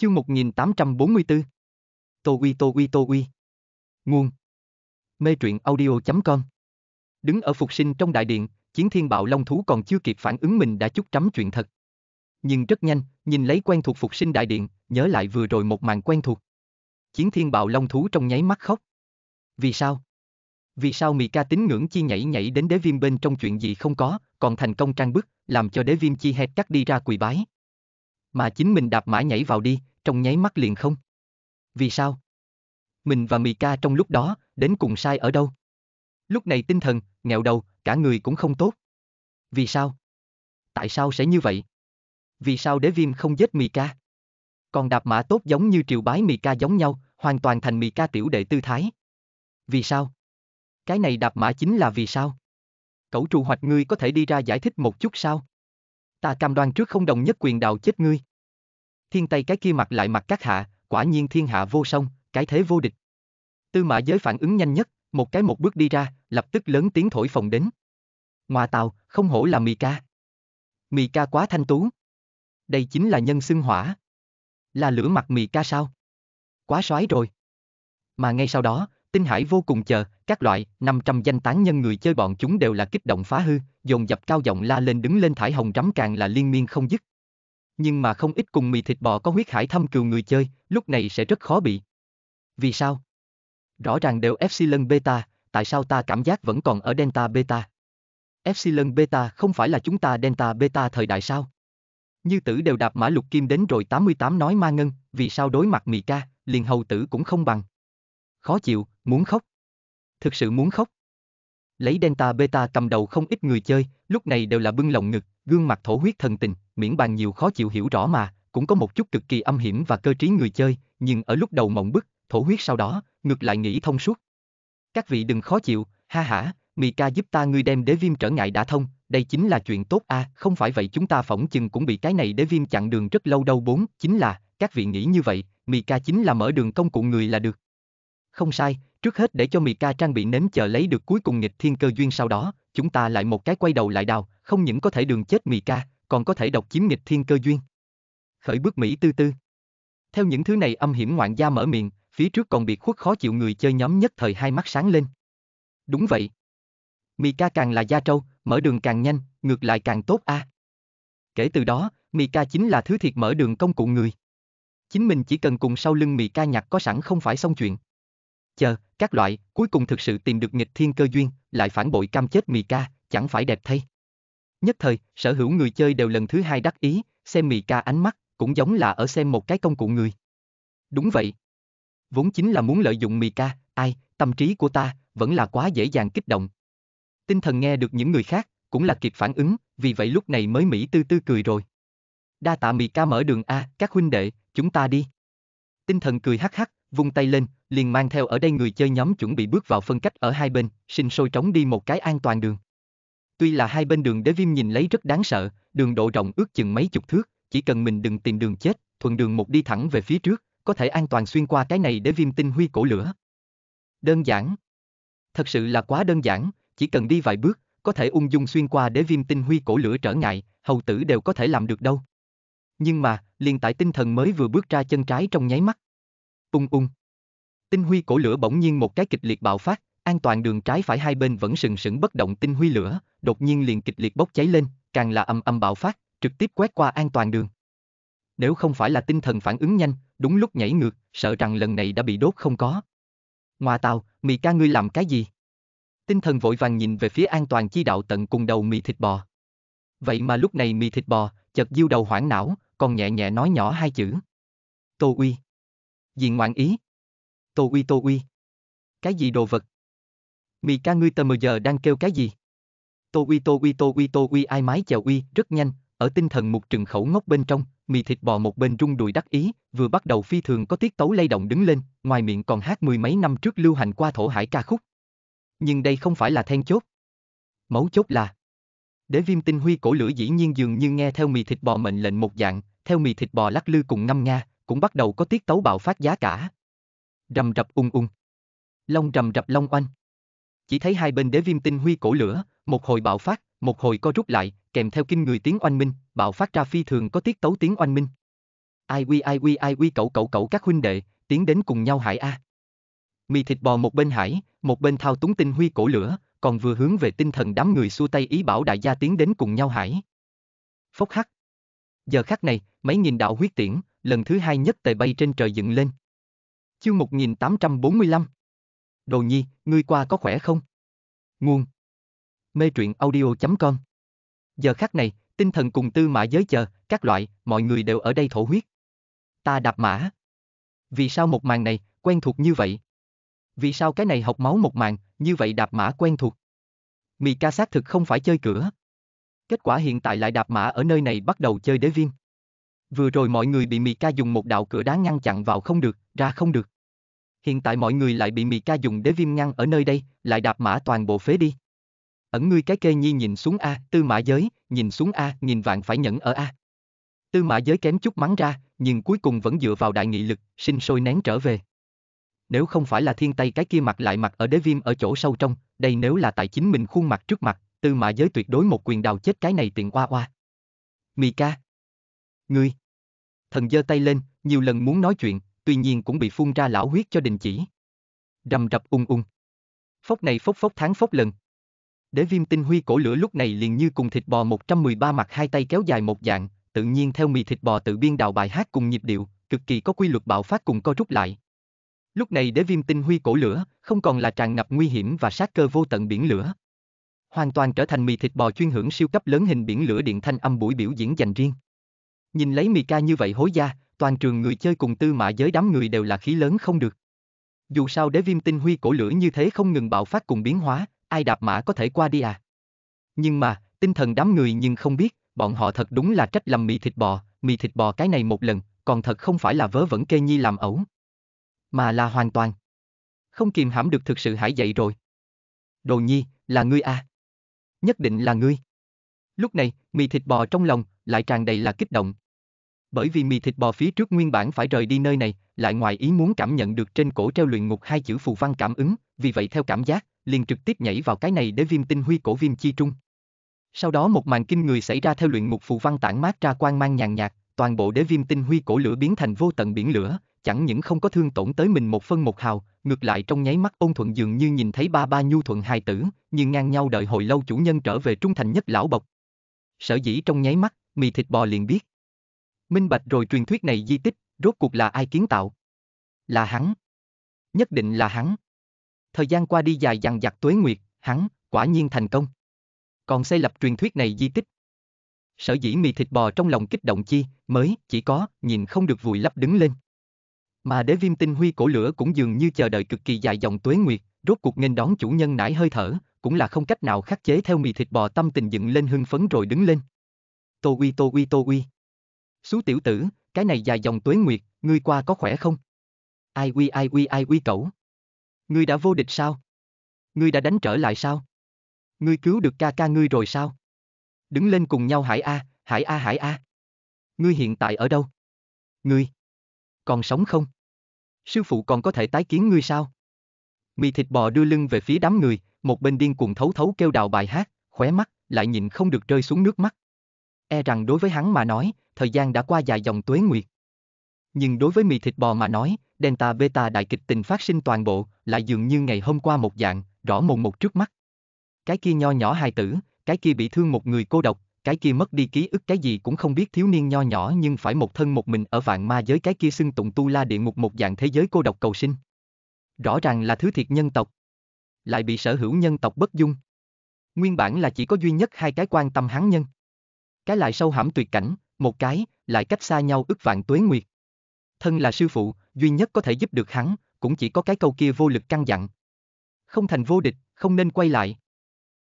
Chương 1844 Tô Uy Tô Uy Tô Uy Nguồn Mê truyện audio.com Đứng ở phục sinh trong đại điện, chiến thiên bạo long thú còn chưa kịp phản ứng mình đã chút trắm chuyện thật. Nhưng rất nhanh, nhìn lấy quen thuộc phục sinh đại điện, nhớ lại vừa rồi một màn quen thuộc. Chiến thiên bạo long thú trong nháy mắt khóc. Vì sao? Vì sao mì ca tín ngưỡng chi nhảy nhảy đến đế viêm bên trong chuyện gì không có, còn thành công trang bức, làm cho đế viêm chi hẹt cắt đi ra quỳ bái mà chính mình đạp mãi nhảy vào đi, trong nháy mắt liền không. Vì sao? Mình và Mì ca trong lúc đó, đến cùng sai ở đâu? Lúc này tinh thần, nghèo đầu, cả người cũng không tốt. Vì sao? Tại sao sẽ như vậy? Vì sao đế viêm không giết Mì ca? Còn đạp mã tốt giống như triều bái Mì ca giống nhau, hoàn toàn thành Mì ca tiểu đệ tư thái. Vì sao? Cái này đạp mã chính là vì sao? Cẩu trù hoạch ngươi có thể đi ra giải thích một chút sao? Ta cam đoan trước không đồng nhất quyền đào chết ngươi. Thiên Tây cái kia mặt lại mặt các hạ, quả nhiên thiên hạ vô song, cái thế vô địch. Tư mã giới phản ứng nhanh nhất, một cái một bước đi ra, lập tức lớn tiếng thổi phòng đến. Ngoà tàu, không hổ là mì ca. Mì ca quá thanh tú. Đây chính là nhân xưng hỏa. Là lửa mặt mì ca sao? Quá soái rồi. Mà ngay sau đó, Tinh Hải vô cùng chờ, các loại 500 danh tán nhân người chơi bọn chúng đều là kích động phá hư, dồn dập cao giọng la lên đứng lên thải hồng rắm càng là liên miên không dứt. Nhưng mà không ít cùng mì thịt bò có huyết hải thâm cừu người chơi, lúc này sẽ rất khó bị. Vì sao? Rõ ràng đều Epsilon Beta, tại sao ta cảm giác vẫn còn ở Delta Beta? Epsilon Beta không phải là chúng ta Delta Beta thời đại sao? Như tử đều đạp mã lục kim đến rồi 88 nói ma ngân, vì sao đối mặt mì ca, liền hầu tử cũng không bằng. Khó chịu, muốn khóc. Thực sự muốn khóc. Lấy Delta Beta cầm đầu không ít người chơi, lúc này đều là bưng lòng ngực, gương mặt thổ huyết thần tình, miễn bàn nhiều khó chịu hiểu rõ mà, cũng có một chút cực kỳ âm hiểm và cơ trí người chơi, nhưng ở lúc đầu mộng bức, thổ huyết sau đó, ngược lại nghĩ thông suốt. Các vị đừng khó chịu, ha hả, Mika giúp ta ngươi đem đế viêm trở ngại đã thông, đây chính là chuyện tốt a, à, không phải vậy chúng ta phỏng chừng cũng bị cái này đế viêm chặn đường rất lâu đâu bốn, chính là, các vị nghĩ như vậy, Mika chính là mở đường công cụ người là được. Không sai, Trước hết để cho Mika trang bị nếm chờ lấy được cuối cùng nghịch thiên cơ duyên sau đó, chúng ta lại một cái quay đầu lại đào, không những có thể đường chết Mika, còn có thể độc chiếm nghịch thiên cơ duyên. Khởi bước Mỹ tư tư. Theo những thứ này âm hiểm ngoạn gia mở miệng, phía trước còn biệt khuất khó chịu người chơi nhóm nhất thời hai mắt sáng lên. Đúng vậy. Mika càng là gia trâu, mở đường càng nhanh, ngược lại càng tốt a. À. Kể từ đó, Mika chính là thứ thiệt mở đường công cụ người. Chính mình chỉ cần cùng sau lưng Mika nhặt có sẵn không phải xong chuyện chờ, các loại, cuối cùng thực sự tìm được nghịch thiên cơ duyên, lại phản bội cam chết mì ca, chẳng phải đẹp thay. Nhất thời, sở hữu người chơi đều lần thứ hai đắc ý, xem mì ca ánh mắt, cũng giống là ở xem một cái công cụ người. Đúng vậy. Vốn chính là muốn lợi dụng mì ca, ai, tâm trí của ta, vẫn là quá dễ dàng kích động. Tinh thần nghe được những người khác, cũng là kịp phản ứng, vì vậy lúc này mới Mỹ tư tư cười rồi. Đa tạ mì ca mở đường A, các huynh đệ, chúng ta đi. Tinh thần cười hắc hắc, vung tay lên, liền mang theo ở đây người chơi nhóm chuẩn bị bước vào phân cách ở hai bên, sinh sôi trống đi một cái an toàn đường. Tuy là hai bên đường đế viêm nhìn lấy rất đáng sợ, đường độ rộng ước chừng mấy chục thước, chỉ cần mình đừng tìm đường chết, thuận đường một đi thẳng về phía trước, có thể an toàn xuyên qua cái này để viêm tinh huy cổ lửa. Đơn giản. Thật sự là quá đơn giản, chỉ cần đi vài bước, có thể ung dung xuyên qua để viêm tinh huy cổ lửa trở ngại, hầu tử đều có thể làm được đâu. Nhưng mà, liền tại tinh thần mới vừa bước ra chân trái trong nháy mắt. Ung ung. Tinh huy cổ lửa bỗng nhiên một cái kịch liệt bạo phát, an toàn đường trái phải hai bên vẫn sừng sững bất động tinh huy lửa, đột nhiên liền kịch liệt bốc cháy lên, càng là âm âm bạo phát, trực tiếp quét qua an toàn đường. Nếu không phải là tinh thần phản ứng nhanh, đúng lúc nhảy ngược, sợ rằng lần này đã bị đốt không có. Ngoà tàu, mì ca ngươi làm cái gì? Tinh thần vội vàng nhìn về phía an toàn chi đạo tận cùng đầu mì thịt bò. Vậy mà lúc này mì thịt bò, chợt diêu đầu hoảng não, còn nhẹ nhẹ nói nhỏ hai chữ. Tô uy. Diện ngoạn ý. Tô Uy Tô Uy. Cái gì đồ vật? Mì ca ngươi tờ mờ giờ đang kêu cái gì? Tô Uy Tô Uy Tô Uy Tô Uy ai mái chèo uy, rất nhanh, ở tinh thần một trừng khẩu ngốc bên trong, mì thịt bò một bên rung đùi đắc ý, vừa bắt đầu phi thường có tiết tấu lay động đứng lên, ngoài miệng còn hát mười mấy năm trước lưu hành qua thổ hải ca khúc. Nhưng đây không phải là then chốt. Mấu chốt là Đế viêm tinh huy cổ lửa dĩ nhiên dường như nghe theo mì thịt bò mệnh lệnh một dạng, theo mì thịt bò lắc lư cùng ngâm nga, cũng bắt đầu có tiết tấu bạo phát giá cả, rầm rập ung ung. Long rầm rập long oanh. Chỉ thấy hai bên đế viêm tinh huy cổ lửa, một hồi bạo phát, một hồi co rút lại, kèm theo kinh người tiếng oanh minh, bạo phát ra phi thường có tiết tấu tiếng oanh minh. Ai quy ai quy ai quy cậu cậu cậu các huynh đệ, tiến đến cùng nhau hải a. Mì thịt bò một bên hải, một bên thao túng tinh huy cổ lửa, còn vừa hướng về tinh thần đám người xua tay ý bảo đại gia tiến đến cùng nhau hải. Phốc hắc. Giờ khắc này, mấy nghìn đạo huyết tiễn, lần thứ hai nhất tề bay trên trời dựng lên. Chương 1845 Đồ nhi, ngươi qua có khỏe không? Nguồn Mê truyện audio.com Giờ khắc này, tinh thần cùng tư mã giới chờ, các loại, mọi người đều ở đây thổ huyết. Ta đạp mã. Vì sao một màn này, quen thuộc như vậy? Vì sao cái này học máu một màn, như vậy đạp mã quen thuộc? Mì ca xác thực không phải chơi cửa. Kết quả hiện tại lại đạp mã ở nơi này bắt đầu chơi đế viên. Vừa rồi mọi người bị Mì ca dùng một đạo cửa đá ngăn chặn vào không được, ra không được. Hiện tại mọi người lại bị Mị ca dùng đế viêm ngăn ở nơi đây, lại đạp mã toàn bộ phế đi. Ẩn ngươi cái kê nhi nhìn xuống A, tư mã giới, nhìn xuống A, nghìn vạn phải nhẫn ở A. Tư mã giới kém chút mắng ra, nhưng cuối cùng vẫn dựa vào đại nghị lực, sinh sôi nén trở về. Nếu không phải là thiên tây cái kia mặt lại mặt ở đế viêm ở chỗ sâu trong, đây nếu là tại chính mình khuôn mặt trước mặt, tư mã giới tuyệt đối một quyền đào chết cái này tiện qua qua. Mì ca. Ngươi. Thần giơ tay lên, nhiều lần muốn nói chuyện, tuy nhiên cũng bị phun ra lão huyết cho đình chỉ. Rầm rập ung ung. Phốc này phốc phốc tháng phốc lần. Đế viêm tinh huy cổ lửa lúc này liền như cùng thịt bò 113 mặt hai tay kéo dài một dạng, tự nhiên theo mì thịt bò tự biên đạo bài hát cùng nhịp điệu, cực kỳ có quy luật bạo phát cùng co rút lại. Lúc này đế viêm tinh huy cổ lửa, không còn là tràn ngập nguy hiểm và sát cơ vô tận biển lửa. Hoàn toàn trở thành mì thịt bò chuyên hưởng siêu cấp lớn hình biển lửa điện thanh âm buổi biểu diễn dành riêng. Nhìn lấy mì ca như vậy hối gia, toàn trường người chơi cùng tư mã giới đám người đều là khí lớn không được. Dù sao đế viêm tinh huy cổ lửa như thế không ngừng bạo phát cùng biến hóa, ai đạp mã có thể qua đi à. Nhưng mà, tinh thần đám người nhưng không biết, bọn họ thật đúng là trách lầm mì thịt bò, mì thịt bò cái này một lần, còn thật không phải là vớ vẩn kê nhi làm ẩu. Mà là hoàn toàn. Không kìm hãm được thực sự hải dậy rồi. Đồ nhi, là ngươi à. Nhất định là ngươi. Lúc này, mì thịt bò trong lòng, lại tràn đầy là kích động, bởi vì mì thịt bò phía trước nguyên bản phải rời đi nơi này, lại ngoài ý muốn cảm nhận được trên cổ treo luyện ngục hai chữ phù văn cảm ứng, vì vậy theo cảm giác, liền trực tiếp nhảy vào cái này để viêm tinh huy cổ viêm chi trung. Sau đó một màn kinh người xảy ra theo luyện ngục phù văn tản mát ra quang mang nhàn nhạt, toàn bộ để viêm tinh huy cổ lửa biến thành vô tận biển lửa, chẳng những không có thương tổn tới mình một phân một hào, ngược lại trong nháy mắt ôn thuận dường như nhìn thấy ba ba nhu thuận hài tử, nhưng ngang nhau đợi hồi lâu chủ nhân trở về trung thành nhất lão bộc. Sở dĩ trong nháy mắt, mì thịt bò liền biết, Minh bạch rồi truyền thuyết này di tích, rốt cuộc là ai kiến tạo? Là hắn. Nhất định là hắn. Thời gian qua đi dài dằng dặc tuế nguyệt, hắn, quả nhiên thành công. Còn xây lập truyền thuyết này di tích. Sở dĩ mì thịt bò trong lòng kích động chi, mới, chỉ có, nhìn không được vùi lấp đứng lên. Mà đế viêm tinh huy cổ lửa cũng dường như chờ đợi cực kỳ dài dòng tuế nguyệt, rốt cuộc nghênh đón chủ nhân nải hơi thở, cũng là không cách nào khắc chế theo mì thịt bò tâm tình dựng lên hưng phấn rồi đứng lên. Tô uy tô uy tô uy xú tiểu tử, cái này dài dòng tuế nguyệt, ngươi qua có khỏe không? Ai quy ai quy ai quy cẩu? Ngươi đã vô địch sao? Ngươi đã đánh trở lại sao? Ngươi cứu được ca ca ngươi rồi sao? Đứng lên cùng nhau hải A, hải A hải A. Ngươi hiện tại ở đâu? Ngươi còn sống không? Sư phụ còn có thể tái kiến ngươi sao? Mì thịt bò đưa lưng về phía đám người, một bên điên cuồng thấu thấu kêu đào bài hát, khóe mắt, lại nhìn không được rơi xuống nước mắt. E rằng đối với hắn mà nói, thời gian đã qua dài dòng tuế nguyệt. Nhưng đối với mì thịt bò mà nói, Delta Beta đại kịch tình phát sinh toàn bộ, lại dường như ngày hôm qua một dạng, rõ mồn một trước mắt. Cái kia nho nhỏ hài tử, cái kia bị thương một người cô độc, cái kia mất đi ký ức cái gì cũng không biết thiếu niên nho nhỏ nhưng phải một thân một mình ở vạn ma giới cái kia xưng tụng tu la địa ngục một dạng thế giới cô độc cầu sinh. Rõ ràng là thứ thiệt nhân tộc. Lại bị sở hữu nhân tộc bất dung. Nguyên bản là chỉ có duy nhất hai cái quan tâm hắn nhân. Cái lại sâu hãm tuyệt cảnh, một cái, lại cách xa nhau ức vạn tuế nguyệt. Thân là sư phụ, duy nhất có thể giúp được hắn, cũng chỉ có cái câu kia vô lực căn dặn. Không thành vô địch, không nên quay lại.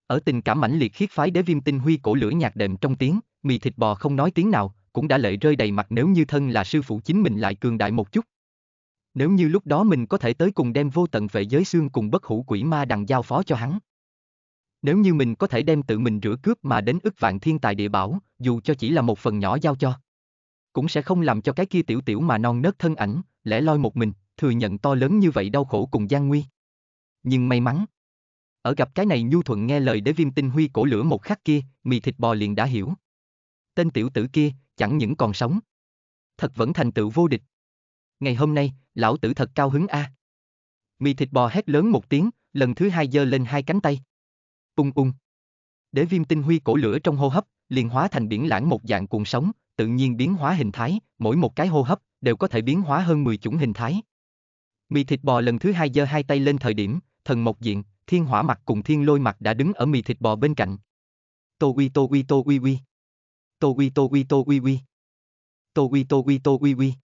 Ở tình cảm mãnh liệt khiết phái đế viêm tinh huy cổ lửa nhạc đệm trong tiếng, mì thịt bò không nói tiếng nào, cũng đã lệ rơi đầy mặt nếu như thân là sư phụ chính mình lại cường đại một chút. Nếu như lúc đó mình có thể tới cùng đem vô tận vệ giới xương cùng bất hủ quỷ ma đằng giao phó cho hắn. Nếu như mình có thể đem tự mình rửa cướp mà đến ức vạn thiên tài địa bảo, dù cho chỉ là một phần nhỏ giao cho, cũng sẽ không làm cho cái kia tiểu tiểu mà non nớt thân ảnh, lẻ loi một mình, thừa nhận to lớn như vậy đau khổ cùng gian nguy. Nhưng may mắn, ở gặp cái này nhu thuận nghe lời để viêm tinh huy cổ lửa một khắc kia, mì thịt bò liền đã hiểu. Tên tiểu tử kia, chẳng những còn sống. Thật vẫn thành tựu vô địch. Ngày hôm nay, lão tử thật cao hứng a. À. Mì thịt bò hét lớn một tiếng, lần thứ hai giơ lên hai cánh tay pung pung. Để viêm tinh huy cổ lửa trong hô hấp, liền hóa thành biển lãng một dạng cuồng sóng, tự nhiên biến hóa hình thái, mỗi một cái hô hấp đều có thể biến hóa hơn 10 chủng hình thái. Mì thịt bò lần thứ hai giơ hai tay lên thời điểm, thần mộc diện, thiên hỏa mặt cùng thiên lôi mặt đã đứng ở mì thịt bò bên cạnh. Tô uy tô uy tô uy uy. Tô uy tô uy tô uy uy. Tô uy tô uy tô uy uy.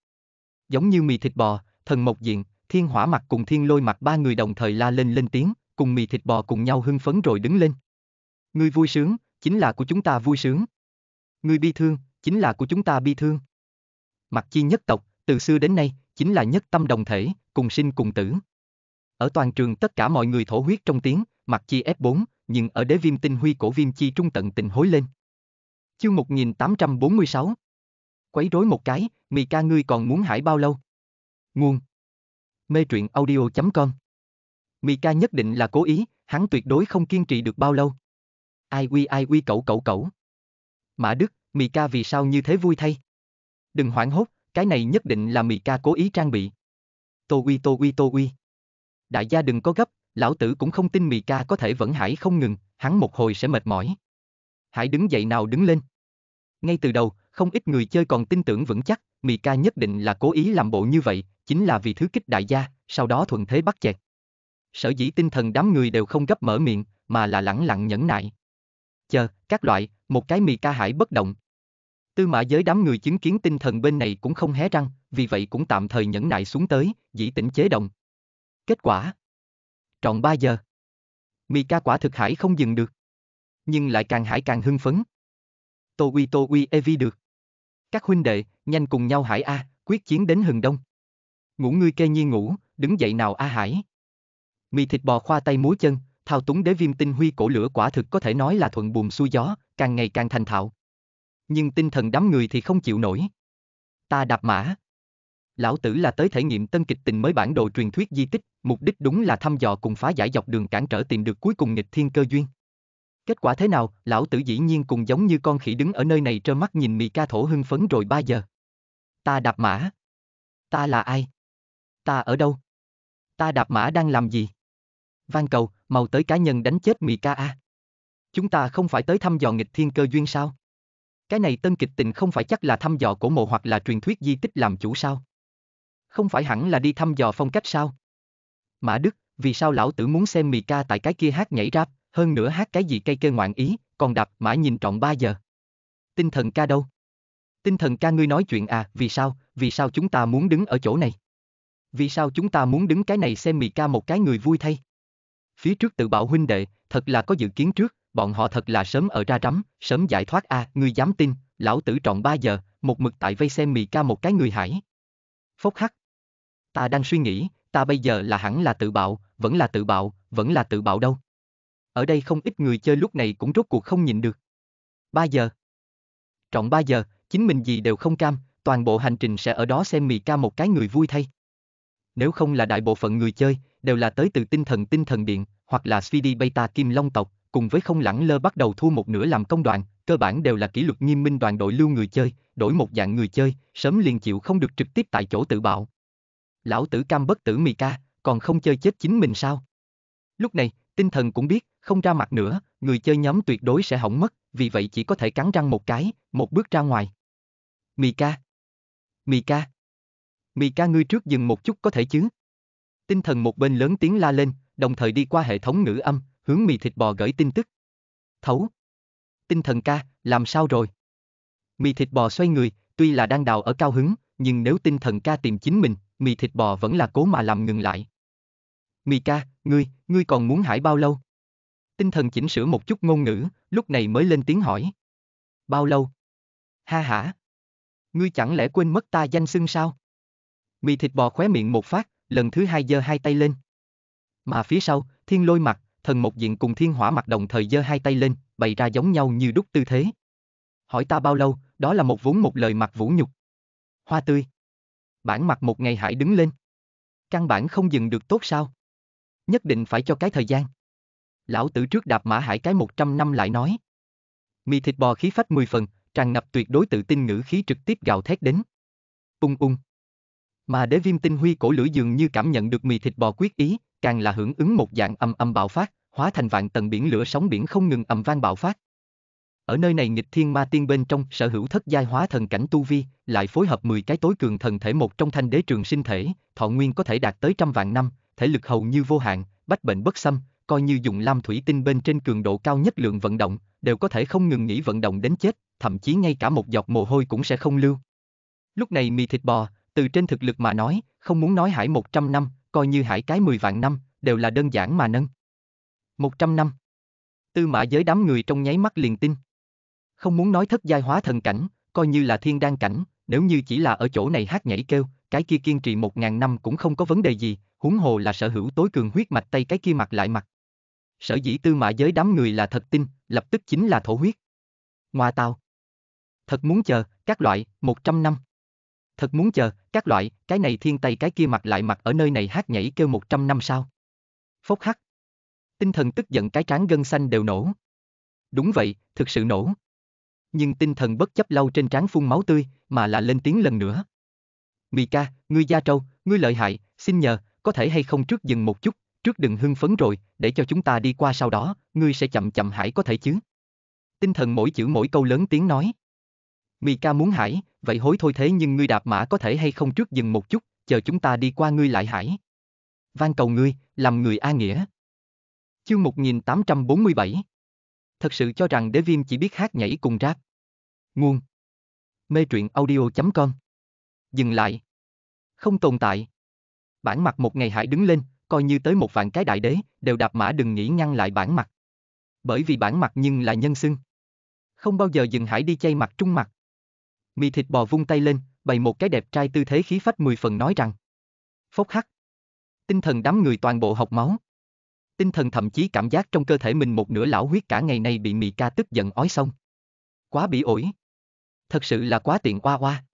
Giống như mì thịt bò, thần mộc diện, thiên hỏa mặt cùng thiên lôi mặt ba người đồng thời la lên lên tiếng, cùng mì thịt bò cùng nhau hưng phấn rồi đứng lên. người vui sướng, chính là của chúng ta vui sướng. người bi thương, chính là của chúng ta bi thương. mặc chi nhất tộc, từ xưa đến nay, chính là nhất tâm đồng thể, cùng sinh cùng tử. Ở toàn trường tất cả mọi người thổ huyết trong tiếng, mặc chi F4, nhưng ở đế viêm tinh huy cổ viêm chi trung tận tình hối lên. Chương 1846 Quấy rối một cái, mì ca ngươi còn muốn hải bao lâu? Nguồn Mê truyện audio.com Mika nhất định là cố ý, hắn tuyệt đối không kiên trì được bao lâu. Ai quy ai quy cẩu cẩu cẩu. Mã Đức, Mika vì sao như thế vui thay? Đừng hoảng hốt, cái này nhất định là Mika cố ý trang bị. Tô uy, tô uy, tô uy. Đại gia đừng có gấp, lão tử cũng không tin Mika có thể vẫn hải không ngừng, hắn một hồi sẽ mệt mỏi. Hãy đứng dậy nào đứng lên. Ngay từ đầu, không ít người chơi còn tin tưởng vững chắc, Mika nhất định là cố ý làm bộ như vậy, chính là vì thứ kích đại gia, sau đó thuận thế bắt chẹt sở dĩ tinh thần đám người đều không gấp mở miệng, mà là lẳng lặng nhẫn nại. Chờ, các loại, một cái mì ca hải bất động. Tư mã giới đám người chứng kiến tinh thần bên này cũng không hé răng, vì vậy cũng tạm thời nhẫn nại xuống tới, dĩ tỉnh chế động. Kết quả? Trọn 3 giờ. Mì ca quả thực hải không dừng được. Nhưng lại càng hải càng hưng phấn. Tô uy tô uy evi được. Các huynh đệ, nhanh cùng nhau hải A, quyết chiến đến hừng đông. Ngủ ngươi kê nhi ngủ, đứng dậy nào A hải mì thịt bò khoa tay múa chân, thao túng đế viêm tinh huy cổ lửa quả thực có thể nói là thuận buồm xuôi gió, càng ngày càng thành thạo. Nhưng tinh thần đám người thì không chịu nổi. Ta đạp mã. Lão tử là tới thể nghiệm tân kịch tình mới bản đồ truyền thuyết di tích, mục đích đúng là thăm dò cùng phá giải dọc đường cản trở tìm được cuối cùng nghịch thiên cơ duyên. Kết quả thế nào, lão tử dĩ nhiên cùng giống như con khỉ đứng ở nơi này trơ mắt nhìn mì ca thổ hưng phấn rồi ba giờ. Ta đạp mã. Ta là ai? Ta ở đâu? Ta đạp mã đang làm gì? van cầu, mau tới cá nhân đánh chết Mị ca a. Chúng ta không phải tới thăm dò nghịch thiên cơ duyên sao? Cái này tân kịch tình không phải chắc là thăm dò cổ mộ hoặc là truyền thuyết di tích làm chủ sao? Không phải hẳn là đi thăm dò phong cách sao? Mã Đức, vì sao lão tử muốn xem Mị ca tại cái kia hát nhảy rap, hơn nữa hát cái gì cây kê ngoạn ý, còn đạp mã nhìn trọn 3 giờ. Tinh thần ca đâu? Tinh thần ca ngươi nói chuyện à, vì sao, vì sao chúng ta muốn đứng ở chỗ này? Vì sao chúng ta muốn đứng cái này xem mì ca một cái người vui thay? Phía trước tự bảo huynh đệ, thật là có dự kiến trước, bọn họ thật là sớm ở ra rắm, sớm giải thoát a, à, ngươi dám tin, lão tử trọn 3 giờ, một mực tại vây xem mì ca một cái người hải. Phốc hắc. Ta đang suy nghĩ, ta bây giờ là hẳn là tự bạo, vẫn là tự bạo, vẫn là tự bạo đâu. Ở đây không ít người chơi lúc này cũng rốt cuộc không nhịn được. 3 giờ. Trọn 3 giờ, chính mình gì đều không cam, toàn bộ hành trình sẽ ở đó xem mì ca một cái người vui thay nếu không là đại bộ phận người chơi, đều là tới từ tinh thần tinh thần điện, hoặc là Speedy Beta Kim Long tộc, cùng với không lẳng lơ bắt đầu thu một nửa làm công đoạn cơ bản đều là kỷ luật nghiêm minh đoàn đội lưu người chơi, đổi một dạng người chơi, sớm liền chịu không được trực tiếp tại chỗ tự bạo. Lão tử cam bất tử Mika còn không chơi chết chính mình sao? Lúc này, tinh thần cũng biết, không ra mặt nữa, người chơi nhóm tuyệt đối sẽ hỏng mất, vì vậy chỉ có thể cắn răng một cái, một bước ra ngoài. Mika Mika Mì ca ngươi trước dừng một chút có thể chứ? Tinh thần một bên lớn tiếng la lên, đồng thời đi qua hệ thống ngữ âm, hướng mì thịt bò gửi tin tức. Thấu. Tinh thần ca, làm sao rồi? Mì thịt bò xoay người, tuy là đang đào ở cao hứng, nhưng nếu tinh thần ca tìm chính mình, mì thịt bò vẫn là cố mà làm ngừng lại. Mì ca, ngươi, ngươi còn muốn hải bao lâu? Tinh thần chỉnh sửa một chút ngôn ngữ, lúc này mới lên tiếng hỏi. Bao lâu? Ha hả? Ngươi chẳng lẽ quên mất ta danh xưng sao? Mì thịt bò khóe miệng một phát, lần thứ hai giơ hai tay lên. Mà phía sau, thiên lôi mặt, thần một diện cùng thiên hỏa mặt đồng thời giơ hai tay lên, bày ra giống nhau như đúc tư thế. Hỏi ta bao lâu, đó là một vốn một lời mặt vũ nhục. Hoa tươi. Bản mặt một ngày hải đứng lên. Căn bản không dừng được tốt sao. Nhất định phải cho cái thời gian. Lão tử trước đạp mã hải cái 100 năm lại nói. Mì thịt bò khí phách 10 phần, tràn ngập tuyệt đối tự tin ngữ khí trực tiếp gào thét đến. Ung ung. Mà đế viêm tinh huy cổ lưỡi dường như cảm nhận được mì thịt bò quyết ý, càng là hưởng ứng một dạng âm âm bạo phát, hóa thành vạn tầng biển lửa sóng biển không ngừng ầm vang bạo phát. Ở nơi này nghịch thiên ma tiên bên trong sở hữu thất giai hóa thần cảnh tu vi, lại phối hợp 10 cái tối cường thần thể một trong thanh đế trường sinh thể, thọ nguyên có thể đạt tới trăm vạn năm, thể lực hầu như vô hạn, bách bệnh bất xâm, coi như dùng lam thủy tinh bên trên cường độ cao nhất lượng vận động, đều có thể không ngừng nghỉ vận động đến chết, thậm chí ngay cả một giọt mồ hôi cũng sẽ không lưu. Lúc này mì thịt bò, từ trên thực lực mà nói, không muốn nói hải 100 năm, coi như hải cái 10 vạn năm, đều là đơn giản mà nâng. 100 năm. Tư mã giới đám người trong nháy mắt liền tin. Không muốn nói thất giai hóa thần cảnh, coi như là thiên đan cảnh, nếu như chỉ là ở chỗ này hát nhảy kêu, cái kia kiên trì 1.000 năm cũng không có vấn đề gì, huống hồ là sở hữu tối cường huyết mạch tay cái kia mặt lại mặt. Sở dĩ tư mã giới đám người là thật tin, lập tức chính là thổ huyết. Ngoa tao. Thật muốn chờ, các loại, 100 năm thật muốn chờ, các loại, cái này thiên tây cái kia mặt lại mặt ở nơi này hát nhảy kêu 100 năm sao. Phốc hắc. Tinh thần tức giận cái trán gân xanh đều nổ. Đúng vậy, thực sự nổ. Nhưng tinh thần bất chấp lau trên trán phun máu tươi, mà là lên tiếng lần nữa. Mì ca, ngươi gia trâu, ngươi lợi hại, xin nhờ, có thể hay không trước dừng một chút, trước đừng hưng phấn rồi, để cho chúng ta đi qua sau đó, ngươi sẽ chậm chậm hãi có thể chứ. Tinh thần mỗi chữ mỗi câu lớn tiếng nói. Mika muốn hải, vậy hối thôi thế nhưng ngươi đạp mã có thể hay không trước dừng một chút, chờ chúng ta đi qua ngươi lại hải. Van cầu ngươi, làm người A Nghĩa. Chương 1847 Thật sự cho rằng đế viêm chỉ biết hát nhảy cùng rap. Nguồn Mê truyện audio.com Dừng lại Không tồn tại Bản mặt một ngày hải đứng lên, coi như tới một vạn cái đại đế, đều đạp mã đừng nghĩ ngăn lại bản mặt. Bởi vì bản mặt nhưng là nhân xưng. Không bao giờ dừng hải đi chay mặt trung mặt mì thịt bò vung tay lên, bày một cái đẹp trai tư thế khí phách mười phần nói rằng. Phốc hắc. Tinh thần đám người toàn bộ học máu. Tinh thần thậm chí cảm giác trong cơ thể mình một nửa lão huyết cả ngày nay bị mì ca tức giận ói xong. Quá bị ổi. Thật sự là quá tiện qua qua.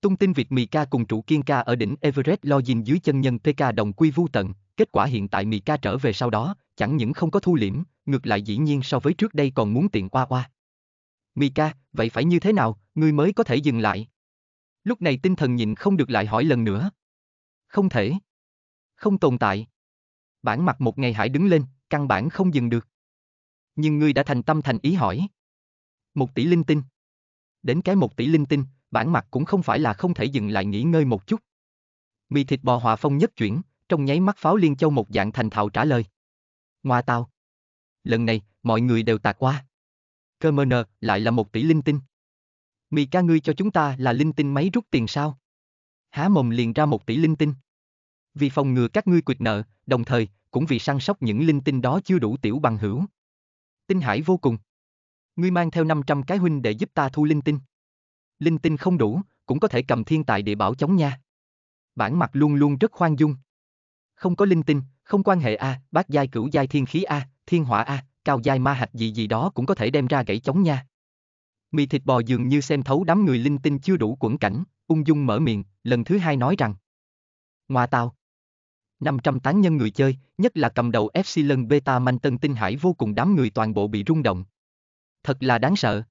Tung tin việc mì ca cùng trụ kiên ca ở đỉnh Everest lo dìn dưới chân nhân PK đồng quy vu tận, kết quả hiện tại mì ca trở về sau đó, chẳng những không có thu liễm, ngược lại dĩ nhiên so với trước đây còn muốn tiện qua qua. Mika, vậy phải như thế nào, ngươi mới có thể dừng lại? Lúc này tinh thần nhịn không được lại hỏi lần nữa. Không thể. Không tồn tại. Bản mặt một ngày hải đứng lên, căn bản không dừng được. Nhưng ngươi đã thành tâm thành ý hỏi. Một tỷ linh tinh. Đến cái một tỷ linh tinh, bản mặt cũng không phải là không thể dừng lại nghỉ ngơi một chút. Mì thịt bò hòa phong nhất chuyển, trong nháy mắt pháo liên châu một dạng thành thạo trả lời. Ngoa tao. Lần này, mọi người đều tạc qua. Cơ mờ nờ, lại là một tỷ linh tinh. Mì ca ngươi cho chúng ta là linh tinh máy rút tiền sao? Há mồm liền ra một tỷ linh tinh. Vì phòng ngừa các ngươi quyệt nợ, đồng thời, cũng vì săn sóc những linh tinh đó chưa đủ tiểu bằng hữu. Tinh hải vô cùng. Ngươi mang theo 500 cái huynh để giúp ta thu linh tinh. Linh tinh không đủ, cũng có thể cầm thiên tài địa bảo chống nha. Bản mặt luôn luôn rất khoan dung. Không có linh tinh, không quan hệ a, à, bác giai cửu giai thiên khí a, à, thiên hỏa a, à, cao dai ma hạch gì gì đó cũng có thể đem ra gãy chống nha. Mì thịt bò dường như xem thấu đám người linh tinh chưa đủ quẩn cảnh, ung dung mở miệng, lần thứ hai nói rằng. Ngoà tao. 500 tán nhân người chơi, nhất là cầm đầu FC lần beta manh tân tinh hải vô cùng đám người toàn bộ bị rung động. Thật là đáng sợ.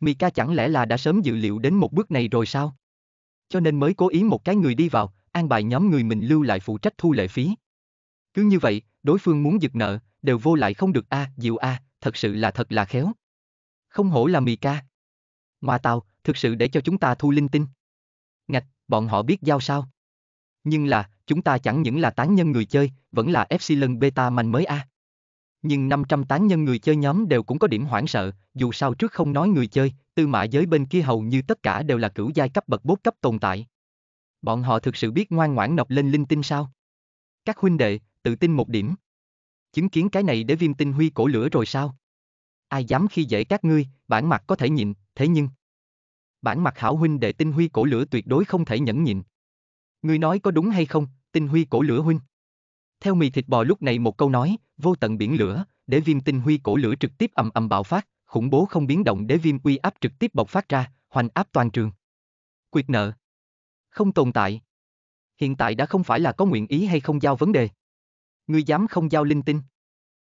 Mika chẳng lẽ là đã sớm dự liệu đến một bước này rồi sao? Cho nên mới cố ý một cái người đi vào, an bài nhóm người mình lưu lại phụ trách thu lệ phí. Cứ như vậy, đối phương muốn giật nợ, đều vô lại không được a, à, Diệu a, à, thật sự là thật là khéo. Không hổ là mì ca. Ngoa tao, thực sự để cho chúng ta thu linh tinh. Ngạch, bọn họ biết giao sao. Nhưng là, chúng ta chẳng những là tán nhân người chơi, vẫn là Epsilon Beta mạnh mới a. À. Nhưng 500 tán nhân người chơi nhóm đều cũng có điểm hoảng sợ, dù sao trước không nói người chơi, tư mã giới bên kia hầu như tất cả đều là cửu giai cấp bậc bốt cấp tồn tại. Bọn họ thực sự biết ngoan ngoãn nộp lên linh tinh sao? Các huynh đệ, tự tin một điểm chứng kiến cái này để viêm tinh huy cổ lửa rồi sao? Ai dám khi dễ các ngươi, bản mặt có thể nhịn, thế nhưng... Bản mặt hảo huynh đệ tinh huy cổ lửa tuyệt đối không thể nhẫn nhịn. Ngươi nói có đúng hay không, tinh huy cổ lửa huynh? Theo mì thịt bò lúc này một câu nói, vô tận biển lửa, để viêm tinh huy cổ lửa trực tiếp ầm ầm bạo phát, khủng bố không biến động để viêm uy áp trực tiếp bộc phát ra, hoành áp toàn trường. Quyệt nợ. Không tồn tại. Hiện tại đã không phải là có nguyện ý hay không giao vấn đề. Ngươi dám không giao linh tinh?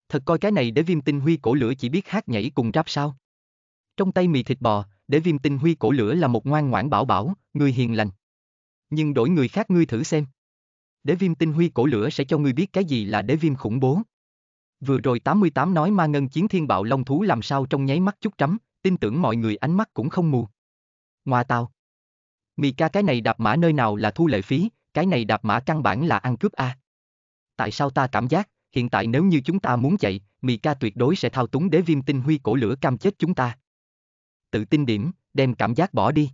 Thật coi cái này để viêm tinh huy cổ lửa chỉ biết hát nhảy cùng rap sao? Trong tay mì thịt bò, để viêm tinh huy cổ lửa là một ngoan ngoãn bảo bảo, người hiền lành. Nhưng đổi người khác ngươi thử xem. Để viêm tinh huy cổ lửa sẽ cho ngươi biết cái gì là để viêm khủng bố. Vừa rồi 88 nói ma ngân chiến thiên bạo long thú làm sao trong nháy mắt chút trắm, tin tưởng mọi người ánh mắt cũng không mù. Ngoa tao. Mì ca cái này đạp mã nơi nào là thu lệ phí, cái này đạp mã căn bản là ăn cướp a. À tại sao ta cảm giác, hiện tại nếu như chúng ta muốn chạy, Mika tuyệt đối sẽ thao túng đế viêm tinh huy cổ lửa cam chết chúng ta. Tự tin điểm, đem cảm giác bỏ đi.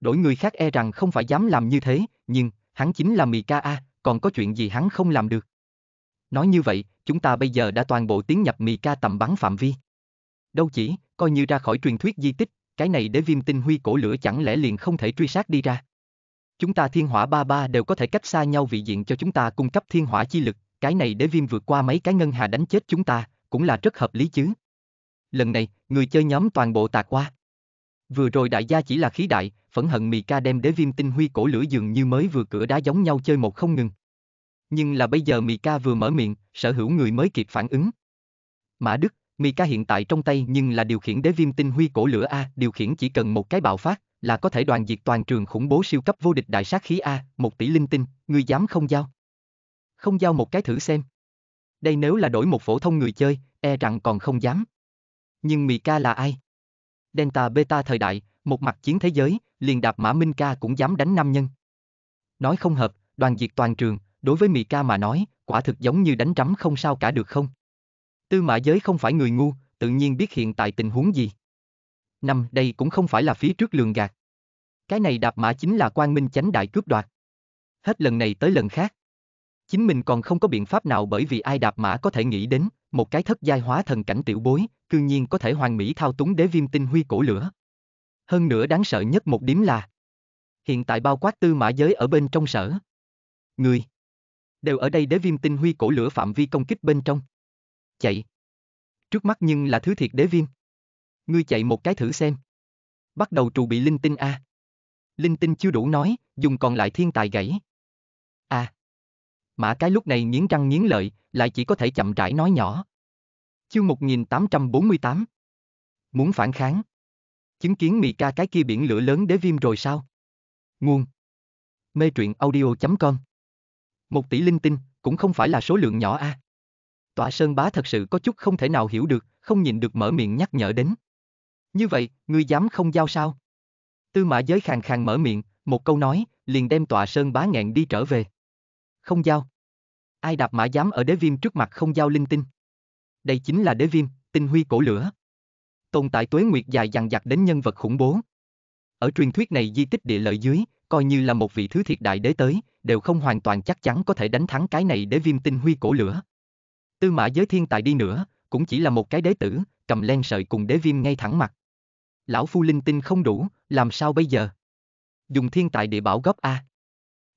Đổi người khác e rằng không phải dám làm như thế, nhưng, hắn chính là Mika A, còn có chuyện gì hắn không làm được. Nói như vậy, chúng ta bây giờ đã toàn bộ tiến nhập Mika tầm bắn phạm vi. Đâu chỉ, coi như ra khỏi truyền thuyết di tích, cái này đế viêm tinh huy cổ lửa chẳng lẽ liền không thể truy sát đi ra. Chúng ta thiên hỏa ba ba đều có thể cách xa nhau vị diện cho chúng ta cung cấp thiên hỏa chi lực, cái này để viêm vượt qua mấy cái ngân hà đánh chết chúng ta, cũng là rất hợp lý chứ. Lần này, người chơi nhóm toàn bộ tạc qua. Vừa rồi đại gia chỉ là khí đại, phẫn hận mì ca đem đế viêm tinh huy cổ lửa dường như mới vừa cửa đá giống nhau chơi một không ngừng. Nhưng là bây giờ mì ca vừa mở miệng, sở hữu người mới kịp phản ứng. Mã Đức, mì ca hiện tại trong tay nhưng là điều khiển đế viêm tinh huy cổ lửa A, điều khiển chỉ cần một cái bạo phát, là có thể đoàn diệt toàn trường khủng bố siêu cấp vô địch đại sát khí A, một tỷ linh tinh, ngươi dám không giao. Không giao một cái thử xem. Đây nếu là đổi một phổ thông người chơi, e rằng còn không dám. Nhưng Mị ca là ai? Delta Beta thời đại, một mặt chiến thế giới, liền đạp mã Minh ca cũng dám đánh nam nhân. Nói không hợp, đoàn diệt toàn trường, đối với Mị ca mà nói, quả thực giống như đánh trắm không sao cả được không? Tư mã giới không phải người ngu, tự nhiên biết hiện tại tình huống gì. Năm đây cũng không phải là phía trước lường gạt, cái này đạp mã chính là quan minh chánh đại cướp đoạt. Hết lần này tới lần khác. Chính mình còn không có biện pháp nào bởi vì ai đạp mã có thể nghĩ đến, một cái thất giai hóa thần cảnh tiểu bối, cư nhiên có thể hoàn mỹ thao túng đế viêm tinh huy cổ lửa. Hơn nữa đáng sợ nhất một điểm là hiện tại bao quát tư mã giới ở bên trong sở. Người đều ở đây đế viêm tinh huy cổ lửa phạm vi công kích bên trong. Chạy. Trước mắt nhưng là thứ thiệt đế viêm. Ngươi chạy một cái thử xem. Bắt đầu trù bị linh tinh A linh tinh chưa đủ nói, dùng còn lại thiên tài gãy. À! Mã cái lúc này nghiến răng nghiến lợi, lại chỉ có thể chậm rãi nói nhỏ. Chương 1848 Muốn phản kháng Chứng kiến mì ca cái kia biển lửa lớn đế viêm rồi sao? Nguồn Mê truyện audio.com Một tỷ linh tinh, cũng không phải là số lượng nhỏ a. À. Tọa Sơn Bá thật sự có chút không thể nào hiểu được, không nhìn được mở miệng nhắc nhở đến. Như vậy, ngươi dám không giao sao? Tư mã giới khàn khàn mở miệng, một câu nói, liền đem tọa sơn bá nghẹn đi trở về. Không giao. Ai đạp mã dám ở đế viêm trước mặt không giao linh tinh. Đây chính là đế viêm, tinh huy cổ lửa. Tồn tại tuế nguyệt dài dằng dặc đến nhân vật khủng bố. Ở truyền thuyết này di tích địa lợi dưới, coi như là một vị thứ thiệt đại đế tới, đều không hoàn toàn chắc chắn có thể đánh thắng cái này đế viêm tinh huy cổ lửa. Tư mã giới thiên tài đi nữa, cũng chỉ là một cái đế tử, cầm len sợi cùng đế viêm ngay thẳng mặt lão phu linh tinh không đủ, làm sao bây giờ? Dùng thiên tài địa bảo góp A.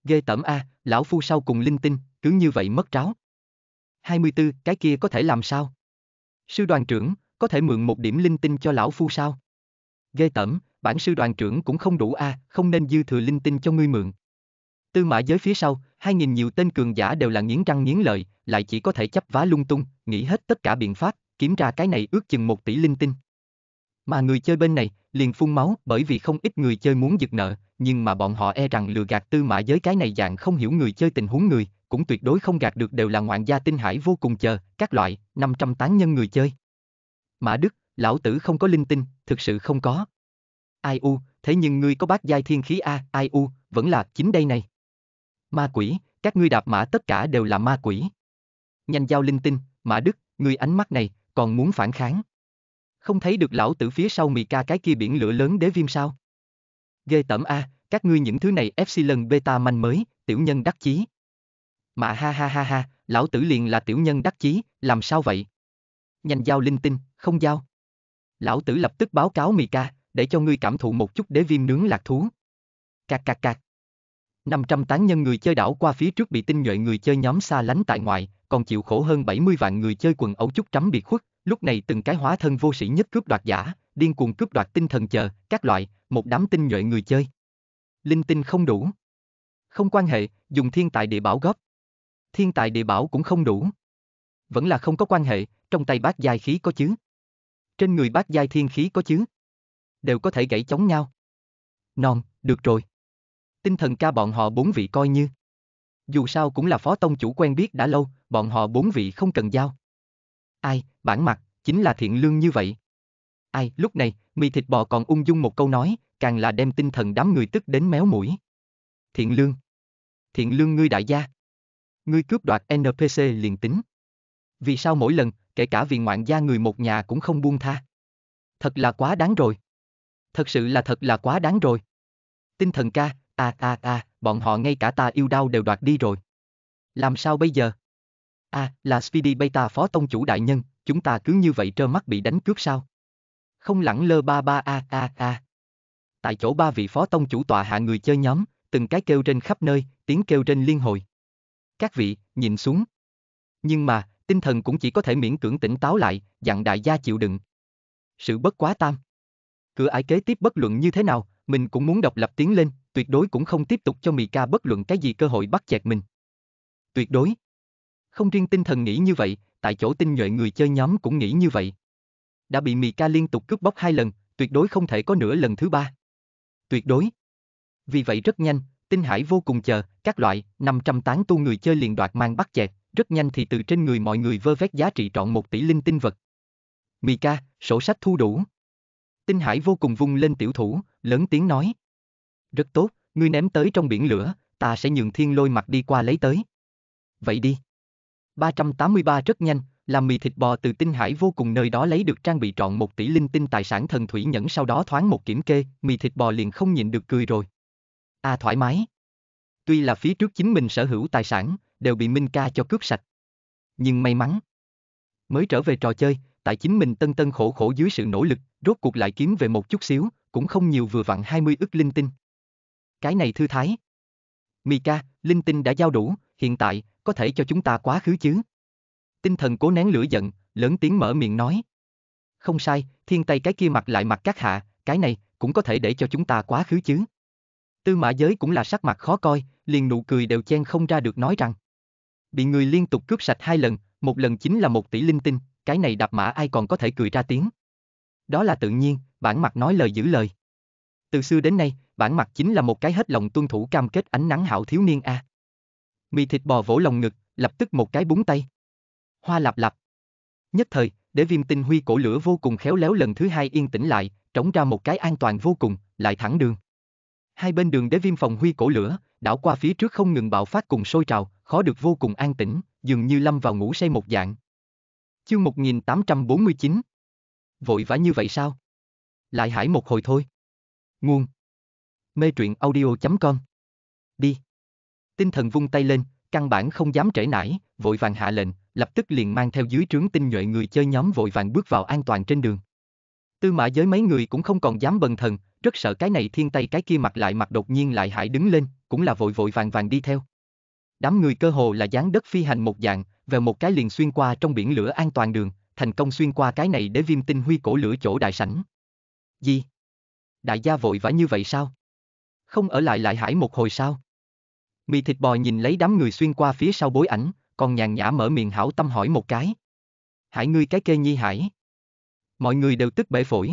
Ghê tẩm A, lão phu sau cùng linh tinh, cứ như vậy mất tráo. 24, cái kia có thể làm sao? Sư đoàn trưởng, có thể mượn một điểm linh tinh cho lão phu sao? Ghê tẩm, bản sư đoàn trưởng cũng không đủ A, không nên dư thừa linh tinh cho ngươi mượn. Tư mã giới phía sau, hai nghìn nhiều tên cường giả đều là nghiến răng nghiến lợi, lại chỉ có thể chấp vá lung tung, nghĩ hết tất cả biện pháp, kiếm ra cái này ước chừng một tỷ linh tinh. Mà người chơi bên này, liền phun máu bởi vì không ít người chơi muốn giật nợ, nhưng mà bọn họ e rằng lừa gạt tư mã giới cái này dạng không hiểu người chơi tình huống người, cũng tuyệt đối không gạt được đều là ngoạn gia tinh hải vô cùng chờ, các loại, 500 tán nhân người chơi. Mã Đức, lão tử không có linh tinh, thực sự không có. Ai u, thế nhưng ngươi có bát giai thiên khí A, ai u, vẫn là chính đây này. Ma quỷ, các ngươi đạp mã tất cả đều là ma quỷ. Nhanh giao linh tinh, Mã Đức, ngươi ánh mắt này, còn muốn phản kháng không thấy được lão tử phía sau mì ca cái kia biển lửa lớn đế viêm sao? Ghê tẩm A, các ngươi những thứ này Epsilon Beta manh mới, tiểu nhân đắc chí. Mà ha ha ha ha, lão tử liền là tiểu nhân đắc chí, làm sao vậy? Nhanh giao linh tinh, không giao. Lão tử lập tức báo cáo mì ca, để cho ngươi cảm thụ một chút đế viêm nướng lạc thú. Cạc cạc cạc. 500 tán nhân người chơi đảo qua phía trước bị tinh nhuệ người chơi nhóm xa lánh tại ngoại, còn chịu khổ hơn 70 vạn người chơi quần ấu chút trắm biệt khuất, Lúc này từng cái hóa thân vô sĩ nhất cướp đoạt giả, điên cuồng cướp đoạt tinh thần chờ, các loại, một đám tinh nhuệ người chơi. Linh tinh không đủ. Không quan hệ, dùng thiên tài địa bảo góp. Thiên tài địa bảo cũng không đủ. Vẫn là không có quan hệ, trong tay bác giai khí có chứ. Trên người bác giai thiên khí có chứ. Đều có thể gãy chống nhau. Non, được rồi. Tinh thần ca bọn họ bốn vị coi như. Dù sao cũng là phó tông chủ quen biết đã lâu, bọn họ bốn vị không cần giao, Ai, bản mặt, chính là thiện lương như vậy. Ai, lúc này, mì thịt bò còn ung dung một câu nói, càng là đem tinh thần đám người tức đến méo mũi. Thiện lương. Thiện lương ngươi đại gia. Ngươi cướp đoạt NPC liền tính. Vì sao mỗi lần, kể cả vì ngoạn gia người một nhà cũng không buông tha? Thật là quá đáng rồi. Thật sự là thật là quá đáng rồi. Tinh thần ca, a a a, bọn họ ngay cả ta yêu đau đều đoạt đi rồi. Làm sao bây giờ? À, là Speedy Beta phó tông chủ đại nhân, chúng ta cứ như vậy trơ mắt bị đánh cướp sao? Không lẳng lơ ba ba a a a. Tại chỗ ba vị phó tông chủ tọa hạ người chơi nhóm, từng cái kêu trên khắp nơi, tiếng kêu trên liên hồi. Các vị, nhìn xuống. Nhưng mà, tinh thần cũng chỉ có thể miễn cưỡng tỉnh táo lại, dặn đại gia chịu đựng. Sự bất quá tam. Cửa ải kế tiếp bất luận như thế nào, mình cũng muốn độc lập tiến lên, tuyệt đối cũng không tiếp tục cho Mika bất luận cái gì cơ hội bắt chẹt mình. Tuyệt đối. Không riêng tinh thần nghĩ như vậy, tại chỗ tinh nhuệ người chơi nhóm cũng nghĩ như vậy. Đã bị Mika liên tục cướp bóc hai lần, tuyệt đối không thể có nửa lần thứ ba. Tuyệt đối. Vì vậy rất nhanh, tinh hải vô cùng chờ, các loại, 500 tán tu người chơi liền đoạt mang bắt chẹt, rất nhanh thì từ trên người mọi người vơ vét giá trị trọn một tỷ linh tinh vật. Mika, sổ sách thu đủ. Tinh hải vô cùng vung lên tiểu thủ, lớn tiếng nói. Rất tốt, ngươi ném tới trong biển lửa, ta sẽ nhường thiên lôi mặt đi qua lấy tới. Vậy đi. 383 rất nhanh, làm mì thịt bò từ tinh hải vô cùng nơi đó lấy được trang bị trọn một tỷ linh tinh tài sản thần thủy nhẫn sau đó thoáng một kiểm kê, mì thịt bò liền không nhịn được cười rồi. À thoải mái. Tuy là phía trước chính mình sở hữu tài sản, đều bị Minh ca cho cướp sạch. Nhưng may mắn. Mới trở về trò chơi, tại chính mình tân tân khổ khổ dưới sự nỗ lực, rốt cuộc lại kiếm về một chút xíu, cũng không nhiều vừa vặn 20 ức linh tinh. Cái này thư thái. Mika, linh tinh đã giao đủ, hiện tại, có thể cho chúng ta quá khứ chứ? Tinh thần cố nén lửa giận, lớn tiếng mở miệng nói. Không sai, thiên tây cái kia mặt lại mặt các hạ, cái này, cũng có thể để cho chúng ta quá khứ chứ. Tư mã giới cũng là sắc mặt khó coi, liền nụ cười đều chen không ra được nói rằng. Bị người liên tục cướp sạch hai lần, một lần chính là một tỷ linh tinh, cái này đạp mã ai còn có thể cười ra tiếng. Đó là tự nhiên, bản mặt nói lời giữ lời. Từ xưa đến nay, bản mặt chính là một cái hết lòng tuân thủ cam kết ánh nắng hảo thiếu niên a. À. Mì thịt bò vỗ lồng ngực, lập tức một cái búng tay. Hoa lạp lạp. Nhất thời, để viêm tinh huy cổ lửa vô cùng khéo léo lần thứ hai yên tĩnh lại, trống ra một cái an toàn vô cùng, lại thẳng đường. Hai bên đường để viêm phòng huy cổ lửa, đảo qua phía trước không ngừng bạo phát cùng sôi trào, khó được vô cùng an tĩnh, dường như lâm vào ngủ say một dạng. Chương 1849 Vội vã như vậy sao? Lại hải một hồi thôi. Nguồn Mê truyện audio.com Đi Tinh thần vung tay lên, căn bản không dám trễ nải, vội vàng hạ lệnh, lập tức liền mang theo dưới trướng tinh nhuệ người chơi nhóm vội vàng bước vào an toàn trên đường. Tư mã giới mấy người cũng không còn dám bần thần, rất sợ cái này thiên tay cái kia mặt lại mặt đột nhiên lại hại đứng lên, cũng là vội vội vàng vàng đi theo. Đám người cơ hồ là dáng đất phi hành một dạng, về một cái liền xuyên qua trong biển lửa an toàn đường, thành công xuyên qua cái này để viêm tinh huy cổ lửa chỗ đại sảnh. Gì? Đại gia vội vã như vậy sao? Không ở lại lại hải một hồi sao? Mì thịt bò nhìn lấy đám người xuyên qua phía sau bối ảnh, còn nhàn nhã mở miệng hảo tâm hỏi một cái. Hải ngươi cái kê nhi hải. Mọi người đều tức bể phổi.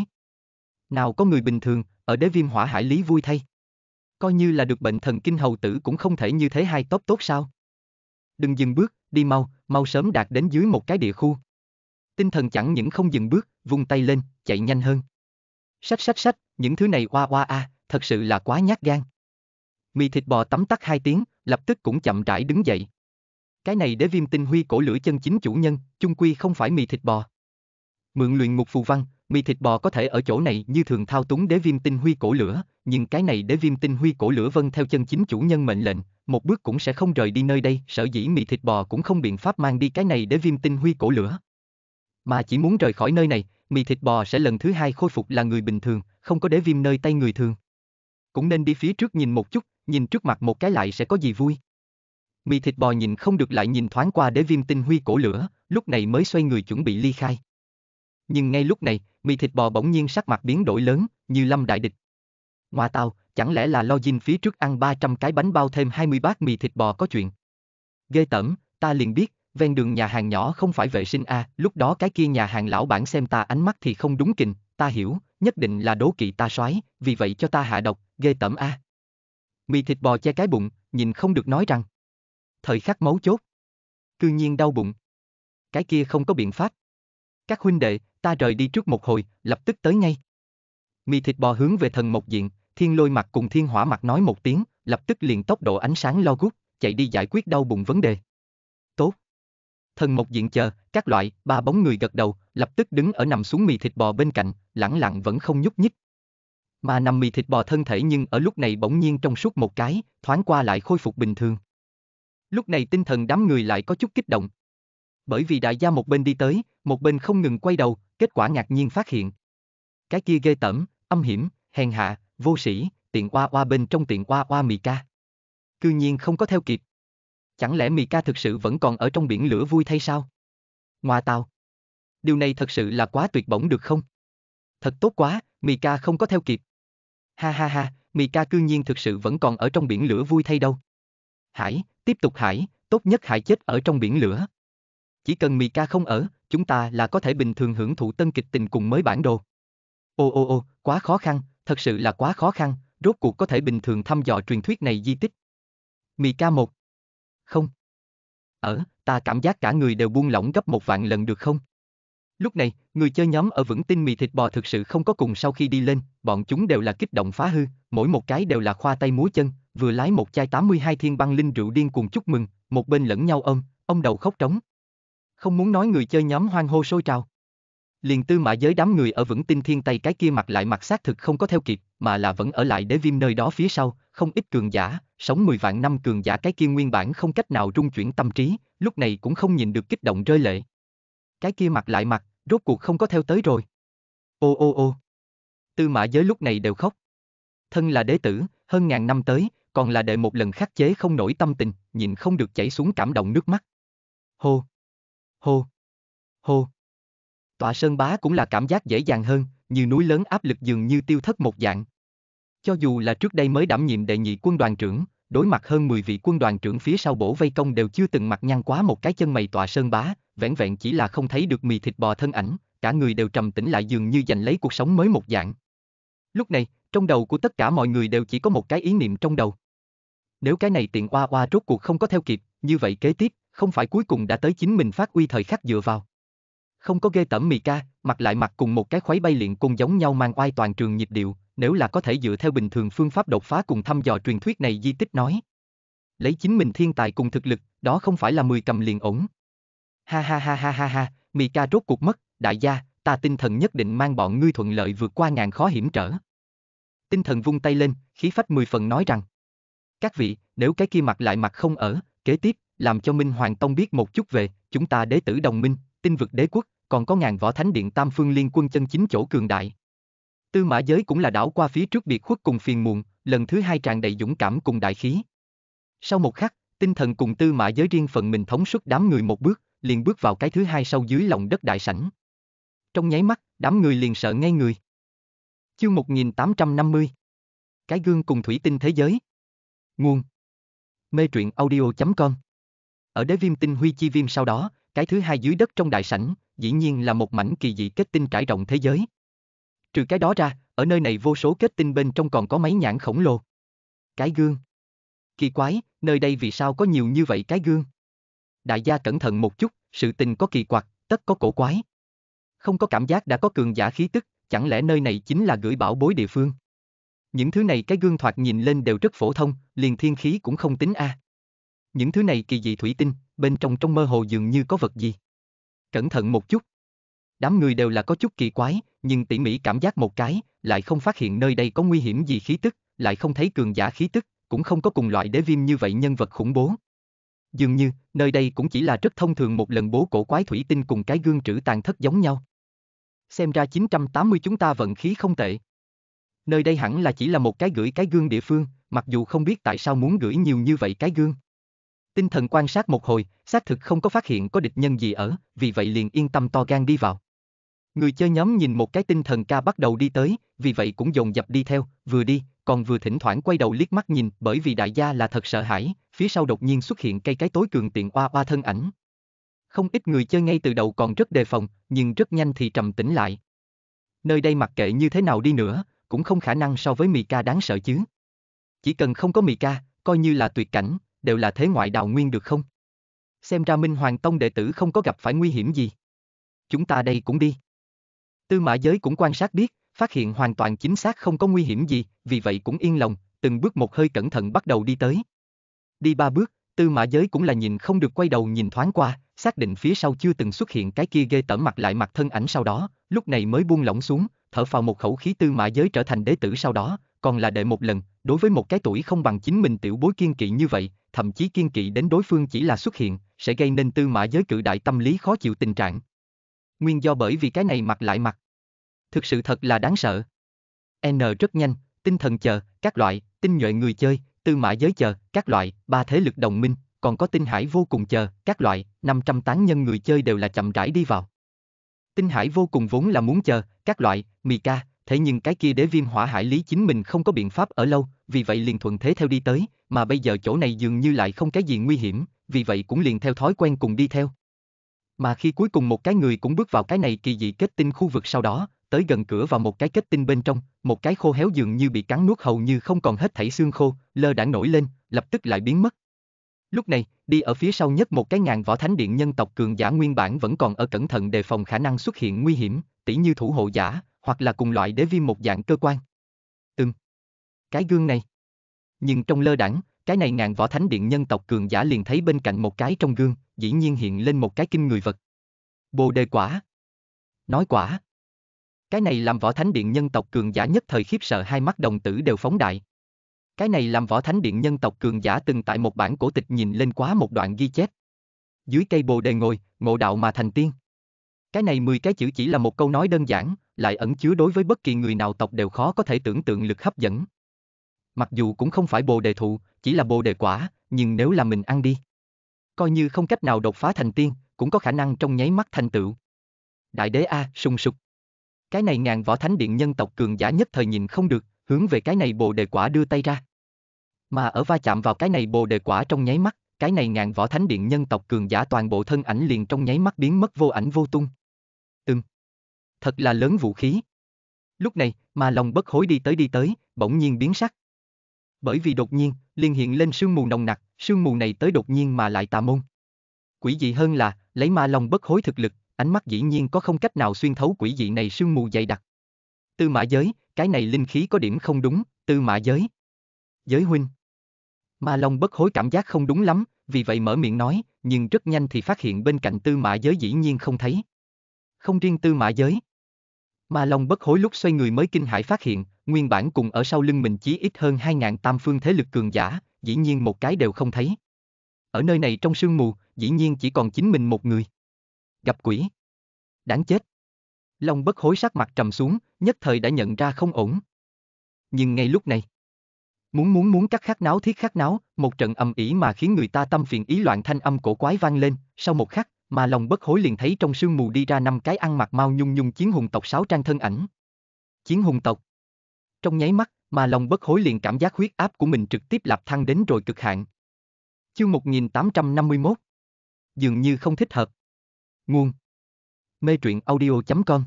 Nào có người bình thường, ở đế viêm hỏa hải lý vui thay. Coi như là được bệnh thần kinh hầu tử cũng không thể như thế hai tốt tốt sao. Đừng dừng bước, đi mau, mau sớm đạt đến dưới một cái địa khu. Tinh thần chẳng những không dừng bước, vung tay lên, chạy nhanh hơn. Sách sách sách, những thứ này oa oa a, à, thật sự là quá nhát gan mì thịt bò tắm tắt hai tiếng, lập tức cũng chậm rãi đứng dậy. Cái này để viêm tinh huy cổ lửa chân chính chủ nhân, chung quy không phải mì thịt bò. Mượn luyện ngục phù văn, mì thịt bò có thể ở chỗ này như thường thao túng đế viêm tinh huy cổ lửa, nhưng cái này đế viêm tinh huy cổ lửa vâng theo chân chính chủ nhân mệnh lệnh, một bước cũng sẽ không rời đi nơi đây, sở dĩ mì thịt bò cũng không biện pháp mang đi cái này đế viêm tinh huy cổ lửa. Mà chỉ muốn rời khỏi nơi này, mì thịt bò sẽ lần thứ hai khôi phục là người bình thường, không có đế viêm nơi tay người thường. Cũng nên đi phía trước nhìn một chút, nhìn trước mặt một cái lại sẽ có gì vui. Mì thịt bò nhìn không được lại nhìn thoáng qua đế viêm tinh huy cổ lửa, lúc này mới xoay người chuẩn bị ly khai. Nhưng ngay lúc này, mì thịt bò bỗng nhiên sắc mặt biến đổi lớn, như lâm đại địch. Ngoa tao, chẳng lẽ là lo dinh phía trước ăn 300 cái bánh bao thêm 20 bát mì thịt bò có chuyện. Ghê tẩm, ta liền biết, ven đường nhà hàng nhỏ không phải vệ sinh a, à, lúc đó cái kia nhà hàng lão bản xem ta ánh mắt thì không đúng kình, ta hiểu, nhất định là đố kỵ ta soái, vì vậy cho ta hạ độc, ghê tẩm a. À mì thịt bò che cái bụng, nhìn không được nói rằng. Thời khắc mấu chốt. Cư nhiên đau bụng. Cái kia không có biện pháp. Các huynh đệ, ta rời đi trước một hồi, lập tức tới ngay. Mì thịt bò hướng về thần một diện, thiên lôi mặt cùng thiên hỏa mặt nói một tiếng, lập tức liền tốc độ ánh sáng lo gút, chạy đi giải quyết đau bụng vấn đề. Tốt. Thần một diện chờ, các loại, ba bóng người gật đầu, lập tức đứng ở nằm xuống mì thịt bò bên cạnh, lẳng lặng vẫn không nhúc nhích mà nằm mì thịt bò thân thể nhưng ở lúc này bỗng nhiên trong suốt một cái, thoáng qua lại khôi phục bình thường. Lúc này tinh thần đám người lại có chút kích động. Bởi vì đại gia một bên đi tới, một bên không ngừng quay đầu, kết quả ngạc nhiên phát hiện. Cái kia ghê tẩm, âm hiểm, hèn hạ, vô sĩ, tiện qua qua bên trong tiện qua qua mì ca. Cư nhiên không có theo kịp. Chẳng lẽ mì ca thực sự vẫn còn ở trong biển lửa vui thay sao? Ngoa tao. Điều này thật sự là quá tuyệt bổng được không? Thật tốt quá, mì ca không có theo kịp. Ha ha ha, Mika cương nhiên thực sự vẫn còn ở trong biển lửa vui thay đâu. Hải, tiếp tục hải, tốt nhất hải chết ở trong biển lửa. Chỉ cần Mika không ở, chúng ta là có thể bình thường hưởng thụ tân kịch tình cùng mới bản đồ. Ô ô ô, quá khó khăn, thật sự là quá khó khăn, rốt cuộc có thể bình thường thăm dò truyền thuyết này di tích. Mika một Không. Ở, ta cảm giác cả người đều buông lỏng gấp một vạn lần được không? Lúc này, người chơi nhóm ở vững tin mì thịt bò thực sự không có cùng sau khi đi lên, bọn chúng đều là kích động phá hư, mỗi một cái đều là khoa tay múa chân, vừa lái một chai 82 thiên băng linh rượu điên cùng chúc mừng, một bên lẫn nhau ôm, ông đầu khóc trống. Không muốn nói người chơi nhóm hoang hô sôi trào. Liền tư mã giới đám người ở vững tin thiên tay cái kia mặt lại mặt xác thực không có theo kịp, mà là vẫn ở lại để viêm nơi đó phía sau, không ít cường giả, sống 10 vạn năm cường giả cái kia nguyên bản không cách nào trung chuyển tâm trí, lúc này cũng không nhìn được kích động rơi lệ cái kia mặt lại mặt, rốt cuộc không có theo tới rồi. Ô ô ô. Tư mã giới lúc này đều khóc. Thân là đế tử, hơn ngàn năm tới, còn là đệ một lần khắc chế không nổi tâm tình, nhìn không được chảy xuống cảm động nước mắt. Hô. Hô. Hô. Tọa sơn bá cũng là cảm giác dễ dàng hơn, như núi lớn áp lực dường như tiêu thất một dạng. Cho dù là trước đây mới đảm nhiệm đệ nhị quân đoàn trưởng, đối mặt hơn 10 vị quân đoàn trưởng phía sau bổ vây công đều chưa từng mặt nhăn quá một cái chân mày tọa sơn bá, vẻn vẹn chỉ là không thấy được mì thịt bò thân ảnh, cả người đều trầm tĩnh lại dường như giành lấy cuộc sống mới một dạng. Lúc này, trong đầu của tất cả mọi người đều chỉ có một cái ý niệm trong đầu. Nếu cái này tiện qua qua rốt cuộc không có theo kịp, như vậy kế tiếp, không phải cuối cùng đã tới chính mình phát uy thời khắc dựa vào. Không có ghê tẩm mì ca, mặt lại mặt cùng một cái khuấy bay liền cùng giống nhau mang oai toàn trường nhịp điệu, nếu là có thể dựa theo bình thường phương pháp đột phá cùng thăm dò truyền thuyết này di tích nói. Lấy chính mình thiên tài cùng thực lực, đó không phải là mười cầm liền ổn. Ha ha ha ha ha ha, Mika rốt cuộc mất, đại gia, ta tinh thần nhất định mang bọn ngươi thuận lợi vượt qua ngàn khó hiểm trở. Tinh thần vung tay lên, khí phách mười phần nói rằng. Các vị, nếu cái kia mặt lại mặt không ở, kế tiếp, làm cho Minh Hoàng Tông biết một chút về, chúng ta đế tử đồng minh, tinh vực đế quốc, còn có ngàn võ thánh điện tam phương liên quân chân chính chỗ cường đại. Tư mã giới cũng là đảo qua phía trước biệt khuất cùng phiền muộn, lần thứ hai tràn đầy dũng cảm cùng đại khí. Sau một khắc, tinh thần cùng tư mã giới riêng phần mình thống suất đám người một bước, liền bước vào cái thứ hai sâu dưới lòng đất đại sảnh. Trong nháy mắt, đám người liền sợ ngay người. Chương 1850 Cái gương cùng thủy tinh thế giới Nguồn Mê truyện audio.com Ở đế viêm tinh huy chi viêm sau đó, cái thứ hai dưới đất trong đại sảnh, dĩ nhiên là một mảnh kỳ dị kết tinh trải rộng thế giới. Trừ cái đó ra, ở nơi này vô số kết tinh bên trong còn có mấy nhãn khổng lồ. Cái gương. Kỳ quái, nơi đây vì sao có nhiều như vậy cái gương? đại gia cẩn thận một chút, sự tình có kỳ quặc, tất có cổ quái. Không có cảm giác đã có cường giả khí tức, chẳng lẽ nơi này chính là gửi bảo bối địa phương? Những thứ này cái gương thoạt nhìn lên đều rất phổ thông, liền thiên khí cũng không tính a. À. Những thứ này kỳ dị thủy tinh, bên trong trong mơ hồ dường như có vật gì. Cẩn thận một chút. Đám người đều là có chút kỳ quái, nhưng tỉ mỉ cảm giác một cái, lại không phát hiện nơi đây có nguy hiểm gì khí tức, lại không thấy cường giả khí tức, cũng không có cùng loại đế viêm như vậy nhân vật khủng bố dường như, nơi đây cũng chỉ là rất thông thường một lần bố cổ quái thủy tinh cùng cái gương trữ tàn thất giống nhau. Xem ra 980 chúng ta vận khí không tệ. Nơi đây hẳn là chỉ là một cái gửi cái gương địa phương, mặc dù không biết tại sao muốn gửi nhiều như vậy cái gương. Tinh thần quan sát một hồi, xác thực không có phát hiện có địch nhân gì ở, vì vậy liền yên tâm to gan đi vào. Người chơi nhóm nhìn một cái tinh thần ca bắt đầu đi tới, vì vậy cũng dồn dập đi theo, vừa đi, còn vừa thỉnh thoảng quay đầu liếc mắt nhìn bởi vì đại gia là thật sợ hãi, phía sau đột nhiên xuất hiện cây cái tối cường tiện oa oa thân ảnh. Không ít người chơi ngay từ đầu còn rất đề phòng, nhưng rất nhanh thì trầm tĩnh lại. Nơi đây mặc kệ như thế nào đi nữa, cũng không khả năng so với Mika đáng sợ chứ. Chỉ cần không có Mika, coi như là tuyệt cảnh, đều là thế ngoại đào nguyên được không? Xem ra Minh Hoàng Tông đệ tử không có gặp phải nguy hiểm gì. Chúng ta đây cũng đi. Tư mã giới cũng quan sát biết, phát hiện hoàn toàn chính xác không có nguy hiểm gì, vì vậy cũng yên lòng, từng bước một hơi cẩn thận bắt đầu đi tới. Đi ba bước, tư mã giới cũng là nhìn không được quay đầu nhìn thoáng qua, xác định phía sau chưa từng xuất hiện cái kia ghê tởm mặt lại mặt thân ảnh sau đó, lúc này mới buông lỏng xuống, thở phào một khẩu khí tư mã giới trở thành đế tử sau đó, còn là đệ một lần, đối với một cái tuổi không bằng chính mình tiểu bối kiên kỵ như vậy, thậm chí kiên kỵ đến đối phương chỉ là xuất hiện, sẽ gây nên tư mã giới cự đại tâm lý khó chịu tình trạng. Nguyên do bởi vì cái này mặt lại mặt thực sự thật là đáng sợ. N rất nhanh, tinh thần chờ, các loại, tinh nhuệ người chơi, tư mã giới chờ, các loại, ba thế lực đồng minh, còn có tinh hải vô cùng chờ, các loại, 500 tán nhân người chơi đều là chậm rãi đi vào. Tinh hải vô cùng vốn là muốn chờ, các loại, mì ca, thế nhưng cái kia đế viêm hỏa hải lý chính mình không có biện pháp ở lâu, vì vậy liền thuận thế theo đi tới, mà bây giờ chỗ này dường như lại không cái gì nguy hiểm, vì vậy cũng liền theo thói quen cùng đi theo. Mà khi cuối cùng một cái người cũng bước vào cái này kỳ dị kết tinh khu vực sau đó, tới gần cửa vào một cái kết tinh bên trong, một cái khô héo dường như bị cắn nuốt hầu như không còn hết thảy xương khô, lơ đãng nổi lên, lập tức lại biến mất. Lúc này, đi ở phía sau nhất một cái ngàn võ thánh điện nhân tộc cường giả nguyên bản vẫn còn ở cẩn thận đề phòng khả năng xuất hiện nguy hiểm, tỉ như thủ hộ giả, hoặc là cùng loại đế viêm một dạng cơ quan. Từng. Cái gương này. Nhưng trong lơ đẳng, cái này ngàn võ thánh điện nhân tộc cường giả liền thấy bên cạnh một cái trong gương, dĩ nhiên hiện lên một cái kinh người vật. Bồ đề quả. Nói quả, cái này làm võ thánh điện nhân tộc cường giả nhất thời khiếp sợ hai mắt đồng tử đều phóng đại. Cái này làm võ thánh điện nhân tộc cường giả từng tại một bản cổ tịch nhìn lên quá một đoạn ghi chép. Dưới cây bồ đề ngồi, ngộ đạo mà thành tiên. Cái này 10 cái chữ chỉ là một câu nói đơn giản, lại ẩn chứa đối với bất kỳ người nào tộc đều khó có thể tưởng tượng lực hấp dẫn. Mặc dù cũng không phải bồ đề thụ, chỉ là bồ đề quả, nhưng nếu là mình ăn đi. Coi như không cách nào đột phá thành tiên, cũng có khả năng trong nháy mắt thành tựu. Đại đế A, sung sục. Cái này ngàn võ thánh điện nhân tộc cường giả nhất thời nhìn không được, hướng về cái này bồ đề quả đưa tay ra. Mà ở va chạm vào cái này bồ đề quả trong nháy mắt, cái này ngàn võ thánh điện nhân tộc cường giả toàn bộ thân ảnh liền trong nháy mắt biến mất vô ảnh vô tung. Ừm. Thật là lớn vũ khí. Lúc này, mà lòng bất hối đi tới đi tới, bỗng nhiên biến sắc. Bởi vì đột nhiên, liền hiện lên sương mù nồng nặc, sương mù này tới đột nhiên mà lại tà môn. Quỷ dị hơn là, lấy ma lòng bất hối thực lực, ánh mắt dĩ nhiên có không cách nào xuyên thấu quỷ dị này sương mù dày đặc. Tư mã giới, cái này linh khí có điểm không đúng, tư mã giới. Giới huynh. Ma Long bất hối cảm giác không đúng lắm, vì vậy mở miệng nói, nhưng rất nhanh thì phát hiện bên cạnh tư mã giới dĩ nhiên không thấy. Không riêng tư mã giới. Ma Long bất hối lúc xoay người mới kinh hãi phát hiện, nguyên bản cùng ở sau lưng mình chỉ ít hơn 2.000 tam phương thế lực cường giả, dĩ nhiên một cái đều không thấy. Ở nơi này trong sương mù, dĩ nhiên chỉ còn chính mình một người gặp quỷ. Đáng chết. Long bất hối sắc mặt trầm xuống, nhất thời đã nhận ra không ổn. Nhưng ngay lúc này, muốn muốn muốn cắt khát náo thiết khát náo, một trận âm ỉ mà khiến người ta tâm phiền ý loạn thanh âm cổ quái vang lên, sau một khắc, mà lòng bất hối liền thấy trong sương mù đi ra năm cái ăn mặc mau nhung nhung chiến hùng tộc sáu trang thân ảnh. Chiến hùng tộc. Trong nháy mắt, mà lòng bất hối liền cảm giác huyết áp của mình trực tiếp lập thăng đến rồi cực hạn. Chương 1851. Dường như không thích hợp. Nguồn Mê truyện audio.com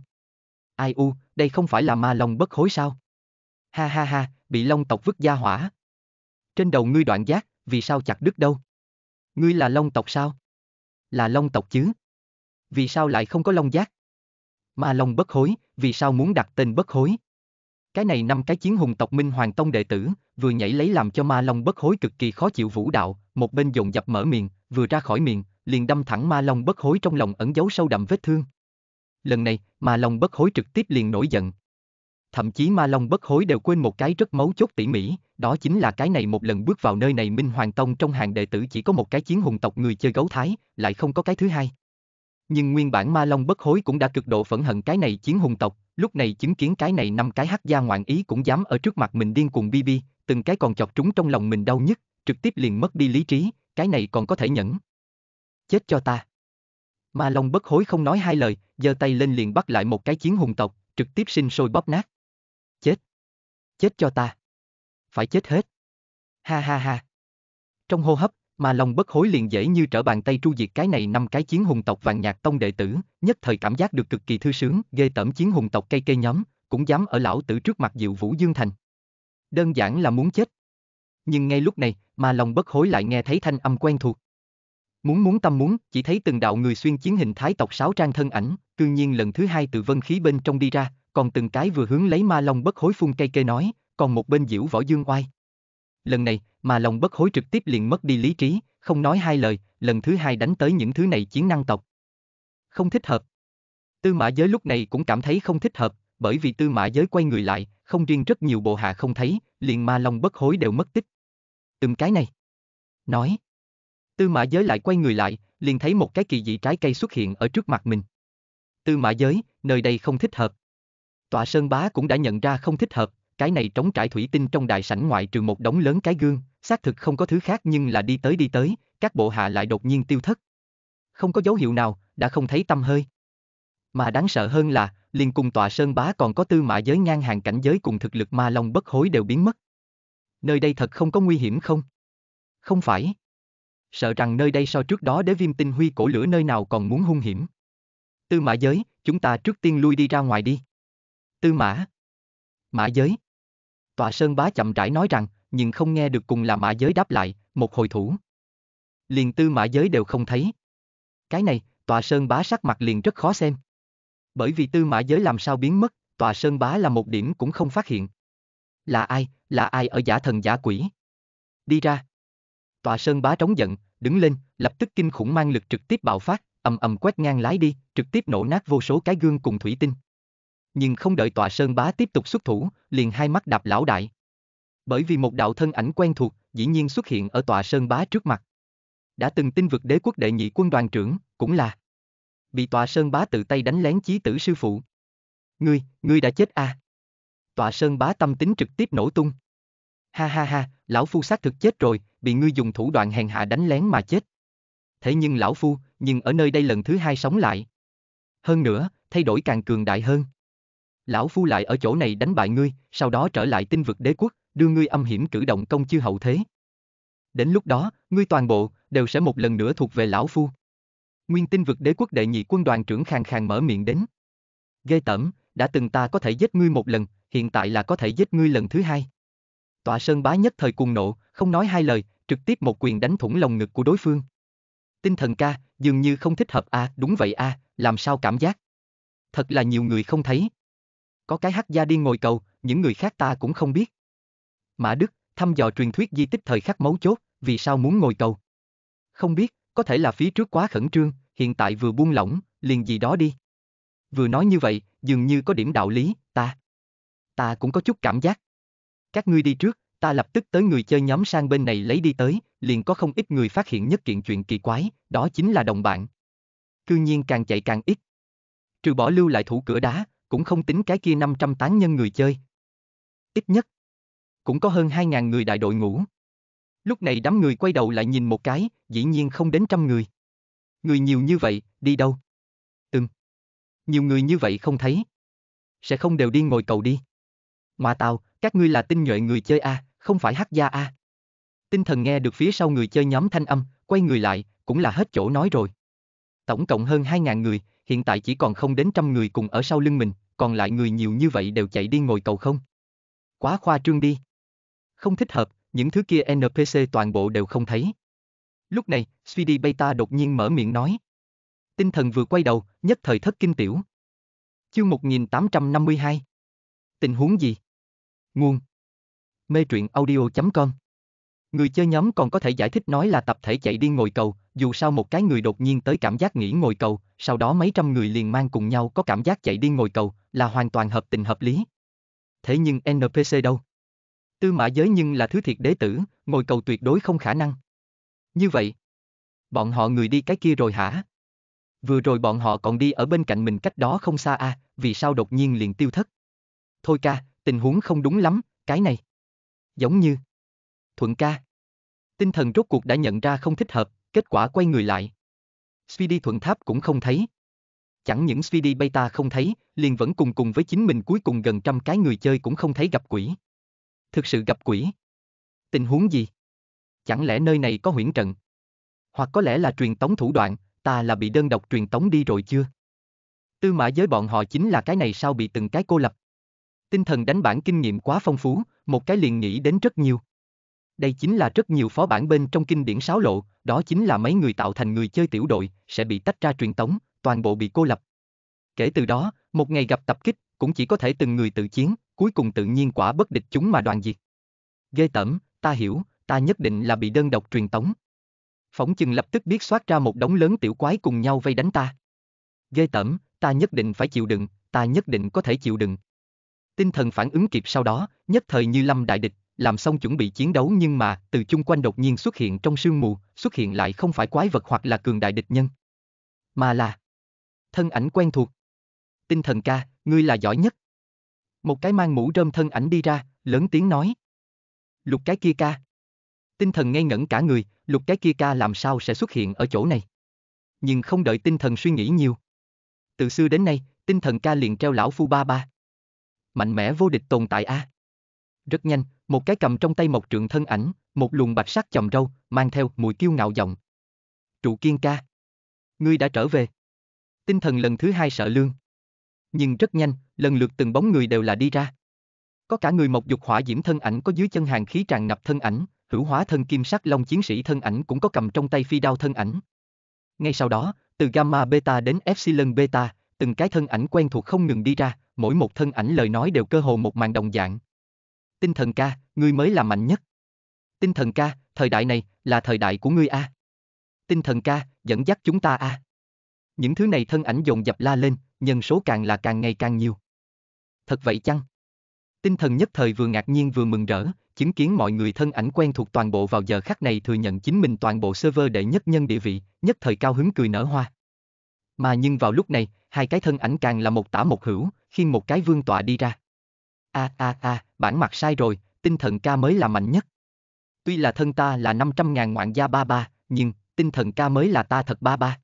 Ai u, đây không phải là ma lòng bất hối sao? Ha ha ha, bị long tộc vứt ra hỏa. Trên đầu ngươi đoạn giác, vì sao chặt đứt đâu? Ngươi là long tộc sao? Là long tộc chứ? Vì sao lại không có long giác? Ma long bất hối, vì sao muốn đặt tên bất hối? Cái này năm cái chiến hùng tộc Minh Hoàng Tông đệ tử, vừa nhảy lấy làm cho ma long bất hối cực kỳ khó chịu vũ đạo, một bên dồn dập mở miệng, vừa ra khỏi miệng, liền đâm thẳng ma long bất hối trong lòng ẩn giấu sâu đậm vết thương. Lần này, ma long bất hối trực tiếp liền nổi giận. Thậm chí ma long bất hối đều quên một cái rất mấu chốt tỉ mỉ, đó chính là cái này một lần bước vào nơi này Minh Hoàng Tông trong hàng đệ tử chỉ có một cái chiến hùng tộc người chơi gấu thái, lại không có cái thứ hai. Nhưng nguyên bản ma long bất hối cũng đã cực độ phẫn hận cái này chiến hùng tộc, lúc này chứng kiến cái này năm cái hắc gia ngoạn ý cũng dám ở trước mặt mình điên cuồng bi bi, từng cái còn chọc trúng trong lòng mình đau nhất, trực tiếp liền mất đi lý trí, cái này còn có thể nhẫn. Chết cho ta. Ma Long bất hối không nói hai lời, giơ tay lên liền bắt lại một cái chiến hùng tộc, trực tiếp sinh sôi bóp nát. Chết. Chết cho ta. Phải chết hết. Ha ha ha. Trong hô hấp, Ma Long bất hối liền dễ như trở bàn tay tru diệt cái này năm cái chiến hùng tộc vàng nhạc tông đệ tử, nhất thời cảm giác được cực kỳ thư sướng, ghê tẩm chiến hùng tộc cây cây nhóm, cũng dám ở lão tử trước mặt Diệu Vũ Dương Thành. Đơn giản là muốn chết. Nhưng ngay lúc này, Ma Long bất hối lại nghe thấy thanh âm quen thuộc. Muốn muốn tâm muốn, chỉ thấy từng đạo người xuyên chiến hình thái tộc sáu trang thân ảnh, cư nhiên lần thứ hai từ vân khí bên trong đi ra, còn từng cái vừa hướng lấy ma long bất hối phun cây kê nói, còn một bên diễu võ dương oai. Lần này, ma long bất hối trực tiếp liền mất đi lý trí, không nói hai lời, lần thứ hai đánh tới những thứ này chiến năng tộc. Không thích hợp. Tư mã giới lúc này cũng cảm thấy không thích hợp, bởi vì tư mã giới quay người lại, không riêng rất nhiều bộ hạ không thấy, liền ma long bất hối đều mất tích. Từng cái này. Nói. Tư mã giới lại quay người lại, liền thấy một cái kỳ dị trái cây xuất hiện ở trước mặt mình. Tư mã giới, nơi đây không thích hợp. Tọa sơn bá cũng đã nhận ra không thích hợp, cái này trống trải thủy tinh trong đại sảnh ngoại trừ một đống lớn cái gương, xác thực không có thứ khác nhưng là đi tới đi tới, các bộ hạ lại đột nhiên tiêu thất. Không có dấu hiệu nào, đã không thấy tâm hơi. Mà đáng sợ hơn là, liền cùng tọa sơn bá còn có tư mã giới ngang hàng cảnh giới cùng thực lực ma long bất hối đều biến mất. Nơi đây thật không có nguy hiểm không? Không phải sợ rằng nơi đây so trước đó đế viêm tinh huy cổ lửa nơi nào còn muốn hung hiểm. Tư mã giới, chúng ta trước tiên lui đi ra ngoài đi. Tư mã. Mã giới. Tòa sơn bá chậm rãi nói rằng, nhưng không nghe được cùng là mã giới đáp lại, một hồi thủ. Liền tư mã giới đều không thấy. Cái này, tòa sơn bá sắc mặt liền rất khó xem. Bởi vì tư mã giới làm sao biến mất, tòa sơn bá là một điểm cũng không phát hiện. Là ai, là ai ở giả thần giả quỷ? Đi ra tòa sơn bá trống giận, đứng lên, lập tức kinh khủng mang lực trực tiếp bạo phát, ầm ầm quét ngang lái đi, trực tiếp nổ nát vô số cái gương cùng thủy tinh. Nhưng không đợi tòa sơn bá tiếp tục xuất thủ, liền hai mắt đạp lão đại. Bởi vì một đạo thân ảnh quen thuộc, dĩ nhiên xuất hiện ở tòa sơn bá trước mặt. Đã từng tinh vực đế quốc đệ nhị quân đoàn trưởng, cũng là bị tòa sơn bá tự tay đánh lén chí tử sư phụ. Ngươi, ngươi đã chết à? Tòa sơn bá tâm tính trực tiếp nổ tung ha ha ha, lão phu xác thực chết rồi, bị ngươi dùng thủ đoạn hèn hạ đánh lén mà chết. Thế nhưng lão phu, nhưng ở nơi đây lần thứ hai sống lại. Hơn nữa, thay đổi càng cường đại hơn. Lão phu lại ở chỗ này đánh bại ngươi, sau đó trở lại tinh vực đế quốc, đưa ngươi âm hiểm cử động công chư hậu thế. Đến lúc đó, ngươi toàn bộ, đều sẽ một lần nữa thuộc về lão phu. Nguyên tinh vực đế quốc đệ nhị quân đoàn trưởng khàng khàng mở miệng đến. Ghê tẩm, đã từng ta có thể giết ngươi một lần, hiện tại là có thể giết ngươi lần thứ hai tọa sơn bá nhất thời cuồng nộ, không nói hai lời, trực tiếp một quyền đánh thủng lồng ngực của đối phương. Tinh thần ca, dường như không thích hợp a, à, đúng vậy a, à, làm sao cảm giác? Thật là nhiều người không thấy. Có cái hắc gia điên ngồi cầu, những người khác ta cũng không biết. Mã Đức, thăm dò truyền thuyết di tích thời khắc mấu chốt, vì sao muốn ngồi cầu? Không biết, có thể là phía trước quá khẩn trương, hiện tại vừa buông lỏng, liền gì đó đi. Vừa nói như vậy, dường như có điểm đạo lý, ta. Ta cũng có chút cảm giác. Các ngươi đi trước, ta lập tức tới người chơi nhóm sang bên này lấy đi tới, liền có không ít người phát hiện nhất kiện chuyện kỳ quái, đó chính là đồng bạn. Cư nhiên càng chạy càng ít. Trừ bỏ lưu lại thủ cửa đá, cũng không tính cái kia 500 tán nhân người chơi. Ít nhất, cũng có hơn 2.000 người đại đội ngũ. Lúc này đám người quay đầu lại nhìn một cái, dĩ nhiên không đến trăm người. Người nhiều như vậy, đi đâu? Ừm. Nhiều người như vậy không thấy. Sẽ không đều đi ngồi cầu đi. Mà tao, các ngươi là tinh nhuệ người chơi A, không phải hắc gia A. Tinh thần nghe được phía sau người chơi nhóm thanh âm, quay người lại, cũng là hết chỗ nói rồi. Tổng cộng hơn hai ngàn người, hiện tại chỉ còn không đến trăm người cùng ở sau lưng mình, còn lại người nhiều như vậy đều chạy đi ngồi cầu không. Quá khoa trương đi. Không thích hợp, những thứ kia NPC toàn bộ đều không thấy. Lúc này, Speedy Beta đột nhiên mở miệng nói. Tinh thần vừa quay đầu, nhất thời thất kinh tiểu. Chương 1852 Tình huống gì? Nguồn Mê truyện audio.com Người chơi nhóm còn có thể giải thích nói là tập thể chạy điên ngồi cầu, dù sao một cái người đột nhiên tới cảm giác nghĩ ngồi cầu, sau đó mấy trăm người liền mang cùng nhau có cảm giác chạy điên ngồi cầu, là hoàn toàn hợp tình hợp lý. Thế nhưng NPC đâu? Tư mã giới nhưng là thứ thiệt đế tử, ngồi cầu tuyệt đối không khả năng. Như vậy, bọn họ người đi cái kia rồi hả? Vừa rồi bọn họ còn đi ở bên cạnh mình cách đó không xa a, à, vì sao đột nhiên liền tiêu thất? Thôi ca, tình huống không đúng lắm, cái này. Giống như. Thuận ca. Tinh thần rốt cuộc đã nhận ra không thích hợp, kết quả quay người lại. Speedy thuận tháp cũng không thấy. Chẳng những Speedy beta không thấy, liền vẫn cùng cùng với chính mình cuối cùng gần trăm cái người chơi cũng không thấy gặp quỷ. Thực sự gặp quỷ. Tình huống gì? Chẳng lẽ nơi này có huyễn trận? Hoặc có lẽ là truyền tống thủ đoạn, ta là bị đơn độc truyền tống đi rồi chưa? Tư mã giới bọn họ chính là cái này sao bị từng cái cô lập tinh thần đánh bản kinh nghiệm quá phong phú, một cái liền nghĩ đến rất nhiều. Đây chính là rất nhiều phó bản bên trong kinh điển sáo lộ, đó chính là mấy người tạo thành người chơi tiểu đội, sẽ bị tách ra truyền tống, toàn bộ bị cô lập. Kể từ đó, một ngày gặp tập kích, cũng chỉ có thể từng người tự chiến, cuối cùng tự nhiên quả bất địch chúng mà đoàn diệt. Ghê tẩm, ta hiểu, ta nhất định là bị đơn độc truyền tống. Phỏng chừng lập tức biết soát ra một đống lớn tiểu quái cùng nhau vây đánh ta. Ghê tẩm, ta nhất định phải chịu đựng, ta nhất định có thể chịu đựng tinh thần phản ứng kịp sau đó, nhất thời như lâm đại địch, làm xong chuẩn bị chiến đấu nhưng mà từ chung quanh đột nhiên xuất hiện trong sương mù, xuất hiện lại không phải quái vật hoặc là cường đại địch nhân, mà là thân ảnh quen thuộc. Tinh thần ca, ngươi là giỏi nhất. Một cái mang mũ rơm thân ảnh đi ra, lớn tiếng nói. Lục cái kia ca. Tinh thần ngây ngẩn cả người, lục cái kia ca làm sao sẽ xuất hiện ở chỗ này. Nhưng không đợi tinh thần suy nghĩ nhiều. Từ xưa đến nay, tinh thần ca liền treo lão phu ba ba mạnh mẽ vô địch tồn tại a. À? Rất nhanh, một cái cầm trong tay mộc trượng thân ảnh, một luồng bạch sắc chầm râu, mang theo mùi kiêu ngạo giọng. Trụ kiên ca. Ngươi đã trở về. Tinh thần lần thứ hai sợ lương. Nhưng rất nhanh, lần lượt từng bóng người đều là đi ra. Có cả người mộc dục hỏa diễm thân ảnh có dưới chân hàng khí tràn ngập thân ảnh, hữu hóa thân kim sắc long chiến sĩ thân ảnh cũng có cầm trong tay phi đao thân ảnh. Ngay sau đó, từ gamma beta đến epsilon beta, từng cái thân ảnh quen thuộc không ngừng đi ra, mỗi một thân ảnh lời nói đều cơ hồ một màn đồng dạng. Tinh thần ca, ngươi mới là mạnh nhất. Tinh thần ca, thời đại này, là thời đại của ngươi a. À. Tinh thần ca, dẫn dắt chúng ta a. À. Những thứ này thân ảnh dồn dập la lên, nhân số càng là càng ngày càng nhiều. Thật vậy chăng? Tinh thần nhất thời vừa ngạc nhiên vừa mừng rỡ, chứng kiến mọi người thân ảnh quen thuộc toàn bộ vào giờ khắc này thừa nhận chính mình toàn bộ server đệ nhất nhân địa vị, nhất thời cao hứng cười nở hoa. Mà nhưng vào lúc này, hai cái thân ảnh càng là một tả một hữu, khi một cái vương tọa đi ra. A a a, bản mặt sai rồi, tinh thần ca mới là mạnh nhất. Tuy là thân ta là 500 ngàn ngoạn gia ba ba, nhưng, tinh thần ca mới là ta thật ba ba.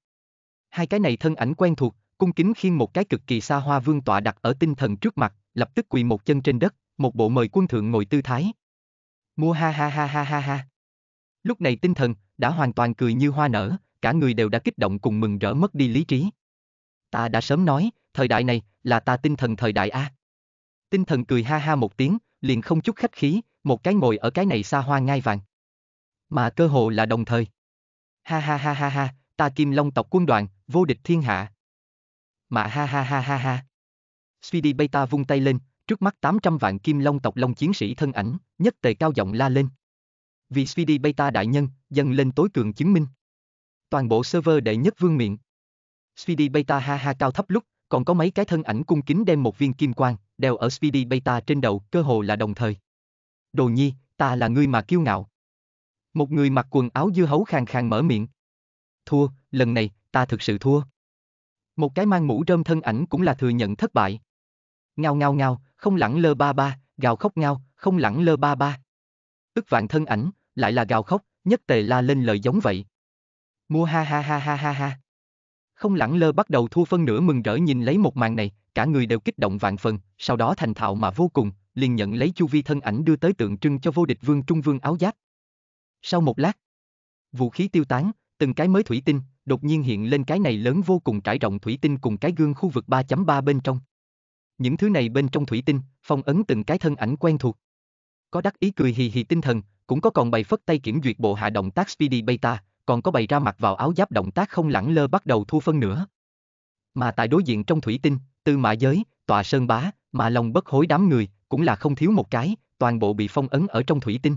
Hai cái này thân ảnh quen thuộc, cung kính khiên một cái cực kỳ xa hoa vương tọa đặt ở tinh thần trước mặt, lập tức quỳ một chân trên đất, một bộ mời quân thượng ngồi tư thái. Mua ha ha ha ha ha ha. Lúc này tinh thần, đã hoàn toàn cười như hoa nở, cả người đều đã kích động cùng mừng rỡ mất đi lý trí. Ta đã sớm nói, thời đại này, là ta tinh thần thời đại a. Tinh thần cười ha ha một tiếng, liền không chút khách khí, một cái ngồi ở cái này xa hoa ngai vàng. Mà cơ hồ là đồng thời. Ha ha ha ha ha, ta kim long tộc quân đoàn, vô địch thiên hạ. Mà ha ha ha ha ha. Speedy Beta vung tay lên, trước mắt 800 vạn kim long tộc long chiến sĩ thân ảnh, nhất tề cao giọng la lên. Vì Speedy Beta đại nhân, dâng lên tối cường chứng minh. Toàn bộ server đệ nhất vương miệng. Speedy Beta ha ha cao thấp lúc, còn có mấy cái thân ảnh cung kính đem một viên kim quang, đeo ở Speedy Beta trên đầu, cơ hồ là đồng thời. Đồ nhi, ta là người mà kiêu ngạo. Một người mặc quần áo dưa hấu khang khang mở miệng. Thua, lần này, ta thực sự thua. Một cái mang mũ rơm thân ảnh cũng là thừa nhận thất bại. Ngao ngao ngao, không lẳng lơ ba ba, gào khóc ngao, không lẳng lơ ba ba. Ước vạn thân ảnh, lại là gào khóc, nhất tề la lên lời giống vậy. Mua ha ha ha ha ha ha. Không lẳng lơ bắt đầu thu phân nửa mừng rỡ nhìn lấy một màn này, cả người đều kích động vạn phần, sau đó thành thạo mà vô cùng, liền nhận lấy chu vi thân ảnh đưa tới tượng trưng cho vô địch vương trung vương áo giáp. Sau một lát, vũ khí tiêu tán, từng cái mới thủy tinh, đột nhiên hiện lên cái này lớn vô cùng trải rộng thủy tinh cùng cái gương khu vực 3.3 bên trong. Những thứ này bên trong thủy tinh, phong ấn từng cái thân ảnh quen thuộc. Có đắc ý cười hì hì tinh thần, cũng có còn bày phất tay kiểm duyệt bộ hạ động tác Speedy Beta, còn có bày ra mặt vào áo giáp động tác không lẳng lơ bắt đầu thu phân nữa. Mà tại đối diện trong thủy tinh, tư mã giới, tòa sơn bá, mà lòng bất hối đám người, cũng là không thiếu một cái, toàn bộ bị phong ấn ở trong thủy tinh.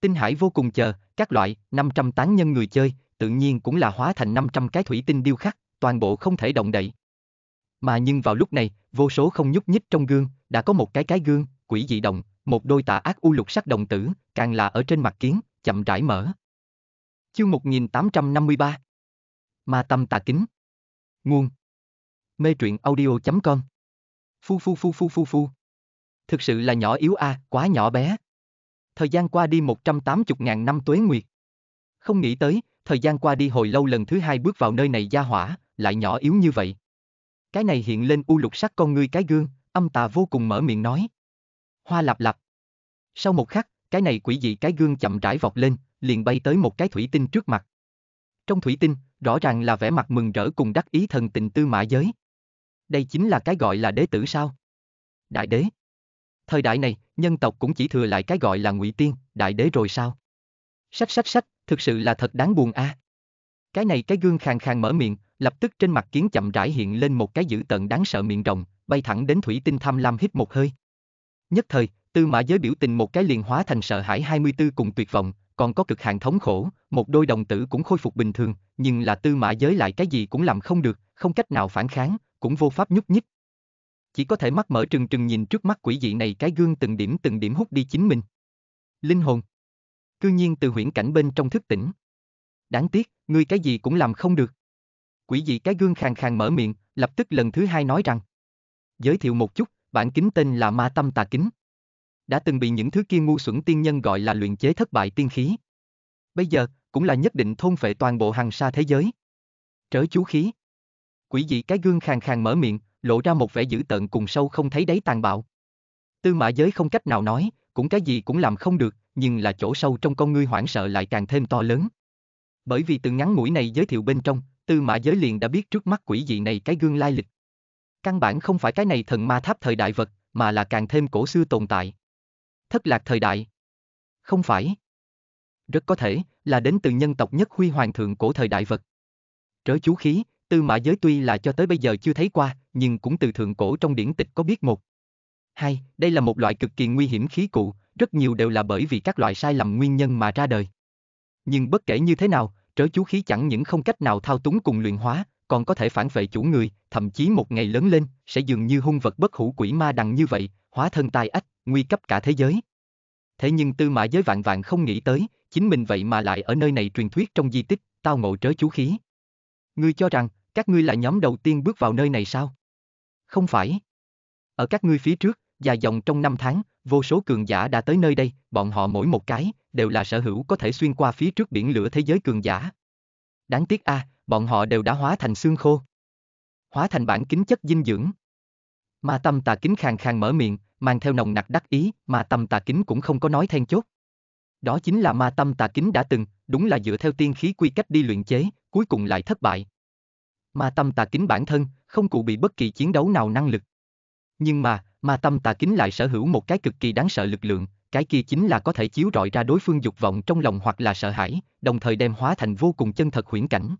Tinh hải vô cùng chờ, các loại, 500 tán nhân người chơi, tự nhiên cũng là hóa thành 500 cái thủy tinh điêu khắc, toàn bộ không thể động đậy. Mà nhưng vào lúc này, vô số không nhúc nhích trong gương, đã có một cái cái gương, quỷ dị động, một đôi tà ác u lục sắc đồng tử, càng là ở trên mặt kiến, chậm rãi mở. Chương 1853 Ma tâm tà kính Nguồn Mê truyện audio.com Phu phu phu phu phu phu Thực sự là nhỏ yếu a, à, quá nhỏ bé Thời gian qua đi 180.000 năm tuế nguyệt Không nghĩ tới, thời gian qua đi hồi lâu lần thứ hai bước vào nơi này gia hỏa, lại nhỏ yếu như vậy Cái này hiện lên u lục sắc con ngươi cái gương, âm tà vô cùng mở miệng nói Hoa lạp lạp Sau một khắc, cái này quỷ dị cái gương chậm rãi vọt lên, liền bay tới một cái thủy tinh trước mặt. Trong thủy tinh, rõ ràng là vẻ mặt mừng rỡ cùng đắc ý thần tình tư mã giới. Đây chính là cái gọi là đế tử sao? Đại đế. Thời đại này, nhân tộc cũng chỉ thừa lại cái gọi là ngụy tiên, đại đế rồi sao? Sách sách sách, thực sự là thật đáng buồn a. À. Cái này cái gương khàn khàn mở miệng, lập tức trên mặt kiến chậm rãi hiện lên một cái dữ tận đáng sợ miệng rồng, bay thẳng đến thủy tinh tham lam hít một hơi. Nhất thời, tư mã giới biểu tình một cái liền hóa thành sợ hãi 24 cùng tuyệt vọng, còn có cực hạn thống khổ, một đôi đồng tử cũng khôi phục bình thường, nhưng là tư mã giới lại cái gì cũng làm không được, không cách nào phản kháng, cũng vô pháp nhúc nhích. Chỉ có thể mắt mở trừng trừng nhìn trước mắt quỷ dị này cái gương từng điểm từng điểm hút đi chính mình. Linh hồn. Cư nhiên từ huyễn cảnh bên trong thức tỉnh. Đáng tiếc, ngươi cái gì cũng làm không được. Quỷ dị cái gương khàn khàn mở miệng, lập tức lần thứ hai nói rằng. Giới thiệu một chút, bản kính tên là Ma Tâm Tà Kính đã từng bị những thứ kia ngu xuẩn tiên nhân gọi là luyện chế thất bại tiên khí. Bây giờ, cũng là nhất định thôn phệ toàn bộ hàng sa thế giới. Trớ chú khí. Quỷ dị cái gương khàn khàn mở miệng, lộ ra một vẻ dữ tợn cùng sâu không thấy đáy tàn bạo. Tư mã giới không cách nào nói, cũng cái gì cũng làm không được, nhưng là chỗ sâu trong con ngươi hoảng sợ lại càng thêm to lớn. Bởi vì từ ngắn mũi này giới thiệu bên trong, tư mã giới liền đã biết trước mắt quỷ dị này cái gương lai lịch. Căn bản không phải cái này thần ma tháp thời đại vật, mà là càng thêm cổ xưa tồn tại thất lạc thời đại. Không phải. Rất có thể, là đến từ nhân tộc nhất huy hoàng thượng cổ thời đại vật. Trớ chú khí, tư mã giới tuy là cho tới bây giờ chưa thấy qua, nhưng cũng từ thượng cổ trong điển tịch có biết một. Hai, đây là một loại cực kỳ nguy hiểm khí cụ, rất nhiều đều là bởi vì các loại sai lầm nguyên nhân mà ra đời. Nhưng bất kể như thế nào, trớ chú khí chẳng những không cách nào thao túng cùng luyện hóa, còn có thể phản vệ chủ người, thậm chí một ngày lớn lên, sẽ dường như hung vật bất hủ quỷ ma đằng như vậy, hóa thân tai ách, nguy cấp cả thế giới. Thế nhưng tư mã giới vạn vạn không nghĩ tới, chính mình vậy mà lại ở nơi này truyền thuyết trong di tích, tao ngộ trớ chú khí. Ngươi cho rằng, các ngươi là nhóm đầu tiên bước vào nơi này sao? Không phải. Ở các ngươi phía trước, dài dòng trong năm tháng, vô số cường giả đã tới nơi đây, bọn họ mỗi một cái, đều là sở hữu có thể xuyên qua phía trước biển lửa thế giới cường giả. Đáng tiếc a, à, bọn họ đều đã hóa thành xương khô. Hóa thành bản kính chất dinh dưỡng. Ma tâm tà kính khàn khàn mở miệng, mang theo nồng nặc đắc ý, mà tâm tà kính cũng không có nói then chốt. Đó chính là ma tâm tà kính đã từng, đúng là dựa theo tiên khí quy cách đi luyện chế, cuối cùng lại thất bại. Ma tâm tà kính bản thân, không cụ bị bất kỳ chiến đấu nào năng lực. Nhưng mà, ma tâm tà kính lại sở hữu một cái cực kỳ đáng sợ lực lượng, cái kia chính là có thể chiếu rọi ra đối phương dục vọng trong lòng hoặc là sợ hãi, đồng thời đem hóa thành vô cùng chân thật huyễn cảnh.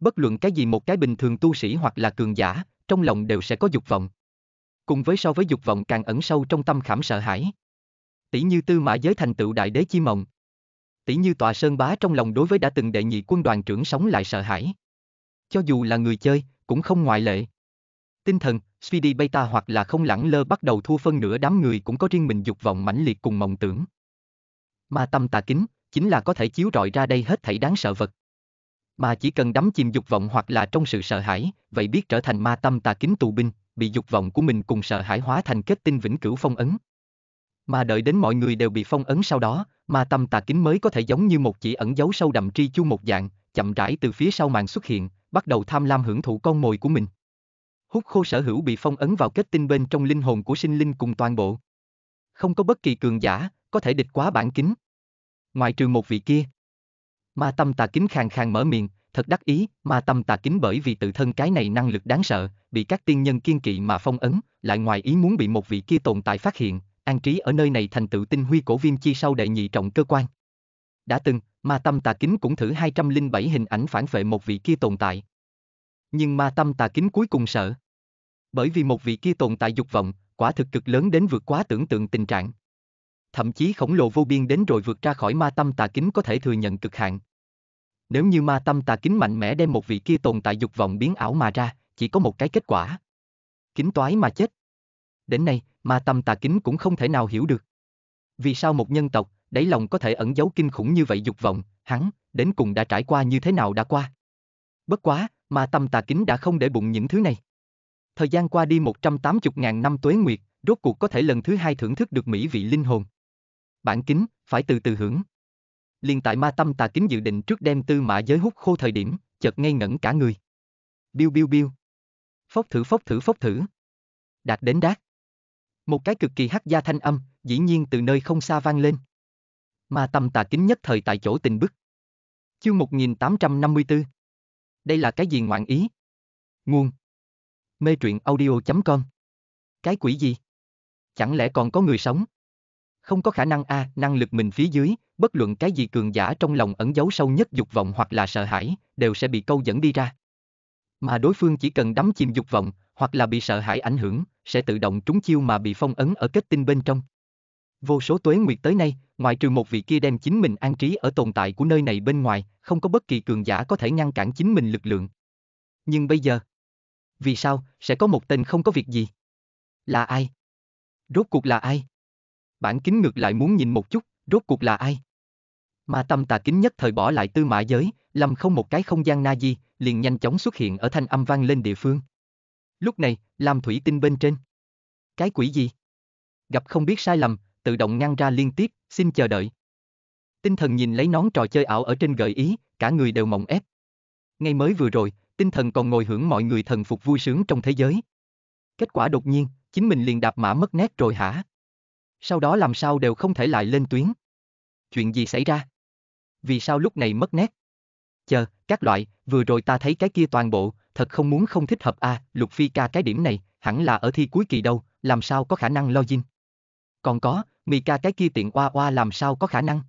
Bất luận cái gì một cái bình thường tu sĩ hoặc là cường giả, trong lòng đều sẽ có dục vọng cùng với so với dục vọng càng ẩn sâu trong tâm khảm sợ hãi. Tỷ như tư mã giới thành tựu đại đế chi mộng. Tỷ như tòa sơn bá trong lòng đối với đã từng đệ nhị quân đoàn trưởng sống lại sợ hãi. Cho dù là người chơi, cũng không ngoại lệ. Tinh thần, Speedy Beta hoặc là không lẳng lơ bắt đầu thua phân nửa đám người cũng có riêng mình dục vọng mãnh liệt cùng mộng tưởng. Mà tâm tà kính, chính là có thể chiếu rọi ra đây hết thảy đáng sợ vật. Mà chỉ cần đắm chìm dục vọng hoặc là trong sự sợ hãi, vậy biết trở thành ma tâm tà kính tù binh, bị dục vọng của mình cùng sợ hãi hóa thành kết tinh vĩnh cửu phong ấn. Mà đợi đến mọi người đều bị phong ấn sau đó, ma tâm tà kính mới có thể giống như một chỉ ẩn dấu sâu đậm tri chu một dạng, chậm rãi từ phía sau màn xuất hiện, bắt đầu tham lam hưởng thụ con mồi của mình. Hút khô sở hữu bị phong ấn vào kết tinh bên trong linh hồn của sinh linh cùng toàn bộ. Không có bất kỳ cường giả, có thể địch quá bản kính. Ngoài trừ một vị kia. Ma tâm tà kính khàn khàn mở miệng, thật đắc ý, ma tâm tà kính bởi vì tự thân cái này năng lực đáng sợ, bị các tiên nhân kiên kỵ mà phong ấn, lại ngoài ý muốn bị một vị kia tồn tại phát hiện, an trí ở nơi này thành tựu tinh huy cổ viêm chi sau đệ nhị trọng cơ quan. Đã từng, ma tâm tà kính cũng thử 207 hình ảnh phản vệ một vị kia tồn tại. Nhưng ma tâm tà kính cuối cùng sợ. Bởi vì một vị kia tồn tại dục vọng, quả thực cực lớn đến vượt quá tưởng tượng tình trạng. Thậm chí khổng lồ vô biên đến rồi vượt ra khỏi ma tâm tà kính có thể thừa nhận cực hạn. Nếu như ma tâm tà kính mạnh mẽ đem một vị kia tồn tại dục vọng biến ảo mà ra, chỉ có một cái kết quả. Kính toái mà chết. Đến nay, ma tâm tà kính cũng không thể nào hiểu được. Vì sao một nhân tộc, đáy lòng có thể ẩn giấu kinh khủng như vậy dục vọng, hắn, đến cùng đã trải qua như thế nào đã qua. Bất quá, ma tâm tà kính đã không để bụng những thứ này. Thời gian qua đi 180.000 năm tuế nguyệt, rốt cuộc có thể lần thứ hai thưởng thức được mỹ vị linh hồn. Bản kính, phải từ từ hưởng liền tại ma tâm tà kính dự định trước đem tư mã giới hút khô thời điểm, chợt ngây ngẩn cả người. Biêu biêu biêu. Phốc thử phốc thử phốc thử. Đạt đến đát. Một cái cực kỳ hắc gia thanh âm, dĩ nhiên từ nơi không xa vang lên. Ma tâm tà kính nhất thời tại chỗ tình bức. Chương 1854. Đây là cái gì ngoạn ý? Nguồn. Mê truyện audio.com. Cái quỷ gì? Chẳng lẽ còn có người sống? Không có khả năng a, à, năng lực mình phía dưới, bất luận cái gì cường giả trong lòng ẩn giấu sâu nhất dục vọng hoặc là sợ hãi, đều sẽ bị câu dẫn đi ra. Mà đối phương chỉ cần đắm chìm dục vọng, hoặc là bị sợ hãi ảnh hưởng, sẽ tự động trúng chiêu mà bị phong ấn ở kết tinh bên trong. Vô số tuế nguyệt tới nay, ngoại trừ một vị kia đem chính mình an trí ở tồn tại của nơi này bên ngoài, không có bất kỳ cường giả có thể ngăn cản chính mình lực lượng. Nhưng bây giờ, vì sao sẽ có một tên không có việc gì? Là ai? Rốt cuộc là ai? Bản kính ngược lại muốn nhìn một chút, rốt cuộc là ai? Mà tâm tà kính nhất thời bỏ lại tư mã giới, lầm không một cái không gian na di, liền nhanh chóng xuất hiện ở thanh âm vang lên địa phương. Lúc này, Lam thủy tinh bên trên. Cái quỷ gì? Gặp không biết sai lầm, tự động ngăn ra liên tiếp, xin chờ đợi. Tinh thần nhìn lấy nón trò chơi ảo ở trên gợi ý, cả người đều mộng ép. Ngay mới vừa rồi, tinh thần còn ngồi hưởng mọi người thần phục vui sướng trong thế giới. Kết quả đột nhiên, chính mình liền đạp mã mất nét rồi hả? Sau đó làm sao đều không thể lại lên tuyến. Chuyện gì xảy ra? vì sao lúc này mất nét? Chờ, các loại, vừa rồi ta thấy cái kia toàn bộ, thật không muốn không thích hợp a, à, Lục Phi ca cái điểm này, hẳn là ở thi cuối kỳ đâu, làm sao có khả năng lo dinh. Còn có, mì ca cái kia tiện qua qua làm sao có khả năng.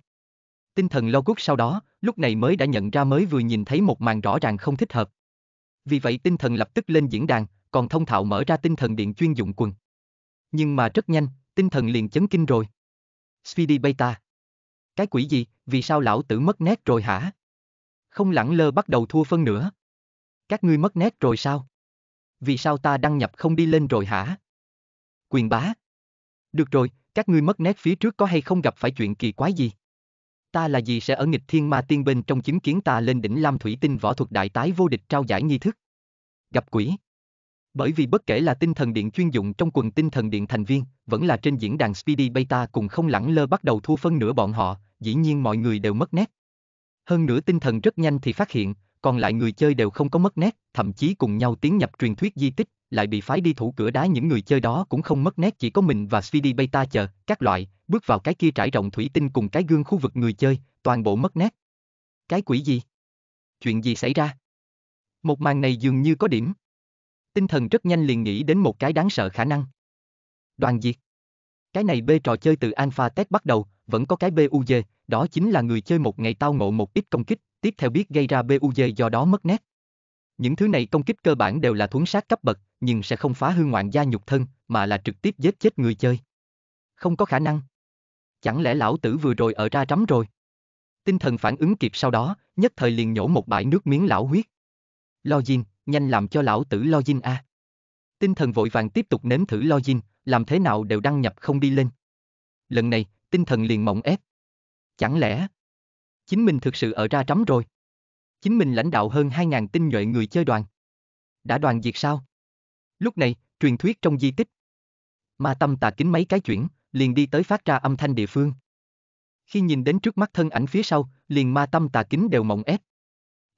Tinh thần lo gút sau đó, lúc này mới đã nhận ra mới vừa nhìn thấy một màn rõ ràng không thích hợp. Vì vậy tinh thần lập tức lên diễn đàn, còn thông thạo mở ra tinh thần điện chuyên dụng quần. Nhưng mà rất nhanh, tinh thần liền chấn kinh rồi. Speedy Beta cái quỷ gì, vì sao lão tử mất nét rồi hả? Không lẳng lơ bắt đầu thua phân nữa. Các ngươi mất nét rồi sao? Vì sao ta đăng nhập không đi lên rồi hả? Quyền bá. Được rồi, các ngươi mất nét phía trước có hay không gặp phải chuyện kỳ quái gì? Ta là gì sẽ ở nghịch thiên ma tiên bên trong chứng kiến ta lên đỉnh Lam Thủy Tinh võ thuật đại tái vô địch trao giải nghi thức. Gặp quỷ. Bởi vì bất kể là tinh thần điện chuyên dụng trong quần tinh thần điện thành viên, vẫn là trên diễn đàn Speedy Beta cùng không lẳng lơ bắt đầu thua phân nửa bọn họ, dĩ nhiên mọi người đều mất nét. Hơn nữa tinh thần rất nhanh thì phát hiện, còn lại người chơi đều không có mất nét, thậm chí cùng nhau tiến nhập truyền thuyết di tích, lại bị phái đi thủ cửa đá những người chơi đó cũng không mất nét chỉ có mình và Speedy Beta chờ, các loại, bước vào cái kia trải rộng thủy tinh cùng cái gương khu vực người chơi, toàn bộ mất nét. Cái quỷ gì? Chuyện gì xảy ra? Một màn này dường như có điểm. Tinh thần rất nhanh liền nghĩ đến một cái đáng sợ khả năng. Đoàn diệt. Cái này bê trò chơi từ Alpha Test bắt đầu, vẫn có cái BUG, đó chính là người chơi một ngày tao ngộ một ít công kích, tiếp theo biết gây ra BUG do đó mất nét. Những thứ này công kích cơ bản đều là thuấn sát cấp bậc, nhưng sẽ không phá hư ngoạn gia nhục thân, mà là trực tiếp giết chết người chơi. Không có khả năng. Chẳng lẽ lão tử vừa rồi ở ra trắm rồi? Tinh thần phản ứng kịp sau đó, nhất thời liền nhổ một bãi nước miếng lão huyết. Login, nhanh làm cho lão tử lo dinh a. À. Tinh thần vội vàng tiếp tục nếm thử lo dinh, làm thế nào đều đăng nhập không đi lên. Lần này, tinh thần liền mộng ép. Chẳng lẽ, chính mình thực sự ở ra trắm rồi? Chính mình lãnh đạo hơn 2.000 tinh nhuệ người chơi đoàn. Đã đoàn diệt sao? Lúc này, truyền thuyết trong di tích. Ma tâm tà kính mấy cái chuyển, liền đi tới phát ra âm thanh địa phương. Khi nhìn đến trước mắt thân ảnh phía sau, liền ma tâm tà kính đều mộng ép.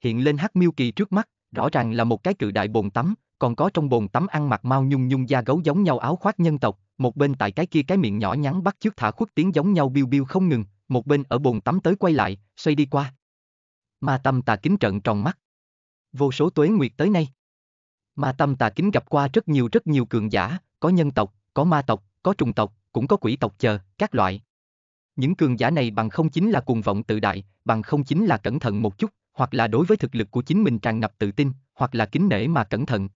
Hiện lên hắc miêu kỳ trước mắt, rõ ràng là một cái cự đại bồn tắm, còn có trong bồn tắm ăn mặc mau nhung nhung da gấu giống nhau áo khoác nhân tộc, một bên tại cái kia cái miệng nhỏ nhắn bắt chước thả khuất tiếng giống nhau biêu biêu không ngừng, một bên ở bồn tắm tới quay lại, xoay đi qua. Ma tâm tà kính trận tròn mắt. Vô số tuế nguyệt tới nay. Ma tâm tà kính gặp qua rất nhiều rất nhiều cường giả, có nhân tộc, có ma tộc, có trùng tộc, cũng có quỷ tộc chờ, các loại. Những cường giả này bằng không chính là cuồng vọng tự đại, bằng không chính là cẩn thận một chút, hoặc là đối với thực lực của chính mình tràn ngập tự tin, hoặc là kính nể mà cẩn thận.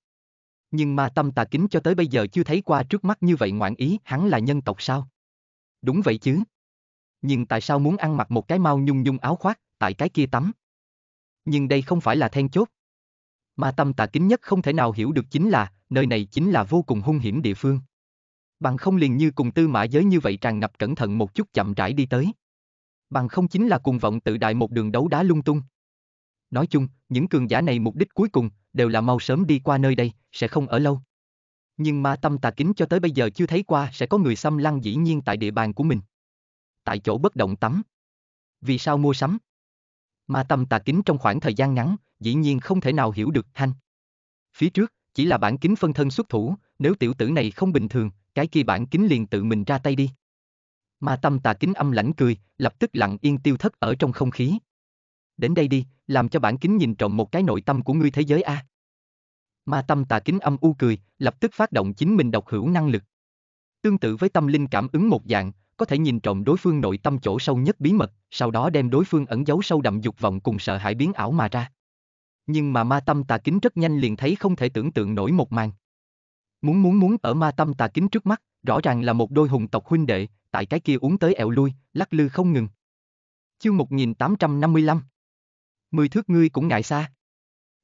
Nhưng mà tâm tà kính cho tới bây giờ chưa thấy qua trước mắt như vậy ngoạn ý hắn là nhân tộc sao? Đúng vậy chứ. Nhưng tại sao muốn ăn mặc một cái mau nhung nhung áo khoác, tại cái kia tắm? Nhưng đây không phải là then chốt. Mà tâm tà kính nhất không thể nào hiểu được chính là, nơi này chính là vô cùng hung hiểm địa phương. Bằng không liền như cùng tư mã giới như vậy tràn ngập cẩn thận một chút chậm rãi đi tới. Bằng không chính là cùng vọng tự đại một đường đấu đá lung tung. Nói chung, những cường giả này mục đích cuối cùng đều là mau sớm đi qua nơi đây, sẽ không ở lâu. Nhưng ma tâm tà kính cho tới bây giờ chưa thấy qua sẽ có người xâm lăng dĩ nhiên tại địa bàn của mình. Tại chỗ bất động tắm. Vì sao mua sắm? Ma tâm tà kính trong khoảng thời gian ngắn, dĩ nhiên không thể nào hiểu được hanh. Phía trước, chỉ là bản kính phân thân xuất thủ, nếu tiểu tử này không bình thường, cái kia bản kính liền tự mình ra tay đi. Ma tâm tà kính âm lãnh cười, lập tức lặng yên tiêu thất ở trong không khí đến đây đi, làm cho bản kính nhìn trộm một cái nội tâm của ngươi thế giới a. À? Ma tâm tà kính âm u cười, lập tức phát động chính mình độc hữu năng lực. Tương tự với tâm linh cảm ứng một dạng, có thể nhìn trộm đối phương nội tâm chỗ sâu nhất bí mật, sau đó đem đối phương ẩn giấu sâu đậm dục vọng cùng sợ hãi biến ảo mà ra. Nhưng mà ma tâm tà kính rất nhanh liền thấy không thể tưởng tượng nổi một màn. Muốn muốn muốn ở ma tâm tà kính trước mắt, rõ ràng là một đôi hùng tộc huynh đệ, tại cái kia uống tới ẹo lui, lắc lư không ngừng. Chương 1855 Mười thước ngươi cũng ngại xa.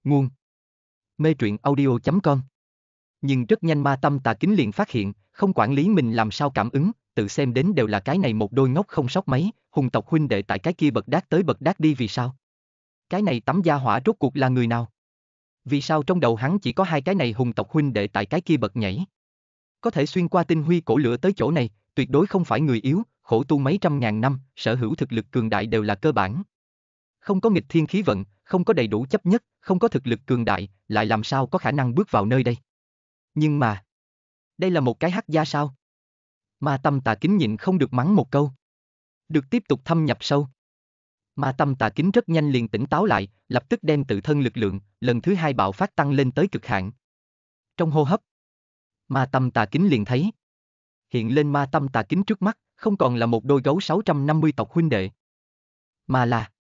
Nguồn. Mê truyện audio.com Nhưng rất nhanh ma tâm tà kính liền phát hiện, không quản lý mình làm sao cảm ứng, tự xem đến đều là cái này một đôi ngốc không sót mấy, hùng tộc huynh đệ tại cái kia bật đát tới bật đát đi vì sao? Cái này tắm gia hỏa rốt cuộc là người nào? Vì sao trong đầu hắn chỉ có hai cái này hùng tộc huynh đệ tại cái kia bật nhảy? Có thể xuyên qua tinh huy cổ lửa tới chỗ này, tuyệt đối không phải người yếu, khổ tu mấy trăm ngàn năm, sở hữu thực lực cường đại đều là cơ bản, không có nghịch thiên khí vận, không có đầy đủ chấp nhất, không có thực lực cường đại, lại làm sao có khả năng bước vào nơi đây. Nhưng mà, đây là một cái hắc gia sao? Ma tâm tà kính nhịn không được mắng một câu. Được tiếp tục thâm nhập sâu. Ma tâm tà kính rất nhanh liền tỉnh táo lại, lập tức đem tự thân lực lượng, lần thứ hai bạo phát tăng lên tới cực hạn. Trong hô hấp, ma tâm tà kính liền thấy. Hiện lên ma tâm tà kính trước mắt, không còn là một đôi gấu 650 tộc huynh đệ. Mà là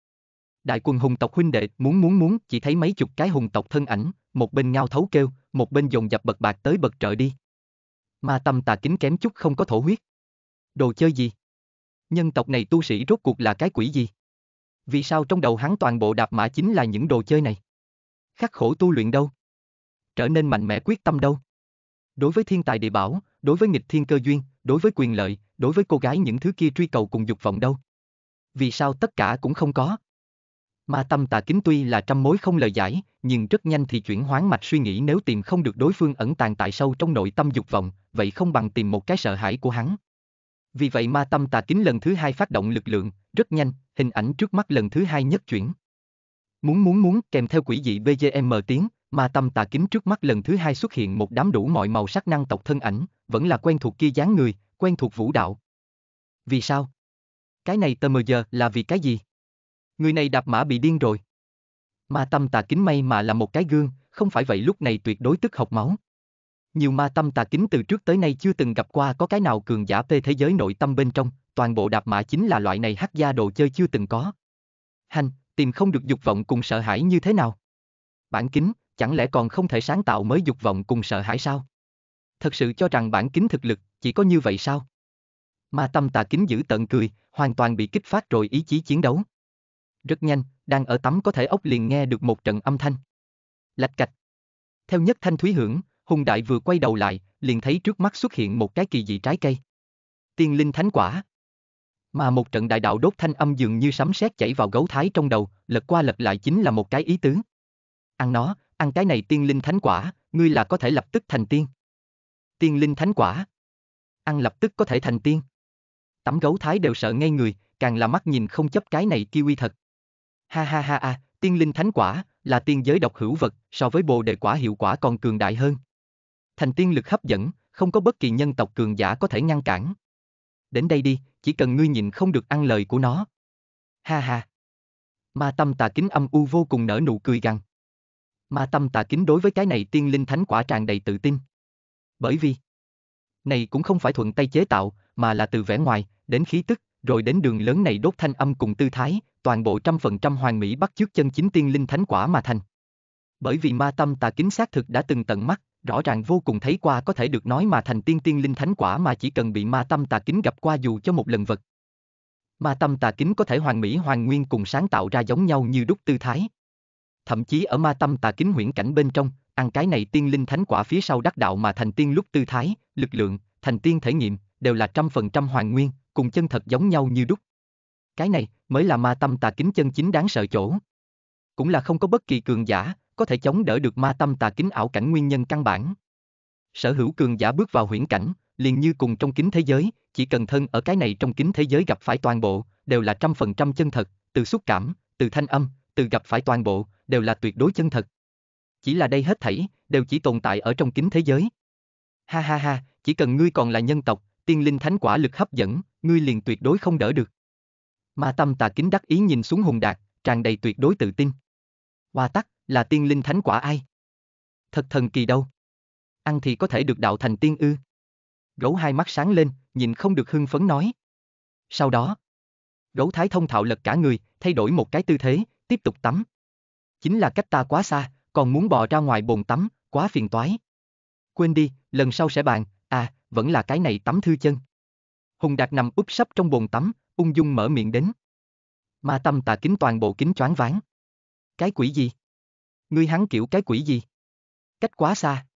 đại quân hùng tộc huynh đệ, muốn muốn muốn, chỉ thấy mấy chục cái hùng tộc thân ảnh, một bên ngao thấu kêu, một bên dồn dập bật bạc tới bật trợ đi. Ma tâm tà kính kém chút không có thổ huyết. Đồ chơi gì? Nhân tộc này tu sĩ rốt cuộc là cái quỷ gì? Vì sao trong đầu hắn toàn bộ đạp mã chính là những đồ chơi này? Khắc khổ tu luyện đâu? Trở nên mạnh mẽ quyết tâm đâu? Đối với thiên tài địa bảo, đối với nghịch thiên cơ duyên, đối với quyền lợi, đối với cô gái những thứ kia truy cầu cùng dục vọng đâu? Vì sao tất cả cũng không có? Ma tâm tà kính tuy là trăm mối không lời giải, nhưng rất nhanh thì chuyển hoán mạch suy nghĩ nếu tìm không được đối phương ẩn tàng tại sâu trong nội tâm dục vọng, vậy không bằng tìm một cái sợ hãi của hắn. Vì vậy ma tâm tà kính lần thứ hai phát động lực lượng, rất nhanh, hình ảnh trước mắt lần thứ hai nhất chuyển. Muốn muốn muốn kèm theo quỷ dị BGM tiếng, ma tâm tà kính trước mắt lần thứ hai xuất hiện một đám đủ mọi màu sắc năng tộc thân ảnh, vẫn là quen thuộc kia dáng người, quen thuộc vũ đạo. Vì sao? Cái này tờ mờ giờ là vì cái gì? Người này đạp mã bị điên rồi. Ma tâm tà kính may mà là một cái gương, không phải vậy lúc này tuyệt đối tức học máu. Nhiều ma tâm tà kính từ trước tới nay chưa từng gặp qua có cái nào cường giả tê thế giới nội tâm bên trong, toàn bộ đạp mã chính là loại này hắc gia đồ chơi chưa từng có. Hành, tìm không được dục vọng cùng sợ hãi như thế nào? Bản kính, chẳng lẽ còn không thể sáng tạo mới dục vọng cùng sợ hãi sao? Thật sự cho rằng bản kính thực lực, chỉ có như vậy sao? Ma tâm tà kính giữ tận cười, hoàn toàn bị kích phát rồi ý chí chiến đấu. Rất nhanh, đang ở tắm có thể ốc liền nghe được một trận âm thanh. Lạch cạch. Theo nhất thanh thúy hưởng, Hùng Đại vừa quay đầu lại, liền thấy trước mắt xuất hiện một cái kỳ dị trái cây. Tiên linh thánh quả. Mà một trận đại đạo đốt thanh âm dường như sấm sét chảy vào gấu thái trong đầu, lật qua lật lại chính là một cái ý tứ. Ăn nó, ăn cái này tiên linh thánh quả, ngươi là có thể lập tức thành tiên. Tiên linh thánh quả. Ăn lập tức có thể thành tiên. Tắm gấu thái đều sợ ngay người, càng là mắt nhìn không chấp cái này kiwi thật. Ha ha ha ha, à, tiên linh thánh quả, là tiên giới độc hữu vật, so với bồ đề quả hiệu quả còn cường đại hơn. Thành tiên lực hấp dẫn, không có bất kỳ nhân tộc cường giả có thể ngăn cản. Đến đây đi, chỉ cần ngươi nhìn không được ăn lời của nó. Ha ha. Ma tâm tà kính âm u vô cùng nở nụ cười gằn. Ma tâm tà kính đối với cái này tiên linh thánh quả tràn đầy tự tin. Bởi vì, này cũng không phải thuận tay chế tạo, mà là từ vẻ ngoài, đến khí tức, rồi đến đường lớn này đốt thanh âm cùng tư thái, toàn bộ trăm phần trăm hoàng mỹ bắt chước chân chính tiên linh thánh quả mà thành. Bởi vì ma tâm tà kính xác thực đã từng tận mắt, rõ ràng vô cùng thấy qua có thể được nói mà thành tiên tiên linh thánh quả mà chỉ cần bị ma tâm tà kính gặp qua dù cho một lần vật. Ma tâm tà kính có thể hoàn mỹ hoàn nguyên cùng sáng tạo ra giống nhau như đúc tư thái. Thậm chí ở ma tâm tà kính huyễn cảnh bên trong, ăn cái này tiên linh thánh quả phía sau đắc đạo mà thành tiên lúc tư thái, lực lượng, thành tiên thể nghiệm, đều là trăm phần trăm hoàn nguyên, cùng chân thật giống nhau như đúc. Cái này mới là ma tâm tà kính chân chính đáng sợ chỗ. Cũng là không có bất kỳ cường giả có thể chống đỡ được ma tâm tà kính ảo cảnh nguyên nhân căn bản. Sở hữu cường giả bước vào huyễn cảnh, liền như cùng trong kính thế giới, chỉ cần thân ở cái này trong kính thế giới gặp phải toàn bộ, đều là trăm phần trăm chân thật, từ xúc cảm, từ thanh âm, từ gặp phải toàn bộ, đều là tuyệt đối chân thật. Chỉ là đây hết thảy, đều chỉ tồn tại ở trong kính thế giới. Ha ha ha, chỉ cần ngươi còn là nhân tộc, tiên linh thánh quả lực hấp dẫn, ngươi liền tuyệt đối không đỡ được. Ma tâm tà kính đắc ý nhìn xuống hùng đạt, tràn đầy tuyệt đối tự tin. Hoa tắc, là tiên linh thánh quả ai? Thật thần kỳ đâu. Ăn thì có thể được đạo thành tiên ư. Gấu hai mắt sáng lên, nhìn không được hưng phấn nói. Sau đó, gấu thái thông thạo lật cả người, thay đổi một cái tư thế, tiếp tục tắm. Chính là cách ta quá xa, còn muốn bò ra ngoài bồn tắm, quá phiền toái. Quên đi, lần sau sẽ bàn, vẫn là cái này tắm thư chân. Hùng Đạt nằm úp sấp trong bồn tắm, ung dung mở miệng đến. Ma tâm tà kính toàn bộ kính choáng váng. Cái quỷ gì? Ngươi hắn kiểu cái quỷ gì? Cách quá xa.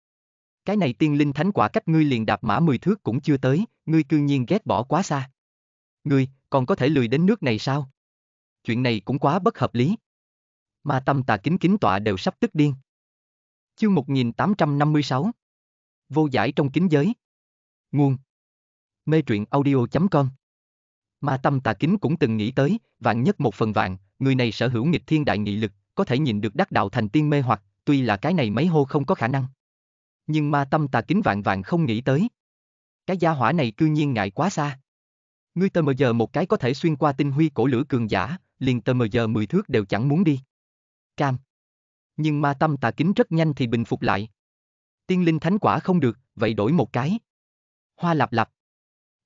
Cái này tiên linh thánh quả cách ngươi liền đạp mã mười thước cũng chưa tới, ngươi cư nhiên ghét bỏ quá xa. Ngươi, còn có thể lười đến nước này sao? Chuyện này cũng quá bất hợp lý. Ma tâm tà kính kính tọa đều sắp tức điên. Chương 1856 Vô giải trong kính giới Nguồn Mê truyện audio.com Mà tâm tà kính cũng từng nghĩ tới, vạn nhất một phần vạn, người này sở hữu nghịch thiên đại nghị lực, có thể nhìn được đắc đạo thành tiên mê hoặc, tuy là cái này mấy hô không có khả năng. Nhưng ma tâm tà kính vạn vạn không nghĩ tới. Cái gia hỏa này cư nhiên ngại quá xa. Ngươi tờ mờ giờ một cái có thể xuyên qua tinh huy cổ lửa cường giả, liền tờ mờ giờ mười thước đều chẳng muốn đi. Cam. Nhưng ma tâm tà kính rất nhanh thì bình phục lại. Tiên linh thánh quả không được, vậy đổi một cái hoa lạp lạp.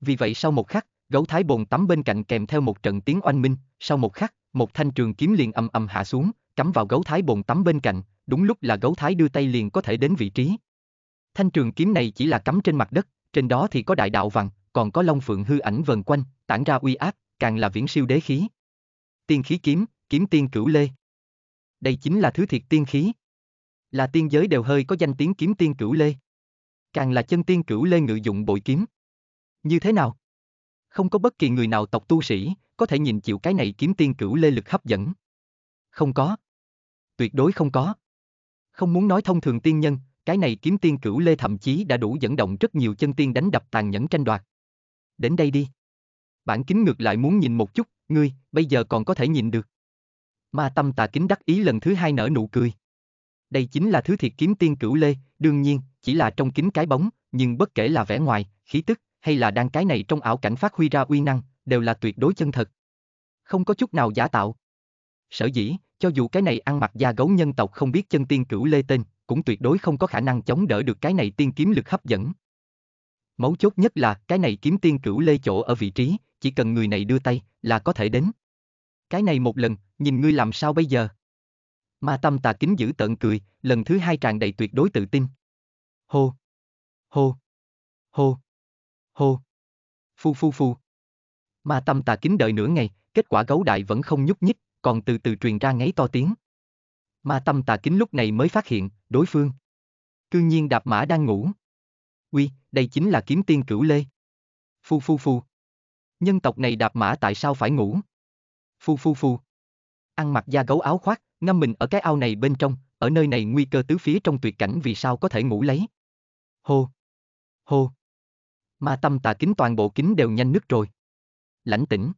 Vì vậy sau một khắc, gấu thái bồn tắm bên cạnh kèm theo một trận tiếng oanh minh, sau một khắc, một thanh trường kiếm liền âm âm hạ xuống, cắm vào gấu thái bồn tắm bên cạnh, đúng lúc là gấu thái đưa tay liền có thể đến vị trí. Thanh trường kiếm này chỉ là cắm trên mặt đất, trên đó thì có đại đạo vằn, còn có long phượng hư ảnh vần quanh, tản ra uy áp, càng là viễn siêu đế khí. Tiên khí kiếm, kiếm tiên cửu lê. Đây chính là thứ thiệt tiên khí. Là tiên giới đều hơi có danh tiếng kiếm tiên cửu lê càng là chân tiên cửu lê ngự dụng bội kiếm. Như thế nào? Không có bất kỳ người nào tộc tu sĩ, có thể nhìn chịu cái này kiếm tiên cửu lê lực hấp dẫn. Không có. Tuyệt đối không có. Không muốn nói thông thường tiên nhân, cái này kiếm tiên cửu lê thậm chí đã đủ dẫn động rất nhiều chân tiên đánh đập tàn nhẫn tranh đoạt. Đến đây đi. Bản kính ngược lại muốn nhìn một chút, ngươi, bây giờ còn có thể nhìn được. Ma tâm tà kính đắc ý lần thứ hai nở nụ cười đây chính là thứ thiệt kiếm tiên cửu lê, đương nhiên, chỉ là trong kính cái bóng, nhưng bất kể là vẻ ngoài, khí tức, hay là đang cái này trong ảo cảnh phát huy ra uy năng, đều là tuyệt đối chân thật. Không có chút nào giả tạo. Sở dĩ, cho dù cái này ăn mặc da gấu nhân tộc không biết chân tiên cửu lê tên, cũng tuyệt đối không có khả năng chống đỡ được cái này tiên kiếm lực hấp dẫn. Mấu chốt nhất là cái này kiếm tiên cửu lê chỗ ở vị trí, chỉ cần người này đưa tay là có thể đến. Cái này một lần, nhìn ngươi làm sao bây giờ? ma tâm tà kính giữ tận cười, lần thứ hai tràn đầy tuyệt đối tự tin. Hô! Hô! Hô! Hô! Phu phu phu! Ma tâm tà kính đợi nửa ngày, kết quả gấu đại vẫn không nhúc nhích, còn từ từ truyền ra ngáy to tiếng. Ma tâm tà kính lúc này mới phát hiện, đối phương. Cư nhiên đạp mã đang ngủ. Uy, đây chính là kiếm tiên cửu lê. Phu phu phu. Nhân tộc này đạp mã tại sao phải ngủ? Phu phu phu. Ăn mặc da gấu áo khoác, ngâm mình ở cái ao này bên trong, ở nơi này nguy cơ tứ phía trong tuyệt cảnh vì sao có thể ngủ lấy. Hô! Hô! Ma tâm tà kính toàn bộ kính đều nhanh nứt rồi. Lãnh tĩnh.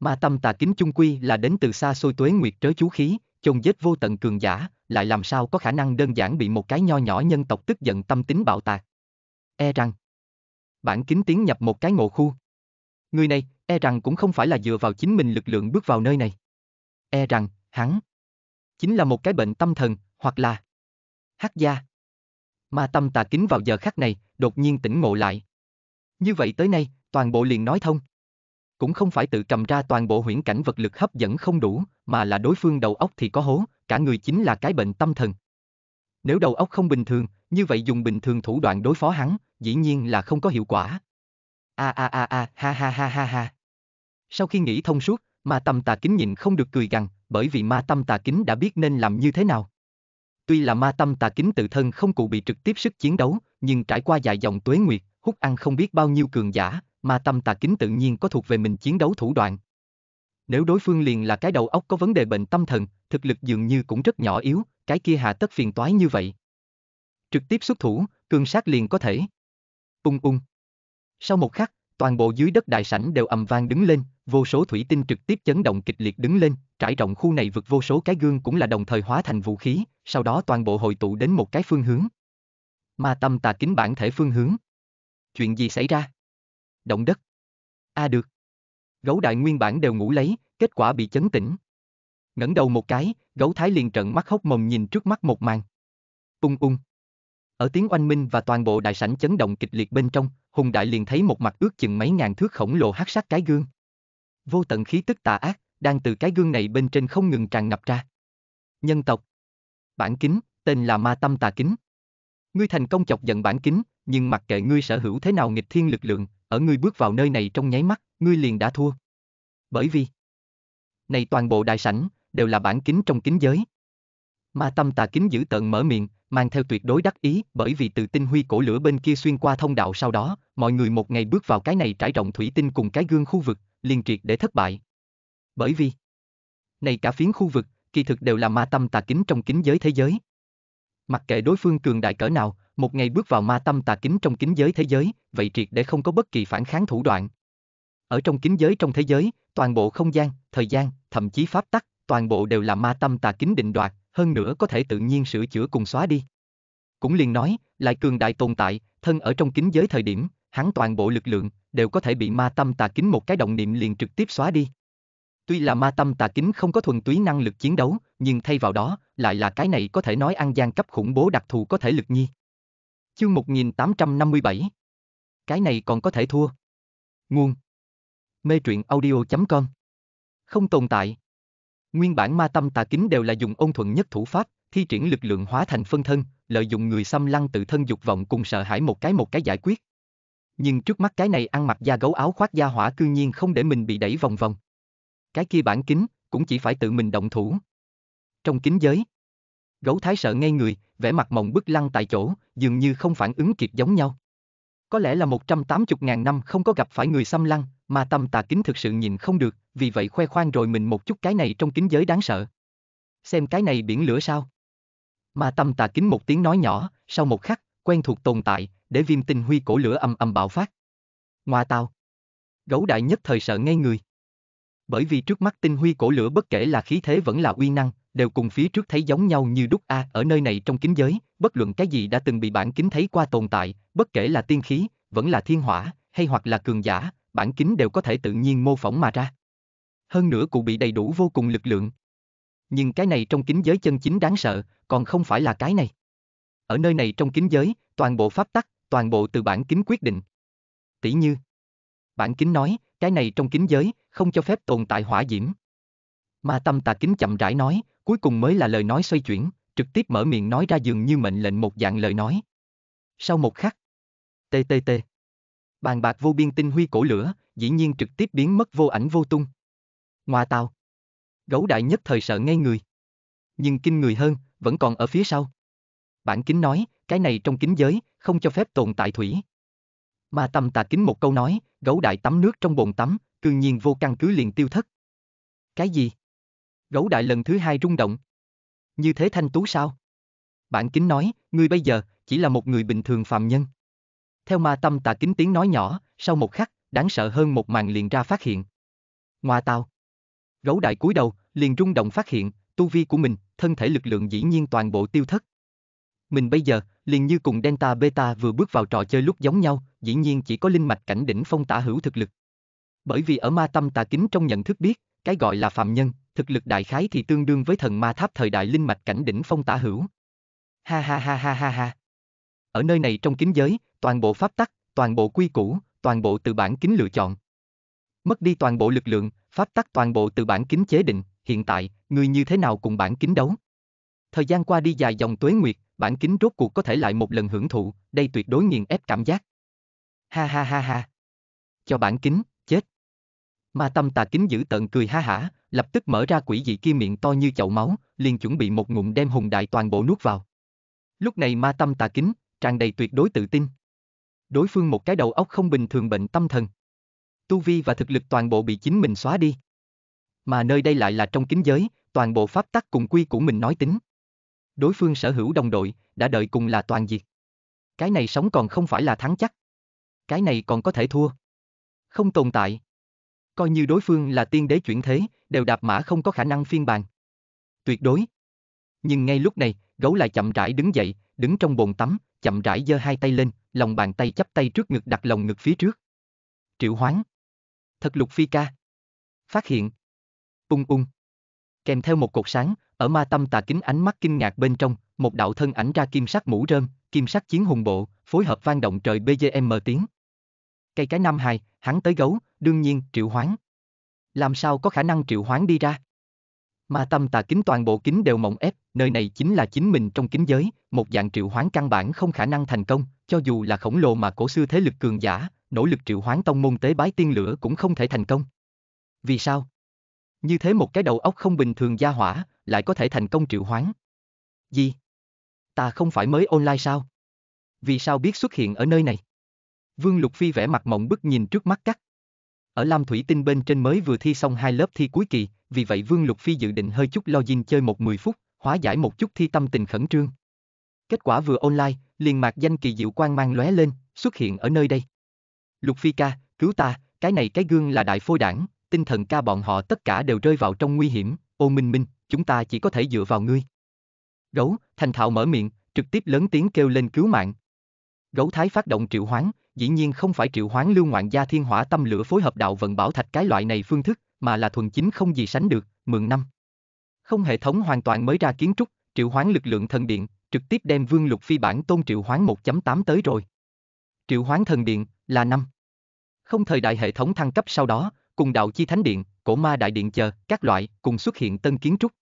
Ma tâm tà kính chung quy là đến từ xa xôi tuế nguyệt trớ chú khí, chôn vết vô tận cường giả, lại làm sao có khả năng đơn giản bị một cái nho nhỏ nhân tộc tức giận tâm tính bạo tạc. E rằng, bản kính tiến nhập một cái ngộ khu. Người này, e rằng cũng không phải là dựa vào chính mình lực lượng bước vào nơi này. E rằng, hắn chính là một cái bệnh tâm thần, hoặc là hắc gia. Mà tâm tà kính vào giờ khắc này, đột nhiên tỉnh ngộ lại. Như vậy tới nay, toàn bộ liền nói thông. Cũng không phải tự cầm ra toàn bộ huyễn cảnh vật lực hấp dẫn không đủ, mà là đối phương đầu óc thì có hố, cả người chính là cái bệnh tâm thần. Nếu đầu óc không bình thường, như vậy dùng bình thường thủ đoạn đối phó hắn, dĩ nhiên là không có hiệu quả. A a a a ha ha ha ha ha. Sau khi nghĩ thông suốt, mà tâm tà kính nhịn không được cười gằn, bởi vì ma tâm tà kính đã biết nên làm như thế nào. Tuy là ma tâm tà kính tự thân không cụ bị trực tiếp sức chiến đấu, nhưng trải qua dài dòng tuế nguyệt, hút ăn không biết bao nhiêu cường giả, ma tâm tà kính tự nhiên có thuộc về mình chiến đấu thủ đoạn. Nếu đối phương liền là cái đầu óc có vấn đề bệnh tâm thần, thực lực dường như cũng rất nhỏ yếu, cái kia hạ tất phiền toái như vậy. Trực tiếp xuất thủ, cường sát liền có thể. Ung ung. Sau một khắc, toàn bộ dưới đất đại sảnh đều ầm vang đứng lên, vô số thủy tinh trực tiếp chấn động kịch liệt đứng lên, trải rộng khu này vượt vô số cái gương cũng là đồng thời hóa thành vũ khí, sau đó toàn bộ hội tụ đến một cái phương hướng. Ma tâm tà kính bản thể phương hướng. Chuyện gì xảy ra? Động đất. A à được. Gấu đại nguyên bản đều ngủ lấy, kết quả bị chấn tỉnh. ngẩng đầu một cái, gấu thái liền trận mắt hốc mồm nhìn trước mắt một màn. Ung ung. Ở tiếng oanh minh và toàn bộ đại sảnh chấn động kịch liệt bên trong, Hùng Đại liền thấy một mặt ước chừng mấy ngàn thước khổng lồ hắc sát cái gương. Vô tận khí tức tà ác, đang từ cái gương này bên trên không ngừng tràn ngập ra. Nhân tộc. Bản kính, tên là Ma Tâm Tà Kính. Ngươi thành công chọc giận bản kính, nhưng mặc kệ ngươi sở hữu thế nào nghịch thiên lực lượng, ở ngươi bước vào nơi này trong nháy mắt, ngươi liền đã thua. Bởi vì, này toàn bộ đại sảnh, đều là bản kính trong kính giới. Ma tâm tà kính giữ tận mở miệng, mang theo tuyệt đối đắc ý, bởi vì từ tinh huy cổ lửa bên kia xuyên qua thông đạo sau đó, mọi người một ngày bước vào cái này trải rộng thủy tinh cùng cái gương khu vực, liền triệt để thất bại. Bởi vì, này cả phiến khu vực, kỳ thực đều là ma tâm tà kính trong kính giới thế giới. Mặc kệ đối phương cường đại cỡ nào, một ngày bước vào ma tâm tà kính trong kính giới thế giới, vậy triệt để không có bất kỳ phản kháng thủ đoạn. Ở trong kính giới trong thế giới, toàn bộ không gian, thời gian, thậm chí pháp tắc, toàn bộ đều là ma tâm tà kính định đoạt, hơn nữa có thể tự nhiên sửa chữa cùng xóa đi. Cũng liền nói, lại cường đại tồn tại, thân ở trong kính giới thời điểm, hắn toàn bộ lực lượng, đều có thể bị ma tâm tà kính một cái động niệm liền trực tiếp xóa đi. Tuy là ma tâm tà kính không có thuần túy năng lực chiến đấu, nhưng thay vào đó, lại là cái này có thể nói ăn gian cấp khủng bố đặc thù có thể lực nhi. Chương 1857 Cái này còn có thể thua. Nguồn Mê truyện audio.com Không tồn tại Nguyên bản ma tâm tà kính đều là dùng ôn thuận nhất thủ pháp, thi triển lực lượng hóa thành phân thân, lợi dụng người xâm lăng tự thân dục vọng cùng sợ hãi một cái một cái giải quyết. Nhưng trước mắt cái này ăn mặc da gấu áo khoác da hỏa cư nhiên không để mình bị đẩy vòng vòng. Cái kia bản kính, cũng chỉ phải tự mình động thủ. Trong kính giới, gấu thái sợ ngay người, vẻ mặt mộng bức lăng tại chỗ, dường như không phản ứng kịp giống nhau có lẽ là 180.000 năm không có gặp phải người xâm lăng, mà tâm tà kính thực sự nhìn không được, vì vậy khoe khoang rồi mình một chút cái này trong kính giới đáng sợ. Xem cái này biển lửa sao? Mà tâm tà kính một tiếng nói nhỏ, sau một khắc, quen thuộc tồn tại, để viêm tinh huy cổ lửa âm âm bạo phát. Ngoa tao. Gấu đại nhất thời sợ ngay người. Bởi vì trước mắt tinh huy cổ lửa bất kể là khí thế vẫn là uy năng, đều cùng phía trước thấy giống nhau như đúc A ở nơi này trong kính giới, bất luận cái gì đã từng bị bản kính thấy qua tồn tại, bất kể là tiên khí, vẫn là thiên hỏa, hay hoặc là cường giả, bản kính đều có thể tự nhiên mô phỏng mà ra. Hơn nữa cụ bị đầy đủ vô cùng lực lượng. Nhưng cái này trong kính giới chân chính đáng sợ, còn không phải là cái này. Ở nơi này trong kính giới, toàn bộ pháp tắc, toàn bộ từ bản kính quyết định. Tỷ như, bản kính nói, cái này trong kính giới, không cho phép tồn tại hỏa diễm. Mà tâm tà kính chậm rãi nói, cuối cùng mới là lời nói xoay chuyển, trực tiếp mở miệng nói ra dường như mệnh lệnh một dạng lời nói. Sau một khắc, TTT. Bàn bạc vô biên tinh huy cổ lửa, dĩ nhiên trực tiếp biến mất vô ảnh vô tung. Ngoa tao. Gấu đại nhất thời sợ ngay người. Nhưng kinh người hơn, vẫn còn ở phía sau. Bản kính nói, cái này trong kính giới, không cho phép tồn tại thủy. Mà tâm tà kính một câu nói, gấu đại tắm nước trong bồn tắm, cương nhiên vô căn cứ liền tiêu thất. Cái gì? Gấu đại lần thứ hai rung động như thế thanh tú sao? Bản kính nói, ngươi bây giờ, chỉ là một người bình thường phàm nhân. Theo ma tâm tà kính tiếng nói nhỏ, sau một khắc, đáng sợ hơn một màn liền ra phát hiện. Ngoa tao. Gấu đại cúi đầu, liền rung động phát hiện, tu vi của mình, thân thể lực lượng dĩ nhiên toàn bộ tiêu thất. Mình bây giờ, liền như cùng Delta Beta vừa bước vào trò chơi lúc giống nhau, dĩ nhiên chỉ có linh mạch cảnh đỉnh phong tả hữu thực lực. Bởi vì ở ma tâm tà kính trong nhận thức biết, cái gọi là phạm nhân, thực lực đại khái thì tương đương với thần ma tháp thời đại linh mạch cảnh đỉnh phong tả hữu. Ha ha ha ha ha ha. Ở nơi này trong kính giới, toàn bộ pháp tắc, toàn bộ quy củ, toàn bộ từ bản kính lựa chọn. Mất đi toàn bộ lực lượng, pháp tắc toàn bộ từ bản kính chế định, hiện tại, người như thế nào cùng bản kính đấu? Thời gian qua đi dài dòng tuế nguyệt, bản kính rốt cuộc có thể lại một lần hưởng thụ, đây tuyệt đối nghiền ép cảm giác. Ha ha ha ha. Cho bản kính. Ma tâm tà kính giữ tận cười ha hả, lập tức mở ra quỷ dị kia miệng to như chậu máu, liền chuẩn bị một ngụm đem hùng đại toàn bộ nuốt vào. Lúc này ma tâm tà kính, tràn đầy tuyệt đối tự tin. Đối phương một cái đầu óc không bình thường bệnh tâm thần. Tu vi và thực lực toàn bộ bị chính mình xóa đi. Mà nơi đây lại là trong kính giới, toàn bộ pháp tắc cùng quy của mình nói tính. Đối phương sở hữu đồng đội, đã đợi cùng là toàn diệt. Cái này sống còn không phải là thắng chắc. Cái này còn có thể thua. Không tồn tại coi như đối phương là tiên đế chuyển thế, đều đạp mã không có khả năng phiên bàn. Tuyệt đối. Nhưng ngay lúc này, gấu lại chậm rãi đứng dậy, đứng trong bồn tắm, chậm rãi giơ hai tay lên, lòng bàn tay chắp tay trước ngực đặt lòng ngực phía trước. Triệu hoán. Thật lục phi ca. Phát hiện. Ung ung. Kèm theo một cột sáng, ở ma tâm tà kính ánh mắt kinh ngạc bên trong, một đạo thân ảnh ra kim sắc mũ rơm, kim sắc chiến hùng bộ, phối hợp vang động trời BGM tiếng. Cây cái năm hai hắn tới gấu, đương nhiên triệu hoán. Làm sao có khả năng triệu hoán đi ra? Ma tâm tà kính toàn bộ kính đều mộng ép, nơi này chính là chính mình trong kính giới, một dạng triệu hoán căn bản không khả năng thành công, cho dù là khổng lồ mà cổ xưa thế lực cường giả, nỗ lực triệu hoán tông môn tế bái tiên lửa cũng không thể thành công. Vì sao? Như thế một cái đầu óc không bình thường gia hỏa, lại có thể thành công triệu hoán. Gì? Ta không phải mới online sao? Vì sao biết xuất hiện ở nơi này? Vương Lục Phi vẽ mặt mộng bức nhìn trước mắt cắt. Ở Lam Thủy Tinh bên trên mới vừa thi xong hai lớp thi cuối kỳ, vì vậy Vương Lục Phi dự định hơi chút lo dinh chơi một 10 phút, hóa giải một chút thi tâm tình khẩn trương. Kết quả vừa online, liền mạc danh kỳ diệu quang mang lóe lên, xuất hiện ở nơi đây. Lục Phi ca, cứu ta, cái này cái gương là đại phôi đảng, tinh thần ca bọn họ tất cả đều rơi vào trong nguy hiểm, ô minh minh, chúng ta chỉ có thể dựa vào ngươi. Gấu, thành thạo mở miệng, trực tiếp lớn tiếng kêu lên cứu mạng. Gấu thái phát động triệu hoán, dĩ nhiên không phải triệu hoán lưu ngoạn gia thiên hỏa tâm lửa phối hợp đạo vận bảo thạch cái loại này phương thức, mà là thuần chính không gì sánh được, mượn năm. Không hệ thống hoàn toàn mới ra kiến trúc, triệu hoán lực lượng thần điện, trực tiếp đem vương lục phi bản tôn triệu hoán 1.8 tới rồi. Triệu hoán thần điện là năm. Không thời đại hệ thống thăng cấp sau đó, cùng đạo chi thánh điện, cổ ma đại điện chờ, các loại cùng xuất hiện tân kiến trúc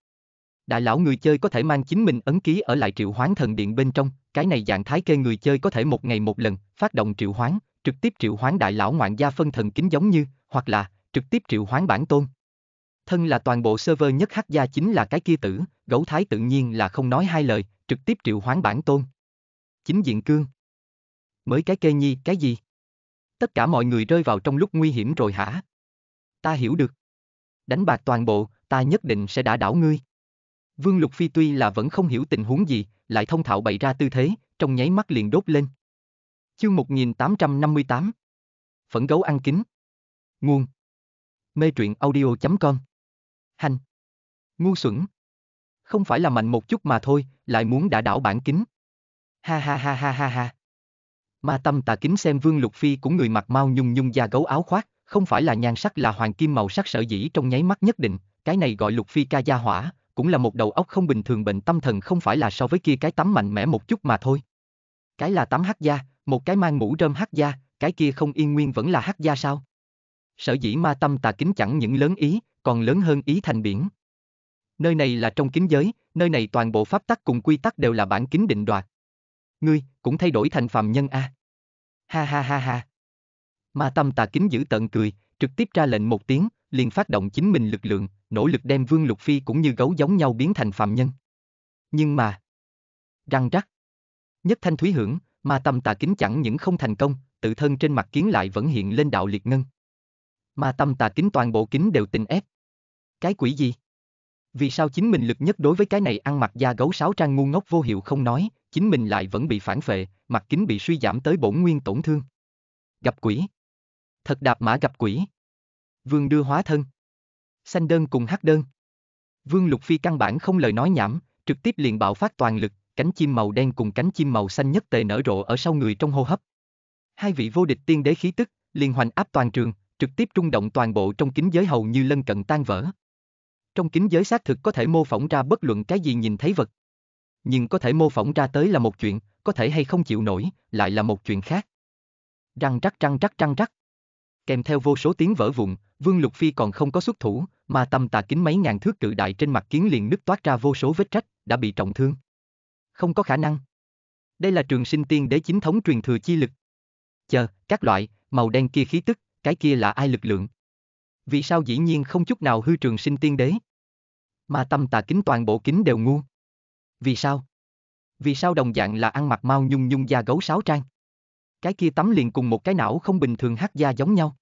đại lão người chơi có thể mang chính mình ấn ký ở lại triệu hoán thần điện bên trong, cái này dạng thái kê người chơi có thể một ngày một lần phát động triệu hoán, trực tiếp triệu hoán đại lão ngoạn gia phân thần kính giống như, hoặc là trực tiếp triệu hoán bản tôn. Thân là toàn bộ server nhất hắc gia chính là cái kia tử, gấu thái tự nhiên là không nói hai lời, trực tiếp triệu hoán bản tôn. Chính diện cương. Mới cái kê nhi, cái gì? Tất cả mọi người rơi vào trong lúc nguy hiểm rồi hả? Ta hiểu được. Đánh bạc toàn bộ, ta nhất định sẽ đả đảo ngươi. Vương Lục Phi tuy là vẫn không hiểu tình huống gì, lại thông thạo bày ra tư thế, trong nháy mắt liền đốt lên. Chương 1858 Phẫn gấu ăn kính Nguồn Mê truyện audio.com Hành Ngu xuẩn Không phải là mạnh một chút mà thôi, lại muốn đã đảo bản kính. Ha ha ha ha ha ha. Ma tâm tà kính xem Vương Lục Phi cũng người mặc mau nhung nhung da gấu áo khoác, không phải là nhan sắc là hoàng kim màu sắc sở dĩ trong nháy mắt nhất định, cái này gọi Lục Phi ca gia hỏa, cũng là một đầu óc không bình thường bệnh tâm thần không phải là so với kia cái tắm mạnh mẽ một chút mà thôi. Cái là tắm hắc gia, một cái mang mũ rơm hắc gia, cái kia không yên nguyên vẫn là hắc gia sao? Sở dĩ ma tâm tà kính chẳng những lớn ý, còn lớn hơn ý thành biển. Nơi này là trong kính giới, nơi này toàn bộ pháp tắc cùng quy tắc đều là bản kính định đoạt. Ngươi, cũng thay đổi thành phàm nhân a. À. Ha ha ha ha. Ma tâm tà kính giữ tận cười, trực tiếp ra lệnh một tiếng, liền phát động chính mình lực lượng, nỗ lực đem Vương Lục Phi cũng như gấu giống nhau biến thành phạm nhân. Nhưng mà... Răng rắc. Nhất thanh thúy hưởng, mà tâm tà kính chẳng những không thành công, tự thân trên mặt kiến lại vẫn hiện lên đạo liệt ngân. Mà tâm tà kính toàn bộ kính đều tình ép. Cái quỷ gì? Vì sao chính mình lực nhất đối với cái này ăn mặc da gấu sáo trang ngu ngốc vô hiệu không nói, chính mình lại vẫn bị phản phệ, mặt kính bị suy giảm tới bổn nguyên tổn thương. Gặp quỷ. Thật đạp mã gặp quỷ vương đưa hóa thân. Xanh đơn cùng hắc đơn. Vương Lục Phi căn bản không lời nói nhảm, trực tiếp liền bạo phát toàn lực, cánh chim màu đen cùng cánh chim màu xanh nhất tề nở rộ ở sau người trong hô hấp. Hai vị vô địch tiên đế khí tức, liền hoành áp toàn trường, trực tiếp trung động toàn bộ trong kính giới hầu như lân cận tan vỡ. Trong kính giới xác thực có thể mô phỏng ra bất luận cái gì nhìn thấy vật. Nhưng có thể mô phỏng ra tới là một chuyện, có thể hay không chịu nổi, lại là một chuyện khác. Răng rắc răng rắc răng rắc. Kèm theo vô số tiếng vỡ vụn, Vương Lục Phi còn không có xuất thủ, mà Tâm tà kính mấy ngàn thước cự đại trên mặt kiến liền nứt toát ra vô số vết rách, đã bị trọng thương. Không có khả năng. Đây là trường sinh tiên đế chính thống truyền thừa chi lực. Chờ, các loại, màu đen kia khí tức, cái kia là ai lực lượng? Vì sao dĩ nhiên không chút nào hư trường sinh tiên đế? Mà tâm tà kính toàn bộ kính đều ngu. Vì sao? Vì sao đồng dạng là ăn mặc mau nhung nhung da gấu sáo trang? Cái kia tắm liền cùng một cái não không bình thường hát da giống nhau.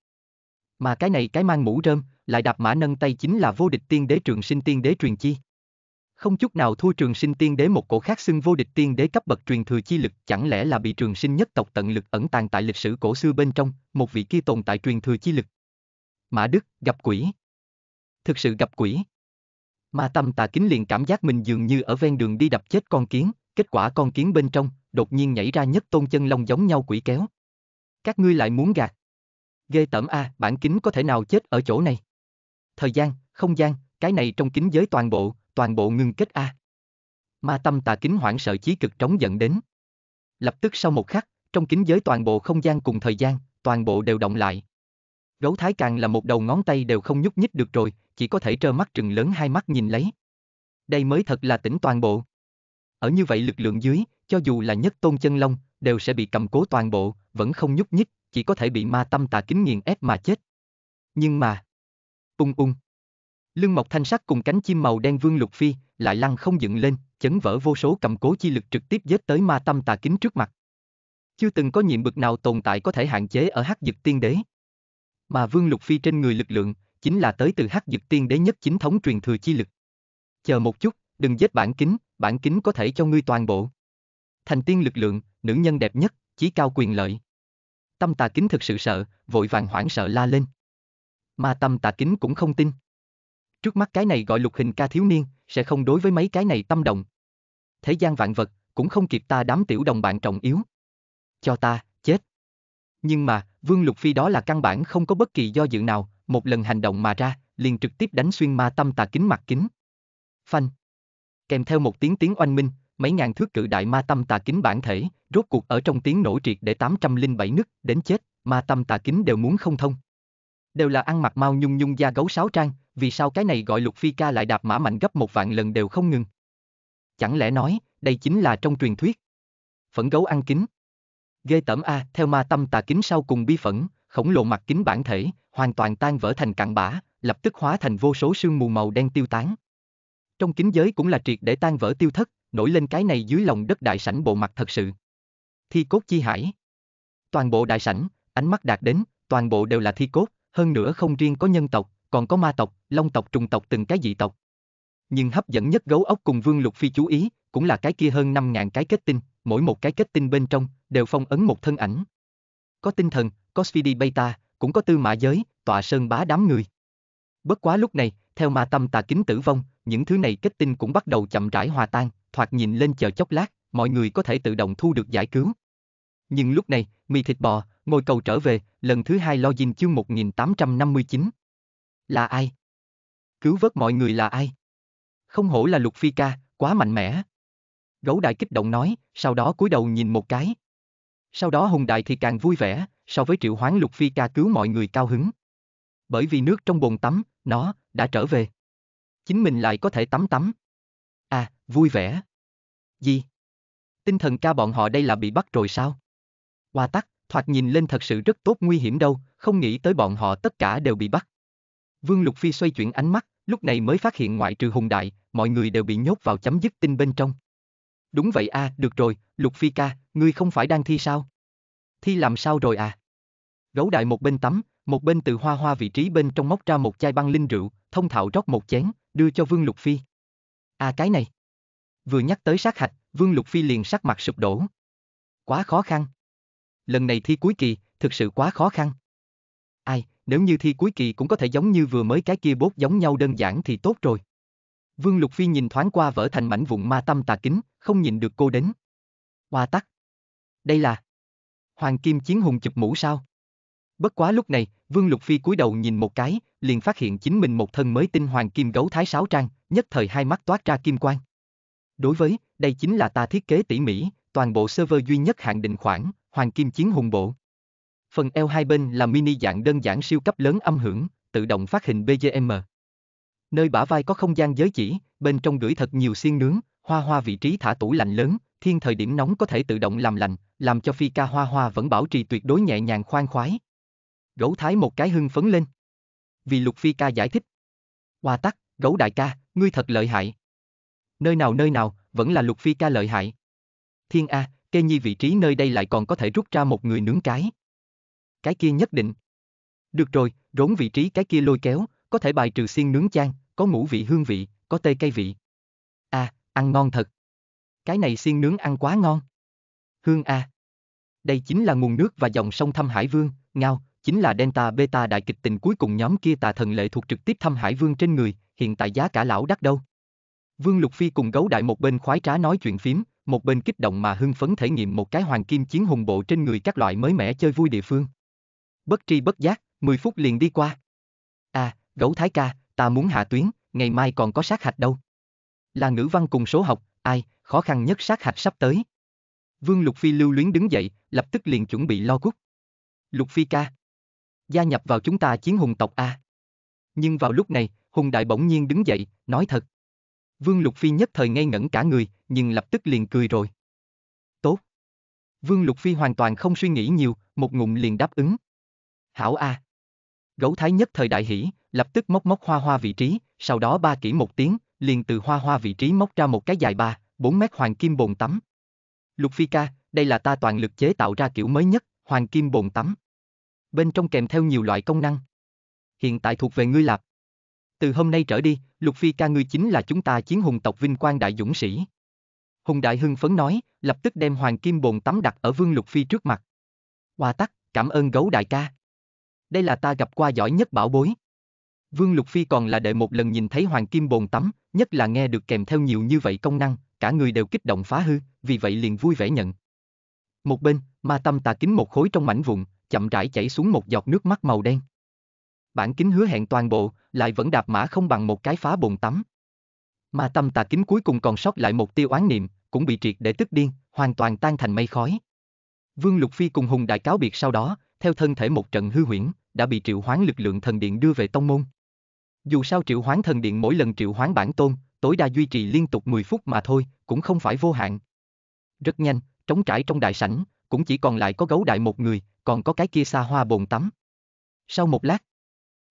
Mà cái này cái mang mũ rơm, lại đạp mã nâng tay chính là vô địch tiên đế trường sinh tiên đế truyền chi. Không chút nào thua trường sinh tiên đế một cổ khác xưng vô địch tiên đế cấp bậc truyền thừa chi lực chẳng lẽ là bị trường sinh nhất tộc tận lực ẩn tàng tại lịch sử cổ xưa bên trong, một vị kia tồn tại truyền thừa chi lực. Mã Đức, gặp quỷ. Thực sự gặp quỷ. Ma tâm tà kính liền cảm giác mình dường như ở ven đường đi đập chết con kiến, kết quả con kiến bên trong, đột nhiên nhảy ra nhất tôn chân long giống nhau quỷ kéo. Các ngươi lại muốn gạt ghê tởm a, bản kính có thể nào chết ở chỗ này. Thời gian, không gian, cái này trong kính giới toàn bộ, toàn bộ ngưng kết a. Ma tâm tà kính hoảng sợ chí cực trống giận đến. Lập tức sau một khắc, trong kính giới toàn bộ không gian cùng thời gian, toàn bộ đều động lại. Gấu thái càng là một đầu ngón tay đều không nhúc nhích được rồi, chỉ có thể trơ mắt trừng lớn hai mắt nhìn lấy. Đây mới thật là tỉnh toàn bộ. Ở như vậy lực lượng dưới, cho dù là nhất tôn chân long, đều sẽ bị cầm cố toàn bộ, vẫn không nhúc nhích chỉ có thể bị ma tâm tà kính nghiền ép mà chết. Nhưng mà... Ung ung. lưng mọc thanh sắc cùng cánh chim màu đen vương lục phi, lại lăn không dựng lên, chấn vỡ vô số cầm cố chi lực trực tiếp giết tới ma tâm tà kính trước mặt. Chưa từng có nhiệm bực nào tồn tại có thể hạn chế ở hắc dực tiên đế. Mà vương lục phi trên người lực lượng, chính là tới từ hắc dực tiên đế nhất chính thống truyền thừa chi lực. Chờ một chút, đừng giết bản kính, bản kính có thể cho ngươi toàn bộ. Thành tiên lực lượng, nữ nhân đẹp nhất, chí cao quyền lợi. Tâm tà kính thực sự sợ, vội vàng hoảng sợ la lên. Mà tâm tà kính cũng không tin. Trước mắt cái này gọi lục hình ca thiếu niên, sẽ không đối với mấy cái này tâm động. Thế gian vạn vật, cũng không kịp ta đám tiểu đồng bạn trọng yếu. Cho ta, chết. Nhưng mà, Vương Lục Phi đó là căn bản không có bất kỳ do dự nào, một lần hành động mà ra, liền trực tiếp đánh xuyên ma tâm tà kính mặt kính. Phanh. Kèm theo một tiếng tiếng oanh minh, mấy ngàn thước cự đại ma tâm tà kính bản thể, rốt cuộc ở trong tiếng nổ triệt để 807 nứt, đến chết, ma tâm tà kính đều muốn không thông. Đều là ăn mặc mau nhung nhung da gấu sáo trang, vì sao cái này gọi lục phi ca lại đạp mã mạnh gấp một vạn lần đều không ngừng. Chẳng lẽ nói, đây chính là trong truyền thuyết. Phẫn gấu ăn kính. Ghê tẩm A, theo ma tâm tà kính sau cùng bi phẫn, khổng lồ mặt kính bản thể, hoàn toàn tan vỡ thành cặn bã, lập tức hóa thành vô số sương mù màu đen tiêu tán. Trong kính giới cũng là triệt để tan vỡ tiêu thất, nổi lên cái này dưới lòng đất đại sảnh bộ mặt thật sự. Thi cốt chi hải. Toàn bộ đại sảnh, ánh mắt đạt đến, toàn bộ đều là thi cốt, hơn nữa không riêng có nhân tộc, còn có ma tộc, long tộc trùng tộc từng cái dị tộc. Nhưng hấp dẫn nhất gấu ốc cùng Vương Lục Phi chú ý, cũng là cái kia hơn 5.000 cái kết tinh, mỗi một cái kết tinh bên trong, đều phong ấn một thân ảnh. Có tinh thần, có speedy Beta, cũng có tư mã giới, tọa sơn bá đám người. Bất quá lúc này, theo ma tâm tà kính tử vong, những thứ này kết tinh cũng bắt đầu chậm rãi hòa tan, thoạt nhìn lên chờ chốc lát, mọi người có thể tự động thu được giải cứu. Nhưng lúc này, mì thịt bò, ngồi cầu trở về, lần thứ hai lo dinh chương 1859. Là ai? Cứu vớt mọi người là ai? Không hổ là Lục Phi ca, quá mạnh mẽ. Gấu đại kích động nói, sau đó cúi đầu nhìn một cái. Sau đó Hùng đại thì càng vui vẻ, so với triệu hoán Lục Phi ca cứu mọi người cao hứng. Bởi vì nước trong bồn tắm, nó, đã trở về. Chính mình lại có thể tắm tắm. À, vui vẻ. Gì? Tinh thần ca bọn họ đây là bị bắt rồi sao? Hoa tắc, thoạt nhìn lên thật sự rất tốt nguy hiểm đâu, không nghĩ tới bọn họ tất cả đều bị bắt. Vương Lục Phi xoay chuyển ánh mắt, lúc này mới phát hiện ngoại trừ Hùng Đại, mọi người đều bị nhốt vào chấm dứt tinh bên trong. Đúng vậy a, à, được rồi, Lục Phi ca, ngươi không phải đang thi sao? Thi làm sao rồi à? Gấu đại một bên tắm, một bên từ hoa hoa vị trí bên trong móc ra một chai băng linh rượu, thông thạo rót một chén, đưa cho Vương Lục Phi. À cái này. Vừa nhắc tới sát hạch, Vương Lục Phi liền sắc mặt sụp đổ. Quá khó khăn. Lần này thi cuối kỳ, thực sự quá khó khăn. Ai, nếu như thi cuối kỳ cũng có thể giống như vừa mới cái kia bốt giống nhau đơn giản thì tốt rồi. Vương Lục Phi nhìn thoáng qua vỡ thành mảnh vụn ma tâm tà kính, không nhìn được cô đến. Hoa tắc. Đây là... Hoàng Kim Chiến Hùng chụp mũ sao? Bất quá lúc này, Vương Lục Phi cúi đầu nhìn một cái, liền phát hiện chính mình một thân mới tinh hoàng kim gấu thái sáu trang, nhất thời hai mắt toát ra kim quang. Đối với, đây chính là ta thiết kế tỉ mỉ, toàn bộ server duy nhất hạn định khoản, hoàng kim chiến hùng bộ. Phần eo hai bên là mini dạng đơn giản siêu cấp lớn âm hưởng, tự động phát hình BGM. Nơi bả vai có không gian giới chỉ, bên trong gửi thật nhiều xiên nướng, hoa hoa vị trí thả tủ lạnh lớn, thiên thời điểm nóng có thể tự động làm lạnh, làm cho phi ca hoa hoa vẫn bảo trì tuyệt đối nhẹ nhàng khoan khoái. Gấu Thái một cái hưng phấn lên. Vì Lục Phi ca giải thích. Hoa tắc, gấu đại ca, ngươi thật lợi hại. Nơi nào nơi nào, vẫn là Lục Phi ca lợi hại. Thiên A, kê nhi vị trí nơi đây lại còn có thể rút ra một người nướng cái. Cái kia nhất định. Được rồi, rốn vị trí cái kia lôi kéo, có thể bài trừ xiên nướng chan, có ngũ vị hương vị, có tê cây vị. A, à, ăn ngon thật. Cái này xiên nướng ăn quá ngon. Hương A. Đây chính là nguồn nước và dòng sông Thâm Hải Vương, ngao, chính là Delta Beta đại kịch tình cuối cùng nhóm kia tà thần lệ thuộc trực tiếp thăm Hải Vương trên người, hiện tại giá cả lão đắt đâu. Vương Lục Phi cùng gấu đại một bên khoái trá nói chuyện phím, một bên kích động mà hưng phấn thể nghiệm một cái hoàng kim chiến hùng bộ trên người các loại mới mẻ chơi vui địa phương. Bất tri bất giác, 10 phút liền đi qua. À, gấu thái ca, ta muốn hạ tuyến, ngày mai còn có sát hạch đâu. Là ngữ văn cùng số học, ai, khó khăn nhất sát hạch sắp tới. Vương Lục Phi lưu luyến đứng dậy, lập tức liền chuẩn bị lo cút. Lục Phi ca gia nhập vào chúng ta chiến hùng tộc A. Nhưng vào lúc này, Hùng Đại bỗng nhiên đứng dậy, nói thật. Vương Lục Phi nhất thời ngây ngẩn cả người, nhưng lập tức liền cười rồi. Tốt. Vương Lục Phi hoàn toàn không suy nghĩ nhiều, một ngụm liền đáp ứng. Hảo A. Gấu Thái nhất thời đại hỉ, lập tức móc móc hoa hoa vị trí, sau đó ba kỹ một tiếng, liền từ hoa hoa vị trí móc ra một cái dài ba, bốn mét hoàng kim bồn tắm. Lục Phi ca, đây là ta toàn lực chế tạo ra kiểu mới nhất, hoàng kim bồn tắm bên trong kèm theo nhiều loại công năng. Hiện tại thuộc về ngươi lạp. Từ hôm nay trở đi, Lục Phi ca ngươi chính là chúng ta chiến hùng tộc vinh quang đại dũng sĩ. Hùng đại hưng phấn nói, lập tức đem hoàng kim bồn tắm đặt ở vương Lục Phi trước mặt. Hoa tắc, cảm ơn gấu đại ca. Đây là ta gặp qua giỏi nhất bảo bối. Vương Lục Phi còn là đệ một lần nhìn thấy hoàng kim bồn tắm, nhất là nghe được kèm theo nhiều như vậy công năng, cả người đều kích động phá hư, vì vậy liền vui vẻ nhận. Một bên, ma tâm tà kính một khối trong mảnh vụn, chậm rãi chảy xuống một giọt nước mắt màu đen. Bản kính hứa hẹn toàn bộ, lại vẫn đạp mã không bằng một cái phá bồn tắm. Mà tâm tà kính cuối cùng còn sót lại một tiêu oán niệm, cũng bị triệt để tức điên, hoàn toàn tan thành mây khói. Vương Lục Phi cùng Hùng Đại cáo biệt sau đó, theo thân thể một trận hư huyễn, đã bị triệu hoán lực lượng thần điện đưa về tông môn. Dù sao triệu hoán thần điện mỗi lần triệu hoán bản tôn, tối đa duy trì liên tục 10 phút mà thôi, cũng không phải vô hạn. Rất nhanh, trống trải trong đại sảnh, cũng chỉ còn lại có gấu đại một người, còn có cái kia xa hoa bồn tắm. Sau một lát,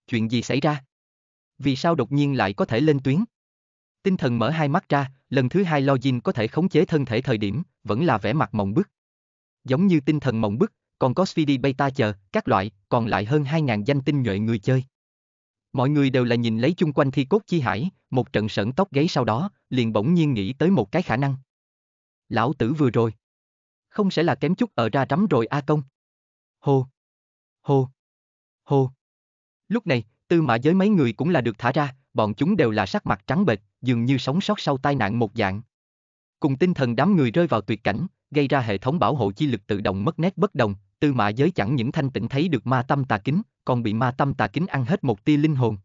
chuyện gì xảy ra? Vì sao đột nhiên lại có thể lên tuyến? Tinh thần mở hai mắt ra, lần thứ hai Login có thể khống chế thân thể thời điểm, vẫn là vẻ mặt mộng bức. Giống như tinh thần mộng bức, còn có Speedy Beta chờ, các loại, còn lại hơn 2.000 danh tinh nhuệ người chơi. Mọi người đều là nhìn lấy chung quanh thi cốt chi hải, một trận sẩn tóc gáy sau đó, liền bỗng nhiên nghĩ tới một cái khả năng. Lão tử vừa rồi. Không sẽ là kém chút ở ra rắm rồi A Công hô, hô, hô. Lúc này, tư mã giới mấy người cũng là được thả ra, bọn chúng đều là sắc mặt trắng bệch, dường như sống sót sau tai nạn một dạng. Cùng tinh thần đám người rơi vào tuyệt cảnh, gây ra hệ thống bảo hộ chi lực tự động mất nét bất đồng, tư mã giới chẳng những thanh tỉnh thấy được ma tâm tà kính, còn bị ma tâm tà kính ăn hết một tia linh hồn.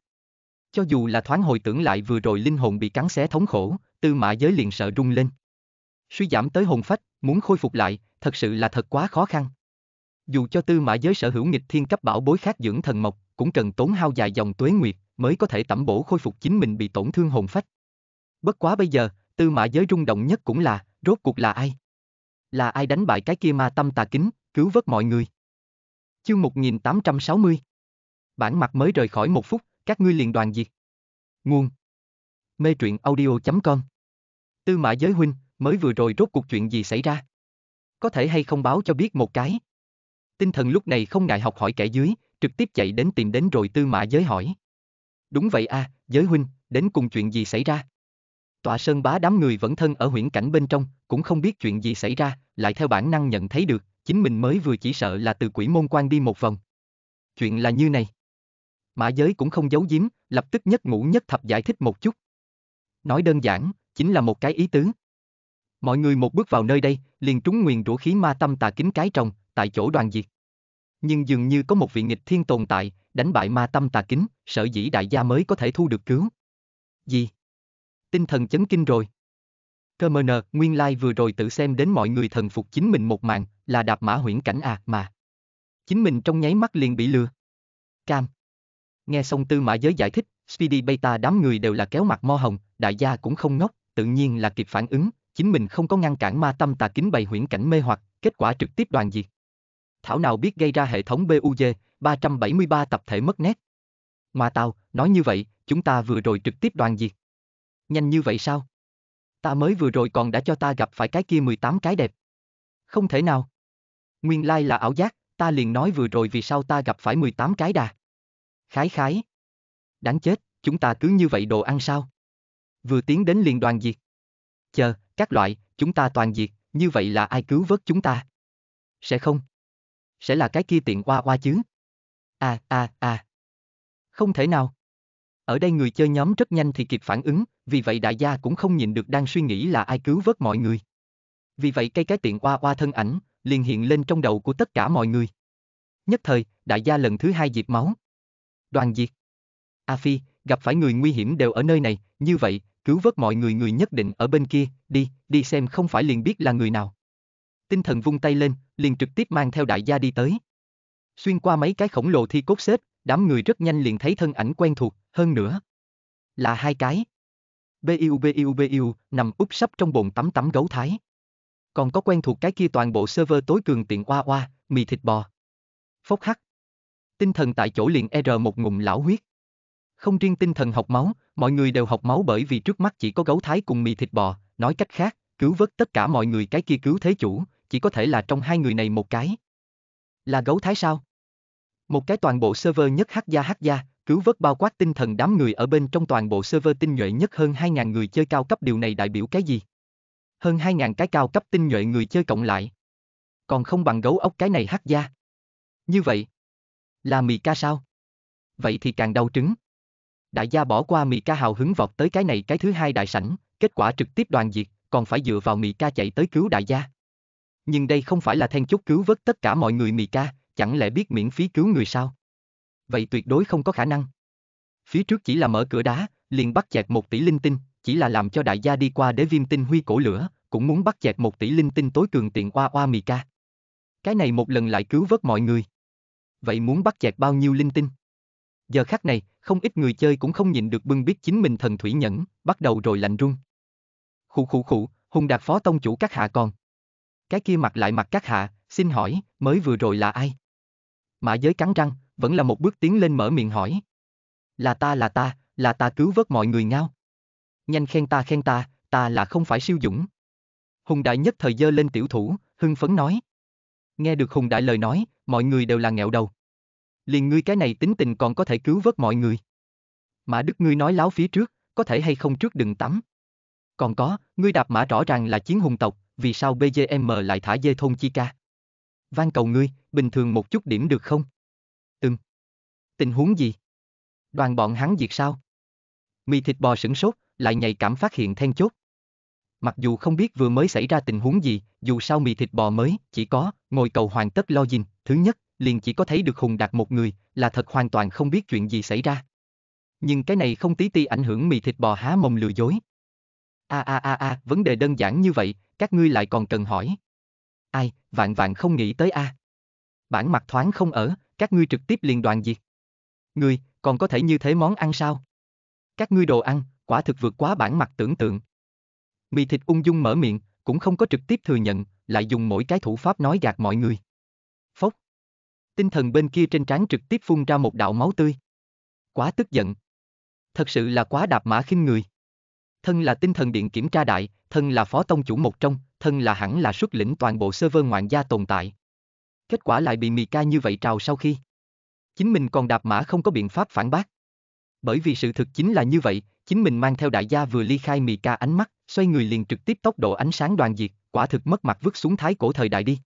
Cho dù là thoáng hồi tưởng lại vừa rồi linh hồn bị cắn xé thống khổ, tư mã giới liền sợ rung lên. Suy giảm tới hồn phách, muốn khôi phục lại, thật sự là thật quá khó khăn. Dù cho tư mã giới sở hữu nghịch thiên cấp bảo bối khác dưỡng thần mộc, cũng cần tốn hao dài dòng tuế nguyệt, mới có thể tẩm bổ khôi phục chính mình bị tổn thương hồn phách. Bất quá bây giờ, tư mã giới rung động nhất cũng là, rốt cuộc là ai? Là ai đánh bại cái kia ma tâm tà kính, cứu vớt mọi người? Chương 1860 Bản mặt mới rời khỏi một phút, các ngươi liền đoàn diệt. Nguồn Mê truyện audio.com Tư mã giới huynh, mới vừa rồi rốt cuộc chuyện gì xảy ra? Có thể hay không báo cho biết một cái? Tinh thần lúc này không ngại học hỏi kẻ dưới, trực tiếp chạy đến tìm đến rồi tư mã giới hỏi. Đúng vậy a, à, giới huynh, đến cùng chuyện gì xảy ra? Tọa sơn bá đám người vẫn thân ở huyện cảnh bên trong, cũng không biết chuyện gì xảy ra, lại theo bản năng nhận thấy được, chính mình mới vừa chỉ sợ là từ quỷ môn quan đi một vòng. Chuyện là như này. Mã giới cũng không giấu giếm, lập tức nhất ngũ nhất thập giải thích một chút. Nói đơn giản, chính là một cái ý tứ. Mọi người một bước vào nơi đây, liền trúng nguyền Rũ khí ma tâm tà kính cái trồng, tại chỗ đoàn diệt. Nhưng dường như có một vị nghịch thiên tồn tại, đánh bại ma tâm tà kính, sở dĩ đại gia mới có thể thu được cứu. Gì? Tinh thần chấn kinh rồi. Cơ mờ nờ, nguyên lai like vừa rồi tự xem đến mọi người thần phục chính mình một màn, là đạp mã huyễn cảnh à mà. Chính mình trong nháy mắt liền bị lừa. Cam. Nghe xong tư mã giới giải thích, Speedy Beta đám người đều là kéo mặt mo hồng, đại gia cũng không ngốc, tự nhiên là kịp phản ứng, chính mình không có ngăn cản ma tâm tà kính bày huyễn cảnh mê hoặc, kết quả trực tiếp đoàn diệt thảo nào biết gây ra hệ thống BUG, 373 tập thể mất nét. Mà tao, nói như vậy, chúng ta vừa rồi trực tiếp đoàn diệt. Nhanh như vậy sao? Ta mới vừa rồi còn đã cho ta gặp phải cái kia 18 cái đẹp. Không thể nào. Nguyên lai like là ảo giác, ta liền nói vừa rồi vì sao ta gặp phải 18 cái đà. Khái khái. Đáng chết, chúng ta cứ như vậy đồ ăn sao? Vừa tiến đến liền đoàn diệt. Chờ, các loại, chúng ta toàn diệt, như vậy là ai cứu vớt chúng ta? Sẽ không sẽ là cái kia tiện qua qua chứ. À, à, à. Không thể nào. Ở đây người chơi nhóm rất nhanh thì kịp phản ứng, vì vậy đại gia cũng không nhìn được đang suy nghĩ là ai cứu vớt mọi người. Vì vậy cây cái tiện qua qua thân ảnh, liền hiện lên trong đầu của tất cả mọi người. Nhất thời, đại gia lần thứ hai diệt máu. Đoàn diệt. A Phi, gặp phải người nguy hiểm đều ở nơi này, như vậy, cứu vớt mọi người người nhất định ở bên kia, đi, đi xem không phải liền biết là người nào tinh thần vung tay lên, liền trực tiếp mang theo đại gia đi tới. Xuyên qua mấy cái khổng lồ thi cốt xếp, đám người rất nhanh liền thấy thân ảnh quen thuộc, hơn nữa. Là hai cái. Biu Biu Biu, nằm úp sấp trong bồn tắm tắm gấu thái. Còn có quen thuộc cái kia toàn bộ server tối cường tiện oa oa, mì thịt bò. Phốc hắc. Tinh thần tại chỗ liền e R một ngụm lão huyết. Không riêng tinh thần học máu, mọi người đều học máu bởi vì trước mắt chỉ có gấu thái cùng mì thịt bò, nói cách khác, cứu vớt tất cả mọi người cái kia cứu thế chủ, chỉ có thể là trong hai người này một cái. Là gấu thái sao? Một cái toàn bộ server nhất hát gia hát gia, cứu vớt bao quát tinh thần đám người ở bên trong toàn bộ server tinh nhuệ nhất hơn 2.000 người chơi cao cấp điều này đại biểu cái gì? Hơn 2.000 cái cao cấp tinh nhuệ người chơi cộng lại. Còn không bằng gấu ốc cái này hát gia. Như vậy, là mì ca sao? Vậy thì càng đau trứng. Đại gia bỏ qua mì ca hào hứng vọt tới cái này cái thứ hai đại sảnh, kết quả trực tiếp đoàn diệt, còn phải dựa vào mì ca chạy tới cứu đại gia nhưng đây không phải là then chốt cứu vớt tất cả mọi người mì ca, chẳng lẽ biết miễn phí cứu người sao? Vậy tuyệt đối không có khả năng. Phía trước chỉ là mở cửa đá, liền bắt chẹt một tỷ linh tinh, chỉ là làm cho đại gia đi qua để viêm tinh huy cổ lửa, cũng muốn bắt chẹt một tỷ linh tinh tối cường tiện qua oa mì ca. Cái này một lần lại cứu vớt mọi người. Vậy muốn bắt chẹt bao nhiêu linh tinh? Giờ khắc này, không ít người chơi cũng không nhịn được bưng biết chính mình thần thủy nhẫn, bắt đầu rồi lạnh run. Khụ khụ khụ, Hùng Đạt Phó Tông chủ các hạ còn, cái kia mặt lại mặt các hạ, xin hỏi, mới vừa rồi là ai? Mã giới cắn răng, vẫn là một bước tiến lên mở miệng hỏi. Là ta là ta, là ta cứu vớt mọi người ngao. Nhanh khen ta khen ta, ta là không phải siêu dũng. Hùng đại nhất thời dơ lên tiểu thủ, hưng phấn nói. Nghe được Hùng đại lời nói, mọi người đều là nghẹo đầu. Liền ngươi cái này tính tình còn có thể cứu vớt mọi người. Mã Đức ngươi nói láo phía trước, có thể hay không trước đừng tắm. Còn có, ngươi đạp mã rõ ràng là chiến hùng tộc, vì sao BGM lại thả dê thôn chi ca? Van cầu ngươi, bình thường một chút điểm được không? Ừm. Tình huống gì? Đoàn bọn hắn diệt sao? Mì thịt bò sửng sốt, lại nhạy cảm phát hiện then chốt. Mặc dù không biết vừa mới xảy ra tình huống gì, dù sao mì thịt bò mới, chỉ có, ngồi cầu hoàn tất lo dìn, thứ nhất, liền chỉ có thấy được Hùng Đạt một người, là thật hoàn toàn không biết chuyện gì xảy ra. Nhưng cái này không tí ti ảnh hưởng mì thịt bò há mồm lừa dối. A a a a, vấn đề đơn giản như vậy, các ngươi lại còn cần hỏi. Ai, vạn vạn không nghĩ tới a. À. Bản mặt thoáng không ở, các ngươi trực tiếp liền đoàn diệt. Ngươi, còn có thể như thế món ăn sao? Các ngươi đồ ăn, quả thực vượt quá bản mặt tưởng tượng. Mì thịt ung dung mở miệng, cũng không có trực tiếp thừa nhận, lại dùng mỗi cái thủ pháp nói gạt mọi người. Phốc. Tinh thần bên kia trên trán trực tiếp phun ra một đạo máu tươi. Quá tức giận. Thật sự là quá đạp mã khinh người. Thân là tinh thần điện kiểm tra đại, thân là phó tông chủ một trong, thân là hẳn là xuất lĩnh toàn bộ server ngoạn gia tồn tại. Kết quả lại bị mì ca như vậy trào sau khi. Chính mình còn đạp mã không có biện pháp phản bác. Bởi vì sự thực chính là như vậy, chính mình mang theo đại gia vừa ly khai mì ca ánh mắt, xoay người liền trực tiếp tốc độ ánh sáng đoàn diệt, quả thực mất mặt vứt xuống thái cổ thời đại đi.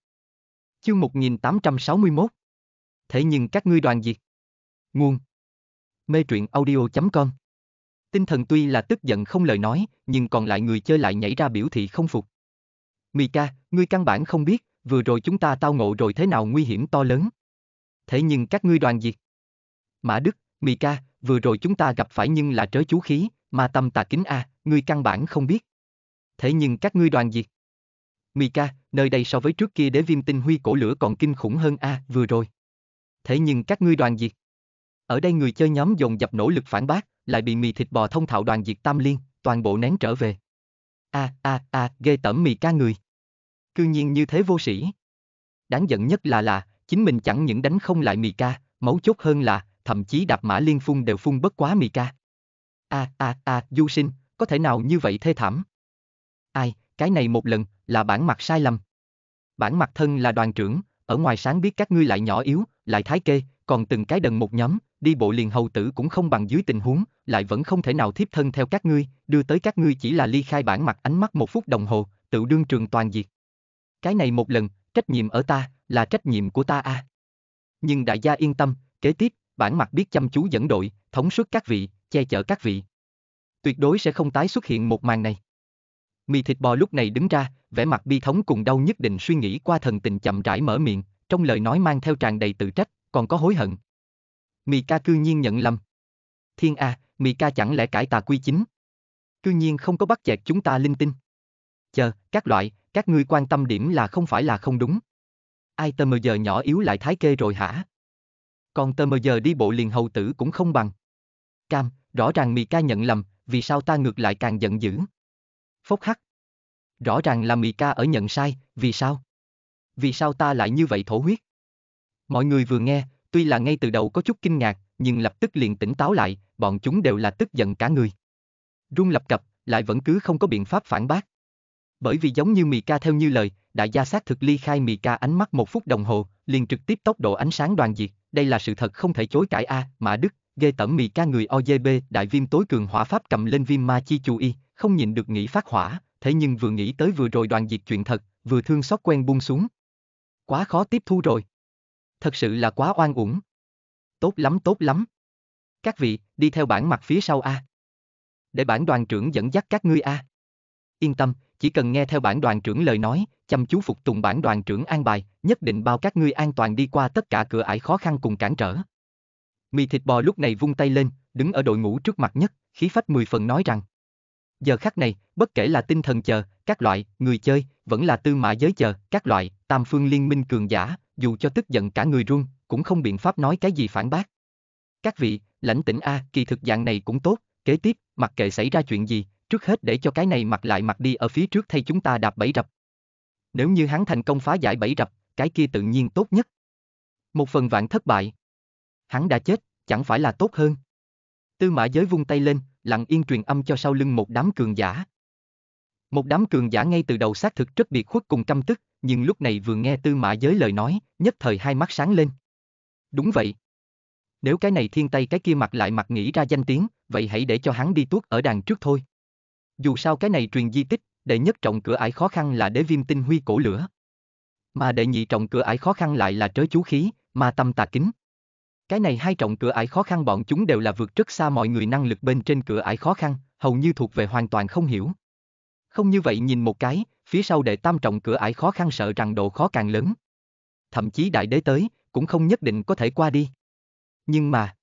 Chương 1861 Thế nhưng các ngươi đoàn diệt Nguồn Mê truyện audio.com Tinh thần tuy là tức giận không lời nói, nhưng còn lại người chơi lại nhảy ra biểu thị không phục. Mika, ngươi căn bản không biết, vừa rồi chúng ta tao ngộ rồi thế nào nguy hiểm to lớn. Thế nhưng các ngươi đoàn diệt. Mã Đức, Mika, vừa rồi chúng ta gặp phải nhưng là trớ chú khí, mà tâm tà kính a, ngươi căn bản không biết. Thế nhưng các ngươi đoàn diệt. Mika, nơi đây so với trước kia đế viêm tinh huy cổ lửa còn kinh khủng hơn a, vừa rồi. Thế nhưng các ngươi đoàn diệt. Ở đây người chơi nhóm dồn dập nỗ lực phản bác, lại bị mì thịt bò thông thạo đoàn diệt tam liên, toàn bộ nén trở về. A a a, ghê tẩm mì ca người. Cư nhiên như thế vô sĩ. Đáng giận nhất là là, chính mình chẳng những đánh không lại mì ca, mấu chốt hơn là, thậm chí đạp mã liên phun đều phun bất quá mì ca. A a a, du sinh, có thể nào như vậy thê thảm? Ai, cái này một lần, là bản mặt sai lầm. Bản mặt thân là đoàn trưởng, ở ngoài sáng biết các ngươi lại nhỏ yếu, lại thái kê, còn từng cái đần một nhóm, đi bộ liền hầu tử cũng không bằng dưới tình huống, lại vẫn không thể nào thiếp thân theo các ngươi, đưa tới các ngươi chỉ là ly khai bản mặt ánh mắt một phút đồng hồ, tự đương trường toàn diệt. Cái này một lần, trách nhiệm ở ta, là trách nhiệm của ta a. À. Nhưng đại gia yên tâm, kế tiếp, bản mặt biết chăm chú dẫn đội, thống suất các vị, che chở các vị. Tuyệt đối sẽ không tái xuất hiện một màn này. Mì thịt bò lúc này đứng ra, vẻ mặt bi thống cùng đau nhất định suy nghĩ qua thần tình chậm rãi mở miệng, trong lời nói mang theo tràn đầy tự trách, còn có hối hận. Mì ca cư nhiên nhận lầm. Thiên a, à, mì ca chẳng lẽ cải tà quy chính? Cư nhiên không có bắt chẹt chúng ta linh tinh. Chờ, các loại, các ngươi quan tâm điểm là không phải là không đúng. Ai tơ mờ giờ nhỏ yếu lại thái kê rồi hả? Còn tơ mờ giờ đi bộ liền hầu tử cũng không bằng. Cam, rõ ràng mì ca nhận lầm, vì sao ta ngược lại càng giận dữ? Phốc hắc. Rõ ràng là mì ca ở nhận sai, vì sao? Vì sao ta lại như vậy thổ huyết? Mọi người vừa nghe, tuy là ngay từ đầu có chút kinh ngạc, nhưng lập tức liền tỉnh táo lại, bọn chúng đều là tức giận cả người. Rung lập cập, lại vẫn cứ không có biện pháp phản bác. Bởi vì giống như Mì Ca theo như lời, đại gia sát thực ly khai Mì Ca ánh mắt một phút đồng hồ, liền trực tiếp tốc độ ánh sáng đoàn diệt, đây là sự thật không thể chối cãi a, Mã Đức, ghê tẩm Mì Ca người OGB, đại viêm tối cường hỏa pháp cầm lên viêm ma chi chú y, không nhìn được nghĩ phát hỏa, thế nhưng vừa nghĩ tới vừa rồi đoàn diệt chuyện thật, vừa thương xót quen buông xuống. Quá khó tiếp thu rồi thật sự là quá oan uổng. Tốt lắm tốt lắm. Các vị, đi theo bản mặt phía sau A. Để bản đoàn trưởng dẫn dắt các ngươi A. Yên tâm, chỉ cần nghe theo bản đoàn trưởng lời nói, chăm chú phục tùng bản đoàn trưởng an bài, nhất định bao các ngươi an toàn đi qua tất cả cửa ải khó khăn cùng cản trở. Mì thịt bò lúc này vung tay lên, đứng ở đội ngũ trước mặt nhất, khí phách mười phần nói rằng. Giờ khắc này, bất kể là tinh thần chờ, các loại, người chơi, vẫn là tư mã giới chờ, các loại, tam phương liên minh cường giả, dù cho tức giận cả người run, cũng không biện pháp nói cái gì phản bác. Các vị, lãnh tĩnh A, kỳ thực dạng này cũng tốt, kế tiếp, mặc kệ xảy ra chuyện gì, trước hết để cho cái này mặc lại mặc đi ở phía trước thay chúng ta đạp bẫy rập. Nếu như hắn thành công phá giải bẫy rập, cái kia tự nhiên tốt nhất. Một phần vạn thất bại. Hắn đã chết, chẳng phải là tốt hơn. Tư mã giới vung tay lên, lặng yên truyền âm cho sau lưng một đám cường giả. Một đám cường giả ngay từ đầu xác thực rất biệt khuất cùng căm tức, nhưng lúc này vừa nghe tư mã giới lời nói, nhất thời hai mắt sáng lên. Đúng vậy. Nếu cái này thiên tay cái kia mặt lại mặt nghĩ ra danh tiếng, vậy hãy để cho hắn đi tuốt ở đàn trước thôi. Dù sao cái này truyền di tích, đệ nhất trọng cửa ải khó khăn là đế viêm tinh huy cổ lửa. Mà đệ nhị trọng cửa ải khó khăn lại là trớ chú khí, ma tâm tà kính. Cái này hai trọng cửa ải khó khăn bọn chúng đều là vượt rất xa mọi người năng lực bên trên cửa ải khó khăn, hầu như thuộc về hoàn toàn không hiểu. Không như vậy nhìn một cái, phía sau đệ tam trọng cửa ải khó khăn sợ rằng độ khó càng lớn. Thậm chí đại đế tới, cũng không nhất định có thể qua đi. Nhưng mà,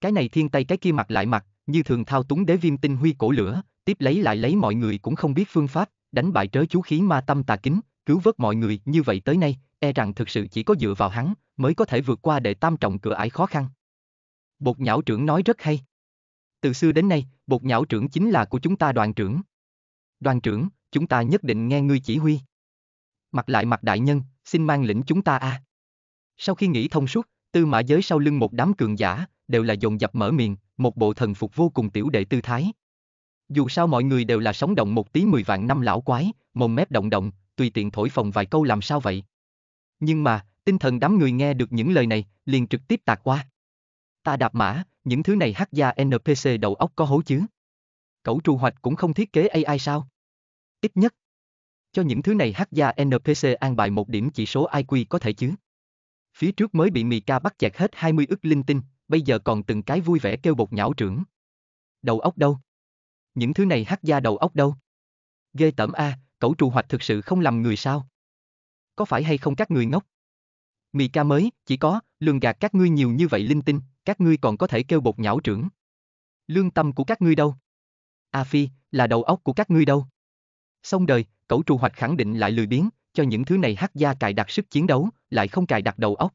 cái này thiên tay cái kia mặt lại mặt, như thường thao túng đế viêm tinh huy cổ lửa, tiếp lấy lại lấy mọi người cũng không biết phương pháp, đánh bại trớ chú khí ma tâm tà kính, cứu vớt mọi người như vậy tới nay, e rằng thực sự chỉ có dựa vào hắn mới có thể vượt qua đệ tam trọng cửa ải khó khăn. Bột nhão trưởng nói rất hay. Từ xưa đến nay, bột nhão trưởng chính là của chúng ta đoàn trưởng. Đoàn trưởng, chúng ta nhất định nghe ngươi chỉ huy. Mặt lại mặt đại nhân, xin mang lĩnh chúng ta a. À. Sau khi nghĩ thông suốt, tư mã giới sau lưng một đám cường giả, đều là dồn dập mở miệng, một bộ thần phục vô cùng tiểu đệ tư thái. Dù sao mọi người đều là sống động một tí mười vạn năm lão quái, mồm mép động động, tùy tiện thổi phồng vài câu làm sao vậy. Nhưng mà, tinh thần đám người nghe được những lời này, liền trực tiếp tạc qua. Ta đạp mã, những thứ này hắc gia NPC đầu óc có hố chứ. Cẩu tru hoạch cũng không thiết kế AI sao? Ít nhất, cho những thứ này hắc gia NPC an bài một điểm chỉ số IQ có thể chứ. Phía trước mới bị Mika bắt chẹt hết 20 ức linh tinh, bây giờ còn từng cái vui vẻ kêu bột nhão trưởng. Đầu óc đâu? Những thứ này hắc gia đầu óc đâu? Ghê tẩm A, cậu trù hoạch thực sự không làm người sao? Có phải hay không các người ngốc? Mika mới, chỉ có, lường gạt các ngươi nhiều như vậy linh tinh, các ngươi còn có thể kêu bột nhão trưởng. Lương tâm của các ngươi đâu? A Phi, là đầu óc của các ngươi đâu? xong đời, cẩu trù hoạch khẳng định lại lười biến, cho những thứ này hắc gia cài đặt sức chiến đấu, lại không cài đặt đầu óc.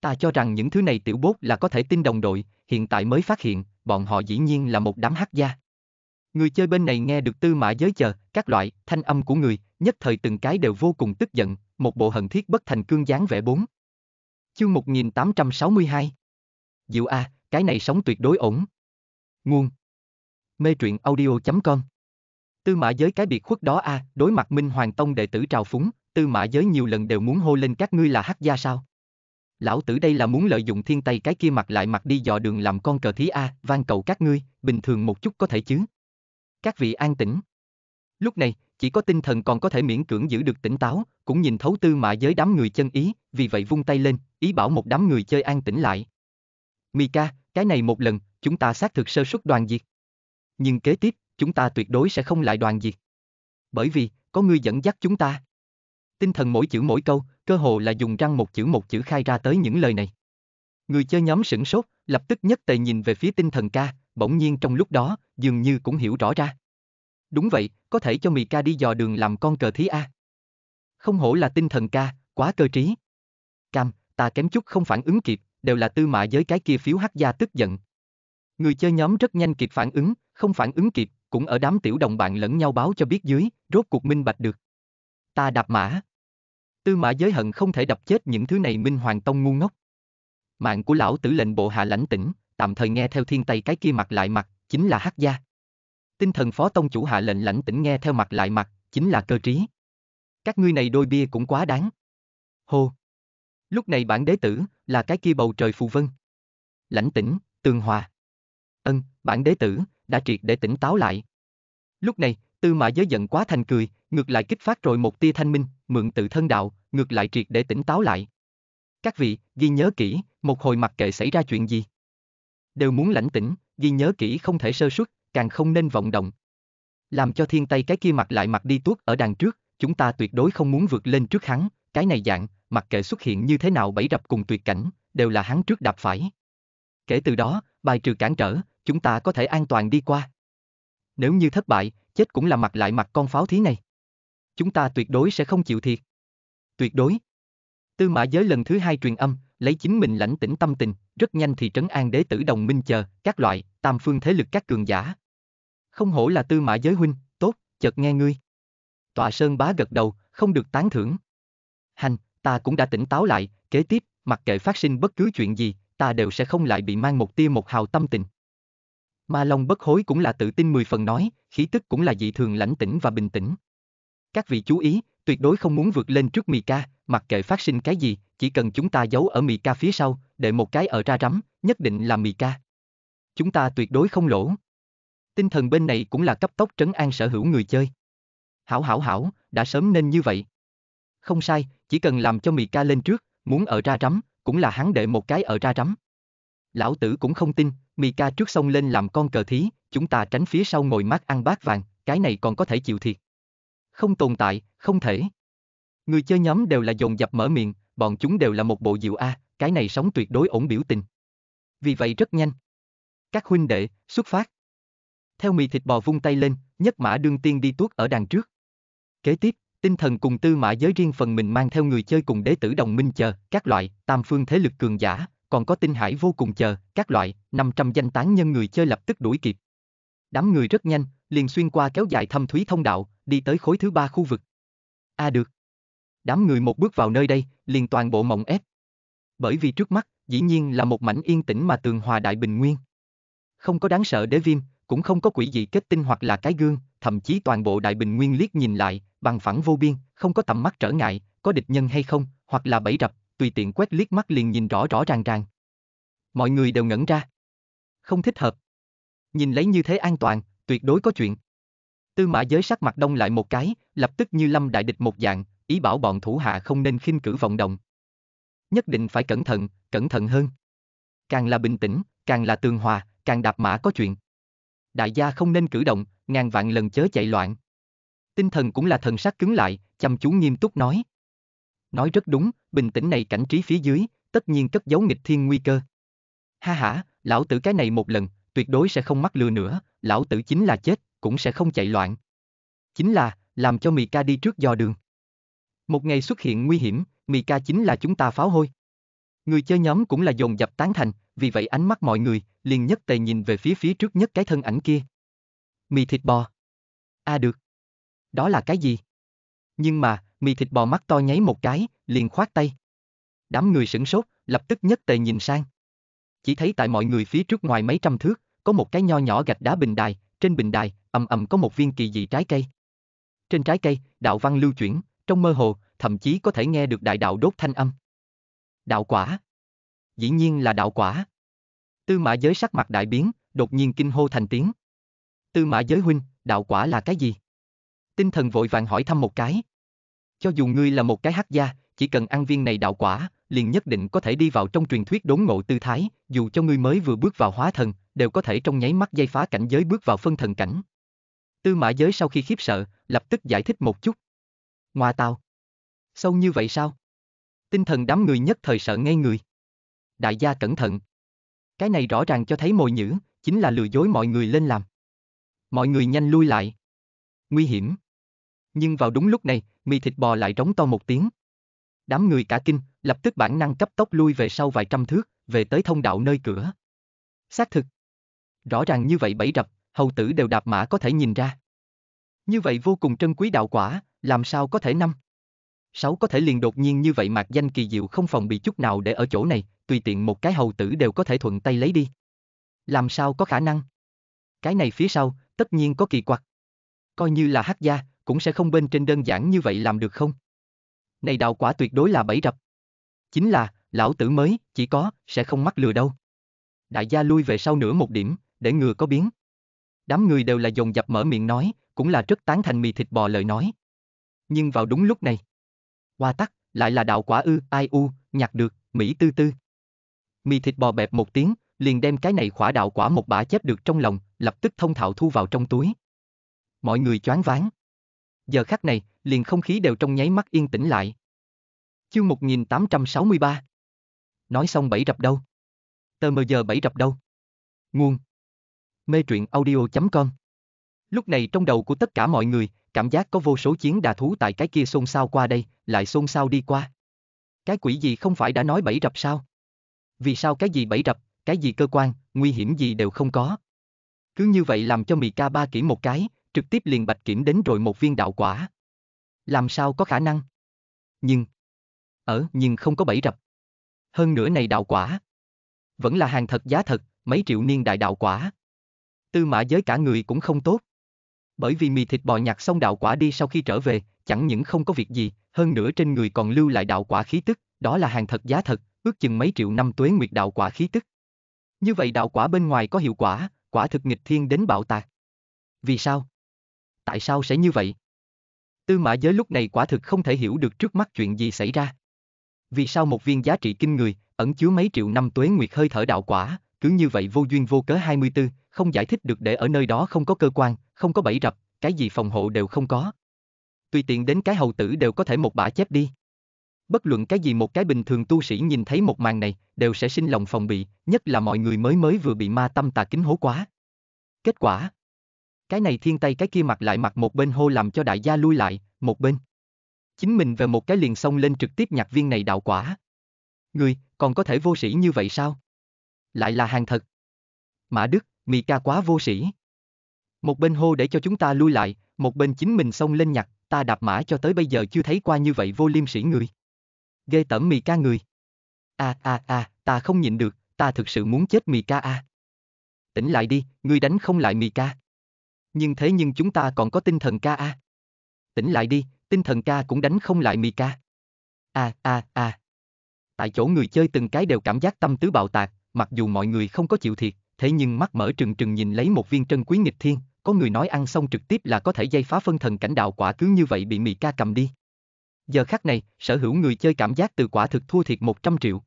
Ta cho rằng những thứ này tiểu bốt là có thể tin đồng đội, hiện tại mới phát hiện, bọn họ dĩ nhiên là một đám hắc gia. Người chơi bên này nghe được tư mã giới chờ, các loại, thanh âm của người, nhất thời từng cái đều vô cùng tức giận, một bộ hận thiết bất thành cương dáng vẻ bốn. Chương 1862 Diệu A, cái này sống tuyệt đối ổn. Nguồn Mê truyện audio.com Tư mã giới cái biệt khuất đó a, à, đối mặt Minh Hoàng Tông đệ tử trào phúng, tư mã giới nhiều lần đều muốn hô lên các ngươi là hắc gia sao? Lão tử đây là muốn lợi dụng thiên Tây cái kia mặt lại mặt đi dò đường làm con cờ thí a, à, van cầu các ngươi, bình thường một chút có thể chứ? Các vị an tĩnh. Lúc này, chỉ có tinh thần còn có thể miễn cưỡng giữ được tỉnh táo, cũng nhìn thấu tư mã giới đám người chân ý, vì vậy vung tay lên, ý bảo một đám người chơi an tĩnh lại. Mika, cái này một lần, chúng ta xác thực sơ suất đoàn diệt. Nhưng kế tiếp, chúng ta tuyệt đối sẽ không lại đoàn diệt. Bởi vì, có ngươi dẫn dắt chúng ta. Tinh thần mỗi chữ mỗi câu, cơ hồ là dùng răng một chữ một chữ khai ra tới những lời này. Người chơi nhóm sửng sốt, lập tức nhất tề nhìn về phía tinh thần ca, bỗng nhiên trong lúc đó, dường như cũng hiểu rõ ra. Đúng vậy, có thể cho Mì ca đi dò đường làm con cờ thí A. Không hổ là tinh thần ca, quá cơ trí. Cam, ta kém chút không phản ứng kịp, đều là tư mã giới cái kia phiếu hắc gia tức giận. Người chơi nhóm rất nhanh kịp phản ứng, không phản ứng kịp, cũng ở đám tiểu đồng bạn lẫn nhau báo cho biết dưới, rốt cuộc minh bạch được. Ta đạp mã. Tư mã giới hận không thể đập chết những thứ này minh hoàng tông ngu ngốc. Mạng của lão tử lệnh bộ hạ lãnh tỉnh, tạm thời nghe theo thiên tây cái kia mặt lại mặt, chính là hắc gia. Tinh thần phó tông chủ hạ lệnh lãnh tỉnh nghe theo mặt lại mặt, chính là cơ trí. Các ngươi này đôi bia cũng quá đáng. Hô. Lúc này bản đế tử, là cái kia bầu trời phù vân. Lãnh tỉnh, tường hòa. Ân, bản đế tử, đã triệt để tỉnh táo lại. Lúc này, tư mã giới giận quá thành cười, ngược lại kích phát rồi một tia thanh minh, mượn tự thân đạo, ngược lại triệt để tỉnh táo lại. Các vị, ghi nhớ kỹ, một hồi mặc kệ xảy ra chuyện gì. Đều muốn lãnh tĩnh, ghi nhớ kỹ không thể sơ suất, càng không nên vọng động. Làm cho thiên tây cái kia mặt lại mặt đi tuốt ở đằng trước, chúng ta tuyệt đối không muốn vượt lên trước hắn, cái này dạng, mặc kệ xuất hiện như thế nào bẫy rập cùng tuyệt cảnh, đều là hắn trước đạp phải. Kể từ đó, bài trừ cản trở, chúng ta có thể an toàn đi qua. Nếu như thất bại, chết cũng là mặt lại mặt con pháo thí này. Chúng ta tuyệt đối sẽ không chịu thiệt. Tuyệt đối. Tư mã giới lần thứ hai truyền âm, lấy chính mình lãnh tĩnh tâm tình, rất nhanh thì trấn an đế tử đồng minh chờ, các loại, tam phương thế lực các cường giả. Không hổ là tư mã giới huynh, tốt, chợt nghe ngươi. Tọa sơn bá gật đầu, không được tán thưởng. Hành, ta cũng đã tỉnh táo lại, kế tiếp, mặc kệ phát sinh bất cứ chuyện gì, ta đều sẽ không lại bị mang một tia một hào tâm tình. Ma Long bất hối cũng là tự tin 10 phần nói, khí tức cũng là dị thường lãnh tĩnh và bình tĩnh. Các vị chú ý, tuyệt đối không muốn vượt lên trước Mika, mặc kệ phát sinh cái gì, chỉ cần chúng ta giấu ở Mika phía sau, để một cái ở ra rắm, nhất định là Mika. Chúng ta tuyệt đối không lỗ. Tinh thần bên này cũng là cấp tốc trấn an sở hữu người chơi. Hảo hảo hảo, đã sớm nên như vậy. Không sai, chỉ cần làm cho Mika lên trước, muốn ở ra rắm, cũng là hắn để một cái ở ra rắm. Lão tử cũng không tin, Mika trước sông lên làm con cờ thí, chúng ta tránh phía sau ngồi mát ăn bát vàng, cái này còn có thể chịu thiệt. Không tồn tại, không thể. Người chơi nhóm đều là dồn dập mở miệng, bọn chúng đều là một bộ diệu A, cái này sống tuyệt đối ổn biểu tình. Vì vậy rất nhanh. Các huynh đệ, xuất phát. Theo mì thịt bò vung tay lên, nhất mã đương tiên đi tuốt ở đằng trước. Kế tiếp, tinh thần cùng tư mã giới riêng phần mình mang theo người chơi cùng đế tử đồng minh chờ, các loại, tam phương thế lực cường giả, còn có tinh hải vô cùng chờ, các loại, 500 danh tán nhân người chơi lập tức đuổi kịp. Đám người rất nhanh, liền xuyên qua kéo dài thâm thúy thông đạo, đi tới khối thứ ba khu vực. A à được. Đám người một bước vào nơi đây, liền toàn bộ mộng ép. Bởi vì trước mắt, dĩ nhiên là một mảnh yên tĩnh mà tường hòa đại bình nguyên. Không có đáng sợ đế viêm, cũng không có quỷ dị kết tinh hoặc là cái gương, thậm chí toàn bộ đại bình nguyên liếc nhìn lại, bằng phẳng vô biên, không có tầm mắt trở ngại, có địch nhân hay không, hoặc là bẫy rập, tùy tiện quét liếc mắt liền nhìn rõ rõ ràng ràng. Mọi người đều ngẩn ra. Không thích hợp. Nhìn lấy như thế an toàn, tuyệt đối có chuyện. Tư mã giới sắc mặt đông lại một cái, lập tức như lâm đại địch một dạng, ý bảo bọn thủ hạ không nên khinh cử vọng động. Nhất định phải cẩn thận, cẩn thận hơn. Càng là bình tĩnh, càng là tường hòa, càng đạp mã có chuyện. Đại gia không nên cử động, ngàn vạn lần chớ chạy loạn. Tinh thần cũng là thần sắc cứng lại, chăm chú nghiêm túc nói. Nói rất đúng, bình tĩnh này cảnh trí phía dưới, tất nhiên cất giấu nghịch thiên nguy cơ. Ha ha, lão tử cái này một lần, tuyệt đối sẽ không mắc lừa nữa, lão tử chính là chết, cũng sẽ không chạy loạn. Chính là, làm cho Mì Ca đi trước dò đường. Một ngày xuất hiện nguy hiểm, Mì Ca chính là chúng ta pháo hôi. Người chơi nhóm cũng là dồn dập tán thành, vì vậy ánh mắt mọi người liền nhất tề nhìn về phía phía trước nhất cái thân ảnh kia. Mì thịt bò. A à được. Đó là cái gì? Nhưng mà, mì thịt bò mắt to nháy một cái, liền khoát tay. Đám người sửng sốt, lập tức nhất tề nhìn sang. Chỉ thấy tại mọi người phía trước ngoài mấy trăm thước, có một cái nho nhỏ gạch đá bình đài, trên bình đài, ầm ầm có một viên kỳ dị trái cây. Trên trái cây, đạo văn lưu chuyển, trong mơ hồ, thậm chí có thể nghe được đại đạo đốt thanh âm. Đạo quả. Dĩ nhiên là đạo quả. Tư mã giới sắc mặt đại biến, đột nhiên kinh hô thành tiếng. Tư mã giới huynh, đạo quả là cái gì? Tinh thần vội vàng hỏi thăm một cái. Cho dù ngươi là một cái hắc gia, chỉ cần ăn viên này đạo quả, liền nhất định có thể đi vào trong truyền thuyết đốn ngộ tư thái, dù cho ngươi mới vừa bước vào hóa thần, đều có thể trong nháy mắt dây phá cảnh giới bước vào phân thần cảnh. Tư mã giới sau khi khiếp sợ, lập tức giải thích một chút. Ngoa tao. Sâu như vậy sao? Tinh thần đám người nhất thời sợ ngay người. Đại gia cẩn thận. Cái này rõ ràng cho thấy mồi nhữ, chính là lừa dối mọi người lên làm. Mọi người nhanh lui lại. Nguy hiểm. Nhưng vào đúng lúc này, mì thịt bò lại trống to một tiếng. Đám người cả kinh, lập tức bản năng cấp tốc lui về sau vài trăm thước, về tới thông đạo nơi cửa. Xác thực. Rõ ràng như vậy bẫy rập, hầu tử đều đạp mã có thể nhìn ra. Như vậy vô cùng trân quý đạo quả, làm sao có thể năm? Sáu có thể liền đột nhiên như vậy mặc danh kỳ diệu không phòng bị chút nào để ở chỗ này, tùy tiện một cái hầu tử đều có thể thuận tay lấy đi. Làm sao có khả năng? Cái này phía sau, tất nhiên có kỳ quặc. Coi như là hắc gia, cũng sẽ không bên trên đơn giản như vậy làm được không? Này đào quả tuyệt đối là bẫy rập. Chính là, lão tử mới, chỉ có, sẽ không mắc lừa đâu. Đại gia lui về sau nửa một điểm, để ngừa có biến. Đám người đều là dồn dập mở miệng nói, cũng là rất tán thành mì thịt bò lời nói. Nhưng vào đúng lúc này, hoa tắc, lại là đạo quả ư, ai u, nhặt được, Mỹ tư tư. Mì thịt bò bẹp một tiếng, liền đem cái này khỏa đạo quả một bả chép được trong lòng, lập tức thông thạo thu vào trong túi. Mọi người choáng váng giờ khắc này, liền không khí đều trong nháy mắt yên tĩnh lại. Chương 1863 Nói xong bảy rập đâu? Tờ mờ giờ bảy rập đâu? Nguồn Mê truyện audio.com Lúc này trong đầu của tất cả mọi người, cảm giác có vô số chiến đà thú tại cái kia xôn xao qua đây, lại xôn xao đi qua. Cái quỷ gì không phải đã nói bảy rập sao? Vì sao cái gì bảy rập, cái gì cơ quan, nguy hiểm gì đều không có? Cứ như vậy làm cho mì ca ba kỹ một cái, trực tiếp liền bạch kiểm đến rồi một viên đạo quả. Làm sao có khả năng? Nhưng, ở nhưng không có bẫy rập. Hơn nữa này đạo quả. Vẫn là hàng thật giá thật, mấy triệu niên đại đạo quả. Tư mã giới cả người cũng không tốt. Bởi vì mì thịt bò nhặt xong đạo quả đi sau khi trở về, chẳng những không có việc gì, hơn nữa trên người còn lưu lại đạo quả khí tức, đó là hàng thật giá thật, ước chừng mấy triệu năm tuế nguyệt đạo quả khí tức. Như vậy đạo quả bên ngoài có hiệu quả, quả thực nghịch thiên đến bạo tạc. Vì sao? tại sao sẽ như vậy? Tư mã giới lúc này quả thực không thể hiểu được trước mắt chuyện gì xảy ra. Vì sao một viên giá trị kinh người, ẩn chứa mấy triệu năm tuế nguyệt hơi thở đạo quả, cứ như vậy vô duyên vô cớ 24, không giải thích được để ở nơi đó không có cơ quan, không có bẫy rập, cái gì phòng hộ đều không có. Tùy tiện đến cái hầu tử đều có thể một bả chép đi. Bất luận cái gì một cái bình thường tu sĩ nhìn thấy một màn này, đều sẽ sinh lòng phòng bị, nhất là mọi người mới mới vừa bị ma tâm tà kính hố quá. Kết quả, cái này thiên tay cái kia mặt lại mặt một bên hô làm cho đại gia lui lại, một bên. Chính mình về một cái liền xông lên trực tiếp nhặt viên này đạo quả. Người, còn có thể vô sĩ như vậy sao? Lại là hàng thật. Mã Đức, mì ca quá vô sĩ. Một bên hô để cho chúng ta lui lại, một bên chính mình xông lên nhặt, ta đạp mã cho tới bây giờ chưa thấy qua như vậy vô liêm sĩ người. Ghê tẩm mì ca người. a a a ta không nhịn được, ta thực sự muốn chết mì ca a. À. Tỉnh lại đi, ngươi đánh không lại mì ca nhưng thế nhưng chúng ta còn có tinh thần ca a. À. Tỉnh lại đi, tinh thần ca cũng đánh không lại mì ca. a a à. Tại chỗ người chơi từng cái đều cảm giác tâm tứ bạo tạc, mặc dù mọi người không có chịu thiệt, thế nhưng mắt mở trừng trừng nhìn lấy một viên trân quý nghịch thiên, có người nói ăn xong trực tiếp là có thể dây phá phân thần cảnh đạo quả cứ như vậy bị mì ca cầm đi. Giờ khắc này, sở hữu người chơi cảm giác từ quả thực thua thiệt 100 triệu.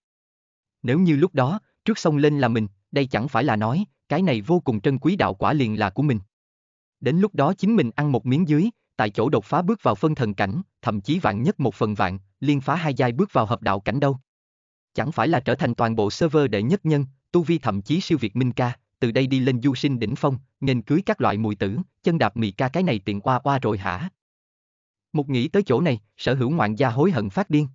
Nếu như lúc đó, trước sông lên là mình, đây chẳng phải là nói, cái này vô cùng trân quý đạo quả liền là của mình đến lúc đó chính mình ăn một miếng dưới, tại chỗ đột phá bước vào phân thần cảnh, thậm chí vạn nhất một phần vạn, liên phá hai giai bước vào hợp đạo cảnh đâu. Chẳng phải là trở thành toàn bộ server đệ nhất nhân, tu vi thậm chí siêu việt Minh ca, từ đây đi lên du sinh đỉnh phong, nên cưới các loại mùi tử, chân đạp mì ca cái này tiện qua qua rồi hả? Một nghĩ tới chỗ này, sở hữu ngoạn gia hối hận phát điên.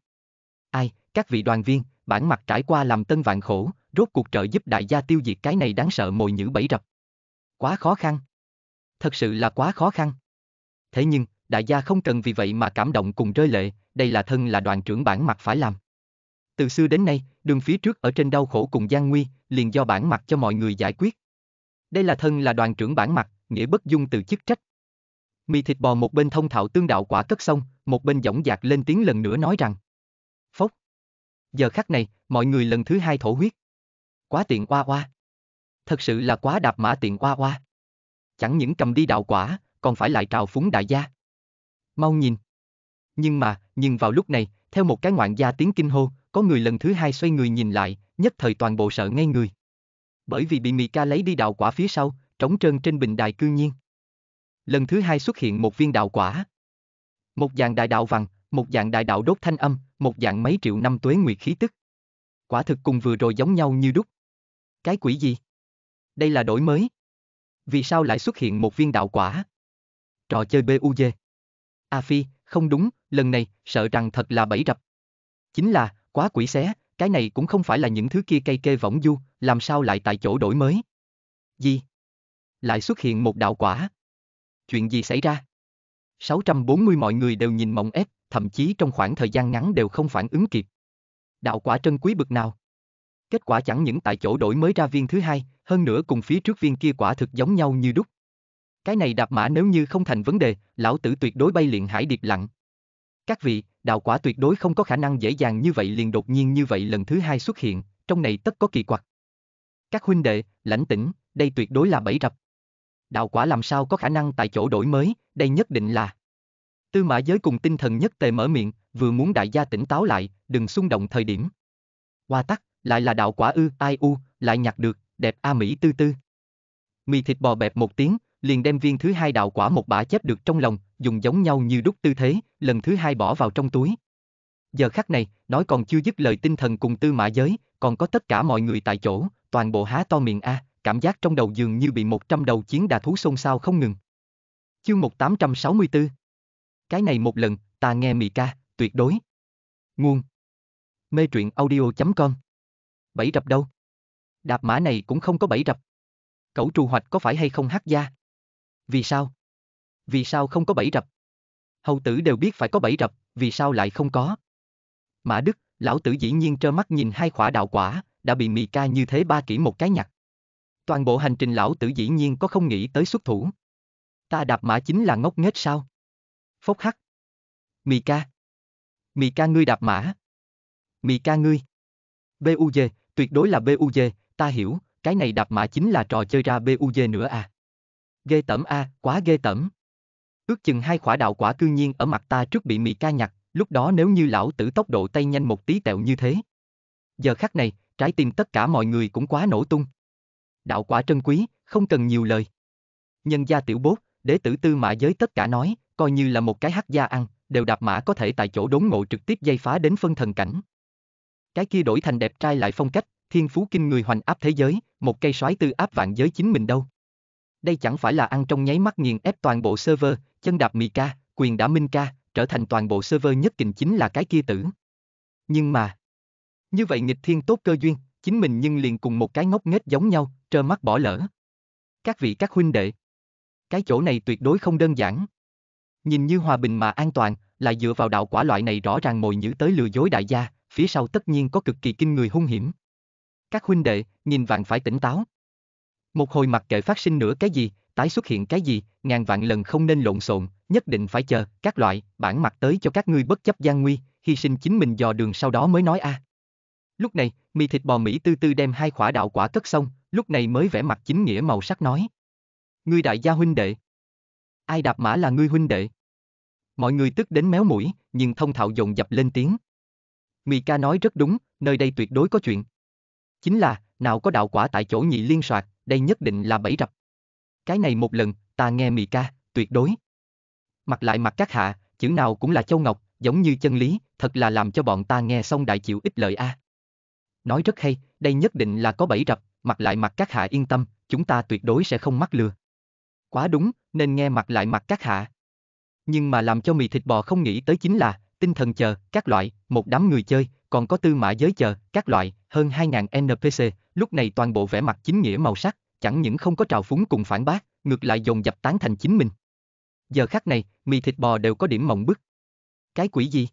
Ai, các vị đoàn viên, bản mặt trải qua làm tân vạn khổ, rốt cuộc trợ giúp đại gia tiêu diệt cái này đáng sợ mồi nhữ bẫy rập. Quá khó khăn thật sự là quá khó khăn. Thế nhưng, đại gia không cần vì vậy mà cảm động cùng rơi lệ, đây là thân là đoàn trưởng bản mặt phải làm. Từ xưa đến nay, đường phía trước ở trên đau khổ cùng gian nguy, liền do bản mặt cho mọi người giải quyết. Đây là thân là đoàn trưởng bản mặt, nghĩa bất dung từ chức trách. Mì thịt bò một bên thông thạo tương đạo quả cất xong, một bên giọng dạc lên tiếng lần nữa nói rằng. Phốc. Giờ khắc này, mọi người lần thứ hai thổ huyết. Quá tiện qua qua. Thật sự là quá đạp mã tiện qua qua chẳng những cầm đi đạo quả, còn phải lại trào phúng đại gia. Mau nhìn. Nhưng mà, nhưng vào lúc này, theo một cái ngoạn gia tiếng kinh hô, có người lần thứ hai xoay người nhìn lại, nhất thời toàn bộ sợ ngay người. Bởi vì bị Mika lấy đi đạo quả phía sau, trống trơn trên bình đài cư nhiên. Lần thứ hai xuất hiện một viên đạo quả. Một dạng đại đạo vằn, một dạng đại đạo đốt thanh âm, một dạng mấy triệu năm tuế nguyệt khí tức. Quả thực cùng vừa rồi giống nhau như đúc. Cái quỷ gì? Đây là đổi mới vì sao lại xuất hiện một viên đạo quả? Trò chơi BUG. A à Phi, không đúng, lần này, sợ rằng thật là bẫy rập. Chính là, quá quỷ xé, cái này cũng không phải là những thứ kia cây kê võng du, làm sao lại tại chỗ đổi mới. Gì? Lại xuất hiện một đạo quả. Chuyện gì xảy ra? 640 mọi người đều nhìn mộng ép, thậm chí trong khoảng thời gian ngắn đều không phản ứng kịp. Đạo quả trân quý bực nào? Kết quả chẳng những tại chỗ đổi mới ra viên thứ hai, hơn nữa cùng phía trước viên kia quả thực giống nhau như đúc. Cái này đạp mã nếu như không thành vấn đề, lão tử tuyệt đối bay liền hải điệp lặng. Các vị, đạo quả tuyệt đối không có khả năng dễ dàng như vậy liền đột nhiên như vậy lần thứ hai xuất hiện, trong này tất có kỳ quặc. Các huynh đệ, lãnh tĩnh, đây tuyệt đối là bẫy rập. Đạo quả làm sao có khả năng tại chỗ đổi mới, đây nhất định là. Tư mã giới cùng tinh thần nhất tề mở miệng, vừa muốn đại gia tỉnh táo lại, đừng xung động thời điểm. Hoa tắc, lại là đạo quả ư, ai u, lại nhặt được, đẹp a à Mỹ tư tư. Mì thịt bò bẹp một tiếng, liền đem viên thứ hai đạo quả một bả chép được trong lòng, dùng giống nhau như đúc tư thế, lần thứ hai bỏ vào trong túi. Giờ khắc này, nói còn chưa dứt lời tinh thần cùng tư mã giới, còn có tất cả mọi người tại chỗ, toàn bộ há to miệng A, cảm giác trong đầu giường như bị một trăm đầu chiến đà thú xôn xao không ngừng. Chương 1864 Cái này một lần, ta nghe mì ca, tuyệt đối. Nguồn Mê truyện audio.com Bảy rập đâu? đạp mã này cũng không có bẫy rập. Cẩu trù hoạch có phải hay không hát gia? Vì sao? Vì sao không có bẫy rập? Hầu tử đều biết phải có bẫy rập, vì sao lại không có? Mã Đức, lão tử dĩ nhiên trơ mắt nhìn hai khỏa đạo quả, đã bị mì ca như thế ba kỹ một cái nhặt. Toàn bộ hành trình lão tử dĩ nhiên có không nghĩ tới xuất thủ. Ta đạp mã chính là ngốc nghếch sao? Phốc hắc. Mì ca. Mì ca ngươi đạp mã. Mì ca ngươi. B u BUG, tuyệt đối là b u BUG, ta hiểu, cái này đạp mã chính là trò chơi ra BUG nữa à. Ghê tẩm a, quá ghê tẩm. Ước chừng hai quả đạo quả cương nhiên ở mặt ta trước bị Mỹ ca nhặt, lúc đó nếu như lão tử tốc độ tay nhanh một tí tẹo như thế. Giờ khắc này, trái tim tất cả mọi người cũng quá nổ tung. Đạo quả trân quý, không cần nhiều lời. Nhân gia tiểu bốt, đế tử tư mã giới tất cả nói, coi như là một cái hắc gia ăn, đều đạp mã có thể tại chỗ đốn ngộ trực tiếp dây phá đến phân thần cảnh. Cái kia đổi thành đẹp trai lại phong cách, thiên phú kinh người hoành áp thế giới, một cây soái tư áp vạn giới chính mình đâu. Đây chẳng phải là ăn trong nháy mắt nghiền ép toàn bộ server, chân đạp mì ca, quyền đã minh ca, trở thành toàn bộ server nhất kình chính là cái kia tử. Nhưng mà, như vậy nghịch thiên tốt cơ duyên, chính mình nhưng liền cùng một cái ngốc nghếch giống nhau, trơ mắt bỏ lỡ. Các vị các huynh đệ, cái chỗ này tuyệt đối không đơn giản. Nhìn như hòa bình mà an toàn, lại dựa vào đạo quả loại này rõ ràng mồi nhữ tới lừa dối đại gia, phía sau tất nhiên có cực kỳ kinh người hung hiểm. Các huynh đệ, nhìn vạn phải tỉnh táo. Một hồi mặc kệ phát sinh nữa cái gì, tái xuất hiện cái gì, ngàn vạn lần không nên lộn xộn, nhất định phải chờ, các loại, bản mặt tới cho các ngươi bất chấp gian nguy, hy sinh chính mình dò đường sau đó mới nói a. À. Lúc này, mì thịt bò Mỹ tư tư đem hai khỏa đạo quả cất xong, lúc này mới vẽ mặt chính nghĩa màu sắc nói. Ngươi đại gia huynh đệ. Ai đạp mã là ngươi huynh đệ. Mọi người tức đến méo mũi, nhưng thông thạo dồn dập lên tiếng. Mì ca nói rất đúng, nơi đây tuyệt đối có chuyện. Chính là, nào có đạo quả tại chỗ nhị liên soạt, đây nhất định là bẫy rập. Cái này một lần, ta nghe mì ca, tuyệt đối. Mặt lại mặt các hạ, chữ nào cũng là châu ngọc, giống như chân lý, thật là làm cho bọn ta nghe xong đại chịu ít lợi a. À. Nói rất hay, đây nhất định là có bẫy rập, mặt lại mặt các hạ yên tâm, chúng ta tuyệt đối sẽ không mắc lừa. Quá đúng, nên nghe mặt lại mặt các hạ. Nhưng mà làm cho mì thịt bò không nghĩ tới chính là, tinh thần chờ, các loại, một đám người chơi, còn có tư mã giới chờ, các loại, hơn 2.000 NPC, lúc này toàn bộ vẻ mặt chính nghĩa màu sắc, chẳng những không có trào phúng cùng phản bác, ngược lại dồn dập tán thành chính mình. Giờ khắc này, mì thịt bò đều có điểm mộng bức. Cái quỷ gì?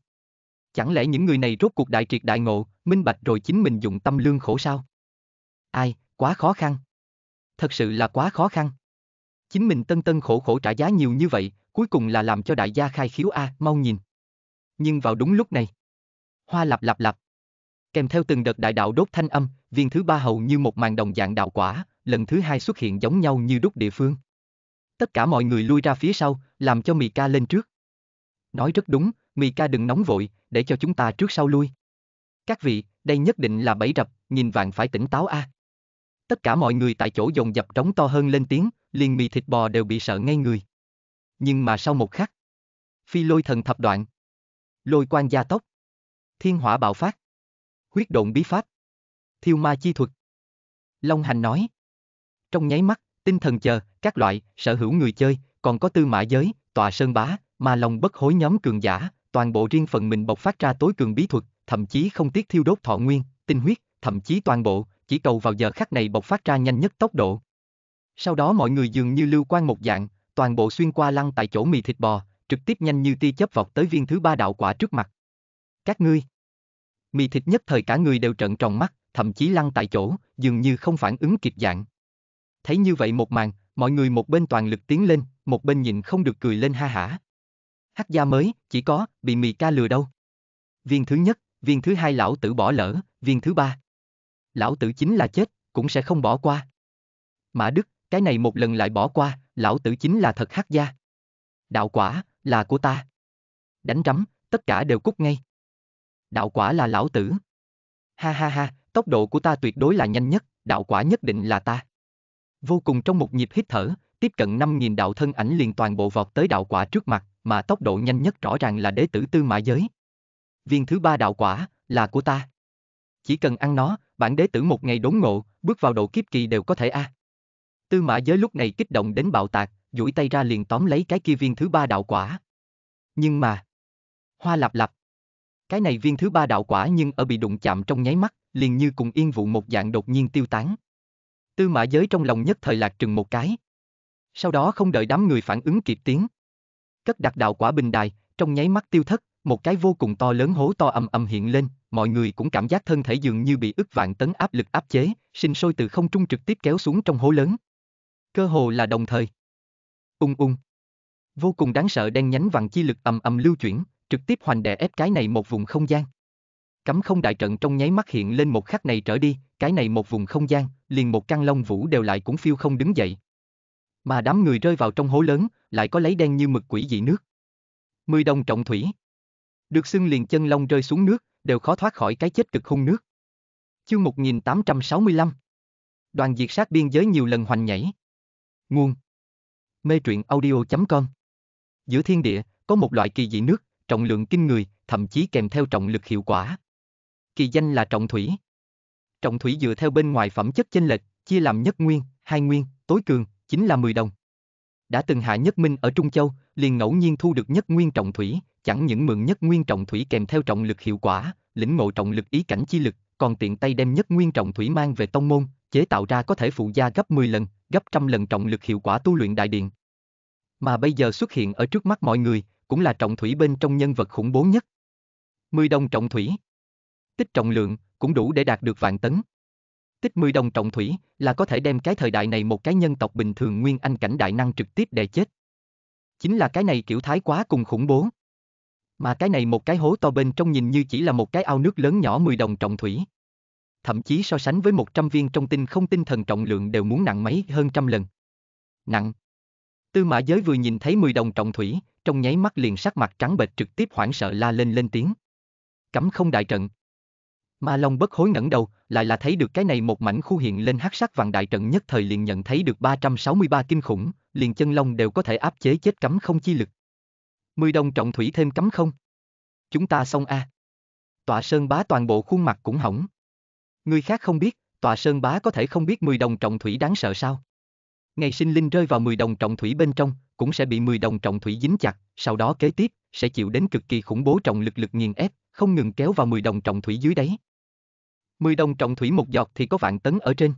Chẳng lẽ những người này rốt cuộc đại triệt đại ngộ, minh bạch rồi chính mình dùng tâm lương khổ sao? Ai, quá khó khăn. Thật sự là quá khó khăn. Chính mình tân tân khổ khổ trả giá nhiều như vậy, cuối cùng là làm cho đại gia khai khiếu A, mau nhìn. Nhưng vào đúng lúc này, hoa lặp lặp lặp. Kèm theo từng đợt đại đạo đốt thanh âm, viên thứ ba hầu như một màn đồng dạng đạo quả, lần thứ hai xuất hiện giống nhau như đúc địa phương. Tất cả mọi người lui ra phía sau, làm cho Mika lên trước. Nói rất đúng, Mika đừng nóng vội, để cho chúng ta trước sau lui. Các vị, đây nhất định là bẫy rập, nhìn vàng phải tỉnh táo a. À. Tất cả mọi người tại chỗ dồn dập trống to hơn lên tiếng, liền mì thịt bò đều bị sợ ngay người. Nhưng mà sau một khắc, phi lôi thần thập đoạn, lôi quan gia tốc, Thiên hỏa bạo phát. Huyết động bí pháp. Thiêu ma chi thuật. Long Hành nói. Trong nháy mắt, tinh thần chờ, các loại, sở hữu người chơi, còn có tư mã giới, tòa sơn bá, mà lòng bất hối nhóm cường giả, toàn bộ riêng phần mình bộc phát ra tối cường bí thuật, thậm chí không tiếc thiêu đốt thọ nguyên, tinh huyết, thậm chí toàn bộ, chỉ cầu vào giờ khắc này bộc phát ra nhanh nhất tốc độ. Sau đó mọi người dường như lưu quan một dạng, toàn bộ xuyên qua lăng tại chỗ mì thịt bò, trực tiếp nhanh như tia chớp vọt tới viên thứ ba đạo quả trước mặt. Các ngươi, mì thịt nhất thời cả người đều trợn tròn mắt, thậm chí lăn tại chỗ, dường như không phản ứng kịp dạng. Thấy như vậy một màn, mọi người một bên toàn lực tiến lên, một bên nhìn không được cười lên ha hả. Hắc gia mới, chỉ có, bị mì ca lừa đâu. Viên thứ nhất, viên thứ hai lão tử bỏ lỡ, viên thứ ba. Lão tử chính là chết, cũng sẽ không bỏ qua. Mã Đức, cái này một lần lại bỏ qua, lão tử chính là thật hắc gia. Đạo quả, là của ta. Đánh rắm, tất cả đều cút ngay đạo quả là lão tử. Ha ha ha, tốc độ của ta tuyệt đối là nhanh nhất, đạo quả nhất định là ta. Vô cùng trong một nhịp hít thở, tiếp cận 5.000 đạo thân ảnh liền toàn bộ vọt tới đạo quả trước mặt, mà tốc độ nhanh nhất rõ ràng là đế tử tư mã giới. Viên thứ ba đạo quả, là của ta. Chỉ cần ăn nó, bản đế tử một ngày đốn ngộ, bước vào độ kiếp kỳ đều có thể a. À. Tư mã giới lúc này kích động đến bạo tạc, duỗi tay ra liền tóm lấy cái kia viên thứ ba đạo quả. Nhưng mà... Hoa lạp lạp, cái này viên thứ ba đạo quả nhưng ở bị đụng chạm trong nháy mắt, liền như cùng yên vụ một dạng đột nhiên tiêu tán. Tư mã giới trong lòng nhất thời lạc trừng một cái. Sau đó không đợi đám người phản ứng kịp tiếng. Cất đặt đạo quả bình đài, trong nháy mắt tiêu thất, một cái vô cùng to lớn hố to âm âm hiện lên, mọi người cũng cảm giác thân thể dường như bị ức vạn tấn áp lực áp chế, sinh sôi từ không trung trực tiếp kéo xuống trong hố lớn. Cơ hồ là đồng thời. Ung ung. Vô cùng đáng sợ đen nhánh vàng chi lực ầm ầm lưu chuyển, trực tiếp hoành đè ép cái này một vùng không gian. Cấm không đại trận trong nháy mắt hiện lên một khắc này trở đi, cái này một vùng không gian, liền một căn long vũ đều lại cũng phiêu không đứng dậy. Mà đám người rơi vào trong hố lớn, lại có lấy đen như mực quỷ dị nước. Mười đồng trọng thủy. Được xưng liền chân long rơi xuống nước, đều khó thoát khỏi cái chết cực hung nước. Chương 1865 Đoàn diệt sát biên giới nhiều lần hoành nhảy. Nguồn Mê truyện audio.com Giữa thiên địa, có một loại kỳ dị nước, trọng lượng kinh người, thậm chí kèm theo trọng lực hiệu quả. Kỳ danh là trọng thủy. Trọng thủy dựa theo bên ngoài phẩm chất chênh lệch, chia làm nhất nguyên, hai nguyên, tối cường, chính là 10 đồng. Đã từng hạ nhất minh ở Trung Châu, liền ngẫu nhiên thu được nhất nguyên trọng thủy, chẳng những mượn nhất nguyên trọng thủy kèm theo trọng lực hiệu quả, lĩnh ngộ trọng lực ý cảnh chi lực, còn tiện tay đem nhất nguyên trọng thủy mang về tông môn, chế tạo ra có thể phụ gia gấp 10 lần, gấp trăm lần trọng lực hiệu quả tu luyện đại điện. Mà bây giờ xuất hiện ở trước mắt mọi người, cũng là trọng thủy bên trong nhân vật khủng bố nhất. Mười đồng trọng thủy. Tích trọng lượng, cũng đủ để đạt được vạn tấn. Tích mười đồng trọng thủy là có thể đem cái thời đại này một cái nhân tộc bình thường nguyên anh cảnh đại năng trực tiếp đè chết. Chính là cái này kiểu thái quá cùng khủng bố. Mà cái này một cái hố to bên trong nhìn như chỉ là một cái ao nước lớn nhỏ 10 đồng trọng thủy. Thậm chí so sánh với một trăm viên trong tinh không tinh thần trọng lượng đều muốn nặng mấy hơn trăm lần. Nặng, Tư mã giới vừa nhìn thấy 10 đồng trọng thủy, trong nháy mắt liền sắc mặt trắng bệch trực tiếp hoảng sợ la lên lên tiếng. Cấm không đại trận. Ma Long bất hối ngẩng đầu, lại là thấy được cái này một mảnh khu hiện lên hắc sắc vàng đại trận nhất thời liền nhận thấy được 363 kinh khủng, liền chân long đều có thể áp chế chết cấm không chi lực. Mười đồng trọng thủy thêm cấm không. Chúng ta xong a. À. Tọa Sơn Bá toàn bộ khuôn mặt cũng hỏng. Người khác không biết, Tọa Sơn Bá có thể không biết mười đồng trọng thủy đáng sợ sao? Ngày sinh linh rơi vào 10 đồng trọng thủy bên trong, cũng sẽ bị 10 đồng trọng thủy dính chặt, sau đó kế tiếp, sẽ chịu đến cực kỳ khủng bố trọng lực lực nghiền ép, không ngừng kéo vào 10 đồng trọng thủy dưới đáy. 10 đồng trọng thủy một giọt thì có vạn tấn ở trên.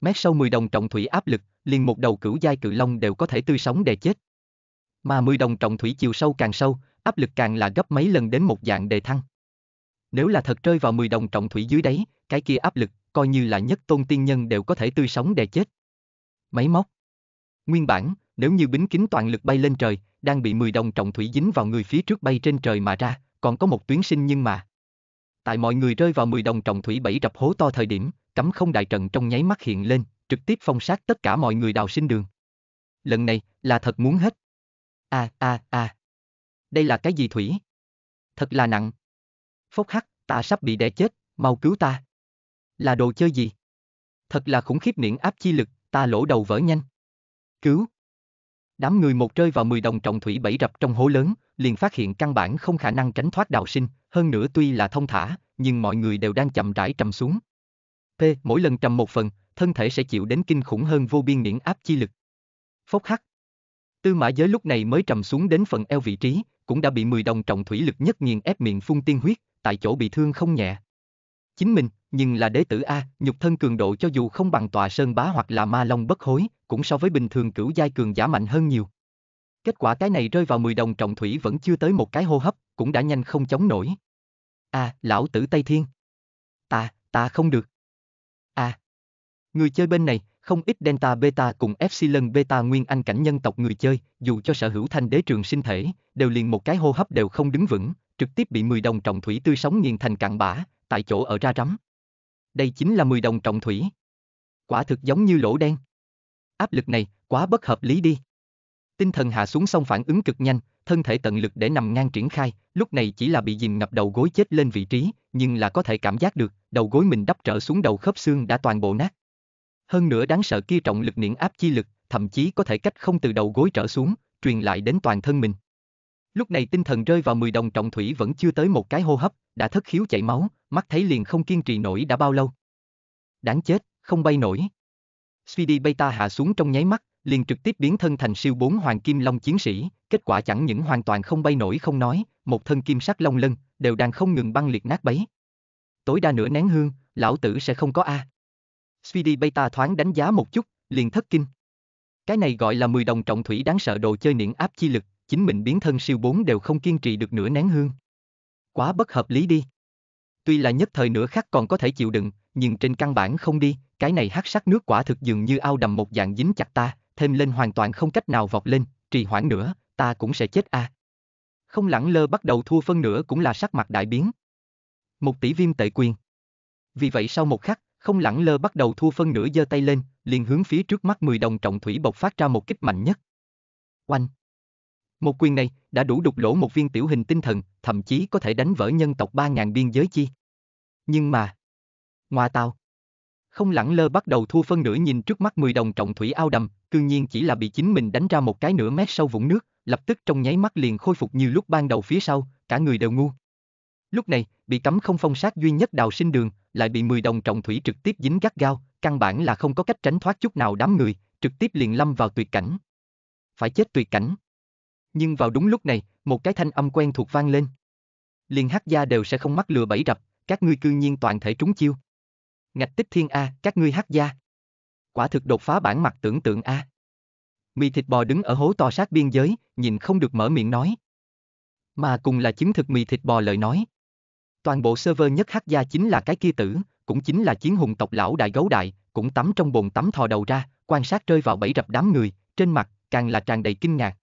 Mét sâu 10 đồng trọng thủy áp lực, liền một đầu cửu giai cự long đều có thể tươi sống đè chết. Mà 10 đồng trọng thủy chiều sâu càng sâu, áp lực càng là gấp mấy lần đến một dạng đề thăng. Nếu là thật rơi vào 10 đồng trọng thủy dưới đáy, cái kia áp lực coi như là nhất tôn tiên nhân đều có thể tươi sống đè chết máy móc. Nguyên bản, nếu như bính kính toàn lực bay lên trời, đang bị 10 đồng trọng thủy dính vào người phía trước bay trên trời mà ra, còn có một tuyến sinh nhưng mà. Tại mọi người rơi vào 10 đồng trọng thủy bảy rập hố to thời điểm, cấm không đại trận trong nháy mắt hiện lên, trực tiếp phong sát tất cả mọi người đào sinh đường. Lần này, là thật muốn hết. A a a. Đây là cái gì thủy? Thật là nặng. Phốc hắc, ta sắp bị đẻ chết, mau cứu ta. Là đồ chơi gì? Thật là khủng khiếp niễn áp chi lực, ta lỗ đầu vỡ nhanh. Cứu! Đám người một rơi vào 10 đồng trọng thủy bẫy rập trong hố lớn, liền phát hiện căn bản không khả năng tránh thoát đào sinh, hơn nữa tuy là thông thả, nhưng mọi người đều đang chậm rãi trầm xuống. P. Mỗi lần trầm một phần, thân thể sẽ chịu đến kinh khủng hơn vô biên miễn áp chi lực. Phốc hắc. Tư mã giới lúc này mới trầm xuống đến phần eo vị trí, cũng đã bị 10 đồng trọng thủy lực nhất nghiền ép miệng phun tiên huyết, tại chỗ bị thương không nhẹ chính mình, nhưng là đế tử A, nhục thân cường độ cho dù không bằng tòa sơn bá hoặc là ma long bất hối, cũng so với bình thường cửu giai cường giả mạnh hơn nhiều. Kết quả cái này rơi vào 10 đồng trọng thủy vẫn chưa tới một cái hô hấp, cũng đã nhanh không chống nổi. A, à, lão tử Tây Thiên. Ta, ta không được. A. À. Người chơi bên này, không ít Delta Beta cùng Epsilon Beta nguyên anh cảnh nhân tộc người chơi, dù cho sở hữu thanh đế trường sinh thể, đều liền một cái hô hấp đều không đứng vững, trực tiếp bị 10 đồng trọng thủy tươi sống nghiền thành cạn bã, tại chỗ ở ra rắm. Đây chính là 10 đồng trọng thủy. Quả thực giống như lỗ đen. Áp lực này, quá bất hợp lý đi. Tinh thần hạ xuống xong phản ứng cực nhanh, thân thể tận lực để nằm ngang triển khai, lúc này chỉ là bị dìm ngập đầu gối chết lên vị trí, nhưng là có thể cảm giác được, đầu gối mình đắp trở xuống đầu khớp xương đã toàn bộ nát. Hơn nữa đáng sợ kia trọng lực niệm áp chi lực, thậm chí có thể cách không từ đầu gối trở xuống, truyền lại đến toàn thân mình. Lúc này tinh thần rơi vào 10 đồng trọng thủy vẫn chưa tới một cái hô hấp, đã thất khiếu chảy máu, mắt thấy liền không kiên trì nổi đã bao lâu. Đáng chết, không bay nổi. Speedy Beta hạ xuống trong nháy mắt, liền trực tiếp biến thân thành siêu bốn hoàng kim long chiến sĩ, kết quả chẳng những hoàn toàn không bay nổi không nói, một thân kim sắc long lân, đều đang không ngừng băng liệt nát bấy. Tối đa nửa nén hương, lão tử sẽ không có A. Speedy Beta thoáng đánh giá một chút, liền thất kinh. Cái này gọi là 10 đồng trọng thủy đáng sợ đồ chơi niệm áp chi lực, chính mình biến thân siêu bốn đều không kiên trì được nửa nén hương. Quá bất hợp lý đi. Tuy là nhất thời nửa khắc còn có thể chịu đựng, nhưng trên căn bản không đi, cái này hắc sắc nước quả thực dường như ao đầm một dạng dính chặt ta, thêm lên hoàn toàn không cách nào vọt lên, trì hoãn nữa, ta cũng sẽ chết a. À. Không lẳng lơ bắt đầu thua phân nữa cũng là sắc mặt đại biến. Một tỷ viêm tệ quyền. Vì vậy sau một khắc, không lẳng lơ bắt đầu thua phân nửa giơ tay lên, liền hướng phía trước mắt 10 đồng trọng thủy bộc phát ra một kích mạnh nhất. Oanh! Một quyền này đã đủ đục lỗ một viên tiểu hình tinh thần, thậm chí có thể đánh vỡ nhân tộc 3.000 biên giới chi. Nhưng mà... Ngoa tao. Không lẳng lơ bắt đầu thua phân nửa nhìn trước mắt 10 đồng trọng thủy ao đầm, cương nhiên chỉ là bị chính mình đánh ra một cái nửa mét sâu vũng nước, lập tức trong nháy mắt liền khôi phục như lúc ban đầu phía sau, cả người đều ngu. Lúc này, bị cấm không phong sát duy nhất đào sinh đường, lại bị 10 đồng trọng thủy trực tiếp dính gắt gao, căn bản là không có cách tránh thoát chút nào đám người, trực tiếp liền lâm vào tuyệt cảnh. Phải chết tuyệt cảnh. Nhưng vào đúng lúc này, một cái thanh âm quen thuộc vang lên. Liền hắc gia đều sẽ không mắc lừa bẫy rập, các ngươi cư nhiên toàn thể trúng chiêu. Ngạch tích thiên A, các ngươi hắc gia. Quả thực đột phá bản mặt tưởng tượng A. Mì thịt bò đứng ở hố to sát biên giới, nhìn không được mở miệng nói. Mà cùng là chứng thực mì thịt bò lời nói. Toàn bộ server nhất hắc gia chính là cái kia tử, cũng chính là chiến hùng tộc lão đại gấu đại, cũng tắm trong bồn tắm thò đầu ra, quan sát rơi vào bẫy rập đám người, trên mặt càng là tràn đầy kinh ngạc.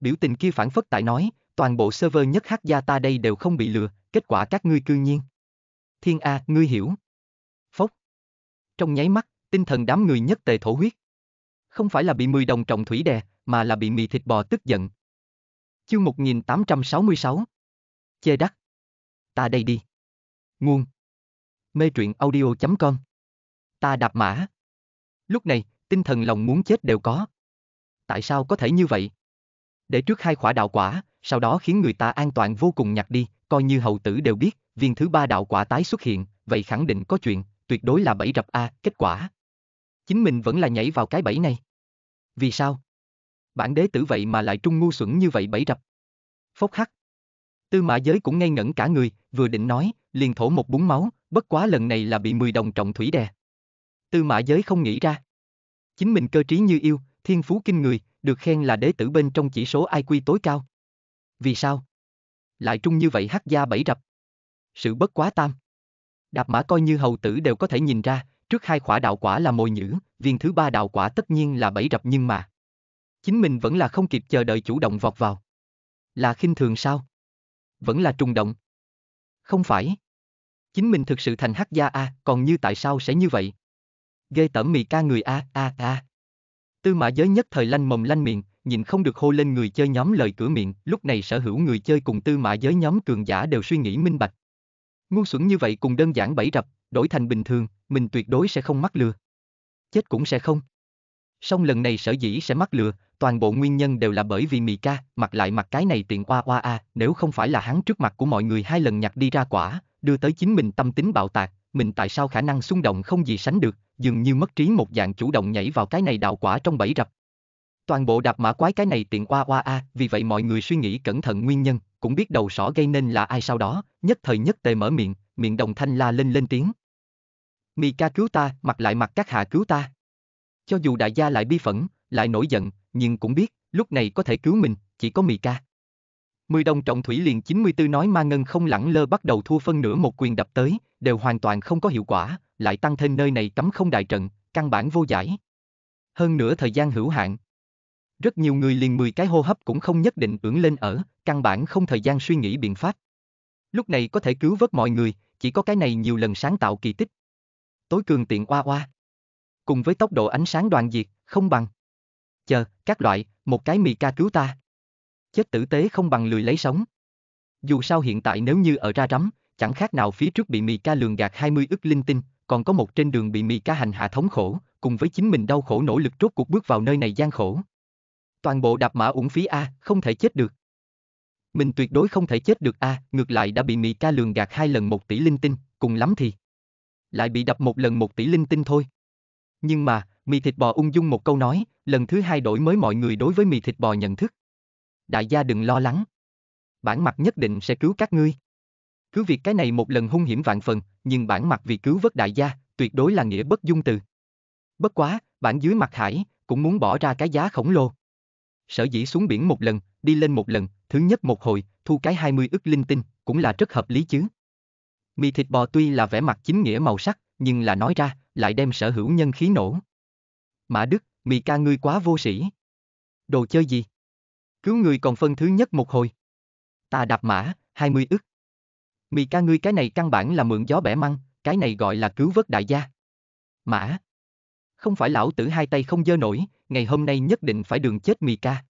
Biểu tình kia phản phất tại nói, toàn bộ server nhất hát gia ta đây đều không bị lừa, kết quả các ngươi cư nhiên. Thiên A, ngươi hiểu. Phốc. Trong nháy mắt, tinh thần đám người nhất tề thổ huyết. Không phải là bị 10 đồng trọng thủy đè, mà là bị mì thịt bò tức giận. Chương 1866 Chê đắt. Ta đây đi. Nguồn. Mê truyện audio.com Ta đạp mã. Lúc này, tinh thần lòng muốn chết đều có. Tại sao có thể như vậy? để trước hai khỏa đạo quả, sau đó khiến người ta an toàn vô cùng nhặt đi, coi như hậu tử đều biết, viên thứ ba đạo quả tái xuất hiện, vậy khẳng định có chuyện, tuyệt đối là bẫy rập A, kết quả. Chính mình vẫn là nhảy vào cái bẫy này. Vì sao? Bản đế tử vậy mà lại trung ngu xuẩn như vậy bẫy rập. Phốc hắc. Tư mã giới cũng ngây ngẩn cả người, vừa định nói, liền thổ một búng máu, bất quá lần này là bị 10 đồng trọng thủy đè. Tư mã giới không nghĩ ra. Chính mình cơ trí như yêu, thiên phú kinh người, được khen là đế tử bên trong chỉ số IQ tối cao. Vì sao? Lại trung như vậy hắc gia bảy rập. Sự bất quá tam. Đạp mã coi như hầu tử đều có thể nhìn ra, trước hai khỏa đạo quả là mồi nhữ, viên thứ ba đạo quả tất nhiên là bảy rập nhưng mà. Chính mình vẫn là không kịp chờ đợi chủ động vọt vào. Là khinh thường sao? Vẫn là trùng động. Không phải. Chính mình thực sự thành hắc gia A, còn như tại sao sẽ như vậy? Ghê tẩm mì ca người A, A, A. Tư mã giới nhất thời lanh mồm lanh miệng, nhìn không được hô lên người chơi nhóm lời cửa miệng, lúc này sở hữu người chơi cùng tư mã giới nhóm cường giả đều suy nghĩ minh bạch. Ngu xuẩn như vậy cùng đơn giản bẫy rập, đổi thành bình thường, mình tuyệt đối sẽ không mắc lừa. Chết cũng sẽ không. Song lần này sở dĩ sẽ mắc lừa, toàn bộ nguyên nhân đều là bởi vì mì ca, mặc lại mặc cái này tiện oa oa a, nếu không phải là hắn trước mặt của mọi người hai lần nhặt đi ra quả, đưa tới chính mình tâm tính bạo tạc, mình tại sao khả năng xung động không gì sánh được, dường như mất trí một dạng chủ động nhảy vào cái này đạo quả trong bẫy rập. Toàn bộ đạp mã quái cái này tiện qua oa a, vì vậy mọi người suy nghĩ cẩn thận nguyên nhân, cũng biết đầu sỏ gây nên là ai sau đó, nhất thời nhất tề mở miệng, miệng đồng thanh la lên lên tiếng. Mì ca cứu ta, mặc lại mặt các hạ cứu ta. Cho dù đại gia lại bi phẫn, lại nổi giận, nhưng cũng biết, lúc này có thể cứu mình, chỉ có Mì ca. Mười đồng trọng thủy liền 94 nói ma ngân không lẳng lơ bắt đầu thua phân nửa một quyền đập tới, đều hoàn toàn không có hiệu quả, lại tăng thêm nơi này cấm không đại trận, căn bản vô giải. Hơn nữa thời gian hữu hạn. Rất nhiều người liền 10 cái hô hấp cũng không nhất định ưỡn lên ở, căn bản không thời gian suy nghĩ biện pháp. Lúc này có thể cứu vớt mọi người, chỉ có cái này nhiều lần sáng tạo kỳ tích. Tối cường tiện oa oa. Cùng với tốc độ ánh sáng đoàn diệt, không bằng. Chờ, các loại, một cái mì ca cứu ta chết tử tế không bằng lười lấy sống. Dù sao hiện tại nếu như ở ra rắm, chẳng khác nào phía trước bị mì ca lường gạt 20 ức linh tinh, còn có một trên đường bị mì ca hành hạ thống khổ, cùng với chính mình đau khổ nỗ lực rốt cuộc bước vào nơi này gian khổ. Toàn bộ đạp mã uổng phí A, không thể chết được. Mình tuyệt đối không thể chết được A, ngược lại đã bị mì ca lường gạt hai lần một tỷ linh tinh, cùng lắm thì. Lại bị đập một lần một tỷ linh tinh thôi. Nhưng mà, mì thịt bò ung dung một câu nói, lần thứ hai đổi mới mọi người đối với mì thịt bò nhận thức đại gia đừng lo lắng. Bản mặt nhất định sẽ cứu các ngươi. Cứ việc cái này một lần hung hiểm vạn phần, nhưng bản mặt vì cứu vớt đại gia, tuyệt đối là nghĩa bất dung từ. Bất quá, bản dưới mặt hải, cũng muốn bỏ ra cái giá khổng lồ. Sở dĩ xuống biển một lần, đi lên một lần, thứ nhất một hồi, thu cái 20 ức linh tinh, cũng là rất hợp lý chứ. Mì thịt bò tuy là vẻ mặt chính nghĩa màu sắc, nhưng là nói ra, lại đem sở hữu nhân khí nổ. Mã Đức, mì ca ngươi quá vô sĩ. Đồ chơi gì? Cứu người còn phân thứ nhất một hồi. Ta đạp mã, 20 ức. Mì ca ngươi cái này căn bản là mượn gió bẻ măng, cái này gọi là cứu vớt đại gia. Mã. Không phải lão tử hai tay không dơ nổi, ngày hôm nay nhất định phải đường chết mì ca.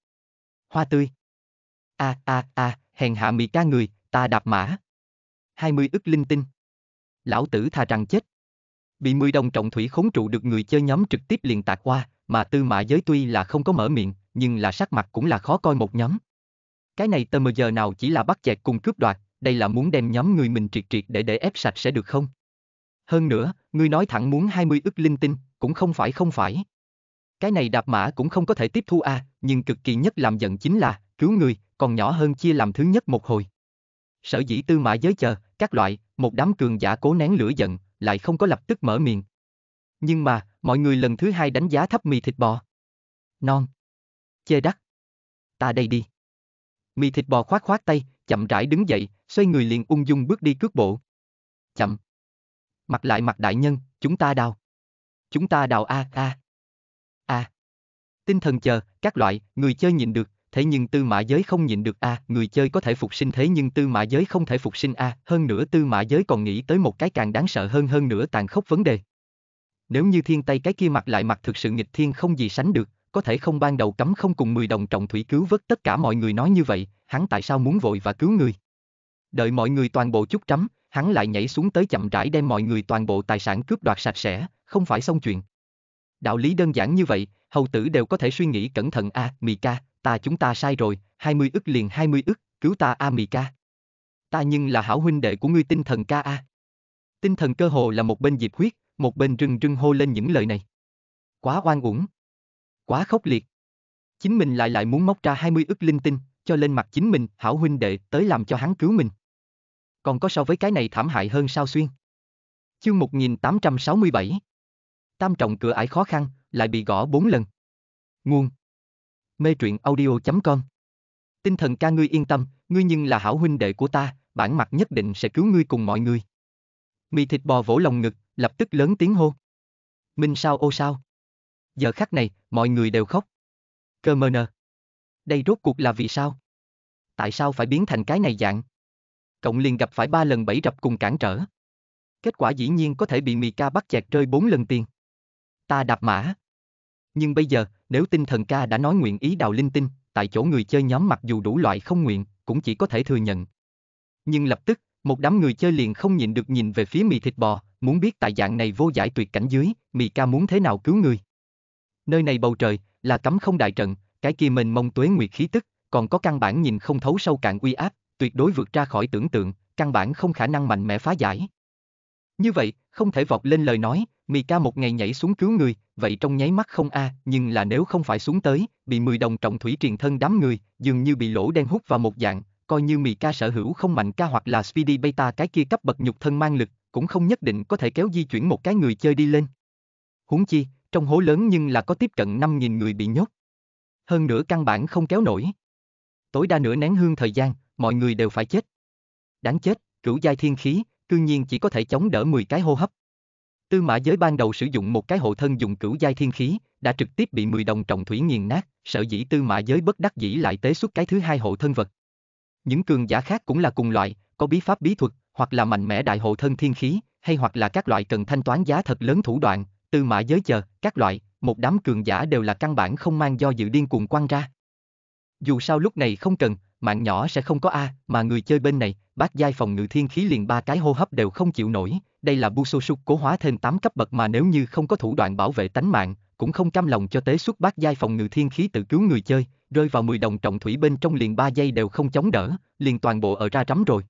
Hoa tươi. A a a, hèn hạ mì ca người, ta đạp mã. 20 ức linh tinh. Lão tử thà rằng chết. Bị 10 đồng trọng thủy khốn trụ được người chơi nhóm trực tiếp liền tạc qua, mà tư mã giới tuy là không có mở miệng, nhưng là sắc mặt cũng là khó coi một nhóm. Cái này tờ mờ giờ nào chỉ là bắt chẹt cùng cướp đoạt, đây là muốn đem nhóm người mình triệt triệt để để ép sạch sẽ được không? Hơn nữa, ngươi nói thẳng muốn 20 ức linh tinh, cũng không phải không phải. Cái này đạp mã cũng không có thể tiếp thu a, à, nhưng cực kỳ nhất làm giận chính là, cứu người, còn nhỏ hơn chia làm thứ nhất một hồi. Sở dĩ tư mã giới chờ, các loại, một đám cường giả cố nén lửa giận, lại không có lập tức mở miệng. Nhưng mà, mọi người lần thứ hai đánh giá thấp mì thịt bò. Non chê đắt. Ta đây đi. Mì thịt bò khoát khoát tay, chậm rãi đứng dậy, xoay người liền ung dung bước đi cước bộ. Chậm. Mặt lại mặt đại nhân, chúng ta đào. Chúng ta đào a a. A. Tinh thần chờ, các loại, người chơi nhìn được, thế nhưng tư mã giới không nhìn được a người chơi có thể phục sinh thế nhưng tư mã giới không thể phục sinh a hơn nữa tư mã giới còn nghĩ tới một cái càng đáng sợ hơn hơn nữa tàn khốc vấn đề nếu như thiên tây cái kia mặt lại mặt thực sự nghịch thiên không gì sánh được có thể không ban đầu cấm không cùng 10 đồng trọng thủy cứu vớt tất cả mọi người nói như vậy, hắn tại sao muốn vội và cứu người? Đợi mọi người toàn bộ chút chấm hắn lại nhảy xuống tới chậm rãi đem mọi người toàn bộ tài sản cướp đoạt sạch sẽ, không phải xong chuyện. Đạo lý đơn giản như vậy, hầu tử đều có thể suy nghĩ cẩn thận a, à, Mika, ta chúng ta sai rồi, 20 ức liền 20 ức, cứu ta a à, Mika. Ta nhưng là hảo huynh đệ của ngươi tinh thần ca a. À. Tinh thần cơ hồ là một bên diệp huyết, một bên rưng rưng hô lên những lời này. Quá oan uổng. Quá khốc liệt. Chính mình lại lại muốn móc ra 20 ức linh tinh, cho lên mặt chính mình, hảo huynh đệ, tới làm cho hắn cứu mình. Còn có so với cái này thảm hại hơn sao xuyên. Chương 1867 Tam trọng cửa ải khó khăn, lại bị gõ 4 lần. Nguồn Mê truyện audio.com Tinh thần ca ngươi yên tâm, ngươi nhưng là hảo huynh đệ của ta, bản mặt nhất định sẽ cứu ngươi cùng mọi người. Mì thịt bò vỗ lòng ngực, lập tức lớn tiếng hô. Minh sao ô sao? Giờ khắc này, mọi người đều khóc. Cơ mơ nơ. Đây rốt cuộc là vì sao? Tại sao phải biến thành cái này dạng? Cộng liền gặp phải ba lần bảy rập cùng cản trở. Kết quả dĩ nhiên có thể bị mì ca bắt chẹt rơi bốn lần tiền. Ta đạp mã. Nhưng bây giờ, nếu tinh thần ca đã nói nguyện ý đào linh tinh, tại chỗ người chơi nhóm mặc dù đủ loại không nguyện, cũng chỉ có thể thừa nhận. Nhưng lập tức, một đám người chơi liền không nhịn được nhìn về phía mì thịt bò, muốn biết tại dạng này vô giải tuyệt cảnh dưới, mì ca muốn thế nào cứu người nơi này bầu trời, là cấm không đại trận, cái kia mình mông tuế nguyệt khí tức, còn có căn bản nhìn không thấu sâu cạn uy áp, tuyệt đối vượt ra khỏi tưởng tượng, căn bản không khả năng mạnh mẽ phá giải. Như vậy, không thể vọt lên lời nói, Mì ca một ngày nhảy xuống cứu người, vậy trong nháy mắt không a, à, nhưng là nếu không phải xuống tới, bị 10 đồng trọng thủy truyền thân đám người, dường như bị lỗ đen hút vào một dạng, coi như Mì ca sở hữu không mạnh ca hoặc là Speedy Beta cái kia cấp bậc nhục thân mang lực, cũng không nhất định có thể kéo di chuyển một cái người chơi đi lên. Huống chi, trong hố lớn nhưng là có tiếp cận 5.000 người bị nhốt. Hơn nữa căn bản không kéo nổi. Tối đa nửa nén hương thời gian, mọi người đều phải chết. Đáng chết, cửu giai thiên khí, cư nhiên chỉ có thể chống đỡ 10 cái hô hấp. Tư mã giới ban đầu sử dụng một cái hộ thân dùng cửu giai thiên khí, đã trực tiếp bị 10 đồng trọng thủy nghiền nát, sở dĩ tư mã giới bất đắc dĩ lại tế xuất cái thứ hai hộ thân vật. Những cường giả khác cũng là cùng loại, có bí pháp bí thuật, hoặc là mạnh mẽ đại hộ thân thiên khí, hay hoặc là các loại cần thanh toán giá thật lớn thủ đoạn, từ mã giới chờ, các loại, một đám cường giả đều là căn bản không mang do dự điên cuồng quăng ra. Dù sao lúc này không cần, mạng nhỏ sẽ không có A, mà người chơi bên này, bác giai phòng ngự thiên khí liền ba cái hô hấp đều không chịu nổi, đây là bu sô sục cố hóa thêm 8 cấp bậc mà nếu như không có thủ đoạn bảo vệ tánh mạng, cũng không cam lòng cho tế xuất bác giai phòng ngự thiên khí tự cứu người chơi, rơi vào 10 đồng trọng thủy bên trong liền 3 giây đều không chống đỡ, liền toàn bộ ở ra rắm rồi.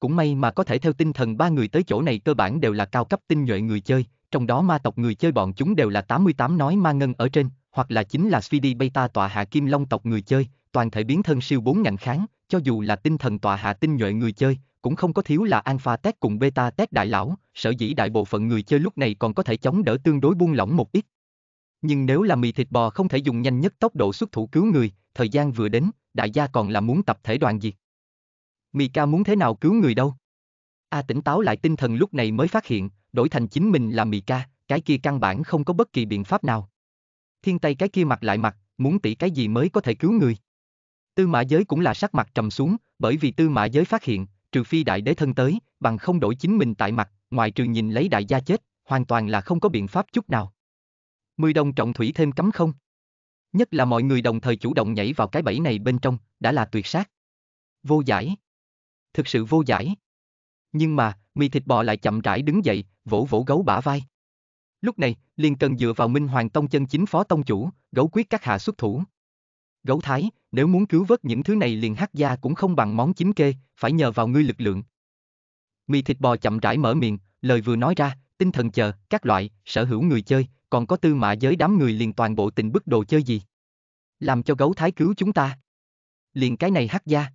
Cũng may mà có thể theo tinh thần ba người tới chỗ này cơ bản đều là cao cấp tinh nhuệ người chơi, trong đó ma tộc người chơi bọn chúng đều là 88 nói ma ngân ở trên, hoặc là chính là Speedy Beta tọa hạ kim long tộc người chơi, toàn thể biến thân siêu 4 ngạnh kháng, cho dù là tinh thần tọa hạ tinh nhuệ người chơi, cũng không có thiếu là Alpha Test cùng Beta Test đại lão, sở dĩ đại bộ phận người chơi lúc này còn có thể chống đỡ tương đối buông lỏng một ít. Nhưng nếu là mì thịt bò không thể dùng nhanh nhất tốc độ xuất thủ cứu người, thời gian vừa đến, đại gia còn là muốn tập thể đoàn diệt. Mika muốn thế nào cứu người đâu? A tỉnh táo lại tinh thần lúc này mới phát hiện, đổi thành chính mình là mì ca, cái kia căn bản không có bất kỳ biện pháp nào. Thiên tay cái kia mặt lại mặt, muốn tỉ cái gì mới có thể cứu người. Tư mã giới cũng là sắc mặt trầm xuống, bởi vì tư mã giới phát hiện, trừ phi đại đế thân tới, bằng không đổi chính mình tại mặt, ngoài trừ nhìn lấy đại gia chết, hoàn toàn là không có biện pháp chút nào. Mười đồng trọng thủy thêm cấm không? Nhất là mọi người đồng thời chủ động nhảy vào cái bẫy này bên trong, đã là tuyệt sát. Vô giải. Thực sự vô giải. Nhưng mà, mì thịt bò lại chậm rãi đứng dậy, vỗ vỗ gấu bả vai. Lúc này, liền cần dựa vào Minh Hoàng Tông chân chính phó tông chủ, gấu quyết các hạ xuất thủ. Gấu thái, nếu muốn cứu vớt những thứ này liền hắc gia cũng không bằng món chính kê, phải nhờ vào ngươi lực lượng. Mì thịt bò chậm rãi mở miệng, lời vừa nói ra, tinh thần chờ, các loại, sở hữu người chơi, còn có tư mã giới đám người liền toàn bộ tình bức đồ chơi gì. Làm cho gấu thái cứu chúng ta. Liền cái này hắc gia.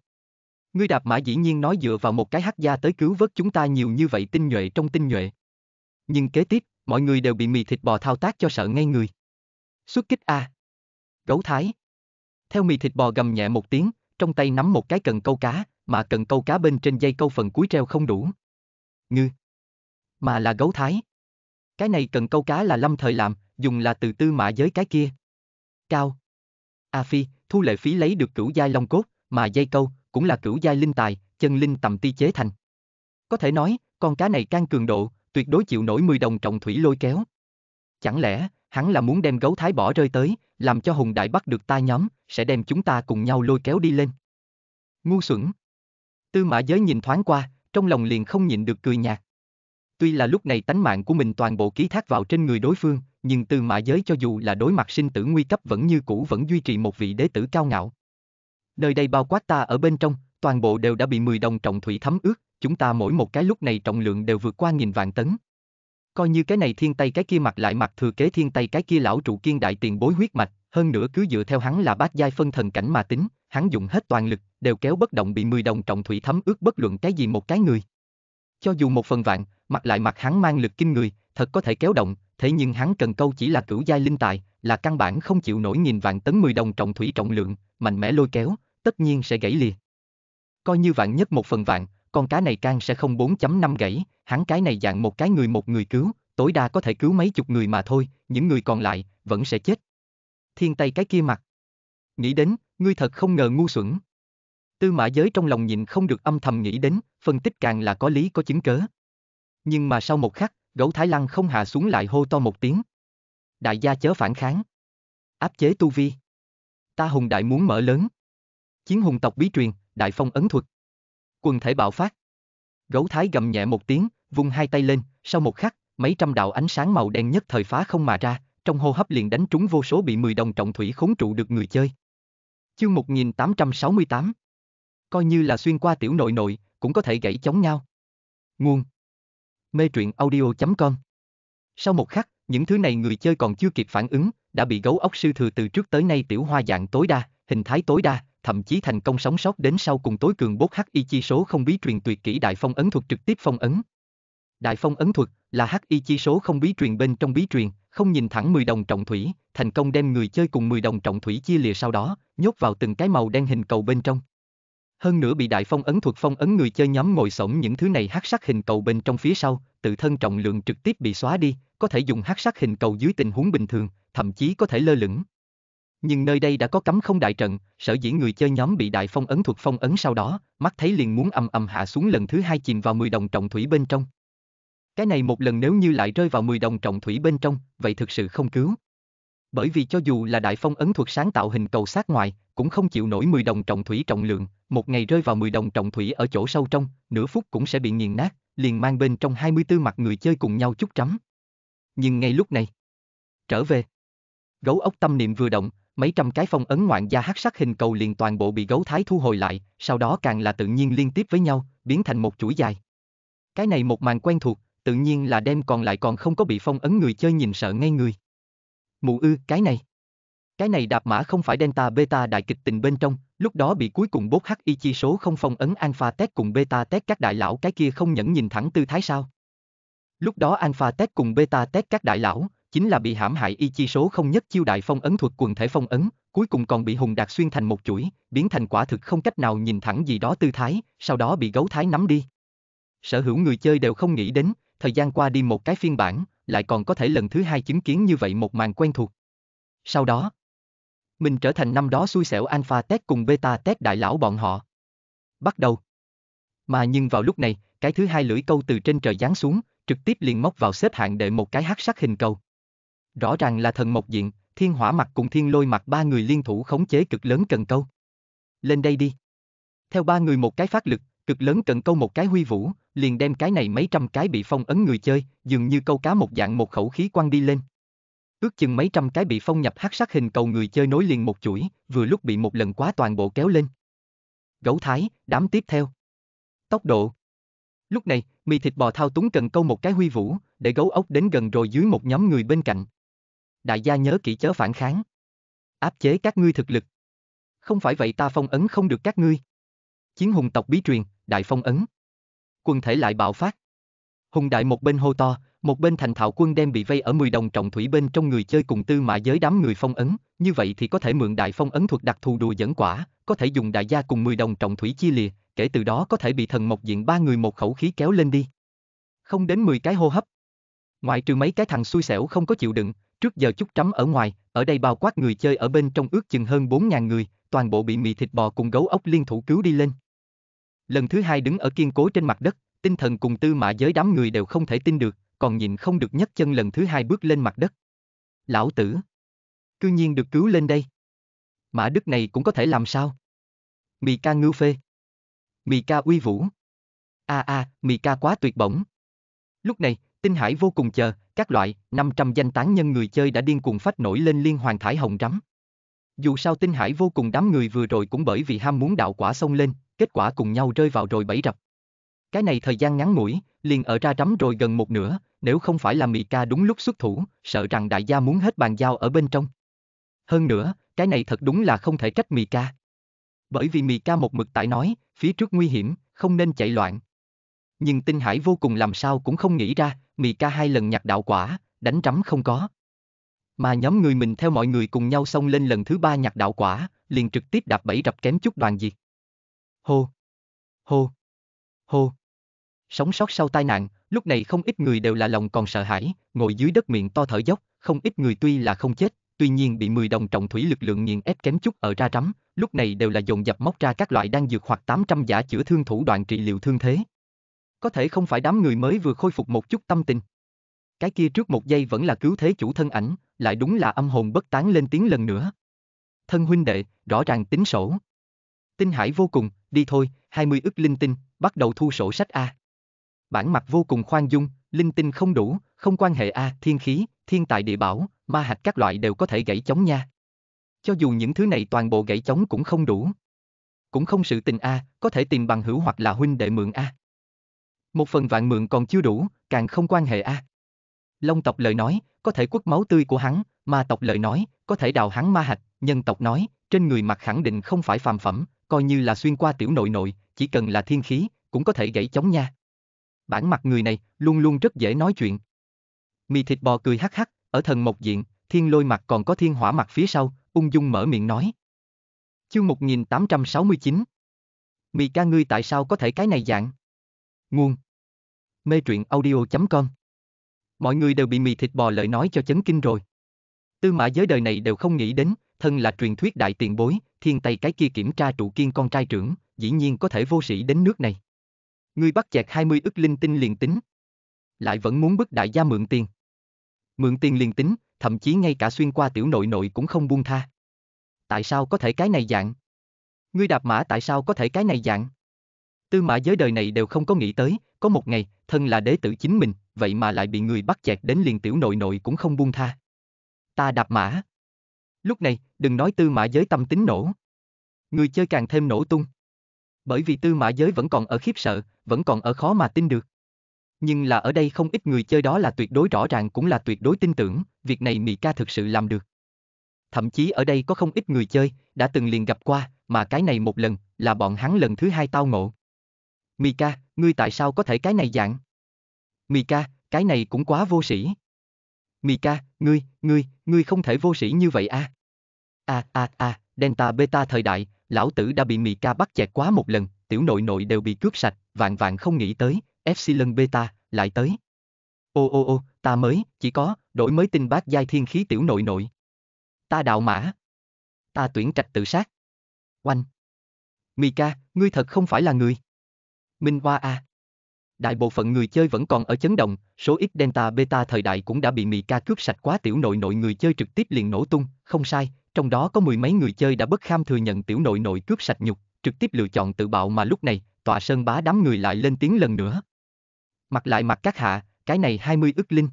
Ngươi đạp mã dĩ nhiên nói dựa vào một cái hắc gia tới cứu vớt chúng ta nhiều như vậy tinh nhuệ trong tinh nhuệ. Nhưng kế tiếp, mọi người đều bị mì thịt bò thao tác cho sợ ngay người. Xuất kích A. Gấu thái. Theo mì thịt bò gầm nhẹ một tiếng, trong tay nắm một cái cần câu cá, mà cần câu cá bên trên dây câu phần cuối treo không đủ. Ngư. Mà là gấu thái. Cái này cần câu cá là lâm thời làm, dùng là từ tư mã giới cái kia. Cao. A phi, thu lệ phí lấy được cửu giai long cốt, mà dây câu, cũng là cửu giai linh tài, chân linh tầm ti chế thành. Có thể nói, con cá này can cường độ, tuyệt đối chịu nổi 10 đồng trọng thủy lôi kéo. Chẳng lẽ, hắn là muốn đem gấu thái bỏ rơi tới, làm cho Hùng Đại bắt được ta nhóm, sẽ đem chúng ta cùng nhau lôi kéo đi lên. Ngu xuẩn. Tư mã giới nhìn thoáng qua, trong lòng liền không nhịn được cười nhạt. Tuy là lúc này tánh mạng của mình toàn bộ ký thác vào trên người đối phương, nhưng tư mã giới cho dù là đối mặt sinh tử nguy cấp vẫn như cũ vẫn duy trì một vị đế tử cao ngạo nơi đây bao quát ta ở bên trong, toàn bộ đều đã bị 10 đồng trọng thủy thấm ướt, chúng ta mỗi một cái lúc này trọng lượng đều vượt qua nghìn vạn tấn. Coi như cái này thiên tay cái kia mặt lại mặt thừa kế thiên tay cái kia lão trụ kiên đại tiền bối huyết mạch, hơn nữa cứ dựa theo hắn là bát giai phân thần cảnh mà tính, hắn dùng hết toàn lực, đều kéo bất động bị 10 đồng trọng thủy thấm ướt bất luận cái gì một cái người. Cho dù một phần vạn, mặt lại mặt hắn mang lực kinh người, thật có thể kéo động, thế nhưng hắn cần câu chỉ là cửu giai linh tài, là căn bản không chịu nổi nghìn vạn tấn 10 đồng trọng thủy trọng lượng, mạnh mẽ lôi kéo, tất nhiên sẽ gãy lìa. Coi như vạn nhất một phần vạn, con cá này can sẽ không 4.5 gãy, hắn cái này dạng một cái người một người cứu, tối đa có thể cứu mấy chục người mà thôi, những người còn lại, vẫn sẽ chết. Thiên tay cái kia mặt. Nghĩ đến, ngươi thật không ngờ ngu xuẩn. Tư mã giới trong lòng nhịn không được âm thầm nghĩ đến, phân tích càng là có lý có chứng cớ. Nhưng mà sau một khắc, Gấu Thái Lăng không hạ xuống lại hô to một tiếng. Đại gia chớ phản kháng. Áp chế tu vi. Ta hùng đại muốn mở lớn. Chiến hùng tộc bí truyền, đại phong ấn thuật. Quần thể bạo phát. Gấu Thái gầm nhẹ một tiếng, vung hai tay lên, sau một khắc, mấy trăm đạo ánh sáng màu đen nhất thời phá không mà ra, trong hô hấp liền đánh trúng vô số bị 10 đồng trọng thủy khốn trụ được người chơi. Chương 1868 Coi như là xuyên qua tiểu nội nội, cũng có thể gãy chống nhau. Nguồn mê truyện audio.com. Sau một khắc, những thứ này người chơi còn chưa kịp phản ứng, đã bị gấu ốc sư thừa từ trước tới nay tiểu hoa dạng tối đa, hình thái tối đa, thậm chí thành công sống sót đến sau cùng tối cường bốt hắc y chi số không bí truyền tuyệt kỹ đại phong ấn thuật trực tiếp phong ấn. Đại phong ấn thuật là hắc y chi số không bí truyền bên trong bí truyền, không nhìn thẳng 10 đồng trọng thủy, thành công đem người chơi cùng 10 đồng trọng thủy chia lìa sau đó, nhốt vào từng cái màu đen hình cầu bên trong. Hơn nữa bị đại phong ấn thuật phong ấn người chơi nhóm ngồi sổng những thứ này hát sắc hình cầu bên trong phía sau, tự thân trọng lượng trực tiếp bị xóa đi, có thể dùng hát sắc hình cầu dưới tình huống bình thường, thậm chí có thể lơ lửng. Nhưng nơi đây đã có cấm không đại trận, sở dĩ người chơi nhóm bị đại phong ấn thuật phong ấn sau đó, mắt thấy liền muốn âm âm hạ xuống lần thứ hai chìm vào 10 đồng trọng thủy bên trong. Cái này một lần nếu như lại rơi vào 10 đồng trọng thủy bên trong, vậy thực sự không cứu. Bởi vì cho dù là đại phong ấn thuật sáng tạo hình cầu sát ngoài, cũng không chịu nổi 10 đồng trọng thủy trọng lượng, một ngày rơi vào 10 đồng trọng thủy ở chỗ sâu trong, nửa phút cũng sẽ bị nghiền nát, liền mang bên trong 24 mặt người chơi cùng nhau chút chấm Nhưng ngay lúc này, trở về. Gấu ốc tâm niệm vừa động, mấy trăm cái phong ấn ngoạn gia hắc sắc hình cầu liền toàn bộ bị gấu thái thu hồi lại, sau đó càng là tự nhiên liên tiếp với nhau, biến thành một chuỗi dài. Cái này một màn quen thuộc, tự nhiên là đem còn lại còn không có bị phong ấn người chơi nhìn sợ ngay người. Mụ ư, cái này. Cái này đạp mã không phải Delta Beta đại kịch tình bên trong, Lúc đó bị cuối cùng bốt hắc y chi số không phong ấn alpha test cùng beta test các đại lão cái kia không nhẫn nhìn thẳng tư thái sao. Lúc đó alpha test cùng beta test các đại lão, chính là bị hãm hại y chi số không nhất chiêu đại phong ấn thuật quần thể phong ấn, cuối cùng còn bị hùng đạt xuyên thành một chuỗi, biến thành quả thực không cách nào nhìn thẳng gì đó tư thái, sau đó bị gấu thái nắm đi. Sở hữu người chơi đều không nghĩ đến, thời gian qua đi một cái phiên bản, lại còn có thể lần thứ hai chứng kiến như vậy một màn quen thuộc. Sau đó, mình trở thành năm đó xui xẻo Alpha Test cùng Beta Test đại lão bọn họ. Bắt đầu. Mà nhưng vào lúc này, cái thứ hai lưỡi câu từ trên trời giáng xuống, trực tiếp liền móc vào xếp hạng đệ một cái hắc sắc hình cầu. Rõ ràng là thần mộc diện, thiên hỏa mặt cùng thiên lôi mặt ba người liên thủ khống chế cực lớn cần câu. Lên đây đi. Theo ba người một cái phát lực, cực lớn cần câu một cái huy vũ, liền đem cái này mấy trăm cái bị phong ấn người chơi, dường như câu cá một dạng một khẩu khí quăng đi lên. Ước chừng mấy trăm cái bị phong nhập hắc sát hình cầu người chơi nối liền một chuỗi, vừa lúc bị một lần quá toàn bộ kéo lên. Gấu thái, đám tiếp theo. Tốc độ. Lúc này, mì thịt bò thao túng cần câu một cái huy vũ, để gấu ốc đến gần rồi dưới một nhóm người bên cạnh. Đại gia nhớ kỹ chớ phản kháng. Áp chế các ngươi thực lực. Không phải vậy ta phong ấn không được các ngươi. Chiến hùng tộc bí truyền, đại phong ấn. Quân thể lại bạo phát. Hùng Đại một bên hô to, một bên thành thạo quân đem bị vây ở 10 đồng trọng thủy bên trong người chơi cùng tư mã giới đám người phong ấn, như vậy thì có thể mượn đại phong ấn thuật đặc thù đùa dẫn quả, có thể dùng đại gia cùng 10 đồng trọng thủy chia lìa, kể từ đó có thể bị thần mộc diện ba người một khẩu khí kéo lên đi. Không đến 10 cái hô hấp. Ngoại trừ mấy cái thằng xui xẻo không có chịu đựng, trước giờ chút trắm ở ngoài, ở đây bao quát người chơi ở bên trong ước chừng hơn 4.000 người, toàn bộ bị mì thịt bò cùng gấu ốc liên thủ cứu đi lên. Lần thứ hai đứng ở kiên cố trên mặt đất, tinh thần cùng tư mã giới đám người đều không thể tin được, còn nhìn không được nhấc chân lần thứ hai bước lên mặt đất. Lão tử! Cư nhiên được cứu lên đây! Mã đức này cũng có thể làm sao? Mì ca ngưu phê! Mì ca uy vũ! a a, à, mì ca quá tuyệt bổng! Lúc này, tinh hải vô cùng chờ, các loại, 500 danh tán nhân người chơi đã điên cuồng phát nổi lên liên hoàn thải hồng rắm. Dù sao tinh hải vô cùng đám người vừa rồi cũng bởi vì ham muốn đạo quả xông lên, kết quả cùng nhau rơi vào rồi bẫy rập. Cái này thời gian ngắn ngủi, liền ở ra rắm rồi gần một nửa, nếu không phải là Mị ca đúng lúc xuất thủ, sợ rằng đại gia muốn hết bàn giao ở bên trong. Hơn nữa, cái này thật đúng là không thể trách Mị ca. Bởi vì Mị ca một mực tại nói, phía trước nguy hiểm, không nên chạy loạn. Nhưng Tinh Hải vô cùng làm sao cũng không nghĩ ra, Mị ca hai lần nhặt đạo quả, đánh rắm không có. Mà nhóm người mình theo mọi người cùng nhau xông lên lần thứ ba nhặt đạo quả, liền trực tiếp đạp bẫy rập kém chút đoàn diệt. Hô! Hô! Hô! Sống sót sau tai nạn, lúc này không ít người đều là lòng còn sợ hãi, ngồi dưới đất miệng to thở dốc, không ít người tuy là không chết, tuy nhiên bị 10 đồng trọng thủy lực lượng nghiền ép kém chút ở ra rắm, lúc này đều là dồn dập móc ra các loại đan dược hoặc 800 giả chữa thương thủ đoạn trị liệu thương thế. Có thể không phải đám người mới vừa khôi phục một chút tâm tình. Cái kia trước một giây vẫn là cứu thế chủ thân ảnh, lại đúng là âm hồn bất tán lên tiếng lần nữa. Thân huynh đệ, rõ ràng tính sổ. Tinh hải vô cùng, đi thôi, 20 ức linh tinh, bắt đầu thu sổ sách A bản mặt vô cùng khoan dung, linh tinh không đủ, không quan hệ a, à, thiên khí, thiên tài địa bảo, ma hạch các loại đều có thể gãy chống nha. Cho dù những thứ này toàn bộ gãy chống cũng không đủ. Cũng không sự tình a, à, có thể tìm bằng hữu hoặc là huynh đệ mượn a. À. Một phần vạn mượn còn chưa đủ, càng không quan hệ a. Long tộc lời nói, có thể quất máu tươi của hắn, ma tộc lời nói, có thể đào hắn ma hạch, nhân tộc nói, trên người mặt khẳng định không phải phàm phẩm, coi như là xuyên qua tiểu nội nội, chỉ cần là thiên khí, cũng có thể gãy chống nha bản mặt người này, luôn luôn rất dễ nói chuyện. Mì thịt bò cười hắc hắc, ở thần mộc diện, thiên lôi mặt còn có thiên hỏa mặt phía sau, ung dung mở miệng nói. Chương 1869 Mì ca ngươi tại sao có thể cái này dạng? Nguồn Mê truyện audio.com Mọi người đều bị mì thịt bò lợi nói cho chấn kinh rồi. Tư mã giới đời này đều không nghĩ đến, thân là truyền thuyết đại tiền bối, thiên tây cái kia kiểm tra trụ kiên con trai trưởng, dĩ nhiên có thể vô sĩ đến nước này. Ngươi bắt chẹt 20 ức linh tinh liền tính. Lại vẫn muốn bức đại gia mượn tiền. Mượn tiền liền tính, thậm chí ngay cả xuyên qua tiểu nội nội cũng không buông tha. Tại sao có thể cái này dạng? Ngươi đạp mã tại sao có thể cái này dạng? Tư mã giới đời này đều không có nghĩ tới, có một ngày, thân là đế tử chính mình, vậy mà lại bị người bắt chẹt đến liền tiểu nội nội cũng không buông tha. Ta đạp mã. Lúc này, đừng nói tư mã giới tâm tính nổ. Người chơi càng thêm nổ tung. Bởi vì tư mã giới vẫn còn ở khiếp sợ, vẫn còn ở khó mà tin được. Nhưng là ở đây không ít người chơi đó là tuyệt đối rõ ràng cũng là tuyệt đối tin tưởng, việc này Mị ca thực sự làm được. Thậm chí ở đây có không ít người chơi, đã từng liền gặp qua, mà cái này một lần, là bọn hắn lần thứ hai tao ngộ. Mika, ngươi tại sao có thể cái này dạng? Mika, cái này cũng quá vô sĩ. Mika, ngươi, ngươi, ngươi không thể vô sĩ như vậy a. À a a a, Delta Beta thời đại, lão tử đã bị Mika bắt chẹt quá một lần, tiểu nội nội đều bị cướp sạch, vạn vạn không nghĩ tới, Epsilon Beta, lại tới. Ô ô ô, ta mới, chỉ có, đổi mới tinh bác giai thiên khí tiểu nội nội. Ta đạo mã. Ta tuyển trạch tự sát. Oanh. Mika, ngươi thật không phải là người. Minh Hoa A. Đại bộ phận người chơi vẫn còn ở chấn động, số ít Delta Beta thời đại cũng đã bị Mika cướp sạch quá tiểu nội nội người chơi trực tiếp liền nổ tung, không sai, trong đó có mười mấy người chơi đã bất kham thừa nhận tiểu nội nội cướp sạch nhục, trực tiếp lựa chọn tự bạo mà lúc này, tòa sơn bá đám người lại lên tiếng lần nữa. Mặt lại mặt các hạ, cái này 20 ức linh.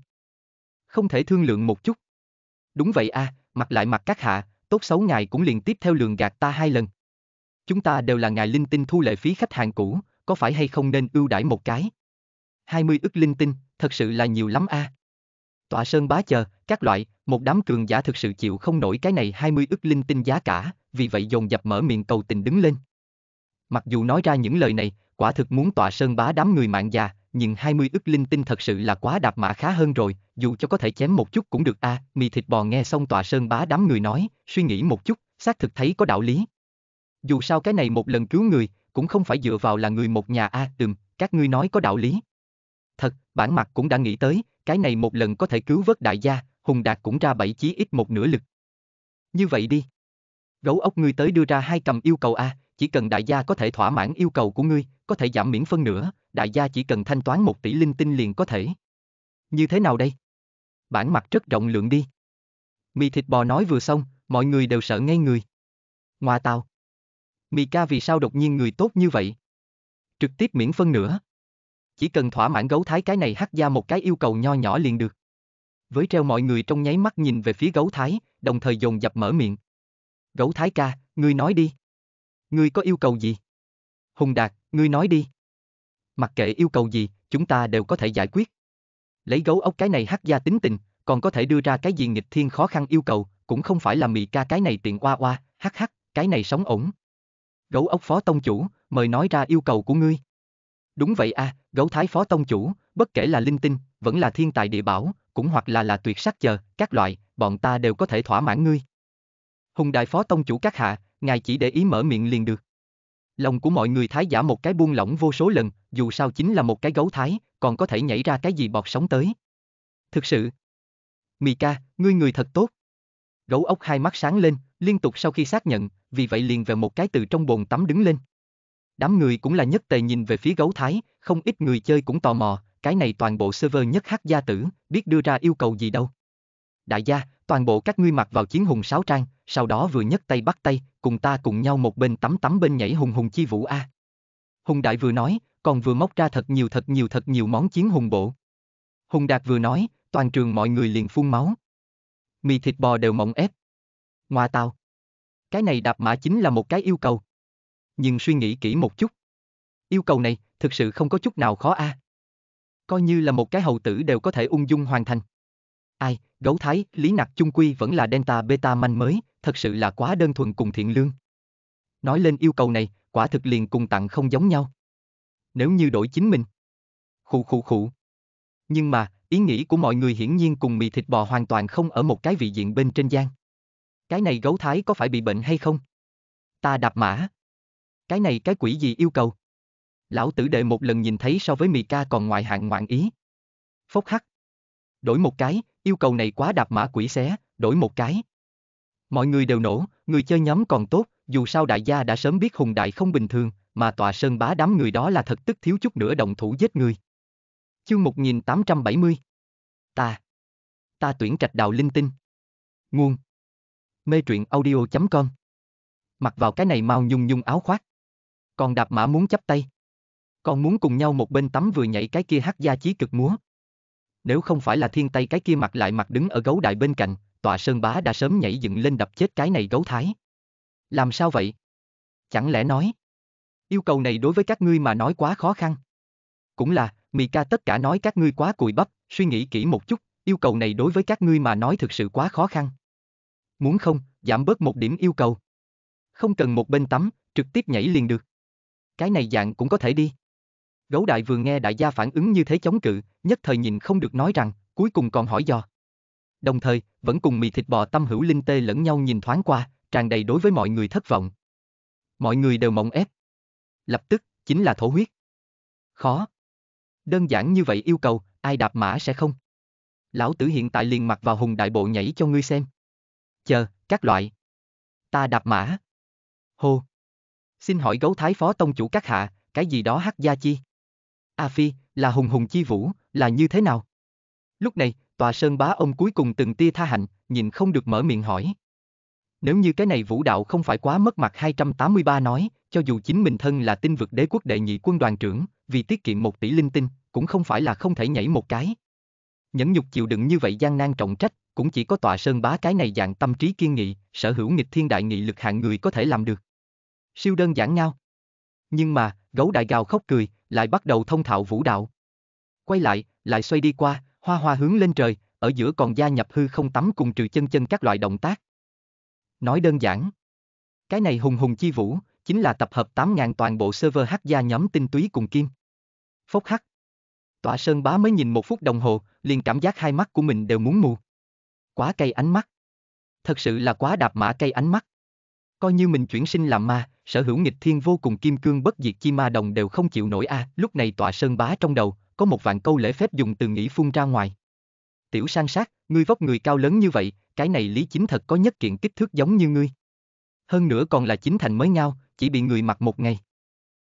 Không thể thương lượng một chút. Đúng vậy a, à, mặt lại mặt các hạ, tốt xấu ngài cũng liền tiếp theo lường gạt ta hai lần. Chúng ta đều là ngài linh tinh thu lệ phí khách hàng cũ, có phải hay không nên ưu đãi một cái? 20 ức linh tinh, thật sự là nhiều lắm a. À. Tọa sơn bá chờ, các loại, một đám cường giả thực sự chịu không nổi cái này 20 ức linh tinh giá cả, vì vậy dồn dập mở miệng cầu tình đứng lên. Mặc dù nói ra những lời này, quả thực muốn tọa sơn bá đám người mạng già, nhưng 20 ức linh tinh thật sự là quá đạp mã khá hơn rồi, dù cho có thể chém một chút cũng được a, à, mì thịt bò nghe xong tọa sơn bá đám người nói, suy nghĩ một chút, xác thực thấy có đạo lý. Dù sao cái này một lần cứu người, cũng không phải dựa vào là người một nhà a, à, ừm, các ngươi nói có đạo lý. Thật, bản mặt cũng đã nghĩ tới, cái này một lần có thể cứu vớt đại gia, Hùng Đạt cũng ra bảy chí ít một nửa lực. Như vậy đi. Gấu ốc ngươi tới đưa ra hai cầm yêu cầu A, chỉ cần đại gia có thể thỏa mãn yêu cầu của ngươi, có thể giảm miễn phân nửa, đại gia chỉ cần thanh toán một tỷ linh tinh liền có thể. Như thế nào đây? Bản mặt rất rộng lượng đi. Mì thịt bò nói vừa xong, mọi người đều sợ ngay người. Ngoa tao. Mì ca vì sao đột nhiên người tốt như vậy? Trực tiếp miễn phân nửa chỉ cần thỏa mãn gấu thái cái này hắc ra một cái yêu cầu nho nhỏ liền được. Với treo mọi người trong nháy mắt nhìn về phía gấu thái, đồng thời dồn dập mở miệng. Gấu thái ca, ngươi nói đi. Ngươi có yêu cầu gì? Hùng Đạt, ngươi nói đi. Mặc kệ yêu cầu gì, chúng ta đều có thể giải quyết. Lấy gấu ốc cái này hắc ra tính tình, còn có thể đưa ra cái gì nghịch thiên khó khăn yêu cầu, cũng không phải là mì ca cái này tiện qua qua hắc hắc, cái này sống ổn. Gấu ốc phó tông chủ, mời nói ra yêu cầu của ngươi. Đúng vậy a, à, gấu thái phó tông chủ, bất kể là linh tinh, vẫn là thiên tài địa bảo, cũng hoặc là là tuyệt sắc chờ, các loại, bọn ta đều có thể thỏa mãn ngươi. Hùng đại phó tông chủ các hạ, ngài chỉ để ý mở miệng liền được. Lòng của mọi người thái giả một cái buông lỏng vô số lần, dù sao chính là một cái gấu thái, còn có thể nhảy ra cái gì bọt sóng tới. Thực sự, Mì ca, ngươi người thật tốt. Gấu ốc hai mắt sáng lên, liên tục sau khi xác nhận, vì vậy liền về một cái từ trong bồn tắm đứng lên. Đám người cũng là nhất tề nhìn về phía gấu thái, không ít người chơi cũng tò mò, cái này toàn bộ server nhất hát gia tử, biết đưa ra yêu cầu gì đâu. Đại gia, toàn bộ các ngươi mặc vào chiến hùng sáu trang, sau đó vừa nhất tay bắt tay, cùng ta cùng nhau một bên tắm tắm bên nhảy hùng hùng chi vũ A. Hùng đại vừa nói, còn vừa móc ra thật nhiều thật nhiều thật nhiều món chiến hùng bộ. Hùng đạt vừa nói, toàn trường mọi người liền phun máu. Mì thịt bò đều mộng ép. Ngoa tao. Cái này đạp mã chính là một cái yêu cầu nhưng suy nghĩ kỹ một chút. Yêu cầu này, thực sự không có chút nào khó a. À. Coi như là một cái hầu tử đều có thể ung dung hoàn thành. Ai, gấu thái, lý nặc chung quy vẫn là Delta Beta manh mới, thật sự là quá đơn thuần cùng thiện lương. Nói lên yêu cầu này, quả thực liền cùng tặng không giống nhau. Nếu như đổi chính mình. Khụ khụ khụ. Nhưng mà, ý nghĩ của mọi người hiển nhiên cùng mì thịt bò hoàn toàn không ở một cái vị diện bên trên gian. Cái này gấu thái có phải bị bệnh hay không? Ta đạp mã. Cái này cái quỷ gì yêu cầu? Lão tử đệ một lần nhìn thấy so với mì ca còn ngoài hạng ngoạn ý. Phốc hắc. Đổi một cái, yêu cầu này quá đạp mã quỷ xé, đổi một cái. Mọi người đều nổ, người chơi nhóm còn tốt, dù sao đại gia đã sớm biết Hùng Đại không bình thường, mà tòa sơn bá đám người đó là thật tức thiếu chút nữa động thủ giết người. Chương 1870 Ta Ta tuyển trạch đạo linh tinh Nguồn Mê truyện audio.com Mặc vào cái này mau nhung nhung áo khoác còn đạp mã muốn chấp tay. Còn muốn cùng nhau một bên tắm vừa nhảy cái kia hát gia chí cực múa. Nếu không phải là thiên tay cái kia mặt lại mặt đứng ở gấu đại bên cạnh, tọa sơn bá đã sớm nhảy dựng lên đập chết cái này gấu thái. Làm sao vậy? Chẳng lẽ nói. Yêu cầu này đối với các ngươi mà nói quá khó khăn. Cũng là, mì ca tất cả nói các ngươi quá cùi bắp, suy nghĩ kỹ một chút, yêu cầu này đối với các ngươi mà nói thực sự quá khó khăn. Muốn không, giảm bớt một điểm yêu cầu. Không cần một bên tắm, trực tiếp nhảy liền được cái này dạng cũng có thể đi. Gấu đại vừa nghe đại gia phản ứng như thế chống cự, nhất thời nhìn không được nói rằng, cuối cùng còn hỏi do. Đồng thời, vẫn cùng mì thịt bò tâm hữu linh tê lẫn nhau nhìn thoáng qua, tràn đầy đối với mọi người thất vọng. Mọi người đều mộng ép. Lập tức, chính là thổ huyết. Khó. Đơn giản như vậy yêu cầu, ai đạp mã sẽ không. Lão tử hiện tại liền mặc vào hùng đại bộ nhảy cho ngươi xem. Chờ, các loại. Ta đạp mã. Hô xin hỏi gấu thái phó tông chủ các hạ, cái gì đó hắc gia chi? A phi, là hùng hùng chi vũ, là như thế nào? Lúc này, tòa sơn bá ông cuối cùng từng tia tha hạnh, nhìn không được mở miệng hỏi. Nếu như cái này vũ đạo không phải quá mất mặt 283 nói, cho dù chính mình thân là tinh vực đế quốc đệ nhị quân đoàn trưởng, vì tiết kiệm một tỷ linh tinh, cũng không phải là không thể nhảy một cái. Nhẫn nhục chịu đựng như vậy gian nan trọng trách, cũng chỉ có tòa sơn bá cái này dạng tâm trí kiên nghị, sở hữu nghịch thiên đại nghị lực hạng người có thể làm được. Siêu đơn giản ngao. Nhưng mà, gấu đại gào khóc cười, lại bắt đầu thông thạo vũ đạo. Quay lại, lại xoay đi qua, hoa hoa hướng lên trời, ở giữa còn gia nhập hư không tắm cùng trừ chân chân các loại động tác. Nói đơn giản. Cái này hùng hùng chi vũ, chính là tập hợp 8.000 toàn bộ server hát gia nhóm tinh túy cùng kim. Phốc hắc. tọa sơn bá mới nhìn một phút đồng hồ, liền cảm giác hai mắt của mình đều muốn mù. Quá cây ánh mắt. Thật sự là quá đạp mã cây ánh mắt. Coi như mình chuyển sinh làm ma, sở hữu nghịch thiên vô cùng kim cương bất diệt chi ma đồng đều không chịu nổi a, à, lúc này tọa sơn bá trong đầu, có một vạn câu lễ phép dùng từ nghĩ phun ra ngoài. Tiểu sang sát, ngươi vóc người cao lớn như vậy, cái này lý chính thật có nhất kiện kích thước giống như ngươi. Hơn nữa còn là chính thành mới nhau chỉ bị người mặc một ngày.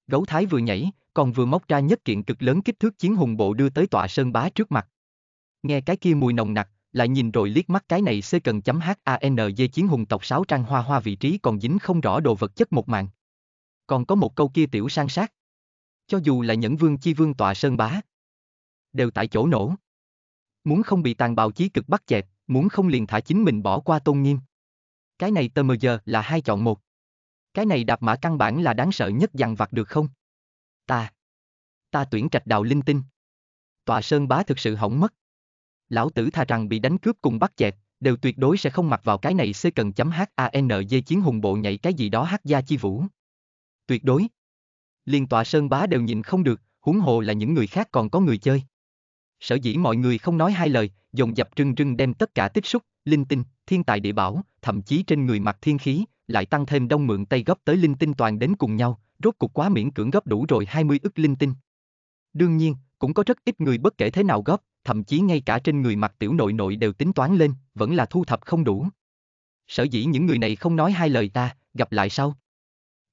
Gấu thái vừa nhảy, còn vừa móc ra nhất kiện cực lớn kích thước chiến hùng bộ đưa tới tọa sơn bá trước mặt. Nghe cái kia mùi nồng nặc, lại nhìn rồi liếc mắt cái này C cần chấm HANG chiến hùng tộc sáu trang hoa hoa vị trí còn dính không rõ đồ vật chất một mạng. Còn có một câu kia tiểu sang sát. Cho dù là nhẫn vương chi vương tòa sơn bá. Đều tại chỗ nổ. Muốn không bị tàn bạo chí cực bắt chẹt, muốn không liền thả chính mình bỏ qua tôn nghiêm. Cái này tờ mờ giờ là hai chọn một. Cái này đạp mã căn bản là đáng sợ nhất dằn vặt được không? Ta. Ta tuyển trạch đào linh tinh. Tòa sơn bá thực sự hỏng mất lão tử thà rằng bị đánh cướp cùng bắt chẹt, đều tuyệt đối sẽ không mặc vào cái này c cần chấm a n hanz chiến hùng bộ nhảy cái gì đó hát gia chi vũ. Tuyệt đối. Liên tòa sơn bá đều nhìn không được, huống hồ là những người khác còn có người chơi. Sở dĩ mọi người không nói hai lời, dồn dập trưng trưng đem tất cả tích xúc, linh tinh, thiên tài địa bảo, thậm chí trên người mặc thiên khí, lại tăng thêm đông mượn tây gấp tới linh tinh toàn đến cùng nhau, rốt cục quá miễn cưỡng góp đủ rồi 20 ức linh tinh. Đương nhiên, cũng có rất ít người bất kể thế nào góp, thậm chí ngay cả trên người mặt tiểu nội nội đều tính toán lên, vẫn là thu thập không đủ. Sở dĩ những người này không nói hai lời ta, gặp lại sau.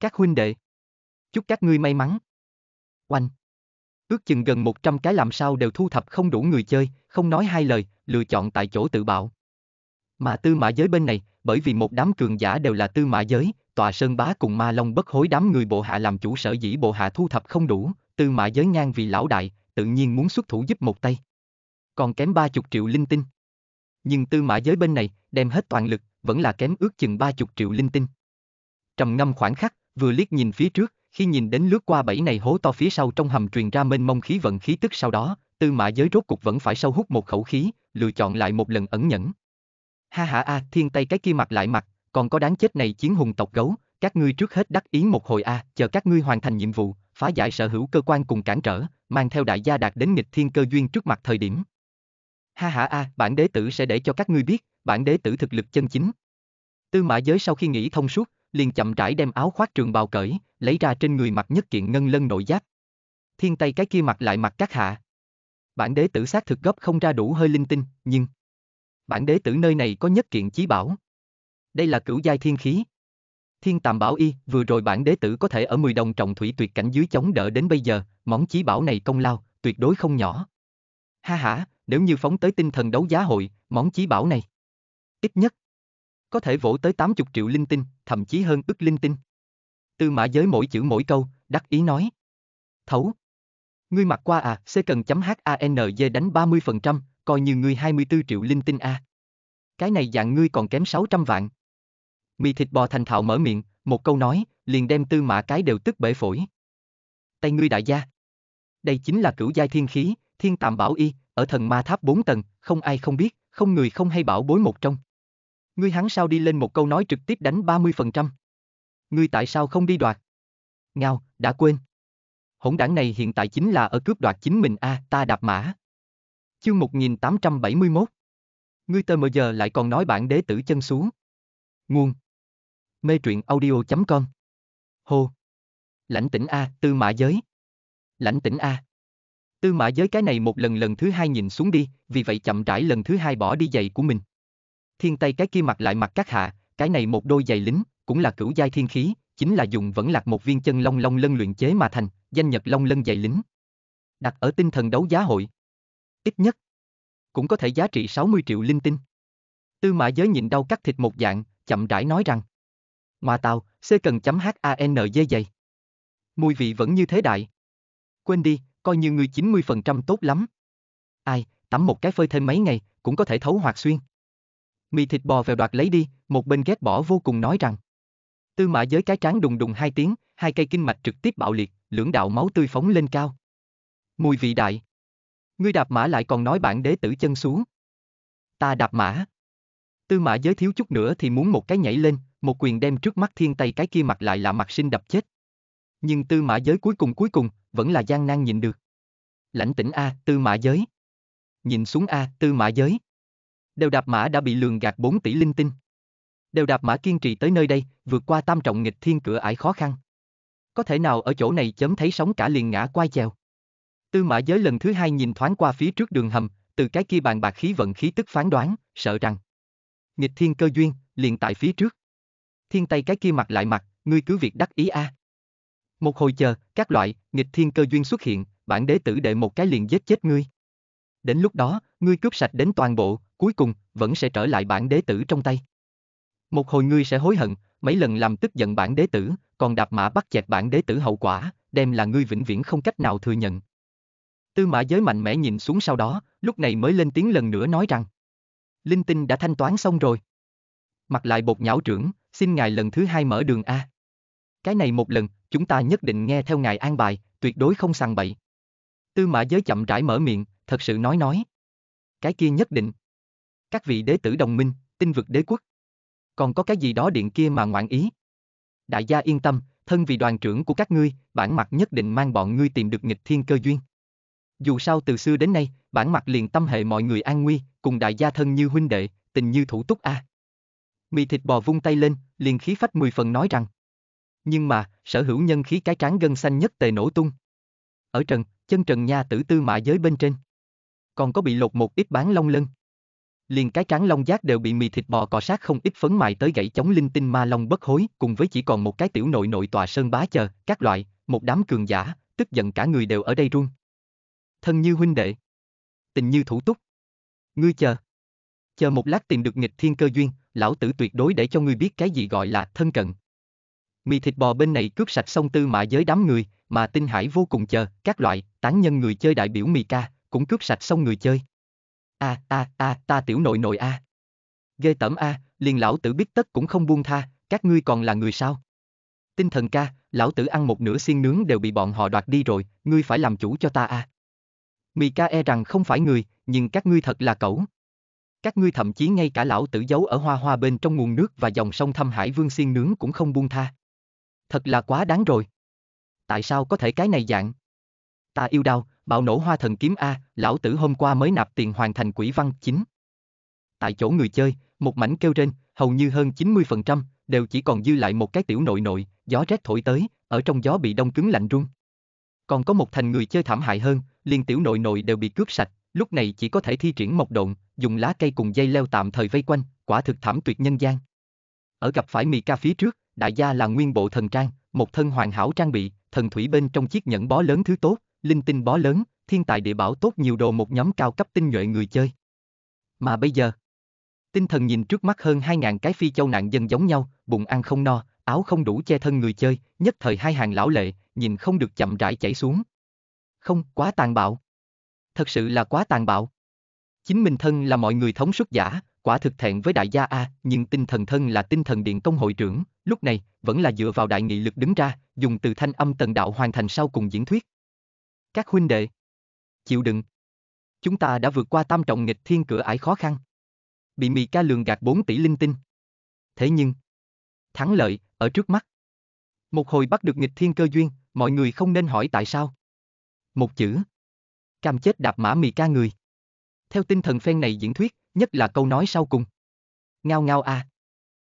Các huynh đệ. Chúc các ngươi may mắn. Oanh. Ước chừng gần 100 cái làm sao đều thu thập không đủ người chơi, không nói hai lời, lựa chọn tại chỗ tự bạo. Mà tư mã giới bên này, bởi vì một đám cường giả đều là tư mã giới, tòa sơn bá cùng ma long bất hối đám người bộ hạ làm chủ sở dĩ bộ hạ thu thập không đủ, tư mã giới ngang vì lão đại, tự nhiên muốn xuất thủ giúp một tay còn kém 30 triệu linh tinh. Nhưng tư mã giới bên này, đem hết toàn lực, vẫn là kém ước chừng 30 triệu linh tinh. Trầm ngâm khoảng khắc, vừa liếc nhìn phía trước, khi nhìn đến lướt qua bảy này hố to phía sau trong hầm truyền ra mênh mông khí vận khí tức sau đó, tư mã giới rốt cục vẫn phải sâu hút một khẩu khí, lựa chọn lại một lần ẩn nhẫn. Ha ha a, thiên tay cái kia mặt lại mặt, còn có đáng chết này chiến hùng tộc gấu, các ngươi trước hết đắc ý một hồi a, à, chờ các ngươi hoàn thành nhiệm vụ, phá giải sở hữu cơ quan cùng cản trở, mang theo đại gia đạt đến nghịch thiên cơ duyên trước mặt thời điểm. Ha ha a, bản đế tử sẽ để cho các ngươi biết, bản đế tử thực lực chân chính. Tư mã giới sau khi nghĩ thông suốt, liền chậm rãi đem áo khoác trường bào cởi, lấy ra trên người mặc nhất kiện ngân lân nội giáp. Thiên tay cái kia mặc lại mặc các hạ. Bản đế tử xác thực gấp không ra đủ hơi linh tinh, nhưng... Bản đế tử nơi này có nhất kiện chí bảo. Đây là cửu giai thiên khí. Thiên tàm bảo y, vừa rồi bản đế tử có thể ở 10 đồng trọng thủy tuyệt cảnh dưới chống đỡ đến bây giờ, món chí bảo này công lao, tuyệt đối không nhỏ ha hả, nếu như phóng tới tinh thần đấu giá hội, món chí bảo này. Ít nhất, có thể vỗ tới 80 triệu linh tinh, thậm chí hơn ức linh tinh. Tư mã giới mỗi chữ mỗi câu, đắc ý nói. Thấu. Ngươi mặc qua à, C cần chấm HANZ đánh 30%, coi như ngươi 24 triệu linh tinh a. Cái này dạng ngươi còn kém 600 vạn. Mì thịt bò thành thạo mở miệng, một câu nói, liền đem tư mã cái đều tức bể phổi. Tay ngươi đại gia. Đây chính là cửu giai thiên khí, thiên Tạm bảo y, ở thần ma tháp bốn tầng, không ai không biết, không người không hay bảo bối một trong. Ngươi hắn sao đi lên một câu nói trực tiếp đánh 30%. Ngươi tại sao không đi đoạt? Ngao, đã quên. Hỗn đảng này hiện tại chính là ở cướp đoạt chính mình a, à, ta đạp mã. Chương 1871 Ngươi tơ mờ giờ lại còn nói bản đế tử chân xuống. Nguồn Mê truyện audio.com Hồ Lãnh tỉnh A, tư mã giới Lãnh tỉnh A Tư mã giới cái này một lần lần thứ hai nhìn xuống đi, vì vậy chậm rãi lần thứ hai bỏ đi giày của mình. Thiên tay cái kia mặt lại mặt các hạ, cái này một đôi giày lính, cũng là cửu giai thiên khí, chính là dùng vẫn lạc một viên chân long long lân luyện chế mà thành, danh nhật long lân giày lính. Đặt ở tinh thần đấu giá hội. Ít nhất, cũng có thể giá trị 60 triệu linh tinh. Tư mã giới nhìn đau cắt thịt một dạng, chậm rãi nói rằng. Ngoà tàu, C cần chấm H A N dây dày. Mùi vị vẫn như thế đại. Quên đi, coi như ngươi 90% tốt lắm. Ai, tắm một cái phơi thêm mấy ngày, cũng có thể thấu hoạt xuyên. Mì thịt bò vèo đoạt lấy đi, một bên ghét bỏ vô cùng nói rằng. Tư mã giới cái tráng đùng đùng hai tiếng, hai cây kinh mạch trực tiếp bạo liệt, lưỡng đạo máu tươi phóng lên cao. Mùi vị đại. Ngươi đạp mã lại còn nói bản đế tử chân xuống. Ta đạp mã. Tư mã giới thiếu chút nữa thì muốn một cái nhảy lên, một quyền đem trước mắt thiên tây cái kia mặt lại là mặt sinh đập chết. Nhưng tư mã giới cuối cùng cuối cùng, vẫn là gian nan nhìn được. Lãnh tỉnh A, tư mã giới. Nhìn xuống A, tư mã giới. Đều đạp mã đã bị lường gạt 4 tỷ linh tinh. Đều đạp mã kiên trì tới nơi đây, vượt qua tam trọng nghịch thiên cửa ải khó khăn. Có thể nào ở chỗ này chấm thấy sóng cả liền ngã quay chèo. Tư mã giới lần thứ hai nhìn thoáng qua phía trước đường hầm, từ cái kia bàn bạc khí vận khí tức phán đoán, sợ rằng. Nghịch thiên cơ duyên, liền tại phía trước. Thiên tay cái kia mặt lại mặt, ngươi cứ việc đắc ý a. À. Một hồi chờ, các loại, nghịch thiên cơ duyên xuất hiện, bản đế tử đệ một cái liền giết chết ngươi. Đến lúc đó, ngươi cướp sạch đến toàn bộ, cuối cùng, vẫn sẽ trở lại bản đế tử trong tay. Một hồi ngươi sẽ hối hận, mấy lần làm tức giận bản đế tử, còn đạp mã bắt chẹt bản đế tử hậu quả, đem là ngươi vĩnh viễn không cách nào thừa nhận. Tư mã giới mạnh mẽ nhìn xuống sau đó, lúc này mới lên tiếng lần nữa nói rằng. Linh tinh đã thanh toán xong rồi. mặc lại bột nhão trưởng, xin ngài lần thứ hai mở đường A cái này một lần, chúng ta nhất định nghe theo ngài an bài, tuyệt đối không sàng bậy. Tư mã giới chậm rãi mở miệng, thật sự nói nói. Cái kia nhất định. Các vị đế tử đồng minh, tinh vực đế quốc. Còn có cái gì đó điện kia mà ngoạn ý. Đại gia yên tâm, thân vì đoàn trưởng của các ngươi, bản mặt nhất định mang bọn ngươi tìm được nghịch thiên cơ duyên. Dù sao từ xưa đến nay, bản mặt liền tâm hệ mọi người an nguy, cùng đại gia thân như huynh đệ, tình như thủ túc a. À. Mì thịt bò vung tay lên, liền khí phách mười phần nói rằng. Nhưng mà, sở hữu nhân khí cái trán gân xanh nhất tề nổ tung. Ở trần, chân trần nha tử tư mã giới bên trên. Còn có bị lột một ít bán long lân. Liền cái trán long giác đều bị mì thịt bò cọ sát không ít phấn mài tới gãy chống linh tinh ma long bất hối, cùng với chỉ còn một cái tiểu nội nội tòa sơn bá chờ, các loại, một đám cường giả, tức giận cả người đều ở đây run. Thân như huynh đệ. Tình như thủ túc. Ngươi chờ. Chờ một lát tìm được nghịch thiên cơ duyên, lão tử tuyệt đối để cho ngươi biết cái gì gọi là thân cận mì thịt bò bên này cướp sạch xong tư mã giới đám người, mà tinh hải vô cùng chờ, các loại, tán nhân người chơi đại biểu mì ca, cũng cướp sạch xong người chơi. A a a ta tiểu nội nội a. À. Ghê tẩm a, liền lão tử biết tất cũng không buông tha, các ngươi còn là người sao? Tinh thần ca, lão tử ăn một nửa xiên nướng đều bị bọn họ đoạt đi rồi, ngươi phải làm chủ cho ta a. Mì ca e rằng không phải người, nhưng các ngươi thật là cẩu. Các ngươi thậm chí ngay cả lão tử giấu ở hoa hoa bên trong nguồn nước và dòng sông thâm hải vương xiên nướng cũng không buông tha thật là quá đáng rồi. Tại sao có thể cái này dạng? Ta yêu đau, bạo nổ hoa thần kiếm A, lão tử hôm qua mới nạp tiền hoàn thành quỷ văn chính. Tại chỗ người chơi, một mảnh kêu trên, hầu như hơn 90%, đều chỉ còn dư lại một cái tiểu nội nội, gió rét thổi tới, ở trong gió bị đông cứng lạnh run. Còn có một thành người chơi thảm hại hơn, liền tiểu nội nội đều bị cướp sạch, lúc này chỉ có thể thi triển mộc độn, dùng lá cây cùng dây leo tạm thời vây quanh, quả thực thảm tuyệt nhân gian. Ở gặp phải mì ca phía trước, đại gia là nguyên bộ thần trang, một thân hoàn hảo trang bị, thần thủy bên trong chiếc nhẫn bó lớn thứ tốt, linh tinh bó lớn, thiên tài địa bảo tốt nhiều đồ một nhóm cao cấp tinh nhuệ người chơi. Mà bây giờ, tinh thần nhìn trước mắt hơn 2.000 cái phi châu nạn dân giống nhau, bụng ăn không no, áo không đủ che thân người chơi, nhất thời hai hàng lão lệ, nhìn không được chậm rãi chảy xuống. Không, quá tàn bạo. Thật sự là quá tàn bạo. Chính mình thân là mọi người thống suất giả, quả thực thẹn với đại gia a, nhưng tinh thần thân là tinh thần điện công hội trưởng, lúc này, vẫn là dựa vào đại nghị lực đứng ra, dùng từ thanh âm tần đạo hoàn thành sau cùng diễn thuyết. Các huynh đệ, chịu đựng. Chúng ta đã vượt qua tam trọng nghịch thiên cửa ải khó khăn. Bị mì ca lường gạt 4 tỷ linh tinh. Thế nhưng, thắng lợi, ở trước mắt. Một hồi bắt được nghịch thiên cơ duyên, mọi người không nên hỏi tại sao. Một chữ. Cam chết đạp mã mì ca người. Theo tinh thần phen này diễn thuyết, nhất là câu nói sau cùng. Ngao ngao a. À.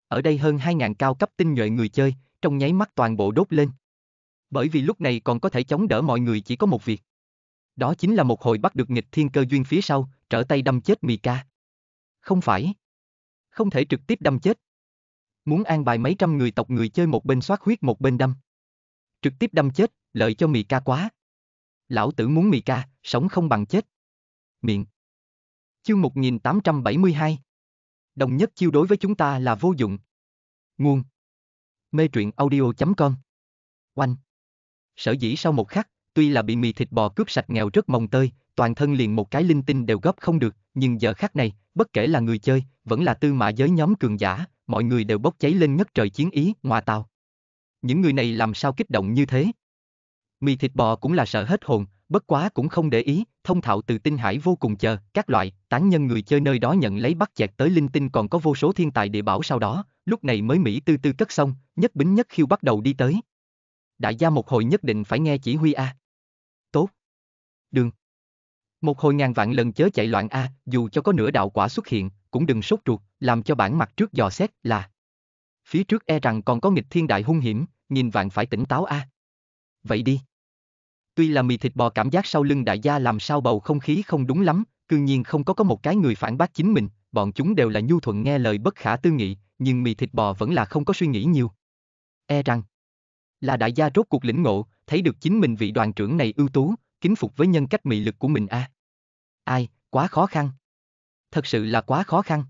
Ở đây hơn 2.000 cao cấp tinh nhuệ người chơi, trong nháy mắt toàn bộ đốt lên. Bởi vì lúc này còn có thể chống đỡ mọi người chỉ có một việc. Đó chính là một hồi bắt được nghịch thiên cơ duyên phía sau, trở tay đâm chết Mika. Không phải. Không thể trực tiếp đâm chết. Muốn an bài mấy trăm người tộc người chơi một bên soát huyết một bên đâm. Trực tiếp đâm chết, lợi cho Mika quá. Lão tử muốn Mika, sống không bằng chết. Miệng. Chương 1872 Đồng nhất chiêu đối với chúng ta là vô dụng. Nguồn Mê truyện audio.com Oanh Sở dĩ sau một khắc, tuy là bị mì thịt bò cướp sạch nghèo rất mồng tơi, toàn thân liền một cái linh tinh đều góp không được, nhưng giờ khắc này, bất kể là người chơi, vẫn là tư mã giới nhóm cường giả, mọi người đều bốc cháy lên ngất trời chiến ý, ngoa tào. Những người này làm sao kích động như thế? Mì thịt bò cũng là sợ hết hồn, bất quá cũng không để ý, thông thạo từ tinh hải vô cùng chờ, các loại, tán nhân người chơi nơi đó nhận lấy bắt chẹt tới linh tinh còn có vô số thiên tài địa bảo sau đó, lúc này mới Mỹ tư tư cất xong, nhất bính nhất khiêu bắt đầu đi tới. Đại gia một hồi nhất định phải nghe chỉ huy A. Tốt. Đường. Một hồi ngàn vạn lần chớ chạy loạn A, dù cho có nửa đạo quả xuất hiện, cũng đừng sốt ruột, làm cho bản mặt trước dò xét là. Phía trước e rằng còn có nghịch thiên đại hung hiểm, nhìn vạn phải tỉnh táo A. Vậy đi. Tuy là mì thịt bò cảm giác sau lưng đại gia làm sao bầu không khí không đúng lắm, cương nhiên không có có một cái người phản bác chính mình, bọn chúng đều là nhu thuận nghe lời bất khả tư nghị, nhưng mì thịt bò vẫn là không có suy nghĩ nhiều. E rằng là đại gia rốt cuộc lĩnh ngộ, thấy được chính mình vị đoàn trưởng này ưu tú, kính phục với nhân cách mị lực của mình a. À. Ai, quá khó khăn. Thật sự là quá khó khăn.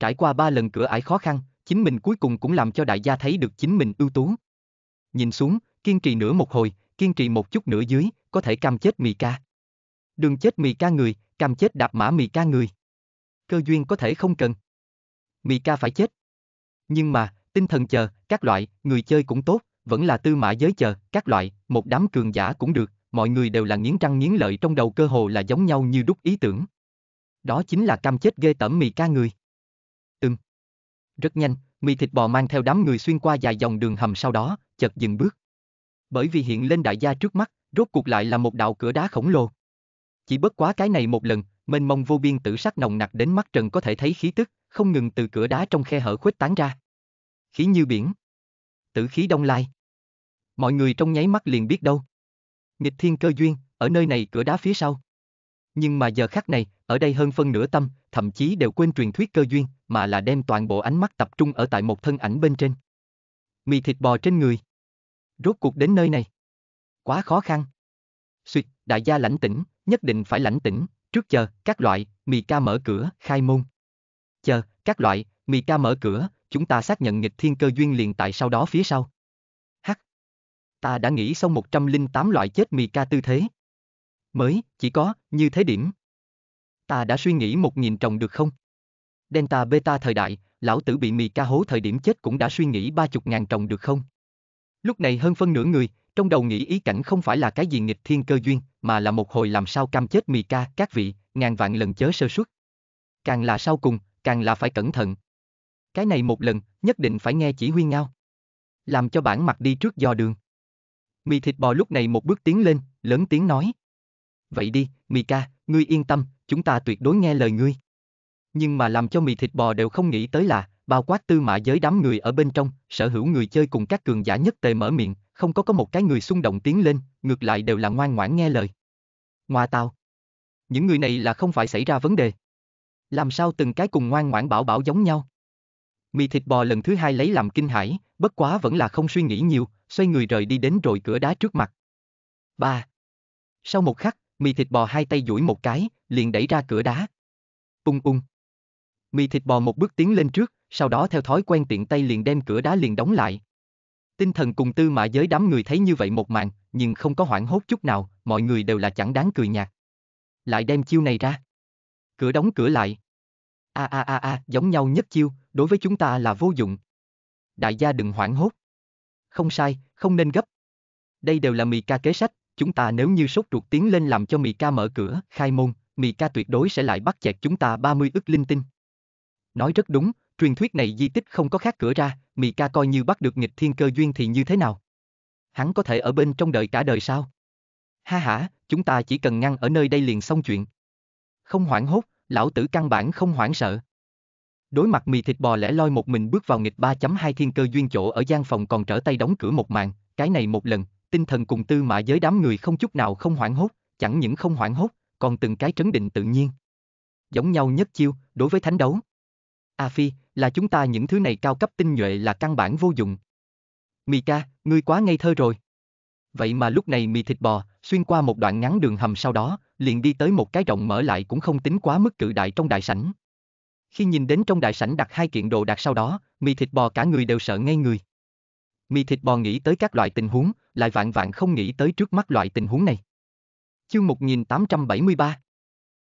Trải qua ba lần cửa ải khó khăn, chính mình cuối cùng cũng làm cho đại gia thấy được chính mình ưu tú. Nhìn xuống, kiên trì nửa một hồi, kiên trì một chút nữa dưới, có thể cam chết mì ca. Đường chết mì ca người, cam chết đạp mã mì ca người. Cơ duyên có thể không cần. Mì ca phải chết. Nhưng mà, tinh thần chờ, các loại, người chơi cũng tốt, vẫn là tư mã giới chờ, các loại, một đám cường giả cũng được, mọi người đều là nghiến răng nghiến lợi trong đầu cơ hồ là giống nhau như đúc ý tưởng. Đó chính là cam chết ghê tởm mì ca người. Ừm. Rất nhanh, mì thịt bò mang theo đám người xuyên qua dài dòng đường hầm sau đó, chợt dừng bước bởi vì hiện lên đại gia trước mắt, rốt cuộc lại là một đạo cửa đá khổng lồ. Chỉ bất quá cái này một lần, mênh mông vô biên tử sắc nồng nặc đến mắt Trần có thể thấy khí tức, không ngừng từ cửa đá trong khe hở khuếch tán ra. Khí như biển. Tử khí đông lai. Mọi người trong nháy mắt liền biết đâu. Nghịch thiên cơ duyên, ở nơi này cửa đá phía sau. Nhưng mà giờ khắc này, ở đây hơn phân nửa tâm, thậm chí đều quên truyền thuyết cơ duyên, mà là đem toàn bộ ánh mắt tập trung ở tại một thân ảnh bên trên. Mì thịt bò trên người rốt cuộc đến nơi này. Quá khó khăn. Xuyệt, đại gia lãnh tĩnh, nhất định phải lãnh tĩnh, trước chờ, các loại, mì ca mở cửa, khai môn. Chờ, các loại, mì ca mở cửa, chúng ta xác nhận nghịch thiên cơ duyên liền tại sau đó phía sau. Hắc. Ta đã nghĩ xong 108 loại chết mì ca tư thế. Mới, chỉ có, như thế điểm. Ta đã suy nghĩ một nghìn trồng được không? Delta Beta thời đại, lão tử bị mì ca hố thời điểm chết cũng đã suy nghĩ ba chục ngàn trồng được không? Lúc này hơn phân nửa người, trong đầu nghĩ ý cảnh không phải là cái gì nghịch thiên cơ duyên, mà là một hồi làm sao cam chết mì ca, các vị, ngàn vạn lần chớ sơ suất. Càng là sau cùng, càng là phải cẩn thận. Cái này một lần, nhất định phải nghe chỉ huy ngao. Làm cho bản mặt đi trước do đường. Mì thịt bò lúc này một bước tiến lên, lớn tiếng nói. Vậy đi, mì ca, ngươi yên tâm, chúng ta tuyệt đối nghe lời ngươi. Nhưng mà làm cho mì thịt bò đều không nghĩ tới là, bao quát tư mã giới đám người ở bên trong, sở hữu người chơi cùng các cường giả nhất tề mở miệng, không có có một cái người xung động tiến lên, ngược lại đều là ngoan ngoãn nghe lời. Ngoa tao. Những người này là không phải xảy ra vấn đề. Làm sao từng cái cùng ngoan ngoãn bảo bảo giống nhau? Mì thịt bò lần thứ hai lấy làm kinh hãi, bất quá vẫn là không suy nghĩ nhiều, xoay người rời đi đến rồi cửa đá trước mặt. Ba. Sau một khắc, mì thịt bò hai tay duỗi một cái, liền đẩy ra cửa đá. Ung ung. Mì thịt bò một bước tiến lên trước, sau đó theo thói quen tiện tay liền đem cửa đá liền đóng lại. Tinh thần cùng tư mã giới đám người thấy như vậy một màn, nhưng không có hoảng hốt chút nào, mọi người đều là chẳng đáng cười nhạt. Lại đem chiêu này ra. Cửa đóng cửa lại. A a a a, giống nhau nhất chiêu, đối với chúng ta là vô dụng. Đại gia đừng hoảng hốt. Không sai, không nên gấp. Đây đều là mì ca kế sách, chúng ta nếu như sốt ruột tiến lên làm cho mì ca mở cửa, khai môn, mì ca tuyệt đối sẽ lại bắt chẹt chúng ta 30 ức linh tinh. Nói rất đúng, truyền thuyết này di tích không có khác cửa ra, Mị ca coi như bắt được nghịch thiên cơ duyên thì như thế nào? Hắn có thể ở bên trong đợi cả đời sao? Ha ha, chúng ta chỉ cần ngăn ở nơi đây liền xong chuyện. Không hoảng hốt, lão tử căn bản không hoảng sợ. Đối mặt mì thịt bò lẻ loi một mình bước vào nghịch 3.2 thiên cơ duyên chỗ ở gian phòng còn trở tay đóng cửa một màn, cái này một lần, tinh thần cùng tư mã giới đám người không chút nào không hoảng hốt, chẳng những không hoảng hốt, còn từng cái trấn định tự nhiên. Giống nhau nhất chiêu, đối với thánh đấu. A Phi, là chúng ta những thứ này cao cấp tinh nhuệ là căn bản vô dụng. Mika, ngươi quá ngây thơ rồi. Vậy mà lúc này mì thịt bò, xuyên qua một đoạn ngắn đường hầm sau đó, liền đi tới một cái rộng mở lại cũng không tính quá mức cự đại trong đại sảnh. Khi nhìn đến trong đại sảnh đặt hai kiện đồ đặt sau đó, mì thịt bò cả người đều sợ ngay người. Mì thịt bò nghĩ tới các loại tình huống, lại vạn vạn không nghĩ tới trước mắt loại tình huống này. Chương 1873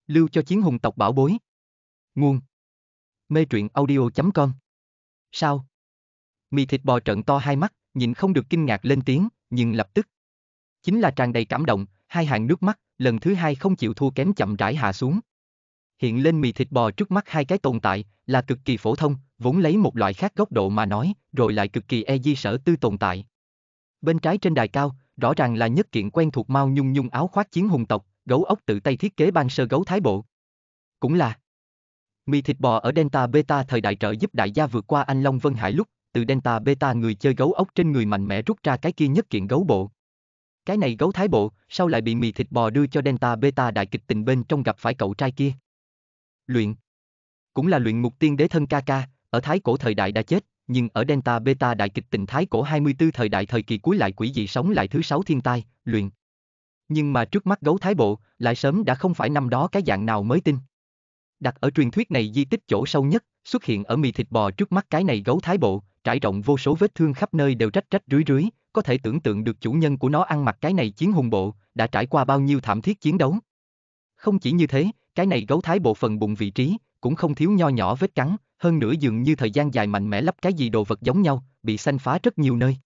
Lưu cho chiến hùng tộc bảo bối Nguồn mê truyện audio.com. Sao? Mì thịt bò trận to hai mắt, nhìn không được kinh ngạc lên tiếng, nhưng lập tức. Chính là tràn đầy cảm động, hai hàng nước mắt, lần thứ hai không chịu thua kém chậm rãi hạ xuống. Hiện lên mì thịt bò trước mắt hai cái tồn tại là cực kỳ phổ thông, vốn lấy một loại khác góc độ mà nói, rồi lại cực kỳ e di sở tư tồn tại. Bên trái trên đài cao, rõ ràng là nhất kiện quen thuộc Mao Nhung Nhung áo khoác chiến hùng tộc, gấu ốc tự tay thiết kế ban sơ gấu thái bộ. Cũng là Mì thịt bò ở Delta Beta thời đại trợ giúp đại gia vượt qua anh Long Vân Hải lúc, từ Delta Beta người chơi gấu ốc trên người mạnh mẽ rút ra cái kia nhất kiện gấu bộ. Cái này gấu thái bộ, sau lại bị mì thịt bò đưa cho Delta Beta đại kịch tình bên trong gặp phải cậu trai kia. Luyện Cũng là luyện mục tiên đế thân ca ca, ở thái cổ thời đại đã chết, nhưng ở Delta Beta đại kịch tình thái cổ 24 thời đại thời kỳ cuối lại quỷ dị sống lại thứ sáu thiên tai, luyện. Nhưng mà trước mắt gấu thái bộ, lại sớm đã không phải năm đó cái dạng nào mới tin. Đặt ở truyền thuyết này di tích chỗ sâu nhất, xuất hiện ở mì thịt bò trước mắt cái này gấu thái bộ, trải rộng vô số vết thương khắp nơi đều rách rách rưới rưới, có thể tưởng tượng được chủ nhân của nó ăn mặc cái này chiến hùng bộ, đã trải qua bao nhiêu thảm thiết chiến đấu. Không chỉ như thế, cái này gấu thái bộ phần bụng vị trí, cũng không thiếu nho nhỏ vết cắn, hơn nữa dường như thời gian dài mạnh mẽ lắp cái gì đồ vật giống nhau, bị xanh phá rất nhiều nơi.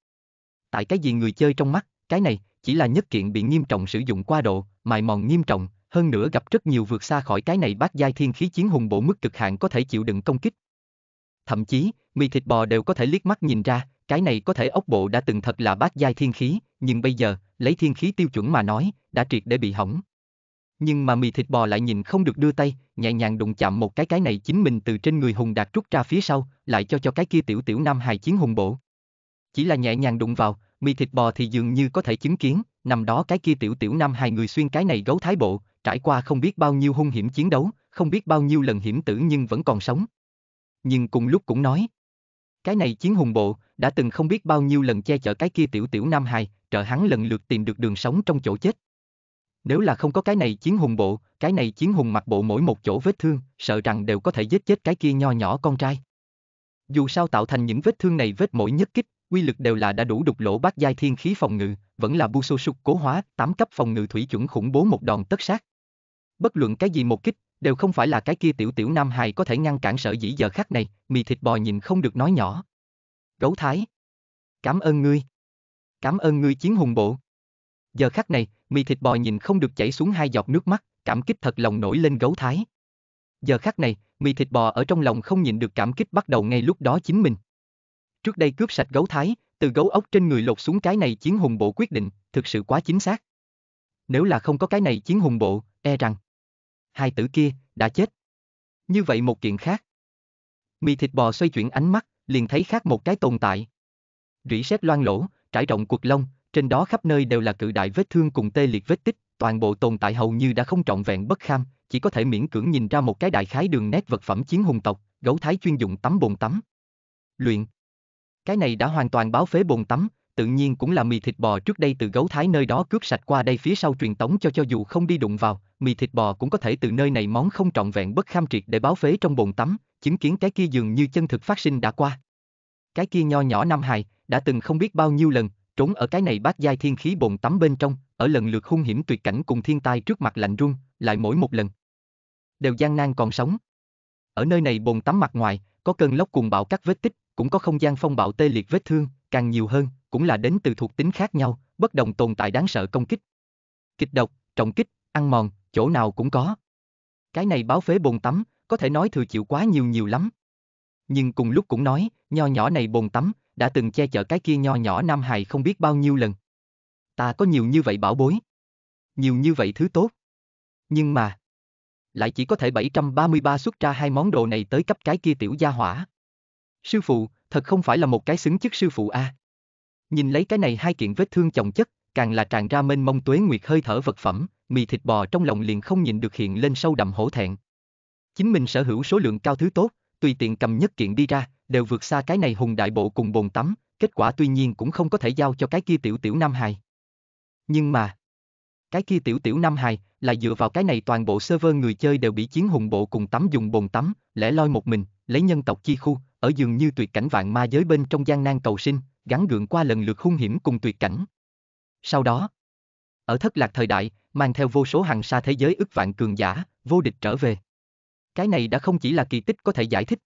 Tại cái gì người chơi trong mắt, cái này, chỉ là nhất kiện bị nghiêm trọng sử dụng qua độ, mài mòn nghiêm trọng, hơn nữa gặp rất nhiều vượt xa khỏi cái này bát giai thiên khí chiến hùng bộ mức cực hạn có thể chịu đựng công kích. Thậm chí, mì thịt bò đều có thể liếc mắt nhìn ra, cái này có thể ốc bộ đã từng thật là bát giai thiên khí, nhưng bây giờ, lấy thiên khí tiêu chuẩn mà nói, đã triệt để bị hỏng. Nhưng mà mì thịt bò lại nhìn không được đưa tay, nhẹ nhàng đụng chạm một cái cái này chính mình từ trên người hùng đạt rút ra phía sau, lại cho cho cái kia tiểu tiểu nam hài chiến hùng bộ. Chỉ là nhẹ nhàng đụng vào, mì thịt bò thì dường như có thể chứng kiến, nằm đó cái kia tiểu tiểu nam hài người xuyên cái này gấu thái bộ, trải qua không biết bao nhiêu hung hiểm chiến đấu, không biết bao nhiêu lần hiểm tử nhưng vẫn còn sống. Nhưng cùng lúc cũng nói, cái này chiến hùng bộ đã từng không biết bao nhiêu lần che chở cái kia tiểu tiểu nam hài, trợ hắn lần lượt tìm được đường sống trong chỗ chết. Nếu là không có cái này chiến hùng bộ, cái này chiến hùng mặc bộ mỗi một chỗ vết thương, sợ rằng đều có thể giết chết cái kia nho nhỏ con trai. Dù sao tạo thành những vết thương này vết mỗi nhất kích, quy lực đều là đã đủ đục lỗ bát giai thiên khí phòng ngự, vẫn là bu Busosuk cố hóa, tám cấp phòng ngự thủy chuẩn khủng bố một đòn tất sát bất luận cái gì một kích, đều không phải là cái kia tiểu tiểu nam hài có thể ngăn cản sở dĩ giờ khắc này, mì thịt bò nhìn không được nói nhỏ. Gấu thái. Cảm ơn ngươi. Cảm ơn ngươi chiến hùng bộ. Giờ khắc này, mì thịt bò nhìn không được chảy xuống hai giọt nước mắt, cảm kích thật lòng nổi lên gấu thái. Giờ khắc này, mì thịt bò ở trong lòng không nhịn được cảm kích bắt đầu ngay lúc đó chính mình. Trước đây cướp sạch gấu thái, từ gấu ốc trên người lột xuống cái này chiến hùng bộ quyết định, thực sự quá chính xác. Nếu là không có cái này chiến hùng bộ, e rằng hai tử kia, đã chết. Như vậy một kiện khác. Mì thịt bò xoay chuyển ánh mắt, liền thấy khác một cái tồn tại. Rỉ sét loang lỗ, trải rộng cuộc lông, trên đó khắp nơi đều là cự đại vết thương cùng tê liệt vết tích, toàn bộ tồn tại hầu như đã không trọn vẹn bất kham, chỉ có thể miễn cưỡng nhìn ra một cái đại khái đường nét vật phẩm chiến hùng tộc, gấu thái chuyên dụng tắm bồn tắm. Luyện. Cái này đã hoàn toàn báo phế bồn tắm, tự nhiên cũng là mì thịt bò trước đây từ gấu thái nơi đó cướp sạch qua đây phía sau truyền tống cho cho dù không đi đụng vào, mì thịt bò cũng có thể từ nơi này món không trọn vẹn bất kham triệt để báo phế trong bồn tắm, chứng kiến cái kia dường như chân thực phát sinh đã qua. Cái kia nho nhỏ năm Hài, đã từng không biết bao nhiêu lần, trốn ở cái này bát giai thiên khí bồn tắm bên trong, ở lần lượt hung hiểm tuyệt cảnh cùng thiên tai trước mặt lạnh run, lại mỗi một lần. Đều gian nan còn sống. Ở nơi này bồn tắm mặt ngoài, có cơn lốc cuồng bạo các vết tích, cũng có không gian phong bạo tê liệt vết thương, càng nhiều hơn, cũng là đến từ thuộc tính khác nhau, bất đồng tồn tại đáng sợ công kích. Kịch độc, trọng kích, ăn mòn, chỗ nào cũng có. Cái này báo phế bồn tắm, có thể nói thừa chịu quá nhiều nhiều lắm. Nhưng cùng lúc cũng nói, nho nhỏ này bồn tắm, đã từng che chở cái kia nho nhỏ Nam Hài không biết bao nhiêu lần. Ta có nhiều như vậy bảo bối. Nhiều như vậy thứ tốt. Nhưng mà, lại chỉ có thể 733 xuất ra hai món đồ này tới cấp cái kia tiểu gia hỏa. Sư phụ, thật không phải là một cái xứng chức sư phụ a. À. Nhìn lấy cái này hai kiện vết thương chồng chất, càng là tràn ra mênh mông tuế nguyệt hơi thở vật phẩm, mì thịt bò trong lòng liền không nhịn được hiện lên sâu đậm hổ thẹn. Chính mình sở hữu số lượng cao thứ tốt, tùy tiện cầm nhất kiện đi ra, đều vượt xa cái này hùng đại bộ cùng bồn tắm, kết quả tuy nhiên cũng không có thể giao cho cái kia tiểu tiểu Nam Hài. Nhưng mà, cái kia tiểu tiểu Nam Hài là dựa vào cái này toàn bộ server người chơi đều bị chiến hùng bộ cùng tắm dùng bồn tắm, lẻ loi một mình, lấy nhân tộc chi khu, ở dường như tuyệt cảnh vạn ma giới bên trong gian nan cầu sinh, gắn gượng qua lần lượt hung hiểm cùng tuyệt cảnh. Sau đó, ở thất lạc thời đại, mang theo vô số hàng xa thế giới ức vạn cường giả, vô địch trở về. Cái này đã không chỉ là kỳ tích có thể giải thích.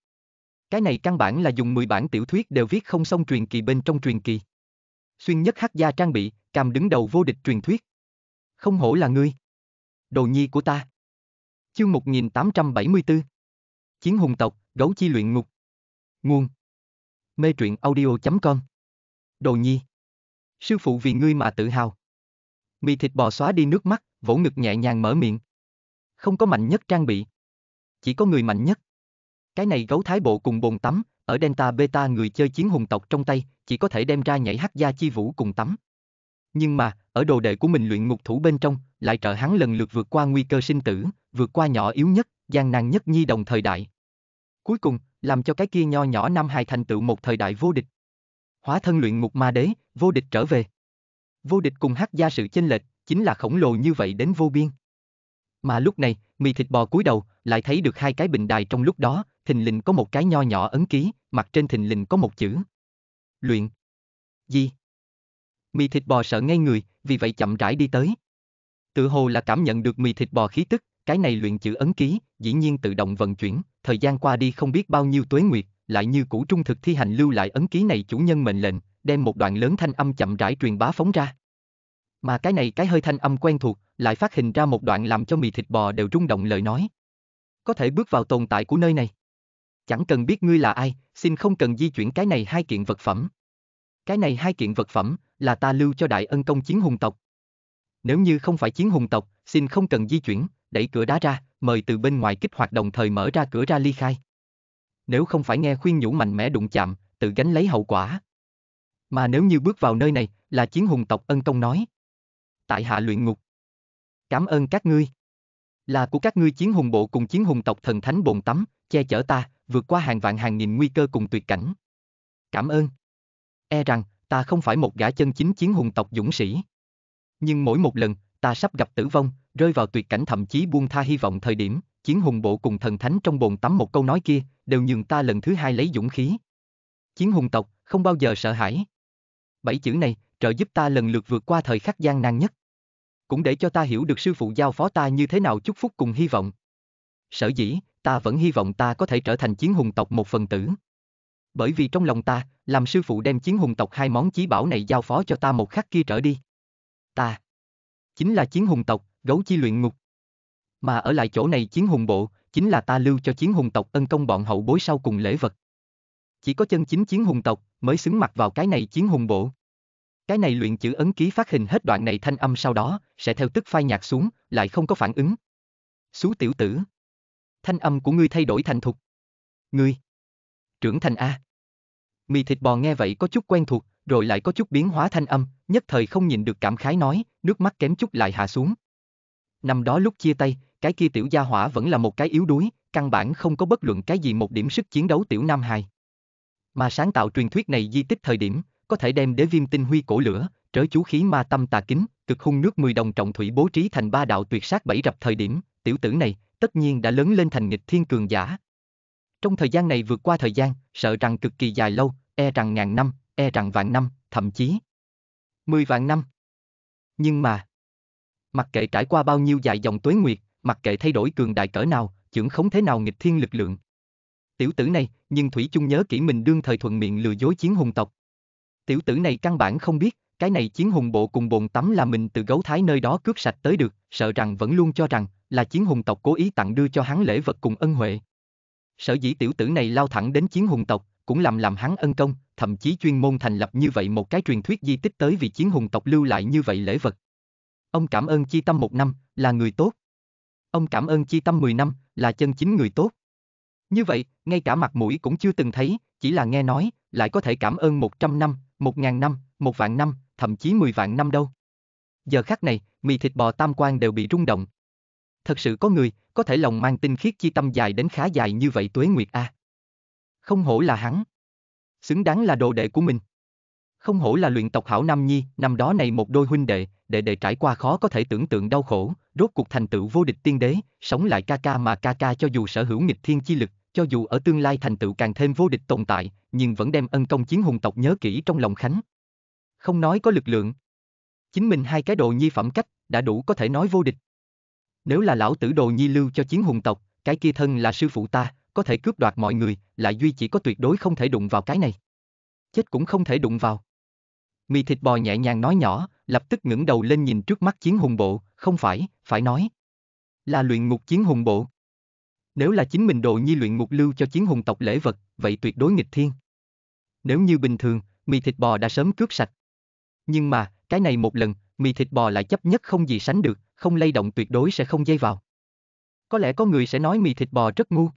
Cái này căn bản là dùng 10 bản tiểu thuyết đều viết không xong truyền kỳ bên trong truyền kỳ. Xuyên nhất hắc gia trang bị, cầm đứng đầu vô địch truyền thuyết. Không hổ là ngươi. Đồ nhi của ta. Chương 1874. Chiến hùng tộc, gấu chi luyện ngục. Nguồn. Mê truyện audio.com đồ nhi. Sư phụ vì ngươi mà tự hào. Mì thịt bò xóa đi nước mắt, vỗ ngực nhẹ nhàng mở miệng. Không có mạnh nhất trang bị. Chỉ có người mạnh nhất. Cái này gấu thái bộ cùng bồn tắm, ở Delta Beta người chơi chiến hùng tộc trong tay, chỉ có thể đem ra nhảy hắc gia chi vũ cùng tắm. Nhưng mà, ở đồ đệ của mình luyện ngục thủ bên trong, lại trợ hắn lần lượt vượt qua nguy cơ sinh tử, vượt qua nhỏ yếu nhất, gian nan nhất nhi đồng thời đại. Cuối cùng, làm cho cái kia nho nhỏ năm hai thành tựu một thời đại vô địch hóa thân luyện ngục ma đế, vô địch trở về. Vô địch cùng hát gia sự chênh lệch, chính là khổng lồ như vậy đến vô biên. Mà lúc này, mì thịt bò cúi đầu, lại thấy được hai cái bình đài trong lúc đó, thình lình có một cái nho nhỏ ấn ký, mặt trên thình lình có một chữ. Luyện. Gì? Mì thịt bò sợ ngay người, vì vậy chậm rãi đi tới. Tự hồ là cảm nhận được mì thịt bò khí tức, cái này luyện chữ ấn ký, dĩ nhiên tự động vận chuyển, thời gian qua đi không biết bao nhiêu tuế nguyệt, lại như cũ trung thực thi hành lưu lại ấn ký này chủ nhân mệnh lệnh, đem một đoạn lớn thanh âm chậm rãi truyền bá phóng ra. Mà cái này cái hơi thanh âm quen thuộc, lại phát hình ra một đoạn làm cho mì thịt bò đều rung động lời nói. Có thể bước vào tồn tại của nơi này. Chẳng cần biết ngươi là ai, xin không cần di chuyển cái này hai kiện vật phẩm. Cái này hai kiện vật phẩm là ta lưu cho đại ân công chiến hùng tộc. Nếu như không phải chiến hùng tộc, xin không cần di chuyển, đẩy cửa đá ra, mời từ bên ngoài kích hoạt đồng thời mở ra cửa ra ly khai nếu không phải nghe khuyên nhủ mạnh mẽ đụng chạm, tự gánh lấy hậu quả. Mà nếu như bước vào nơi này, là chiến hùng tộc ân công nói. Tại hạ luyện ngục. Cảm ơn các ngươi. Là của các ngươi chiến hùng bộ cùng chiến hùng tộc thần thánh bồn tắm, che chở ta, vượt qua hàng vạn hàng nghìn nguy cơ cùng tuyệt cảnh. Cảm ơn. E rằng, ta không phải một gã chân chính chiến hùng tộc dũng sĩ. Nhưng mỗi một lần, ta sắp gặp tử vong, rơi vào tuyệt cảnh thậm chí buông tha hy vọng thời điểm, chiến hùng bộ cùng thần thánh trong bồn tắm một câu nói kia, đều nhường ta lần thứ hai lấy dũng khí. Chiến hùng tộc, không bao giờ sợ hãi. Bảy chữ này, trợ giúp ta lần lượt vượt qua thời khắc gian nan nhất. Cũng để cho ta hiểu được sư phụ giao phó ta như thế nào chúc phúc cùng hy vọng. Sở dĩ, ta vẫn hy vọng ta có thể trở thành chiến hùng tộc một phần tử. Bởi vì trong lòng ta, làm sư phụ đem chiến hùng tộc hai món chí bảo này giao phó cho ta một khắc kia trở đi. Ta, chính là chiến hùng tộc, gấu chi luyện ngục. Mà ở lại chỗ này chiến hùng bộ, chính là ta lưu cho chiến hùng tộc ân công bọn hậu bối sau cùng lễ vật. Chỉ có chân chính chiến hùng tộc mới xứng mặt vào cái này chiến hùng bộ. Cái này luyện chữ ấn ký phát hình hết đoạn này thanh âm sau đó, sẽ theo tức phai nhạc xuống, lại không có phản ứng. Xú tiểu tử. Thanh âm của ngươi thay đổi thành thục. Ngươi. Trưởng thành A. Mì thịt bò nghe vậy có chút quen thuộc, rồi lại có chút biến hóa thanh âm, nhất thời không nhìn được cảm khái nói, nước mắt kém chút lại hạ xuống. Năm đó lúc chia tay, cái kia tiểu gia hỏa vẫn là một cái yếu đuối, căn bản không có bất luận cái gì một điểm sức chiến đấu tiểu nam hài. Mà sáng tạo truyền thuyết này di tích thời điểm, có thể đem đế viêm tinh huy cổ lửa, trở chú khí ma tâm tà kính, cực hung nước mười đồng trọng thủy bố trí thành ba đạo tuyệt sát bảy rập thời điểm, tiểu tử này, tất nhiên đã lớn lên thành nghịch thiên cường giả. Trong thời gian này vượt qua thời gian, sợ rằng cực kỳ dài lâu, e rằng ngàn năm, e rằng vạn năm, thậm chí mười vạn năm. Nhưng mà, mặc kệ trải qua bao nhiêu dài dòng tuế nguyệt, mặc kệ thay đổi cường đại cỡ nào, chưởng không thế nào nghịch thiên lực lượng. Tiểu tử này, nhưng Thủy chung nhớ kỹ mình đương thời thuận miệng lừa dối chiến hùng tộc. Tiểu tử này căn bản không biết, cái này chiến hùng bộ cùng bồn tắm là mình từ gấu thái nơi đó cướp sạch tới được, sợ rằng vẫn luôn cho rằng là chiến hùng tộc cố ý tặng đưa cho hắn lễ vật cùng ân huệ. Sở dĩ tiểu tử này lao thẳng đến chiến hùng tộc, cũng làm làm hắn ân công, thậm chí chuyên môn thành lập như vậy một cái truyền thuyết di tích tới vì chiến hùng tộc lưu lại như vậy lễ vật. Ông cảm ơn chi tâm một năm, là người tốt. Ông cảm ơn chi tâm mười năm, là chân chính người tốt. Như vậy, ngay cả mặt mũi cũng chưa từng thấy, chỉ là nghe nói, lại có thể cảm ơn một trăm năm, một ngàn năm, một vạn năm, thậm chí mười vạn năm đâu. Giờ khắc này, mì thịt bò tam quan đều bị rung động. Thật sự có người, có thể lòng mang tinh khiết chi tâm dài đến khá dài như vậy tuế nguyệt a. À. Không hổ là hắn. Xứng đáng là đồ đệ của mình. Không hổ là luyện tộc hảo Nam Nhi, năm đó này một đôi huynh đệ, đệ đệ trải qua khó có thể tưởng tượng đau khổ, rốt cuộc thành tựu vô địch tiên đế, sống lại ca ca mà ca ca cho dù sở hữu nghịch thiên chi lực, cho dù ở tương lai thành tựu càng thêm vô địch tồn tại, nhưng vẫn đem ân công chiến hùng tộc nhớ kỹ trong lòng Khánh. Không nói có lực lượng. Chính mình hai cái đồ nhi phẩm cách, đã đủ có thể nói vô địch. Nếu là lão tử đồ nhi lưu cho chiến hùng tộc, cái kia thân là sư phụ ta, có thể cướp đoạt mọi người, lại duy chỉ có tuyệt đối không thể đụng vào cái này. Chết cũng không thể đụng vào. Mì thịt bò nhẹ nhàng nói nhỏ, lập tức ngẩng đầu lên nhìn trước mắt chiến hùng bộ, không phải, phải nói. Là luyện ngục chiến hùng bộ. Nếu là chính mình đồ nhi luyện ngục lưu cho chiến hùng tộc lễ vật, vậy tuyệt đối nghịch thiên. Nếu như bình thường, mì thịt bò đã sớm cướp sạch. Nhưng mà, cái này một lần, mì thịt bò lại chấp nhất không gì sánh được, không lay động tuyệt đối sẽ không dây vào. Có lẽ có người sẽ nói mì thịt bò rất ngu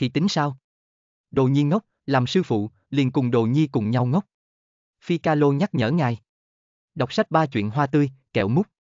thì tính sao? Đồ nhi ngốc, làm sư phụ, liền cùng đồ nhi cùng nhau ngốc. Phi ca lô nhắc nhở ngài. Đọc sách ba chuyện hoa tươi, kẹo mút.